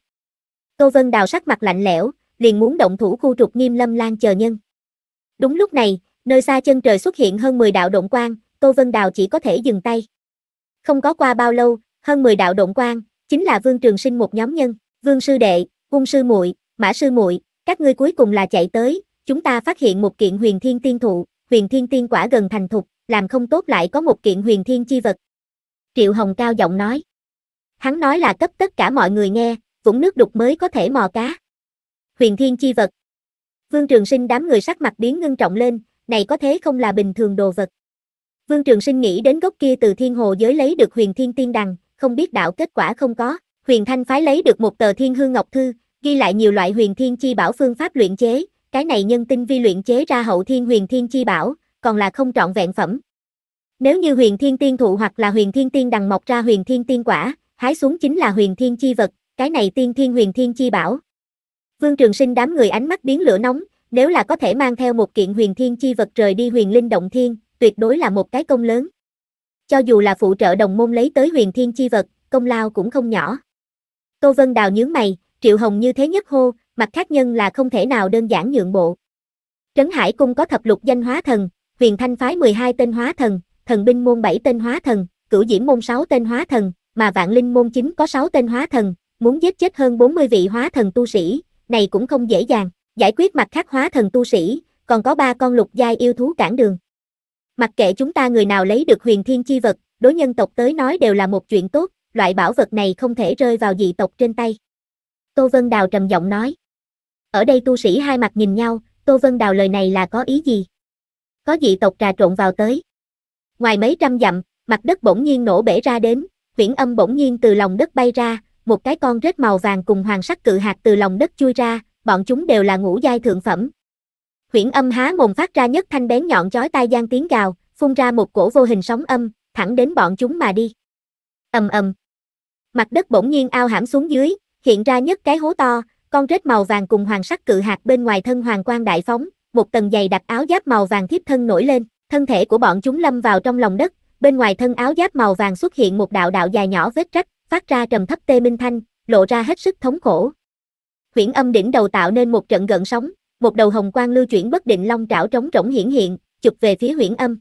Câu Vân Đào sắc mặt lạnh lẽo, liền muốn động thủ khu trục nghiêm lâm lan chờ nhân. Đúng lúc này, nơi xa chân trời xuất hiện hơn 10 đạo động quang, Tô Vân Đào chỉ có thể dừng tay. Không có qua bao lâu, hơn 10 đạo động quang, chính là Vương Trường Sinh một nhóm nhân, Vương sư đệ, cung sư muội, Mã sư muội, các ngươi cuối cùng là chạy tới, chúng ta phát hiện một kiện Huyền Thiên Tiên thụ, Huyền Thiên Tiên quả gần thành thục, làm không tốt lại có một kiện Huyền Thiên chi vật. Triệu Hồng cao giọng nói. Hắn nói là cấp tất cả mọi người nghe, vũng nước đục mới có thể mò cá huyền thiên chi vật. Vương Trường Sinh đám người sắc mặt biến ngưng trọng lên, này có thế không là bình thường đồ vật. Vương Trường Sinh nghĩ đến gốc kia từ thiên hồ giới lấy được huyền thiên tiên đằng, không biết đạo kết quả không có, huyền thanh phái lấy được một tờ thiên hương ngọc thư, ghi lại nhiều loại huyền thiên chi bảo phương pháp luyện chế, cái này nhân tinh vi luyện chế ra hậu thiên huyền thiên chi bảo, còn là không trọn vẹn phẩm. Nếu như huyền thiên tiên thụ hoặc là huyền thiên tiên đằng mọc ra huyền thiên tiên quả, hái xuống chính là huyền thiên chi vật, cái này tiên thiên huyền thiên chi bảo, Vương Trường Sinh đám người ánh mắt biến lửa nóng, nếu là có thể mang theo một kiện huyền thiên chi vật trời đi huyền linh động thiên, tuyệt đối là một cái công lớn. Cho dù là phụ trợ đồng môn lấy tới huyền thiên chi vật, công lao cũng không nhỏ. Tô Vân Đào nhướng mày, Triệu Hồng như thế nhất hô, mặt khác nhân là không thể nào đơn giản nhượng bộ. Trấn Hải Cung có thập lục danh hóa thần, huyền thanh phái 12 tên hóa thần, thần binh môn 7 tên hóa thần, cửu diễm môn 6 tên hóa thần, mà vạn linh môn 9 có 6 tên hóa thần, muốn giết chết hơn 40 vị hóa thần tu sĩ, này cũng không dễ dàng, giải quyết mặt khắc hóa thần tu sĩ, còn có ba con lục giai yêu thú cản đường. Mặc kệ chúng ta người nào lấy được huyền thiên chi vật, đối nhân tộc tới nói đều là một chuyện tốt, loại bảo vật này không thể rơi vào dị tộc trên tay. Tô Vân Đào trầm giọng nói. Ở đây tu sĩ hai mặt nhìn nhau, Tô Vân Đào lời này là có ý gì? Có dị tộc trà trộn vào tới. Ngoài mấy trăm dặm, mặt đất bỗng nhiên nổ bể ra đến, viễn âm bỗng nhiên từ lòng đất bay ra, một cái con rết màu vàng cùng hoàng sắc cự hạt từ lòng đất chui ra, bọn chúng đều là ngũ giai thượng phẩm. Huyễn âm há mồm phát ra nhất thanh bén nhọn chói tai gian tiếng gào, phun ra một cổ vô hình sóng âm, thẳng đến bọn chúng mà đi. Ầm ầm. Mặt đất bỗng nhiên ao hãm xuống dưới, hiện ra nhất cái hố to, con rết màu vàng cùng hoàng sắc cự hạt bên ngoài thân hoàng quang đại phóng, một tầng dày đặc áo giáp màu vàng thiếp thân nổi lên, thân thể của bọn chúng lâm vào trong lòng đất, bên ngoài thân áo giáp màu vàng xuất hiện một đạo đạo dài nhỏ vết rách, phát ra trầm thấp tê minh thanh, lộ ra hết sức thống khổ. Huyễn âm đỉnh đầu tạo nên một trận gần sóng, một đầu hồng quang lưu chuyển bất định long trảo trống rỗng hiển hiện, chụp về phía Huyễn âm.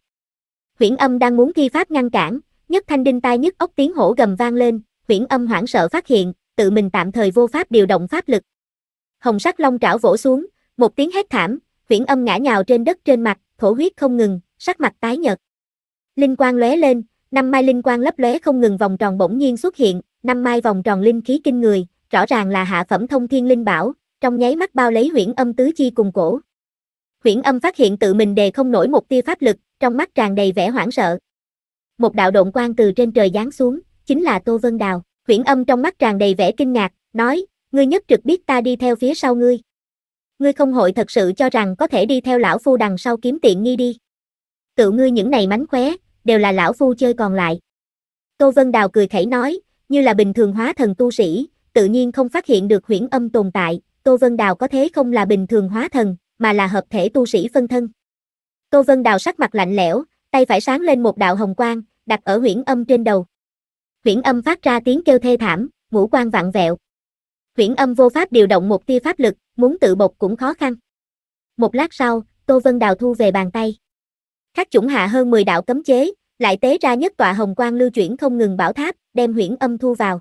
Huyễn âm đang muốn thi pháp ngăn cản, nhất thanh đinh tai nhất ốc tiếng hổ gầm vang lên, Huyễn âm hoảng sợ phát hiện, tự mình tạm thời vô pháp điều động pháp lực. Hồng sắc long trảo vỗ xuống, một tiếng hét thảm, Huyễn âm ngã nhào trên đất trên mặt, thổ huyết không ngừng, sắc mặt tái nhợt. Linh quang lóe lên, Năm mai linh quang lấp lóe không ngừng vòng tròn bỗng nhiên xuất hiện, năm mai vòng tròn linh khí kinh người, rõ ràng là hạ phẩm thông thiên linh bảo, trong nháy mắt bao lấy huyễn âm tứ chi cùng cổ. Huyễn âm phát hiện tự mình đề không nổi một tia pháp lực, trong mắt tràn đầy vẻ hoảng sợ. Một đạo động quang từ trên trời giáng xuống, chính là Tô Vân Đào. Huyễn âm trong mắt tràn đầy vẻ kinh ngạc, nói, ngươi nhất trực biết ta đi theo phía sau ngươi. Ngươi không hội thật sự cho rằng có thể đi theo lão phu đằng sau kiếm tiện nghi đi. Tự ngươi những này mánh khóe, đều là lão phu chơi còn lại. Tô Vân Đào cười khẩy nói, như là bình thường hóa thần tu sĩ, tự nhiên không phát hiện được huyễn âm tồn tại, Tô Vân Đào có thế không là bình thường hóa thần, mà là hợp thể tu sĩ phân thân. Tô Vân Đào sắc mặt lạnh lẽo, tay phải sáng lên một đạo hồng quang, đặt ở huyễn âm trên đầu. Huyễn âm phát ra tiếng kêu thê thảm, ngũ quan vặn vẹo. Huyễn âm vô pháp điều động một tia pháp lực, muốn tự bộc cũng khó khăn. Một lát sau, Tô Vân Đào thu về bàn tay. Khắc chủng hạ hơn 10 đạo cấm chế, lại tế ra nhất tọa hồng quang lưu chuyển không ngừng bảo tháp, đem huyễn âm thu vào.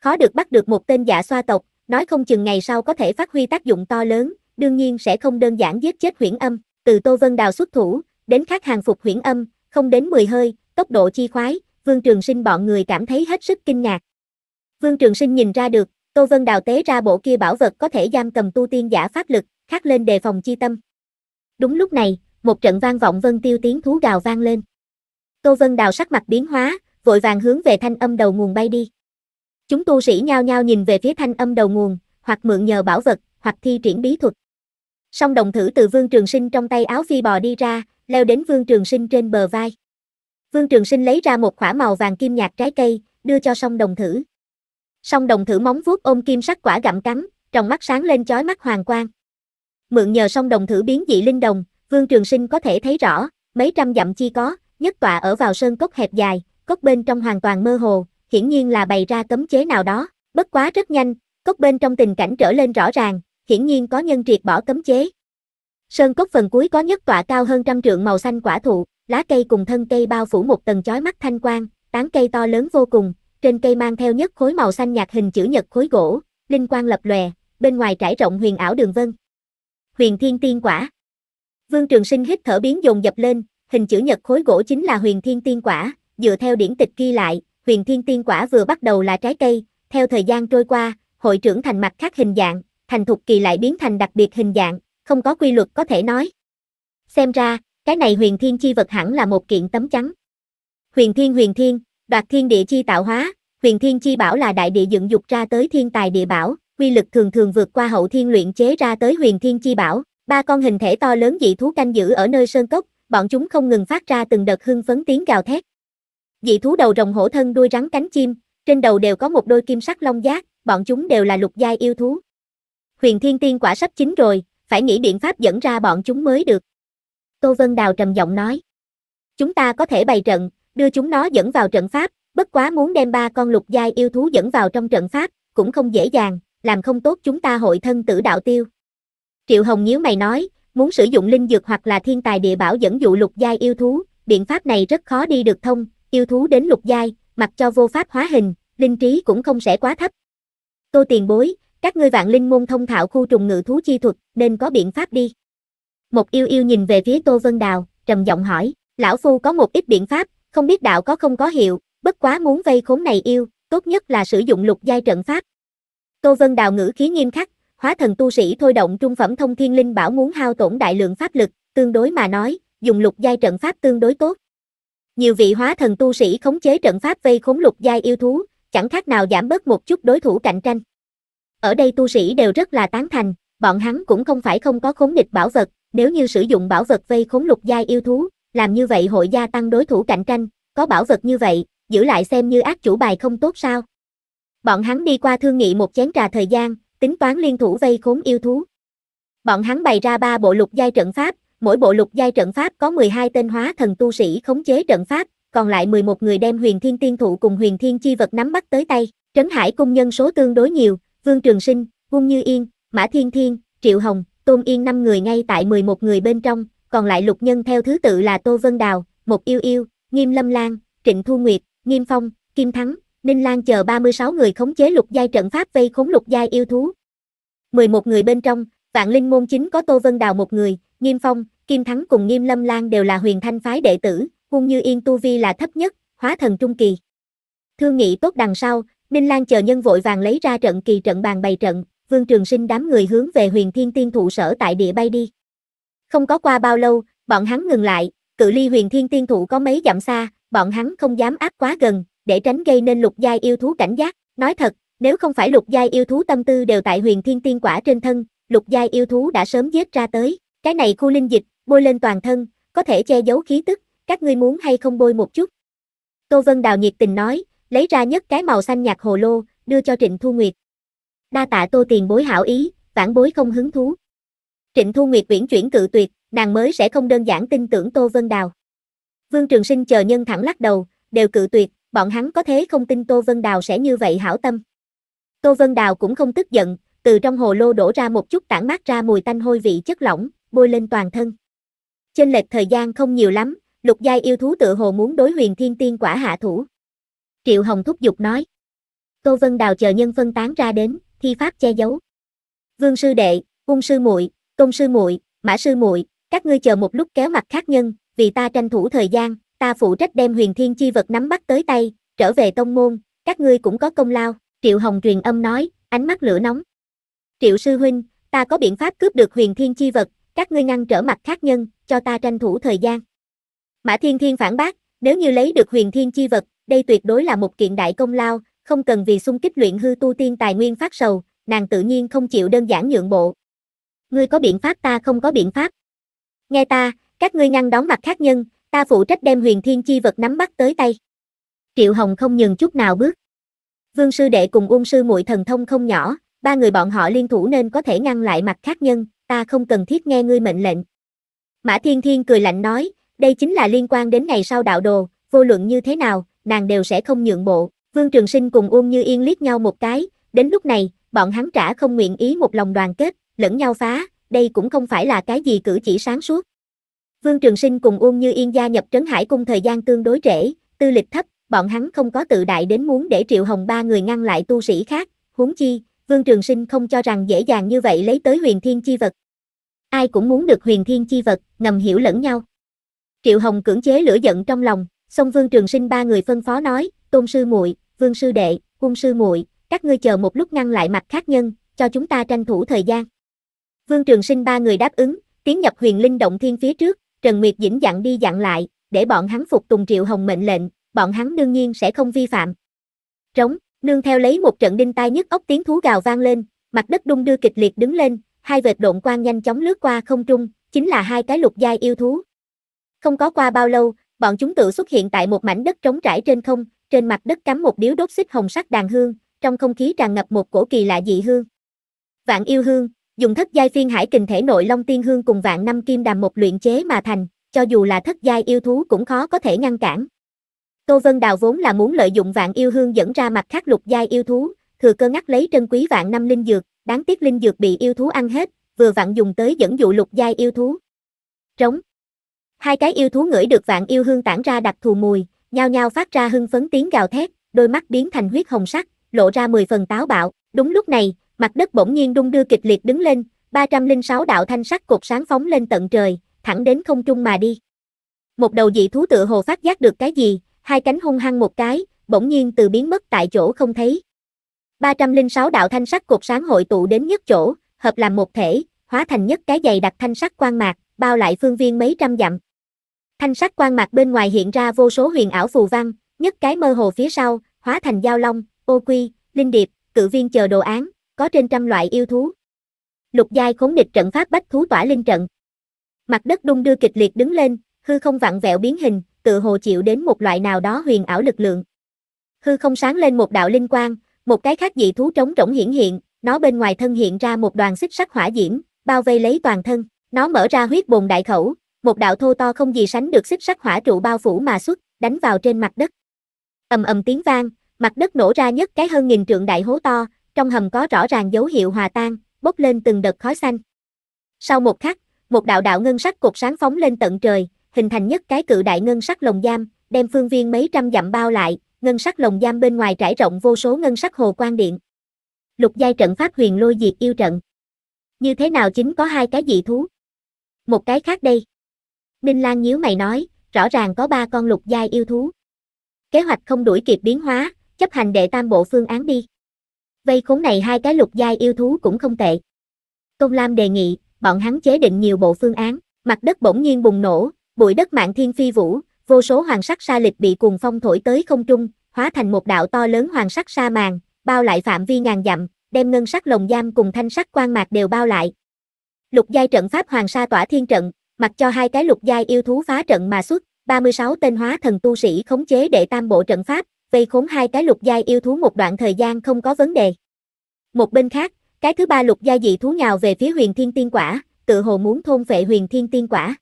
Khó được bắt được một tên giả dạ xoa tộc, nói không chừng ngày sau có thể phát huy tác dụng to lớn, đương nhiên sẽ không đơn giản giết chết huyễn âm, từ Tô Vân Đào xuất thủ, đến khắc hàng phục huyễn âm, không đến 10 hơi, tốc độ chi khoái, Vương Trường Sinh bọn người cảm thấy hết sức kinh ngạc. Vương Trường Sinh nhìn ra được, Tô Vân Đào tế ra bộ kia bảo vật có thể giam cầm tu tiên giả pháp lực, khắc lên đề phòng chi tâm. Đúng lúc này, một trận vang vọng vân tiêu tiếng thú gào vang lên. Tô Vân Đào sắc mặt biến hóa, vội vàng hướng về thanh âm đầu nguồn bay đi. Chúng tu sĩ nhao nhao nhìn về phía thanh âm đầu nguồn, hoặc mượn nhờ bảo vật, hoặc thi triển bí thuật. Song đồng thử từ Vương Trường Sinh trong tay áo phi bò đi ra, leo đến Vương Trường Sinh trên bờ vai. Vương Trường Sinh lấy ra một khỏa màu vàng kim nhạt trái cây, đưa cho song đồng thử. Song đồng thử móng vuốt ôm kim sắc quả gặm cắn, trong mắt sáng lên chói mắt hoàng quang. Mượn nhờ song đồng thử biến dị linh đồng, Vương Trường Sinh có thể thấy rõ, mấy trăm dặm chi có, nhất tọa ở vào sơn cốc hẹp dài, cốc bên trong hoàn toàn mơ hồ, hiển nhiên là bày ra cấm chế nào đó, bất quá rất nhanh, cốc bên trong tình cảnh trở lên rõ ràng, hiển nhiên có nhân triệt bỏ cấm chế. Sơn cốc phần cuối có nhất tọa cao hơn trăm trượng màu xanh quả thụ, lá cây cùng thân cây bao phủ một tầng chói mắt thanh quang, tán cây to lớn vô cùng, trên cây mang theo nhất khối màu xanh nhạt hình chữ nhật khối gỗ, linh quang lập lòe, bên ngoài trải rộng huyền ảo đường vân. Huyền Thiên Tiên quả Vương Trường Sinh hít thở biến dồn dập lên, hình chữ nhật khối gỗ chính là huyền thiên tiên quả, dựa theo điển tịch ghi lại, huyền thiên tiên quả vừa bắt đầu là trái cây, theo thời gian trôi qua, hội trưởng thành mặt khác hình dạng, thành thục kỳ lại biến thành đặc biệt hình dạng, không có quy luật có thể nói. Xem ra, cái này huyền thiên chi vật hẳn là một kiện tấm trắng. Huyền thiên huyền thiên, đoạt thiên địa chi tạo hóa, huyền thiên chi bảo là đại địa dựng dục ra tới thiên tài địa bảo, quy lực thường thường vượt qua hậu thiên luyện chế ra tới huyền thiên chi bảo, Ba con hình thể to lớn dị thú canh giữ ở nơi sơn cốc, bọn chúng không ngừng phát ra từng đợt hưng phấn tiếng gào thét. Dị thú đầu rồng hổ thân đuôi rắn cánh chim, trên đầu đều có một đôi kim sắc long giác, bọn chúng đều là lục giai yêu thú. Huyền Thiên Tiên quả sắp chín rồi, phải nghĩ biện pháp dẫn ra bọn chúng mới được. Tô Vân Đào trầm giọng nói. Chúng ta có thể bày trận, đưa chúng nó dẫn vào trận pháp, bất quá muốn đem ba con lục giai yêu thú dẫn vào trong trận pháp, cũng không dễ dàng, làm không tốt chúng ta hội thân tử đạo tiêu. Triệu Hồng nhíu mày nói, muốn sử dụng linh dược hoặc là thiên tài địa bảo dẫn dụ lục giai yêu thú, biện pháp này rất khó đi được thông, yêu thú đến lục giai, mặc cho vô pháp hóa hình, linh trí cũng không sẽ quá thấp. Tô tiền bối, các ngươi vạn linh môn thông thạo khu trùng ngự thú chi thuật, nên có biện pháp đi. Một yêu yêu nhìn về phía Tô Vân Đào, trầm giọng hỏi, lão phu có một ít biện pháp, không biết đạo có không có hiệu, bất quá muốn vây khốn này yêu, tốt nhất là sử dụng lục giai trận pháp. Tô Vân Đào ngữ khí nghiêm khắc, hóa thần tu sĩ thôi động trung phẩm thông thiên linh bảo muốn hao tổn đại lượng pháp lực, tương đối mà nói, dùng lục giai trận pháp tương đối tốt. Nhiều vị hóa thần tu sĩ khống chế trận pháp vây khốn lục giai yêu thú, chẳng khác nào giảm bớt một chút đối thủ cạnh tranh. Ở đây tu sĩ đều rất là tán thành, bọn hắn cũng không phải không có khốn địch bảo vật, nếu như sử dụng bảo vật vây khốn lục giai yêu thú, làm như vậy hội gia tăng đối thủ cạnh tranh, có bảo vật như vậy, giữ lại xem như ác chủ bài không tốt sao. Bọn hắn đi qua thương nghị một chén trà thời gian, tính toán liên thủ vây khốn yêu thú. Bọn hắn bày ra ba bộ lục giai trận pháp, mỗi bộ lục giai trận pháp có 12 tên hóa thần tu sĩ khống chế trận pháp, còn lại 11 người đem huyền thiên tiên thụ cùng huyền thiên chi vật nắm bắt tới tay. Trấn Hải cung nhân số tương đối nhiều, Vương Trường Sinh, Hung Như Yên, Mã Thiên Thiên, Triệu Hồng, Tôn Yên 5 người ngay tại 11 người bên trong, còn lại lục nhân theo thứ tự là Tô Vân Đào, Mục Yêu Yêu, Nghiêm Lâm Lan, Trịnh Thu Nguyệt, Nghiêm Phong, Kim Thắng, Ninh Lan chờ 36 người khống chế lục giai trận pháp vây khốn lục giai yêu thú. 11 người bên trong, Vạn Linh môn chính có Tô Vân Đào một người, Nghiêm Phong, Kim Thắng cùng Nghiêm Lâm Lan đều là huyền thanh phái đệ tử, Huân Như Yên tu vi là thấp nhất, hóa thần trung kỳ. Thương nghị tốt đằng sau, Ninh Lan chờ nhân vội vàng lấy ra trận kỳ trận bàn bày trận, Vương Trường Sinh đám người hướng về Huyền Thiên Tiên Thụ sở tại địa bay đi. Không có qua bao lâu, bọn hắn ngừng lại, cự ly Huyền Thiên Tiên Thụ có mấy dặm xa, bọn hắn không dám áp quá gần, để tránh gây nên lục giai yêu thú cảnh giác. Nói thật, nếu không phải lục giai yêu thú tâm tư đều tại huyền thiên tiên quả trên thân, lục giai yêu thú đã sớm giết ra tới. Cái này khu linh dịch, bôi lên toàn thân, có thể che giấu khí tức, các ngươi muốn hay không bôi một chút. Tô Vân Đào nhiệt tình nói, lấy ra nhất cái màu xanh nhạt hồ lô, đưa cho Trịnh Thu Nguyệt. Đa tạ Tô Tiền bối hảo ý, vãn bối không hứng thú. Trịnh Thu Nguyệt uyển chuyển cự tuyệt, nàng mới sẽ không đơn giản tin tưởng Tô Vân Đào. Vương Trường Sinh chờ nhân thẳng lắc đầu, đều cự tuyệt, bọn hắn có thế không tin Tô Vân Đào sẽ như vậy hảo tâm. Tô Vân Đào cũng không tức giận, từ trong hồ lô đổ ra một chút tản mát ra mùi tanh hôi vị chất lỏng, bôi lên toàn thân. Trên lệch thời gian không nhiều lắm, lục giai yêu thú tự hồ muốn đối huyền thiên tiên quả hạ thủ. Triệu Hồng thúc giục nói. Tô Vân Đào chờ nhân phân tán ra đến, thi pháp che giấu. Vương sư đệ, cung sư muội, công sư muội, mã sư muội, các ngươi chờ một lúc kéo mặt khác nhân, vì ta tranh thủ thời gian, ta phụ trách đem huyền thiên chi vật nắm bắt tới tay, trở về tông môn, các ngươi cũng có công lao, Triệu Hồng truyền âm nói, ánh mắt lửa nóng. Triệu sư huynh, ta có biện pháp cướp được huyền thiên chi vật, các ngươi ngăn trở mặt khác nhân, cho ta tranh thủ thời gian. Mã Thiên Thiên phản bác, nếu như lấy được huyền thiên chi vật, đây tuyệt đối là một kiện đại công lao, không cần vì xung kích luyện hư tu tiên tài nguyên phát sầu, nàng tự nhiên không chịu đơn giản nhượng bộ. Ngươi có biện pháp ta không có biện pháp. Nghe ta, các ngươi ngăn đón mặt khác nhân, ta phụ trách đem huyền thiên chi vật nắm bắt tới tay. Triệu Hồng không nhường chút nào bước. Vương sư đệ cùng ung sư muội thần thông không nhỏ, ba người bọn họ liên thủ nên có thể ngăn lại mặt khác nhân, ta không cần thiết nghe ngươi mệnh lệnh. Mã Thiên Thiên cười lạnh nói, đây chính là liên quan đến ngày sau đạo đồ, vô luận như thế nào, nàng đều sẽ không nhượng bộ. Vương Trường Sinh cùng Ung Như Yên liếc nhau một cái, đến lúc này, bọn hắn trả không nguyện ý một lòng đoàn kết, lẫn nhau phá, đây cũng không phải là cái gì cử chỉ sáng suốt. Vương Trường Sinh cùng Uông Như Yên gia nhập Trấn Hải Cung thời gian tương đối trễ, tư lịch thấp, bọn hắn không có tự đại đến muốn để Triệu Hồng ba người ngăn lại tu sĩ khác, huống chi, Vương Trường Sinh không cho rằng dễ dàng như vậy lấy tới huyền thiên chi vật. Ai cũng muốn được huyền thiên chi vật, ngầm hiểu lẫn nhau. Triệu Hồng cưỡng chế lửa giận trong lòng, song Vương Trường Sinh ba người phân phó nói, Tôn sư muội, Vương sư đệ, Cung sư muội, các ngươi chờ một lúc ngăn lại mặt khác nhân, cho chúng ta tranh thủ thời gian. Vương Trường Sinh ba người đáp ứng, tiến nhập huyền linh động thiên phía trước, Trần Nguyệt Dĩnh dặn đi dặn lại, để bọn hắn phục tùng Triệu Hồng mệnh lệnh, bọn hắn đương nhiên sẽ không vi phạm. Trống, nương theo lấy một trận đinh tai nhức ốc tiếng thú gào vang lên, mặt đất đung đưa kịch liệt đứng lên, hai vệt độn quang nhanh chóng lướt qua không trung, chính là hai cái lục giai yêu thú. Không có qua bao lâu, bọn chúng tự xuất hiện tại một mảnh đất trống trải trên không, trên mặt đất cắm một điếu đốt xích hồng sắc đàn hương, trong không khí tràn ngập một cổ kỳ lạ dị hương. Vạn yêu hương, dùng thất giai phiên hải kình thể nội long tiên hương cùng vạn năm kim đàm một luyện chế mà thành, cho dù là thất giai yêu thú cũng khó có thể ngăn cản. Tô Vân Đào vốn là muốn lợi dụng vạn yêu hương dẫn ra mặt khác lục giai yêu thú, thừa cơ ngắt lấy trân quý vạn năm linh dược, đáng tiếc linh dược bị yêu thú ăn hết, vừa vặn dùng tới dẫn dụ lục giai yêu thú. Trống. Hai cái yêu thú ngửi được vạn yêu hương tản ra đặc thù mùi, nhao nhao phát ra hưng phấn tiếng gào thét, đôi mắt biến thành huyết hồng sắc, lộ ra mười phần táo bạo. Đúng lúc này, mặt đất bỗng nhiên đung đưa kịch liệt đứng lên, 306 đạo thanh sắc cột sáng phóng lên tận trời, thẳng đến không trung mà đi. Một đầu dị thú tự hồ phát giác được cái gì, hai cánh hung hăng một cái, bỗng nhiên từ biến mất tại chỗ không thấy. 306 đạo thanh sắc cột sáng hội tụ đến nhất chỗ, hợp làm một thể, hóa thành nhất cái dày đặc thanh sắc quan mạc, bao lại phương viên mấy trăm dặm. Thanh sắc quan mạc bên ngoài hiện ra vô số huyền ảo phù văn, nhất cái mơ hồ phía sau, hóa thành giao long, ô quy, linh điệp, cự viên chờ đồ án, có trên trăm loại yêu thú. Lục giai khốn địch trận pháp bách thú tỏa linh trận. Mặt đất đung đưa kịch liệt đứng lên, hư không vặn vẹo biến hình, tự hồ chịu đến một loại nào đó huyền ảo lực lượng. Hư không sáng lên một đạo linh quang, một cái khác dị thú trống rỗng hiển hiện, nó bên ngoài thân hiện ra một đoàn xích sắc hỏa diễm, bao vây lấy toàn thân, nó mở ra huyết bồn đại khẩu, một đạo thô to không gì sánh được xích sắc hỏa trụ bao phủ mà xuất, đánh vào trên mặt đất. Ầm ầm tiếng vang, mặt đất nổ ra nhất cái hơn nghìn trượng đại hố to, trong hầm có rõ ràng dấu hiệu hòa tan, bốc lên từng đợt khói xanh. Sau một khắc, một đạo đạo ngân sắc cột sáng phóng lên tận trời, hình thành nhất cái cự đại ngân sắc lồng giam, đem phương viên mấy trăm dặm bao lại, ngân sắc lồng giam bên ngoài trải rộng vô số ngân sắc hồ quang điện. Lục giai trận pháp huyền lôi diệt yêu trận. Như thế nào chính có hai cái dị thú? Một cái khác đây. Ninh Lan nhíu mày nói, rõ ràng có ba con lục giai yêu thú. Kế hoạch không đuổi kịp biến hóa, chấp hành đệ tam bộ phương án đi vây khốn này hai cái lục giai yêu thú cũng không tệ. Công Lam đề nghị, bọn hắn chế định nhiều bộ phương án, mặt đất bỗng nhiên bùng nổ, bụi đất mạng thiên phi vũ, vô số hoàng sắc sa lịch bị cuồng phong thổi tới không trung, hóa thành một đạo to lớn hoàng sắc sa màn, bao lại phạm vi ngàn dặm, đem ngân sắc lồng giam cùng thanh sắc quan mạc đều bao lại. Lục giai trận pháp hoàng sa tỏa thiên trận, mặc cho hai cái lục giai yêu thú phá trận mà xuất, 36 tên hóa thần tu sĩ khống chế để tam bộ trận pháp, vây khốn hai cái lục giai yêu thú một đoạn thời gian không có vấn đề. Một bên khác, cái thứ ba lục giai dị thú nhào về phía huyền thiên tiên quả, tự hồ muốn thôn vệ huyền thiên tiên quả.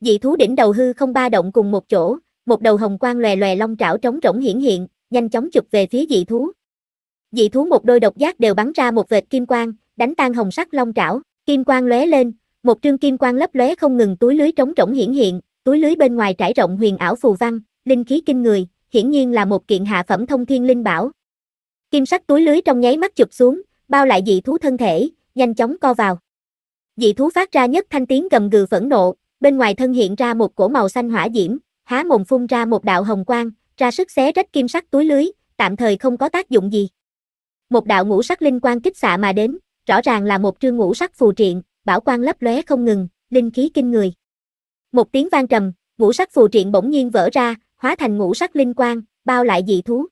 Dị thú đỉnh đầu hư không ba động cùng một chỗ, một đầu hồng quang lòe lòe long trảo trống rỗng hiển hiện, nhanh chóng chụp về phía dị thú. Dị thú một đôi độc giác đều bắn ra một vệt kim quang, đánh tan hồng sắc long trảo, kim quang lóe lên, một trương kim quang lấp lóe không ngừng túi lưới trống rỗng hiển hiện, túi lưới bên ngoài trải rộng huyền ảo phù văn, linh khí kinh người, hiển nhiên là một kiện hạ phẩm thông thiên linh bảo. Kim sắc túi lưới trong nháy mắt chụp xuống, bao lại dị thú thân thể, nhanh chóng co vào. Dị thú phát ra nhất thanh tiếng gầm gừ phẫn nộ, bên ngoài thân hiện ra một cổ màu xanh hỏa diễm, há mồm phun ra một đạo hồng quang, ra sức xé rách kim sắc túi lưới, tạm thời không có tác dụng gì. Một đạo ngũ sắc linh quang kích xạ mà đến, rõ ràng là một trương ngũ sắc phù triện, bảo quang lấp lóe không ngừng, linh khí kinh người. Một tiếng vang trầm, ngũ sắc phù triện bỗng nhiên vỡ ra, hóa thành ngũ sắc linh quang, bao lại dị thú.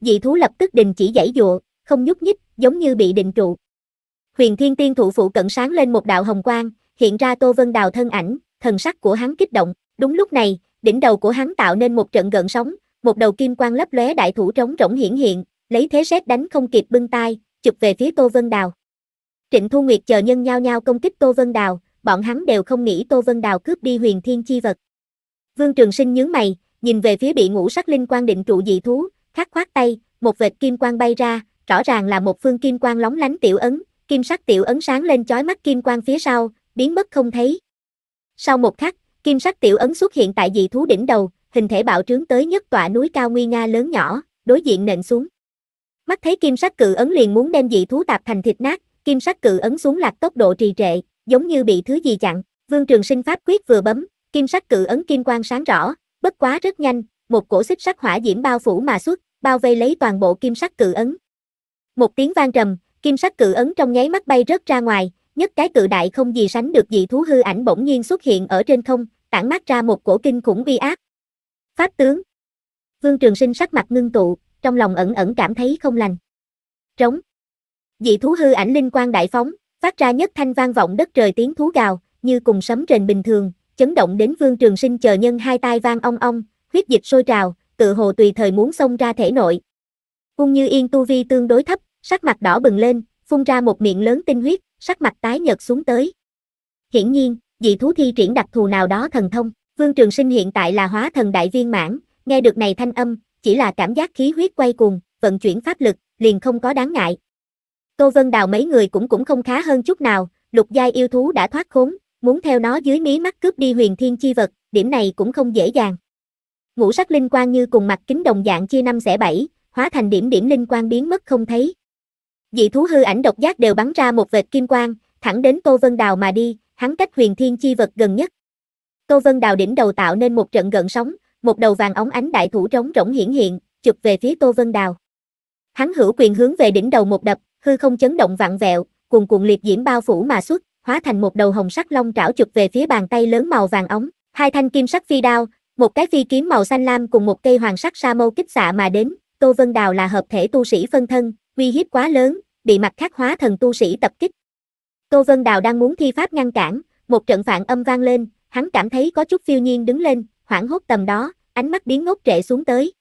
Dị thú lập tức đình chỉ giãy dụa, không nhúc nhích, giống như bị định trụ. Huyền Thiên Tiên thủ phụ cận sáng lên một đạo hồng quang, hiện ra Tô Vân Đào thân ảnh, thần sắc của hắn kích động, đúng lúc này, đỉnh đầu của hắn tạo nên một trận gợn sóng, một đầu kim quang lấp lóe đại thủ trống rỗng hiển hiện, lấy thế xét đánh không kịp bưng tay, chụp về phía Tô Vân Đào. Trịnh Thu Nguyệt chờ nhân nhao nhao công kích Tô Vân Đào, bọn hắn đều không nghĩ Tô Vân Đào cướp đi huyền thiên chi vật. Vương Trường Sinh nhướng mày, nhìn về phía bị ngũ sắc linh quan định trụ dị thú, khắc khoát tay, một vệt kim quang bay ra, rõ ràng là một phương kim quang lóng lánh tiểu ấn, kim sắc tiểu ấn sáng lên chói mắt kim quang phía sau, biến mất không thấy. Sau một khắc, kim sắc tiểu ấn xuất hiện tại dị thú đỉnh đầu, hình thể bạo trướng tới nhất tọa núi cao nguy nga lớn nhỏ, đối diện nện xuống. Mắt thấy kim sắc cự ấn liền muốn đem dị thú tạp thành thịt nát, kim sắc cự ấn xuống lạc tốc độ trì trệ, giống như bị thứ gì chặn, Vương Trường Sinh pháp quyết vừa bấm, kim sắc cự ấn kim quang sáng rõ, Bất quá rất nhanh, một cổ xích sắc hỏa diễm bao phủ mà xuất, bao vây lấy toàn bộ kim sắc cự ấn. Một tiếng vang trầm, kim sắc cự ấn trong nháy mắt bay rớt ra ngoài, nhất cái cự đại không gì sánh được dị thú hư ảnh bỗng nhiên xuất hiện ở trên không, tản mát ra một cổ kinh khủng uy ác. Pháp tướng Vương Trường Sinh sắc mặt ngưng tụ, trong lòng ẩn ẩn cảm thấy không lành. Trống Dị thú hư ảnh linh quang đại phóng, phát ra nhất thanh vang vọng đất trời tiếng thú gào, như cùng sấm trên bình thường, chấn động đến Vương Trường Sinh chờ nhân hai tai vang ong ong, huyết dịch sôi trào, tự hồ tùy thời muốn xông ra thể nội. Cung Như Yên tu vi tương đối thấp, sắc mặt đỏ bừng lên, phun ra một miệng lớn tinh huyết, sắc mặt tái nhợt xuống tới. Hiển nhiên, dị thú thi triển đặc thù nào đó thần thông, Vương Trường Sinh hiện tại là hóa thần đại viên mãn, nghe được này thanh âm, chỉ là cảm giác khí huyết quay cuồng, vận chuyển pháp lực, liền không có đáng ngại. Tô Vân Đào mấy người cũng cũng không khá hơn chút nào, lục giai yêu thú đã thoát khốn, muốn theo nó dưới mí mắt cướp đi huyền thiên chi vật, điểm này cũng không dễ dàng. Ngũ sắc linh quang như cùng mặt kính đồng dạng chia năm xẻ bảy, hóa thành điểm điểm linh quang biến mất không thấy. Dị thú hư ảnh độc giác đều bắn ra một vệt kim quang, thẳng đến Tô Vân Đào mà đi, hắn cách huyền thiên chi vật gần nhất. Tô Vân Đào đỉnh đầu tạo nên một trận gần sóng, một đầu vàng ống ánh đại thủ trống rỗng hiển hiện, chụp về phía Tô Vân Đào. Hắn hữu quyền hướng về đỉnh đầu một đập, hư không chấn động vặn vẹo, cuồn cuộn liệt diễm bao phủ mà xuất hóa thành một đầu hồng sắc long trảo chụp về phía bàn tay lớn màu vàng ống, hai thanh kim sắc phi đao, một cái phi kiếm màu xanh lam cùng một cây hoàng sắc sa mâu kích xạ mà đến, Tô Vân Đào là hợp thể tu sĩ phân thân, uy hiếp quá lớn, bị mặt khắc hóa thần tu sĩ tập kích. Tô Vân Đào đang muốn thi pháp ngăn cản, một trận phản âm vang lên, hắn cảm thấy có chút phiêu nhiên đứng lên, hoảng hốt tầm đó, ánh mắt biến ngốc trệ xuống tới.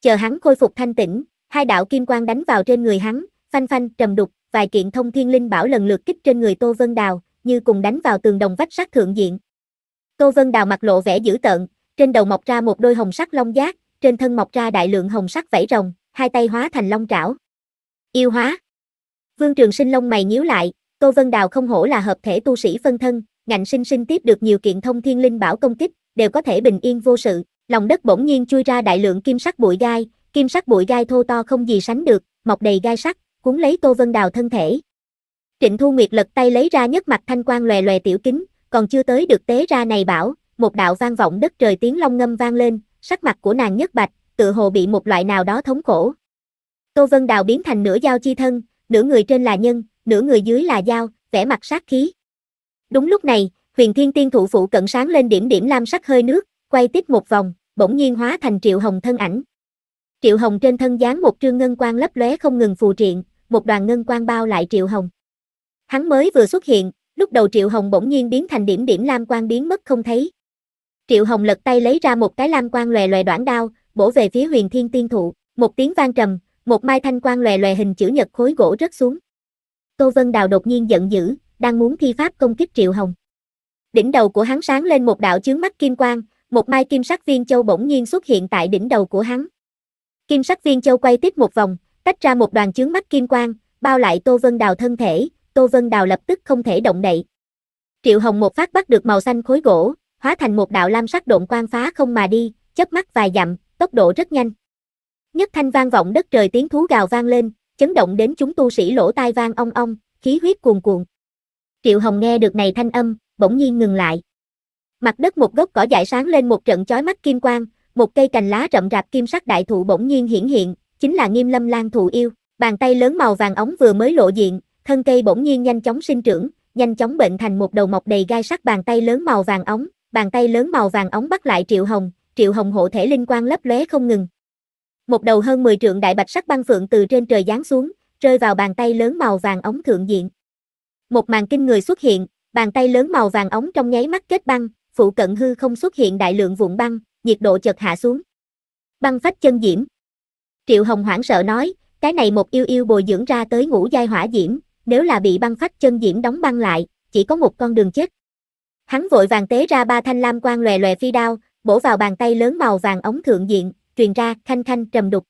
Chờ hắn khôi phục thanh tĩnh, hai đạo kim quang đánh vào trên người hắn, phanh phanh trầm đục, vài kiện thông thiên linh bảo lần lượt kích trên người Tô Vân Đào, như cùng đánh vào tường đồng vách sắt thượng diện. Tô Vân Đào mặt lộ vẻ dữ tợn, trên đầu mọc ra một đôi hồng sắc long giác, trên thân mọc ra đại lượng hồng sắc vảy rồng, hai tay hóa thành long trảo. Yêu hóa. Vương Trường Sinh lông mày nhíu lại, Tô Vân Đào không hổ là hợp thể tu sĩ phân thân, ngạnh sinh sinh tiếp được nhiều kiện thông thiên linh bảo công kích, đều có thể bình yên vô sự, lòng đất bỗng nhiên chui ra đại lượng kim sắc bụi gai, kim sắc bụi gai thô to không gì sánh được, mọc đầy gai sắt, cuốn lấy Tô Vân Đào thân thể. Trịnh Thu Nguyệt lật tay lấy ra nhất mặt thanh quan lòe lòe tiểu kính, còn chưa tới được tế ra này bảo, một đạo vang vọng đất trời tiếng long ngâm vang lên, sắc mặt của nàng nhất bạch, tự hồ bị một loại nào đó thống khổ. Tô Vân Đào biến thành nửa dao chi thân, nửa người trên là nhân, nửa người dưới là dao, vẻ mặt sát khí. Đúng lúc này, huyền thiên tiên thủ phụ cận sáng lên điểm điểm lam sắc hơi nước, quay tiếp một vòng, bỗng nhiên hóa thành triệu hồng thân ảnh. Triệu hồng trên thân dáng một trương ngân quang lấp lóe không ngừng phù triện, một đoàn ngân quang bao lại Triệu Hồng. Hắn mới vừa xuất hiện, lúc đầu Triệu Hồng bỗng nhiên biến thành điểm điểm lam quang biến mất không thấy. Triệu Hồng lật tay lấy ra một cái lam quang lòe lòe đoạn đao, bổ về phía Huyền Thiên Tiên Thụ, một tiếng vang trầm, một mai thanh quang lòe lòe hình chữ nhật khối gỗ rớt xuống. Tô Vân Đào đột nhiên giận dữ, đang muốn thi pháp công kích Triệu Hồng. Đỉnh đầu của hắn sáng lên một đạo chướng mắt kim quang, một mai kim sắc viên châu bỗng nhiên xuất hiện tại đỉnh đầu của hắn. Kim sắc viên châu quay tiếp một vòng, tách ra một đoàn chướng mắt kim quang, bao lại Tô Vân Đào thân thể, Tô Vân Đào lập tức không thể động đậy. Triệu Hồng một phát bắt được màu xanh khối gỗ, hóa thành một đạo lam sắc độn quang phá không mà đi, chớp mắt vài dặm, tốc độ rất nhanh. Nhất thanh vang vọng đất trời tiếng thú gào vang lên, chấn động đến chúng tu sĩ lỗ tai vang ong ong, khí huyết cuồn cuộn. Triệu Hồng nghe được này thanh âm, bỗng nhiên ngừng lại. Mặt đất một gốc cỏ dại sáng lên một trận chói mắt kim quang, một cây cành lá rậm rạp kim sắc đại thụ bỗng nhiên hiển hiện, chính là nghiêm lâm lan thụ yêu, bàn tay lớn màu vàng ống vừa mới lộ diện, thân cây bỗng nhiên nhanh chóng sinh trưởng, nhanh chóng bệnh thành một đầu mọc đầy gai sắc bàn tay lớn màu vàng ống, bàn tay lớn màu vàng ống bắt lại Triệu Hồng, Triệu Hồng hộ thể linh quang lấp lóe không ngừng. Một đầu hơn 10 trượng đại bạch sắc băng phượng từ trên trời giáng xuống, rơi vào bàn tay lớn màu vàng ống thượng diện. Một màn kinh người xuất hiện, bàn tay lớn màu vàng ống trong nháy mắt kết băng, phụ cận hư không xuất hiện đại lượng vụn băng, nhiệt độ chợt hạ xuống. Băng phách chân diễm, Triệu Hồng hoảng sợ nói, cái này một yêu yêu bồi dưỡng ra tới ngũ giai hỏa diễm, nếu là bị băng phách chân diễm đóng băng lại, chỉ có một con đường chết. Hắn vội vàng tế ra ba thanh lam quang lòe lòe phi đao, bổ vào bàn tay lớn màu vàng ống thượng diện, truyền ra khanh khanh trầm đục.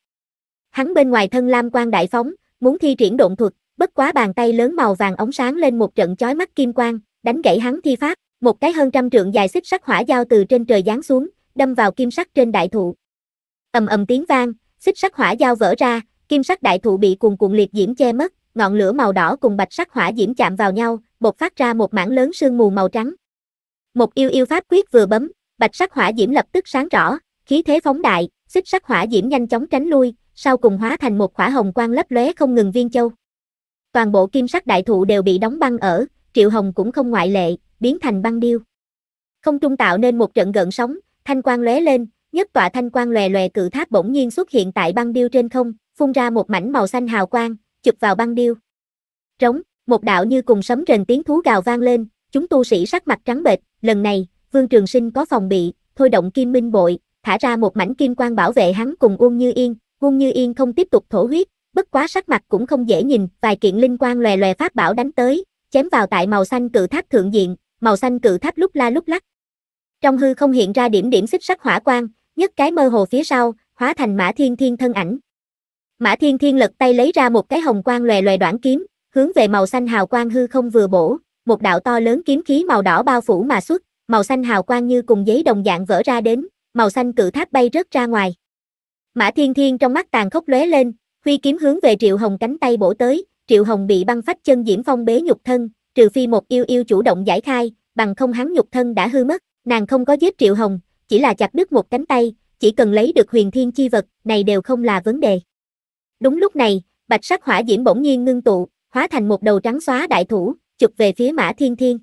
Hắn bên ngoài thân lam quang đại phóng, muốn thi triển động thuật, bất quá bàn tay lớn màu vàng ống sáng lên một trận chói mắt kim quang, đánh gãy hắn thi pháp, một cái hơn trăm trượng dài xích sắc hỏa dao từ trên trời giáng xuống, đâm vào kim sắc trên đại thụ. Ầm ầm tiếng vang, xích sắc hỏa dao vỡ ra, kim sắc đại thụ bị cuồng cuộn liệt diễm che mất, ngọn lửa màu đỏ cùng bạch sắc hỏa diễm chạm vào nhau, bộc phát ra một mảng lớn sương mù màu trắng. Một yêu yêu pháp quyết vừa bấm, bạch sắc hỏa diễm lập tức sáng rõ, khí thế phóng đại, xích sắc hỏa diễm nhanh chóng tránh lui, sau cùng hóa thành một khỏa hồng quang lấp lóe không ngừng viên châu. Toàn bộ kim sắc đại thụ đều bị đóng băng ở, Triệu Hồng cũng không ngoại lệ, biến thành băng điêu. Không trung tạo nên một trận gợn sóng, thanh quang lóe lên, nhất tọa thanh quang lòe lòe cự tháp bỗng nhiên xuất hiện tại băng điêu trên không, phun ra một mảnh màu xanh hào quang, chụp vào băng điêu. rống một đạo như cùng sấm rền tiếng thú gào vang lên, chúng tu sĩ sắc mặt trắng bệch, lần này, Vương Trường Sinh có phòng bị, thôi động kim minh bội, thả ra một mảnh kim quang bảo vệ hắn cùng Uông Như Yên, Uông Như Yên không tiếp tục thổ huyết, bất quá sắc mặt cũng không dễ nhìn, vài kiện linh quang lòe lòe pháp bảo đánh tới, chém vào tại màu xanh cự tháp thượng diện, màu xanh cự tháp lúc la lúc lắc. Trong hư không hiện ra điểm điểm xích sắc hỏa quang, nhất cái mơ hồ phía sau, hóa thành Mã Thiên Thiên thân ảnh. Mã Thiên Thiên lật tay lấy ra một cái hồng quang lòe lòe đoạn kiếm, hướng về màu xanh hào quang hư không vừa bổ, một đạo to lớn kiếm khí màu đỏ bao phủ mà xuất, màu xanh hào quang như cùng giấy đồng dạng vỡ ra đến, màu xanh cự tháp bay rớt ra ngoài. Mã Thiên Thiên trong mắt tàn khốc lóe lên, huy kiếm hướng về Triệu Hồng cánh tay bổ tới, Triệu Hồng bị băng phách chân diễm phong bế nhục thân, trừ phi một yêu yêu chủ động giải khai, bằng không hắn nhục thân đã hư mất, nàng không có giết Triệu Hồng, chỉ là chặt đứt một cánh tay, chỉ cần lấy được huyền thiên chi vật, này đều không là vấn đề. Đúng lúc này, bạch sắc hỏa diễm bỗng nhiên ngưng tụ, hóa thành một đầu trắng xóa đại thủ, chụp về phía Mã Thiên Thiên.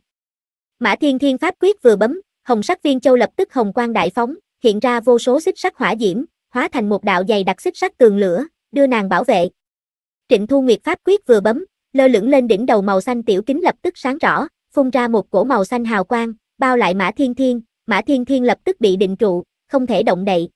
Mã Thiên Thiên pháp quyết vừa bấm, hồng sắc viên châu lập tức hồng quang đại phóng, hiện ra vô số xích sắc hỏa diễm, hóa thành một đạo dày đặc xích sắc tường lửa, đưa nàng bảo vệ. Trịnh Thu Nguyệt pháp quyết vừa bấm, lơ lửng lên đỉnh đầu màu xanh tiểu kính lập tức sáng rõ, phun ra một cổ màu xanh hào quang, bao lại Mã Thiên Thiên, Mã Thiên Thiên lập tức bị định trụ, không thể động đậy.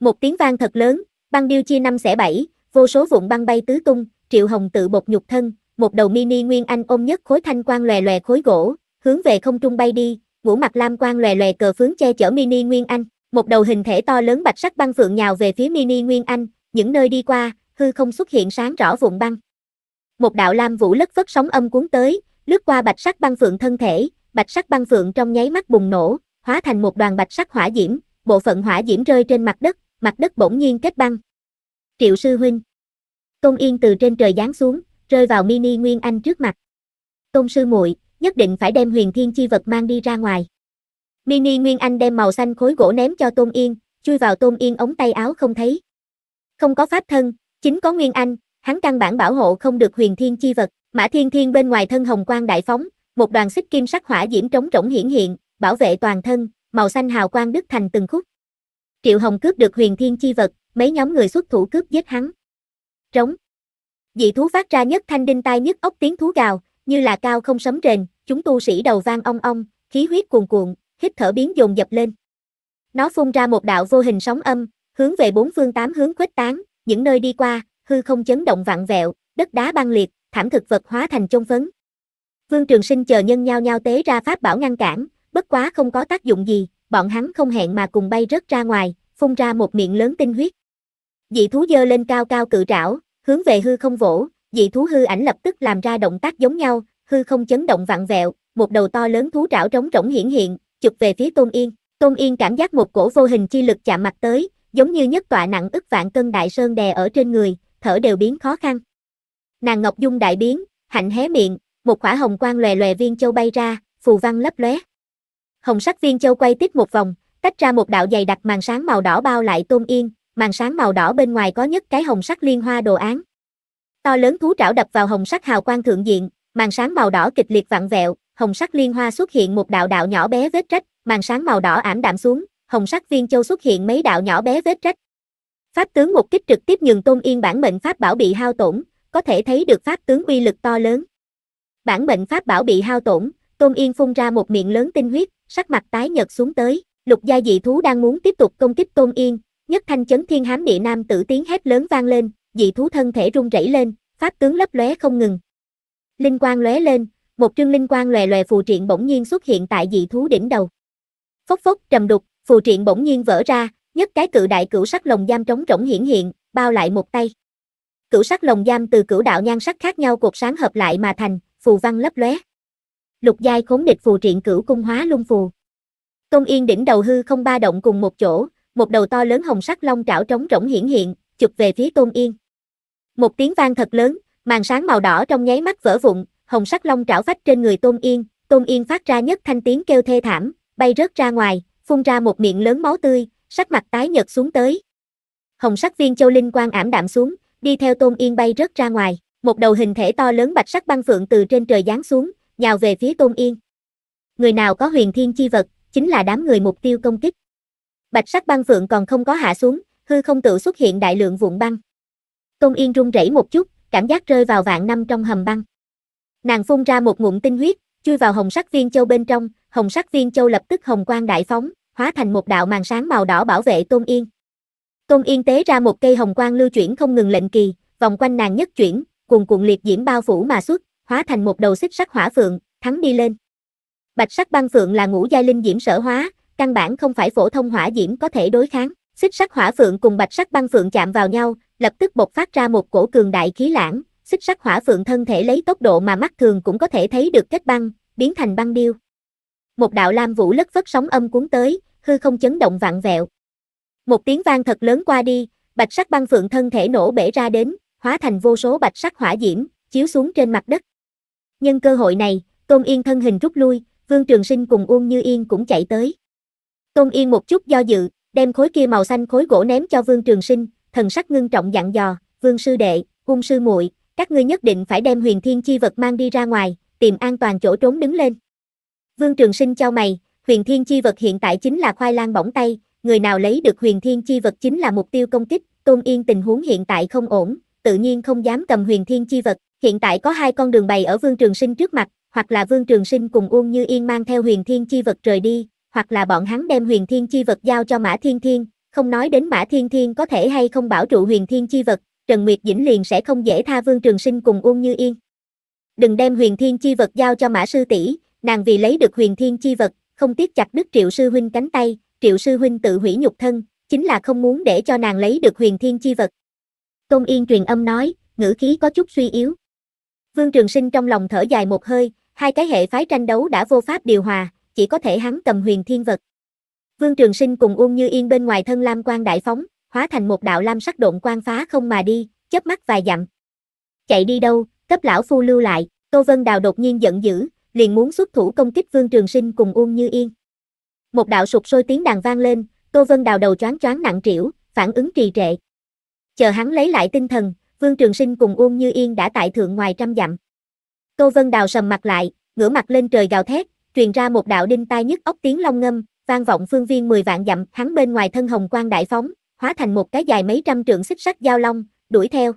Một tiếng vang thật lớn, băng điêu chia năm xẻ bảy, vô số vụn băng bay tứ tung, Triệu Hồng tự bột nhục thân, một đầu mini nguyên anh ôm nhất khối thanh quang lòe lòe khối gỗ, hướng về không trung bay đi, ngũ mặt lam quang lòe lòe cờ phướng che chở mini nguyên anh, một đầu hình thể to lớn bạch sắc băng phượng nhào về phía mini nguyên anh, những nơi đi qua, hư không xuất hiện sáng rõ vụn băng. Một đạo lam vũ lất phất sóng âm cuốn tới, lướt qua bạch sắc băng phượng thân thể, bạch sắc băng phượng trong nháy mắt bùng nổ, hóa thành một đoàn bạch sắc hỏa diễm, bộ phận hỏa diễm rơi trên mặt đất, mặt đất bỗng nhiên kết băng. Triệu sư huynh. Công Yên từ trên trời giáng xuống, rơi vào mini Nguyên Anh trước mặt. Công sư muội, nhất định phải đem huyền thiên chi vật mang đi ra ngoài. Mini Nguyên Anh đem màu xanh khối gỗ ném cho Tôn Yên, chui vào Tôn Yên ống tay áo không thấy. Không có pháp thân, chính có Nguyên Anh, hắn căn bản bảo hộ không được huyền thiên chi vật, Mã Thiên Thiên bên ngoài thân hồng quang đại phóng, một đoàn xích kim sắc hỏa diễm trống rỗng hiển hiện, bảo vệ toàn thân, màu xanh hào quang đứt thành từng khúc. Triệu Hồng cướp được huyền thiên chi vật, mấy nhóm người xuất thủ cướp giết hắn. Trống. Dị thú phát ra nhất thanh đinh tai nhất ốc tiếng thú gào, như là cao không sấm rền, chúng tu sĩ đầu vang ong ong, khí huyết cuồn cuộn, hít thở biến dồn dập lên. Nó phun ra một đạo vô hình sóng âm, hướng về bốn phương tám hướng khuếch tán, những nơi đi qua, hư không chấn động vặn vẹo, đất đá băng liệt, thảm thực vật hóa thành chông phấn. Vương Trường Sinh chờ nhân nhao nhao tế ra pháp bảo ngăn cản, bất quá không có tác dụng gì, bọn hắn không hẹn mà cùng bay rớt ra ngoài, phun ra một miệng lớn tinh huyết. Dị thú dơ lên cao cao cự trảo, hướng về hư không vỗ, dị thú hư ảnh lập tức làm ra động tác giống nhau, hư không chấn động vặn vẹo, một đầu to lớn thú trảo trống rỗng hiển hiện, chụp về phía Tôn Yên. Tôn Yên cảm giác một cổ vô hình chi lực chạm mặt tới, giống như nhất tọa nặng ức vạn cân đại sơn đè ở trên người, thở đều biến khó khăn. Nàng Ngọc Dung đại biến, hạnh hé miệng, một quả hồng quang lòe lòe viên châu bay ra, phù văn lấp lóe hồng sắc viên châu quay tiếp một vòng, tách ra một đạo dày đặc màn sáng màu đỏ bao lại Tôn Yên, màn sáng màu đỏ bên ngoài có nhất cái hồng sắc liên hoa đồ án. To lớn thú trảo đập vào hồng sắc hào quang thượng diện, màn sáng màu đỏ kịch liệt vặn vẹo, hồng sắc liên hoa xuất hiện một đạo đạo nhỏ bé vết rách, màn sáng màu đỏ ảm đạm xuống, hồng sắc viên châu xuất hiện mấy đạo nhỏ bé vết rách. Pháp tướng một kích trực tiếp nhường Tôn Yên bản mệnh pháp bảo bị hao tổn, có thể thấy được pháp tướng uy lực to lớn. Bản mệnh pháp bảo bị hao tổn, Tôn Yên phun ra một miệng lớn tinh huyết, sắc mặt tái nhợt xuống tới, lục gia dị thú đang muốn tiếp tục công kích Tôn Yên, nhất thanh chấn thiên hám địa nam tử tiếng hét lớn vang lên, dị thú thân thể rung rẩy lên, pháp tướng lấp lóe không ngừng. Linh quang lóe lên, một trương linh quang lòe lòe phù triện bỗng nhiên xuất hiện tại dị thú đỉnh đầu. Phốc phốc trầm đục, phù triện bỗng nhiên vỡ ra, nhất cái cự đại cửu sắc lồng giam trống rỗng hiển hiện, bao lại một tay. Cửu sắc lồng giam từ cửu đạo nhan sắc khác nhau cột sáng hợp lại mà thành, phù văn lấp lóe lục giai khốn địch phù triện cửu cung hóa lung phù. Công yên đỉnh đầu hư không ba động cùng một chỗ, một đầu to lớn hồng sắc long trảo trống rỗng hiển hiện, chụp về phía Tôn Yên. Một tiếng vang thật lớn, màn sáng màu đỏ trong nháy mắt vỡ vụn, hồng sắc long trảo phách trên người Tôn Yên, Tôn Yên phát ra nhất thanh tiếng kêu thê thảm, bay rớt ra ngoài, phun ra một miệng lớn máu tươi, sắc mặt tái nhợt xuống tới. Hồng sắc viên châu linh quang ảm đạm xuống, đi theo Tôn Yên bay rớt ra ngoài, một đầu hình thể to lớn bạch sắc băng phượng từ trên trời giáng xuống, nhào về phía Tôn Yên. Người nào có huyền thiên chi vật, chính là đám người mục tiêu công kích. Bạch sắc băng phượng còn không có hạ xuống, hư không tự xuất hiện đại lượng vụn băng. Tôn Yên run rẩy một chút, cảm giác rơi vào vạn năm trong hầm băng. Nàng phun ra một ngụm tinh huyết, chui vào hồng sắc viên châu bên trong, hồng sắc viên châu lập tức hồng quang đại phóng, hóa thành một đạo màn sáng màu đỏ bảo vệ Tôn Yên. Tôn Yên tế ra một cây hồng quang lưu chuyển không ngừng lệnh kỳ, vòng quanh nàng nhất chuyển, cuồn cuộn liệt diễm bao phủ mà xuất, hóa thành một đầu xích sắc hỏa phượng, thắng đi lên. Bạch sắc băng phượng là ngũ giai linh diễm sở hóa, căn bản không phải phổ thông hỏa diễm có thể đối kháng. Xích sắc hỏa phượng cùng bạch sắc băng phượng chạm vào nhau, lập tức bộc phát ra một cổ cường đại khí lãng, xích sắc hỏa phượng thân thể lấy tốc độ mà mắt thường cũng có thể thấy được kết băng, biến thành băng điêu. Một đạo lam vũ lất phất sóng âm cuốn tới, hư không chấn động vạn vẹo. Một tiếng vang thật lớn qua đi, bạch sắc băng phượng thân thể nổ bể ra đến, hóa thành vô số bạch sắc hỏa diễm, chiếu xuống trên mặt đất. Nhân cơ hội này, Tôn Yên thân hình rút lui, Vương Trường Sinh cùng Uông Như Yên cũng chạy tới. Tôn Yên một chút do dự, đem khối kia màu xanh khối gỗ ném cho Vương Trường Sinh, thần sắc ngưng trọng dặn dò, "Vương sư đệ, Uông sư muội, các ngươi nhất định phải đem Huyền Thiên chi vật mang đi ra ngoài, tìm an toàn chỗ trốn đứng lên." Vương Trường Sinh chau mày, Huyền Thiên chi vật hiện tại chính là khoai lang bỏng tay, người nào lấy được Huyền Thiên chi vật chính là mục tiêu công kích, Tôn Yên tình huống hiện tại không ổn, tự nhiên không dám cầm Huyền Thiên chi vật, Hiện tại có hai con đường bày ở Vương Trường Sinh trước mặt, hoặc là Vương Trường Sinh cùng Uông Như Yên mang theo huyền thiên chi vật rời đi, hoặc là bọn hắn đem huyền thiên chi vật giao cho Mã Thiên Thiên, không nói đến Mã Thiên Thiên có thể hay không bảo trụ huyền thiên chi vật, Trần Nguyệt Dĩnh liền sẽ không dễ tha Vương Trường Sinh cùng Uông Như Yên. Đừng đem huyền thiên chi vật giao cho Mã Sư tỷ nàng vì lấy được huyền thiên chi vật, không tiếc chặt đứt triệu sư huynh cánh tay, triệu sư huynh tự hủy nhục thân, chính là không muốn để cho nàng lấy được huyền thiên chi vật. Tôn Yên truyền âm nói, ngữ khí có chút suy yếu. Vương Trường Sinh trong lòng thở dài một hơi, hai cái hệ phái tranh đấu đã vô pháp điều hòa, chỉ có thể hắn cầm huyền thiên vật. Vương Trường Sinh cùng Uông Như Yên bên ngoài thân lam quang đại phóng, hóa thành một đạo lam sắc độn quang phá không mà đi, chớp mắt vài dặm. Chạy đi đâu, cấp lão phu lưu lại, Tô Vân Đào đột nhiên giận dữ, liền muốn xuất thủ công kích Vương Trường Sinh cùng Uông Như Yên. Một đạo sụp sôi tiếng đàn vang lên, Tô Vân Đào đầu choáng choáng nặng trĩu, phản ứng trì trệ. Chờ hắn lấy lại tinh thần, Vương Trường Sinh cùng Uông Như Yên đã tại thượng ngoài trăm dặm. Câu Vân Đào sầm mặt lại, ngửa mặt lên trời gào thét, truyền ra một đạo đinh tai nhức óc tiếng long ngâm, vang vọng phương viên 10 vạn dặm, hắn bên ngoài thân hồng quang đại phóng, hóa thành một cái dài mấy trăm trượng xích sắt giao long, đuổi theo.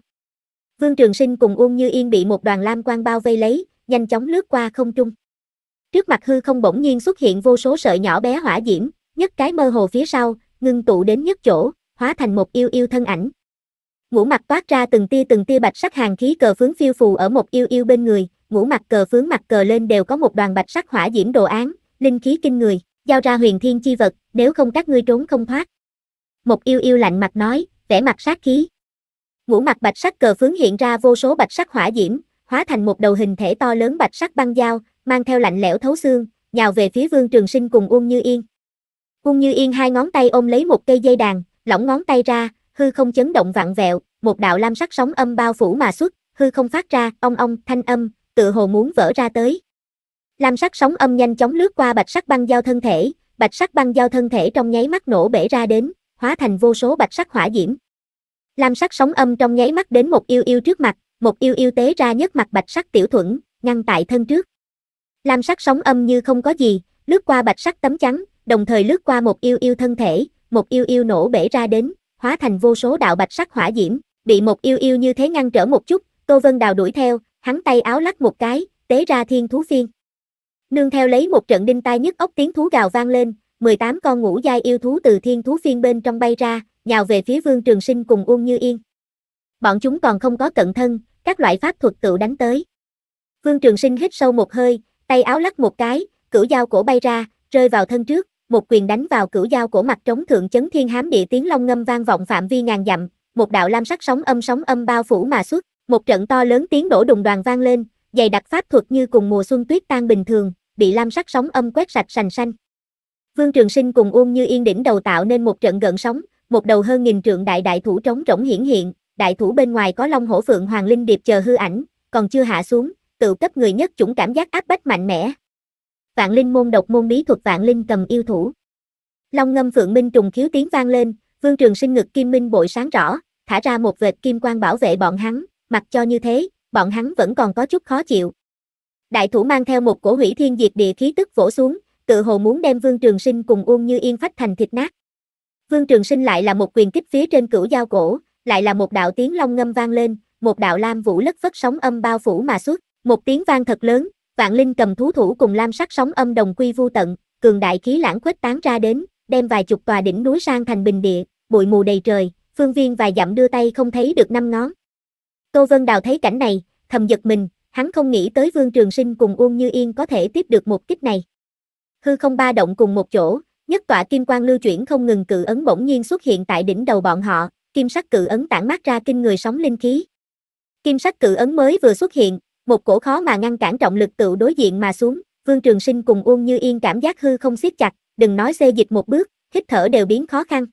Vương Trường Sinh cùng Uông Như Yên bị một đoàn lam quang bao vây lấy, nhanh chóng lướt qua không trung. Trước mặt hư không bỗng nhiên xuất hiện vô số sợi nhỏ bé hỏa diễm, nhất cái mơ hồ phía sau, ngưng tụ đến nhất chỗ, hóa thành một yêu yêu thân ảnh, ngũ mặt toát ra từng tia từng tia bạch sắc hàng khí cờ phướng phiêu phù ở một yêu yêu bên người, ngũ mặt cờ phướng mặt cờ lên đều có một đoàn bạch sắc hỏa diễm đồ án, linh khí kinh người, giao ra huyền thiên chi vật, nếu không các ngươi trốn không thoát. Một yêu yêu lạnh mặt nói, vẻ mặt sát khí. Ngũ mặt bạch sắc cờ phướng hiện ra vô số bạch sắc hỏa diễm, hóa thành một đầu hình thể to lớn bạch sắc băng dao, mang theo lạnh lẽo thấu xương, nhào về phía Vương Trường Sinh cùng uông Như Yên. uông Như Yên hai ngón tay ôm lấy một cây dây đàn, lỏng ngón tay ra, hư không chấn động vạn vẹo, một đạo lam sắc sóng âm bao phủ mà xuất, hư không phát ra, ong ong, thanh âm, tựa hồ muốn vỡ ra tới. Lam sắc sóng âm nhanh chóng lướt qua bạch sắc băng giao thân thể, bạch sắc băng giao thân thể trong nháy mắt nổ bể ra đến, hóa thành vô số bạch sắc hỏa diễm. Lam sắc sóng âm trong nháy mắt đến một yêu yêu trước mặt, một yêu yêu tế ra nhất mặt bạch sắc tiểu thuẫn, ngăn tại thân trước. Lam sắc sóng âm như không có gì, lướt qua bạch sắc tấm trắng, đồng thời lướt qua một yêu yêu thân thể, một yêu yêu nổ bể ra đến, hóa thành vô số đạo bạch sắc hỏa diễm, bị một yêu yêu như thế ngăn trở một chút, Tô Vân Đào đuổi theo, hắn tay áo lắc một cái, tế ra thiên thú phiên. Nương theo lấy một trận đinh tai nhức ốc tiếng thú gào vang lên, 18 con ngũ giai yêu thú từ thiên thú phiên bên trong bay ra, nhào về phía Vương Trường Sinh cùng Uông Như Yên. Bọn chúng còn không có cận thân, các loại pháp thuật tự đánh tới. Vương Trường Sinh hít sâu một hơi, tay áo lắc một cái, cửu dao cổ bay ra, rơi vào thân trước một quyền đánh vào cửu dao cổ mặt trống thượng chấn thiên hám địa tiếng long ngâm vang vọng phạm vi ngàn dặm, một đạo lam sắc sóng âm sóng âm bao phủ mà xuất, một trận to lớn tiếng đổ đùng đoàn vang lên, dày đặc pháp thuật như cùng mùa xuân tuyết tan bình thường, bị lam sắc sóng âm quét sạch sành xanh. Vương Trường Sinh cùng Uông Như Yên đỉnh đầu tạo nên một trận gợn sóng, một đầu hơn nghìn trượng đại đại thủ trống rỗng hiển hiện, đại thủ bên ngoài có long hổ phượng hoàng linh điệp chờ hư ảnh, còn chưa hạ xuống, tự cấp người nhất chủng cảm giác áp bách mạnh mẽ, vạn linh môn độc môn bí thuật vạn linh cầm yêu thủ. Long ngâm phượng minh trùng khiếu tiếng vang lên, vương trường sinh ngực kim minh bội sáng rõ, thả ra một vệt kim quang bảo vệ bọn hắn, mặc cho như thế, bọn hắn vẫn còn có chút khó chịu. Đại thủ mang theo một cổ hủy thiên diệt địa khí tức vỗ xuống, tự hồ muốn đem vương trường sinh cùng uông như yên phách thành thịt nát. Vương trường sinh lại là một quyền kích phía trên cửu dao cổ, lại là một đạo tiếng long ngâm vang lên, một đạo lam vũ lất phất sóng âm bao phủ mà xuất, một tiếng vang thật lớn, Vạn Linh cầm thú thủ cùng lam sắc sóng âm đồng quy vu tận, cường đại khí lãng khuếch tán ra đến, đem vài chục tòa đỉnh núi sang thành bình địa, bụi mù đầy trời, phương viên vài dặm đưa tay không thấy được năm ngón. Tô Vân Đào thấy cảnh này, thầm giật mình, hắn không nghĩ tới Vương Trường Sinh cùng Uông Như Yên có thể tiếp được một kích này. Hư không ba động cùng một chỗ, nhất tọa kim quang lưu chuyển không ngừng cự ấn bỗng nhiên xuất hiện tại đỉnh đầu bọn họ, kim sắc cự ấn tản mát ra kinh người sóng linh khí. Kim sắc cự ấn mới vừa xuất hiện, một cổ khó mà ngăn cản trọng lực tự đối diện mà xuống, Vương Trường Sinh cùng Uông Như Yên cảm giác hư không siết chặt, đừng nói xê dịch một bước, hít thở đều biến khó khăn.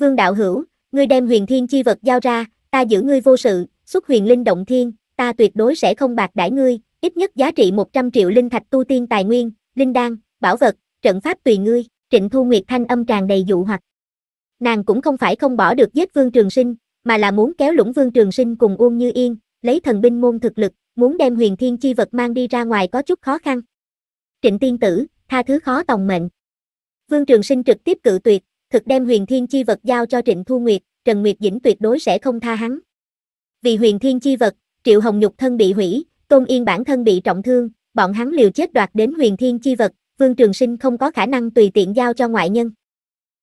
Vương đạo hữu, ngươi đem huyền thiên chi vật giao ra, ta giữ ngươi vô sự, xuất huyền linh động thiên, ta tuyệt đối sẽ không bạc đãi ngươi, ít nhất giá trị 100 triệu linh thạch tu tiên tài nguyên, linh đan, bảo vật, trận pháp tùy ngươi, Trịnh Thu Nguyệt thanh âm tràn đầy dụ hoặc. Nàng cũng không phải không bỏ được giết Vương Trường Sinh, mà là muốn kéo lũng Vương Trường Sinh cùng Uông Như Yên, lấy thần binh môn thực lực, muốn đem huyền thiên chi vật mang đi ra ngoài có chút khó khăn. Trịnh tiên tử, tha thứ khó tòng mệnh. Vương Trường Sinh trực tiếp cự tuyệt, thực đem huyền thiên chi vật giao cho Trịnh Thu Nguyệt, Trần Nguyệt Dĩnh tuyệt đối sẽ không tha hắn. Vì huyền thiên chi vật, Triệu Hồng Nhục thân bị hủy, Tôn Yên bản thân bị trọng thương, bọn hắn liều chết đoạt đến huyền thiên chi vật, Vương Trường Sinh không có khả năng tùy tiện giao cho ngoại nhân.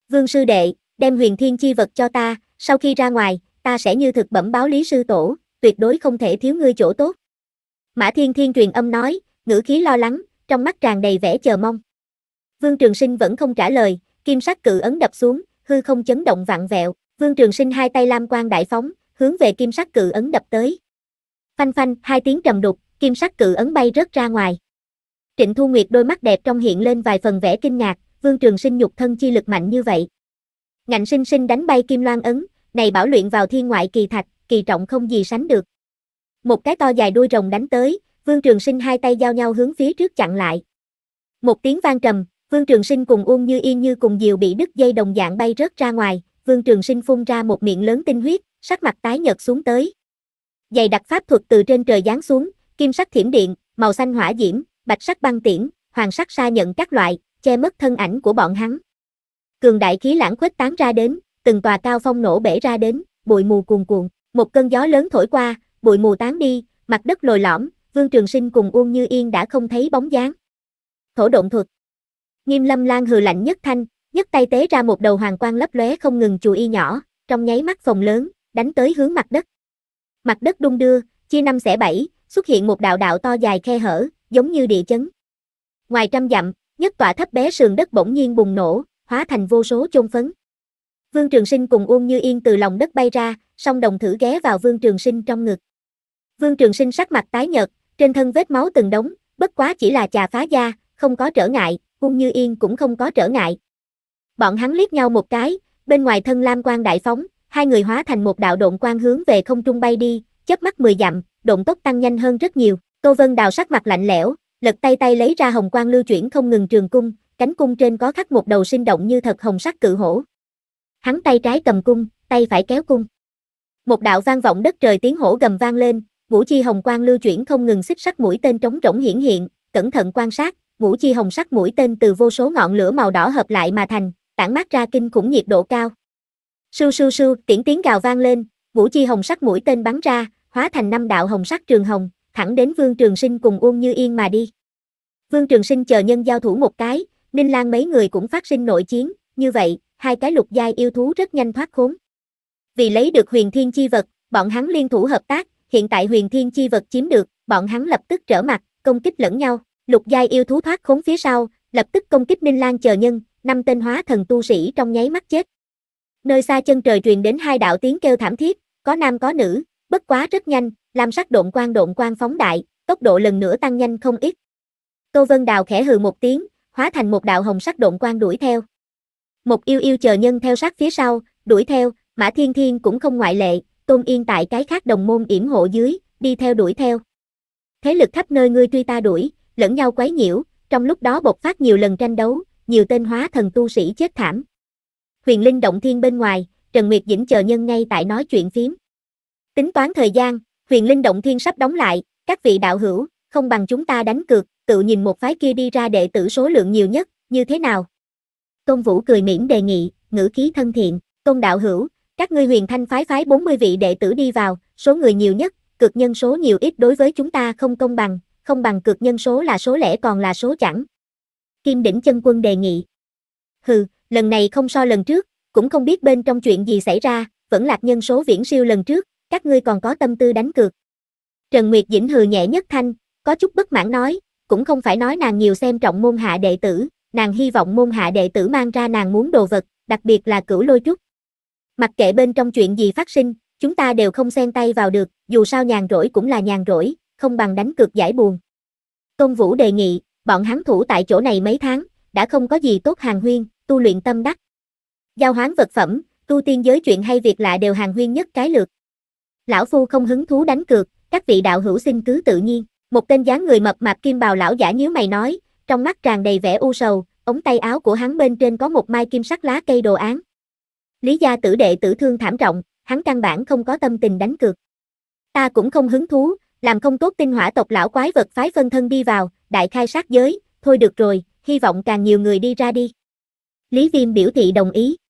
Vương sư đệ, đem huyền thiên chi vật cho ta, sau khi ra ngoài, ta sẽ như thực bẩm báo lý sư tổ, tuyệt đối không thể thiếu ngươi chỗ tốt. Mã Thiên Thiên truyền âm nói, ngữ khí lo lắng, trong mắt tràn đầy vẻ chờ mong. Vương Trường Sinh vẫn không trả lời, kim sắc cự ấn đập xuống, hư không chấn động vặn vẹo, Vương Trường Sinh hai tay lam quang đại phóng, hướng về kim sắc cự ấn đập tới. Phanh phanh, hai tiếng trầm đục, kim sắc cự ấn bay rớt ra ngoài. Trịnh Thu Nguyệt đôi mắt đẹp trong hiện lên vài phần vẻ kinh ngạc, Vương Trường Sinh nhục thân chi lực mạnh như vậy. Ngạnh sinh sinh đánh bay kim loan ấn, này bảo luyện vào thiên ngoại kỳ thạch, kỳ trọng không gì sánh được. Một cái to dài đuôi rồng đánh tới, Vương Trường Sinh hai tay giao nhau hướng phía trước chặn lại. Một tiếng vang trầm, Vương Trường Sinh cùng Ung Như Yên như cùng diều bị đứt dây đồng dạng bay rớt ra ngoài, Vương Trường Sinh phun ra một miệng lớn tinh huyết, sắc mặt tái nhợt xuống tới. Dày đặc pháp thuật từ trên trời giáng xuống, kim sắc thiểm điện, màu xanh hỏa diễm, bạch sắc băng tiễn, hoàng sắc sa nhận các loại, che mất thân ảnh của bọn hắn. Cường đại khí lãng khuếch tán ra đến, từng tòa cao phong nổ bể ra đến, bụi mù cuồn cuộn, một cơn gió lớn thổi qua, bụi mù tán đi, mặt đất lồi lõm, Vương Trường Sinh cùng Uông Như Yên đã không thấy bóng dáng. Thổ động thuật. Nghiêm Lâm Lan hừ lạnh nhất thanh, nhất tay tế ra một đầu hoàng quang lấp lóe không ngừng chù y nhỏ, trong nháy mắt phòng lớn, đánh tới hướng mặt đất. Mặt đất đung đưa, chia năm xẻ bảy, xuất hiện một đạo đạo to dài khe hở, giống như địa chấn. Ngoài trăm dặm, nhất tòa thấp bé sườn đất bỗng nhiên bùng nổ, hóa thành vô số chôn phấn. Vương Trường Sinh cùng Uông Như Yên từ lòng đất bay ra, song đồng thử ghé vào Vương Trường Sinh trong ngực. Vương Trường Sinh sắc mặt tái nhợt, trên thân vết máu từng đống, bất quá chỉ là trà phá da, không có trở ngại, Cung Như Yên cũng không có trở ngại. Bọn hắn liếc nhau một cái, bên ngoài thân lam quang đại phóng, hai người hóa thành một đạo độn quang hướng về không trung bay đi, chớp mắt 10 dặm, độn tốc tăng nhanh hơn rất nhiều. Tô Vân Đào sắc mặt lạnh lẽo, lật tay tay lấy ra hồng quang lưu chuyển không ngừng trường cung, cánh cung trên có khắc một đầu sinh động như thật hồng sắc cự hổ. Hắn tay trái cầm cung, tay phải kéo cung. Một đạo vang vọng đất trời tiếng hổ gầm vang lên, vũ chi hồng quang lưu chuyển không ngừng xích sắt mũi tên trống rỗng hiển hiện, cẩn thận quan sát, vũ chi hồng sắc mũi tên từ vô số ngọn lửa màu đỏ hợp lại mà thành, tản mát ra kinh khủng nhiệt độ cao. Sưu sưu sưu, tiếng tiếng gào vang lên, vũ chi hồng sắc mũi tên bắn ra, hóa thành năm đạo hồng sắc trường hồng, thẳng đến Vương Trường Sinh cùng Uông Như Yên mà đi. Vương Trường Sinh chờ nhân giao thủ một cái, Ninh Lan mấy người cũng phát sinh nội chiến, như vậy, hai cái lục giai yêu thú rất nhanh thoát khốn. Vì lấy được huyền thiên chi vật, bọn hắn liên thủ hợp tác, hiện tại huyền thiên chi vật chiếm được, bọn hắn lập tức trở mặt, công kích lẫn nhau, lục giai yêu thú thoát khốn phía sau, lập tức công kích Ninh Lan chờ nhân, năm tên hóa thần tu sĩ trong nháy mắt chết. Nơi xa chân trời truyền đến hai đạo tiếng kêu thảm thiết, có nam có nữ, bất quá rất nhanh, lam sắc độn quan độn quan phóng đại, tốc độ lần nữa tăng nhanh không ít. Tô Vân Đào khẽ hừ một tiếng, hóa thành một đạo hồng sắc độn quan đuổi theo. Một yêu yêu chờ nhân theo sát phía sau, đuổi theo, Mã Thiên Thiên cũng không ngoại lệ, Tôn Yên tại cái khác đồng môn yểm hộ dưới, đi theo đuổi theo. Thế lực khắp nơi ngươi truy ta đuổi, lẫn nhau quấy nhiễu, trong lúc đó bộc phát nhiều lần tranh đấu, nhiều tên hóa thần tu sĩ chết thảm. Huyền Linh động thiên bên ngoài, Trần Nguyệt Dĩnh chờ nhân ngay tại nói chuyện phím. Tính toán thời gian, Huyền Linh động thiên sắp đóng lại, các vị đạo hữu, không bằng chúng ta đánh cược, tự nhìn một phái kia đi ra đệ tử số lượng nhiều nhất, như thế nào? Tôn Vũ cười mỉm đề nghị, ngữ khí thân thiện, Tôn đạo hữu, các ngươi huyền thanh phái phái 40 vị đệ tử đi vào, số người nhiều nhất, cực nhân số nhiều ít đối với chúng ta không công bằng, không bằng cực nhân số là số lẻ còn là số chẳng. Kim đỉnh chân quân đề nghị. Hừ, lần này không so lần trước, cũng không biết bên trong chuyện gì xảy ra, vẫn lạc nhân số viễn siêu lần trước, các ngươi còn có tâm tư đánh cược. Trần Nguyệt Dĩnh hừ nhẹ nhất thanh, có chút bất mãn nói, cũng không phải nói nàng nhiều xem trọng môn hạ đệ tử, nàng hy vọng môn hạ đệ tử mang ra nàng muốn đồ vật, đặc biệt là cửu lôi trúc. Mặc kệ bên trong chuyện gì phát sinh, chúng ta đều không xen tay vào được, dù sao nhàn rỗi cũng là nhàn rỗi, không bằng đánh cược giải buồn. Tôn Vũ đề nghị, bọn hắn thủ tại chỗ này mấy tháng, đã không có gì tốt hàng huyên, tu luyện tâm đắc. Giao hoán vật phẩm, tu tiên giới chuyện hay việc lạ đều hàng huyên nhất cái lượt. Lão Phu không hứng thú đánh cược, các vị đạo hữu xin cứ tự nhiên. Một tên dáng người mập mạp kim bào lão giả nhíu mày nói, trong mắt tràn đầy vẻ u sầu, ống tay áo của hắn bên trên có một mai kim sắc lá cây đồ án. Lý gia tử đệ tử thương thảm trọng, hắn căn bản không có tâm tình đánh cược. Ta cũng không hứng thú, làm không tốt tinh hỏa tộc lão quái vật phái phân thân đi vào, đại khai sát giới, thôi được rồi, hy vọng càng nhiều người đi ra đi. Lý Viêm biểu thị đồng ý.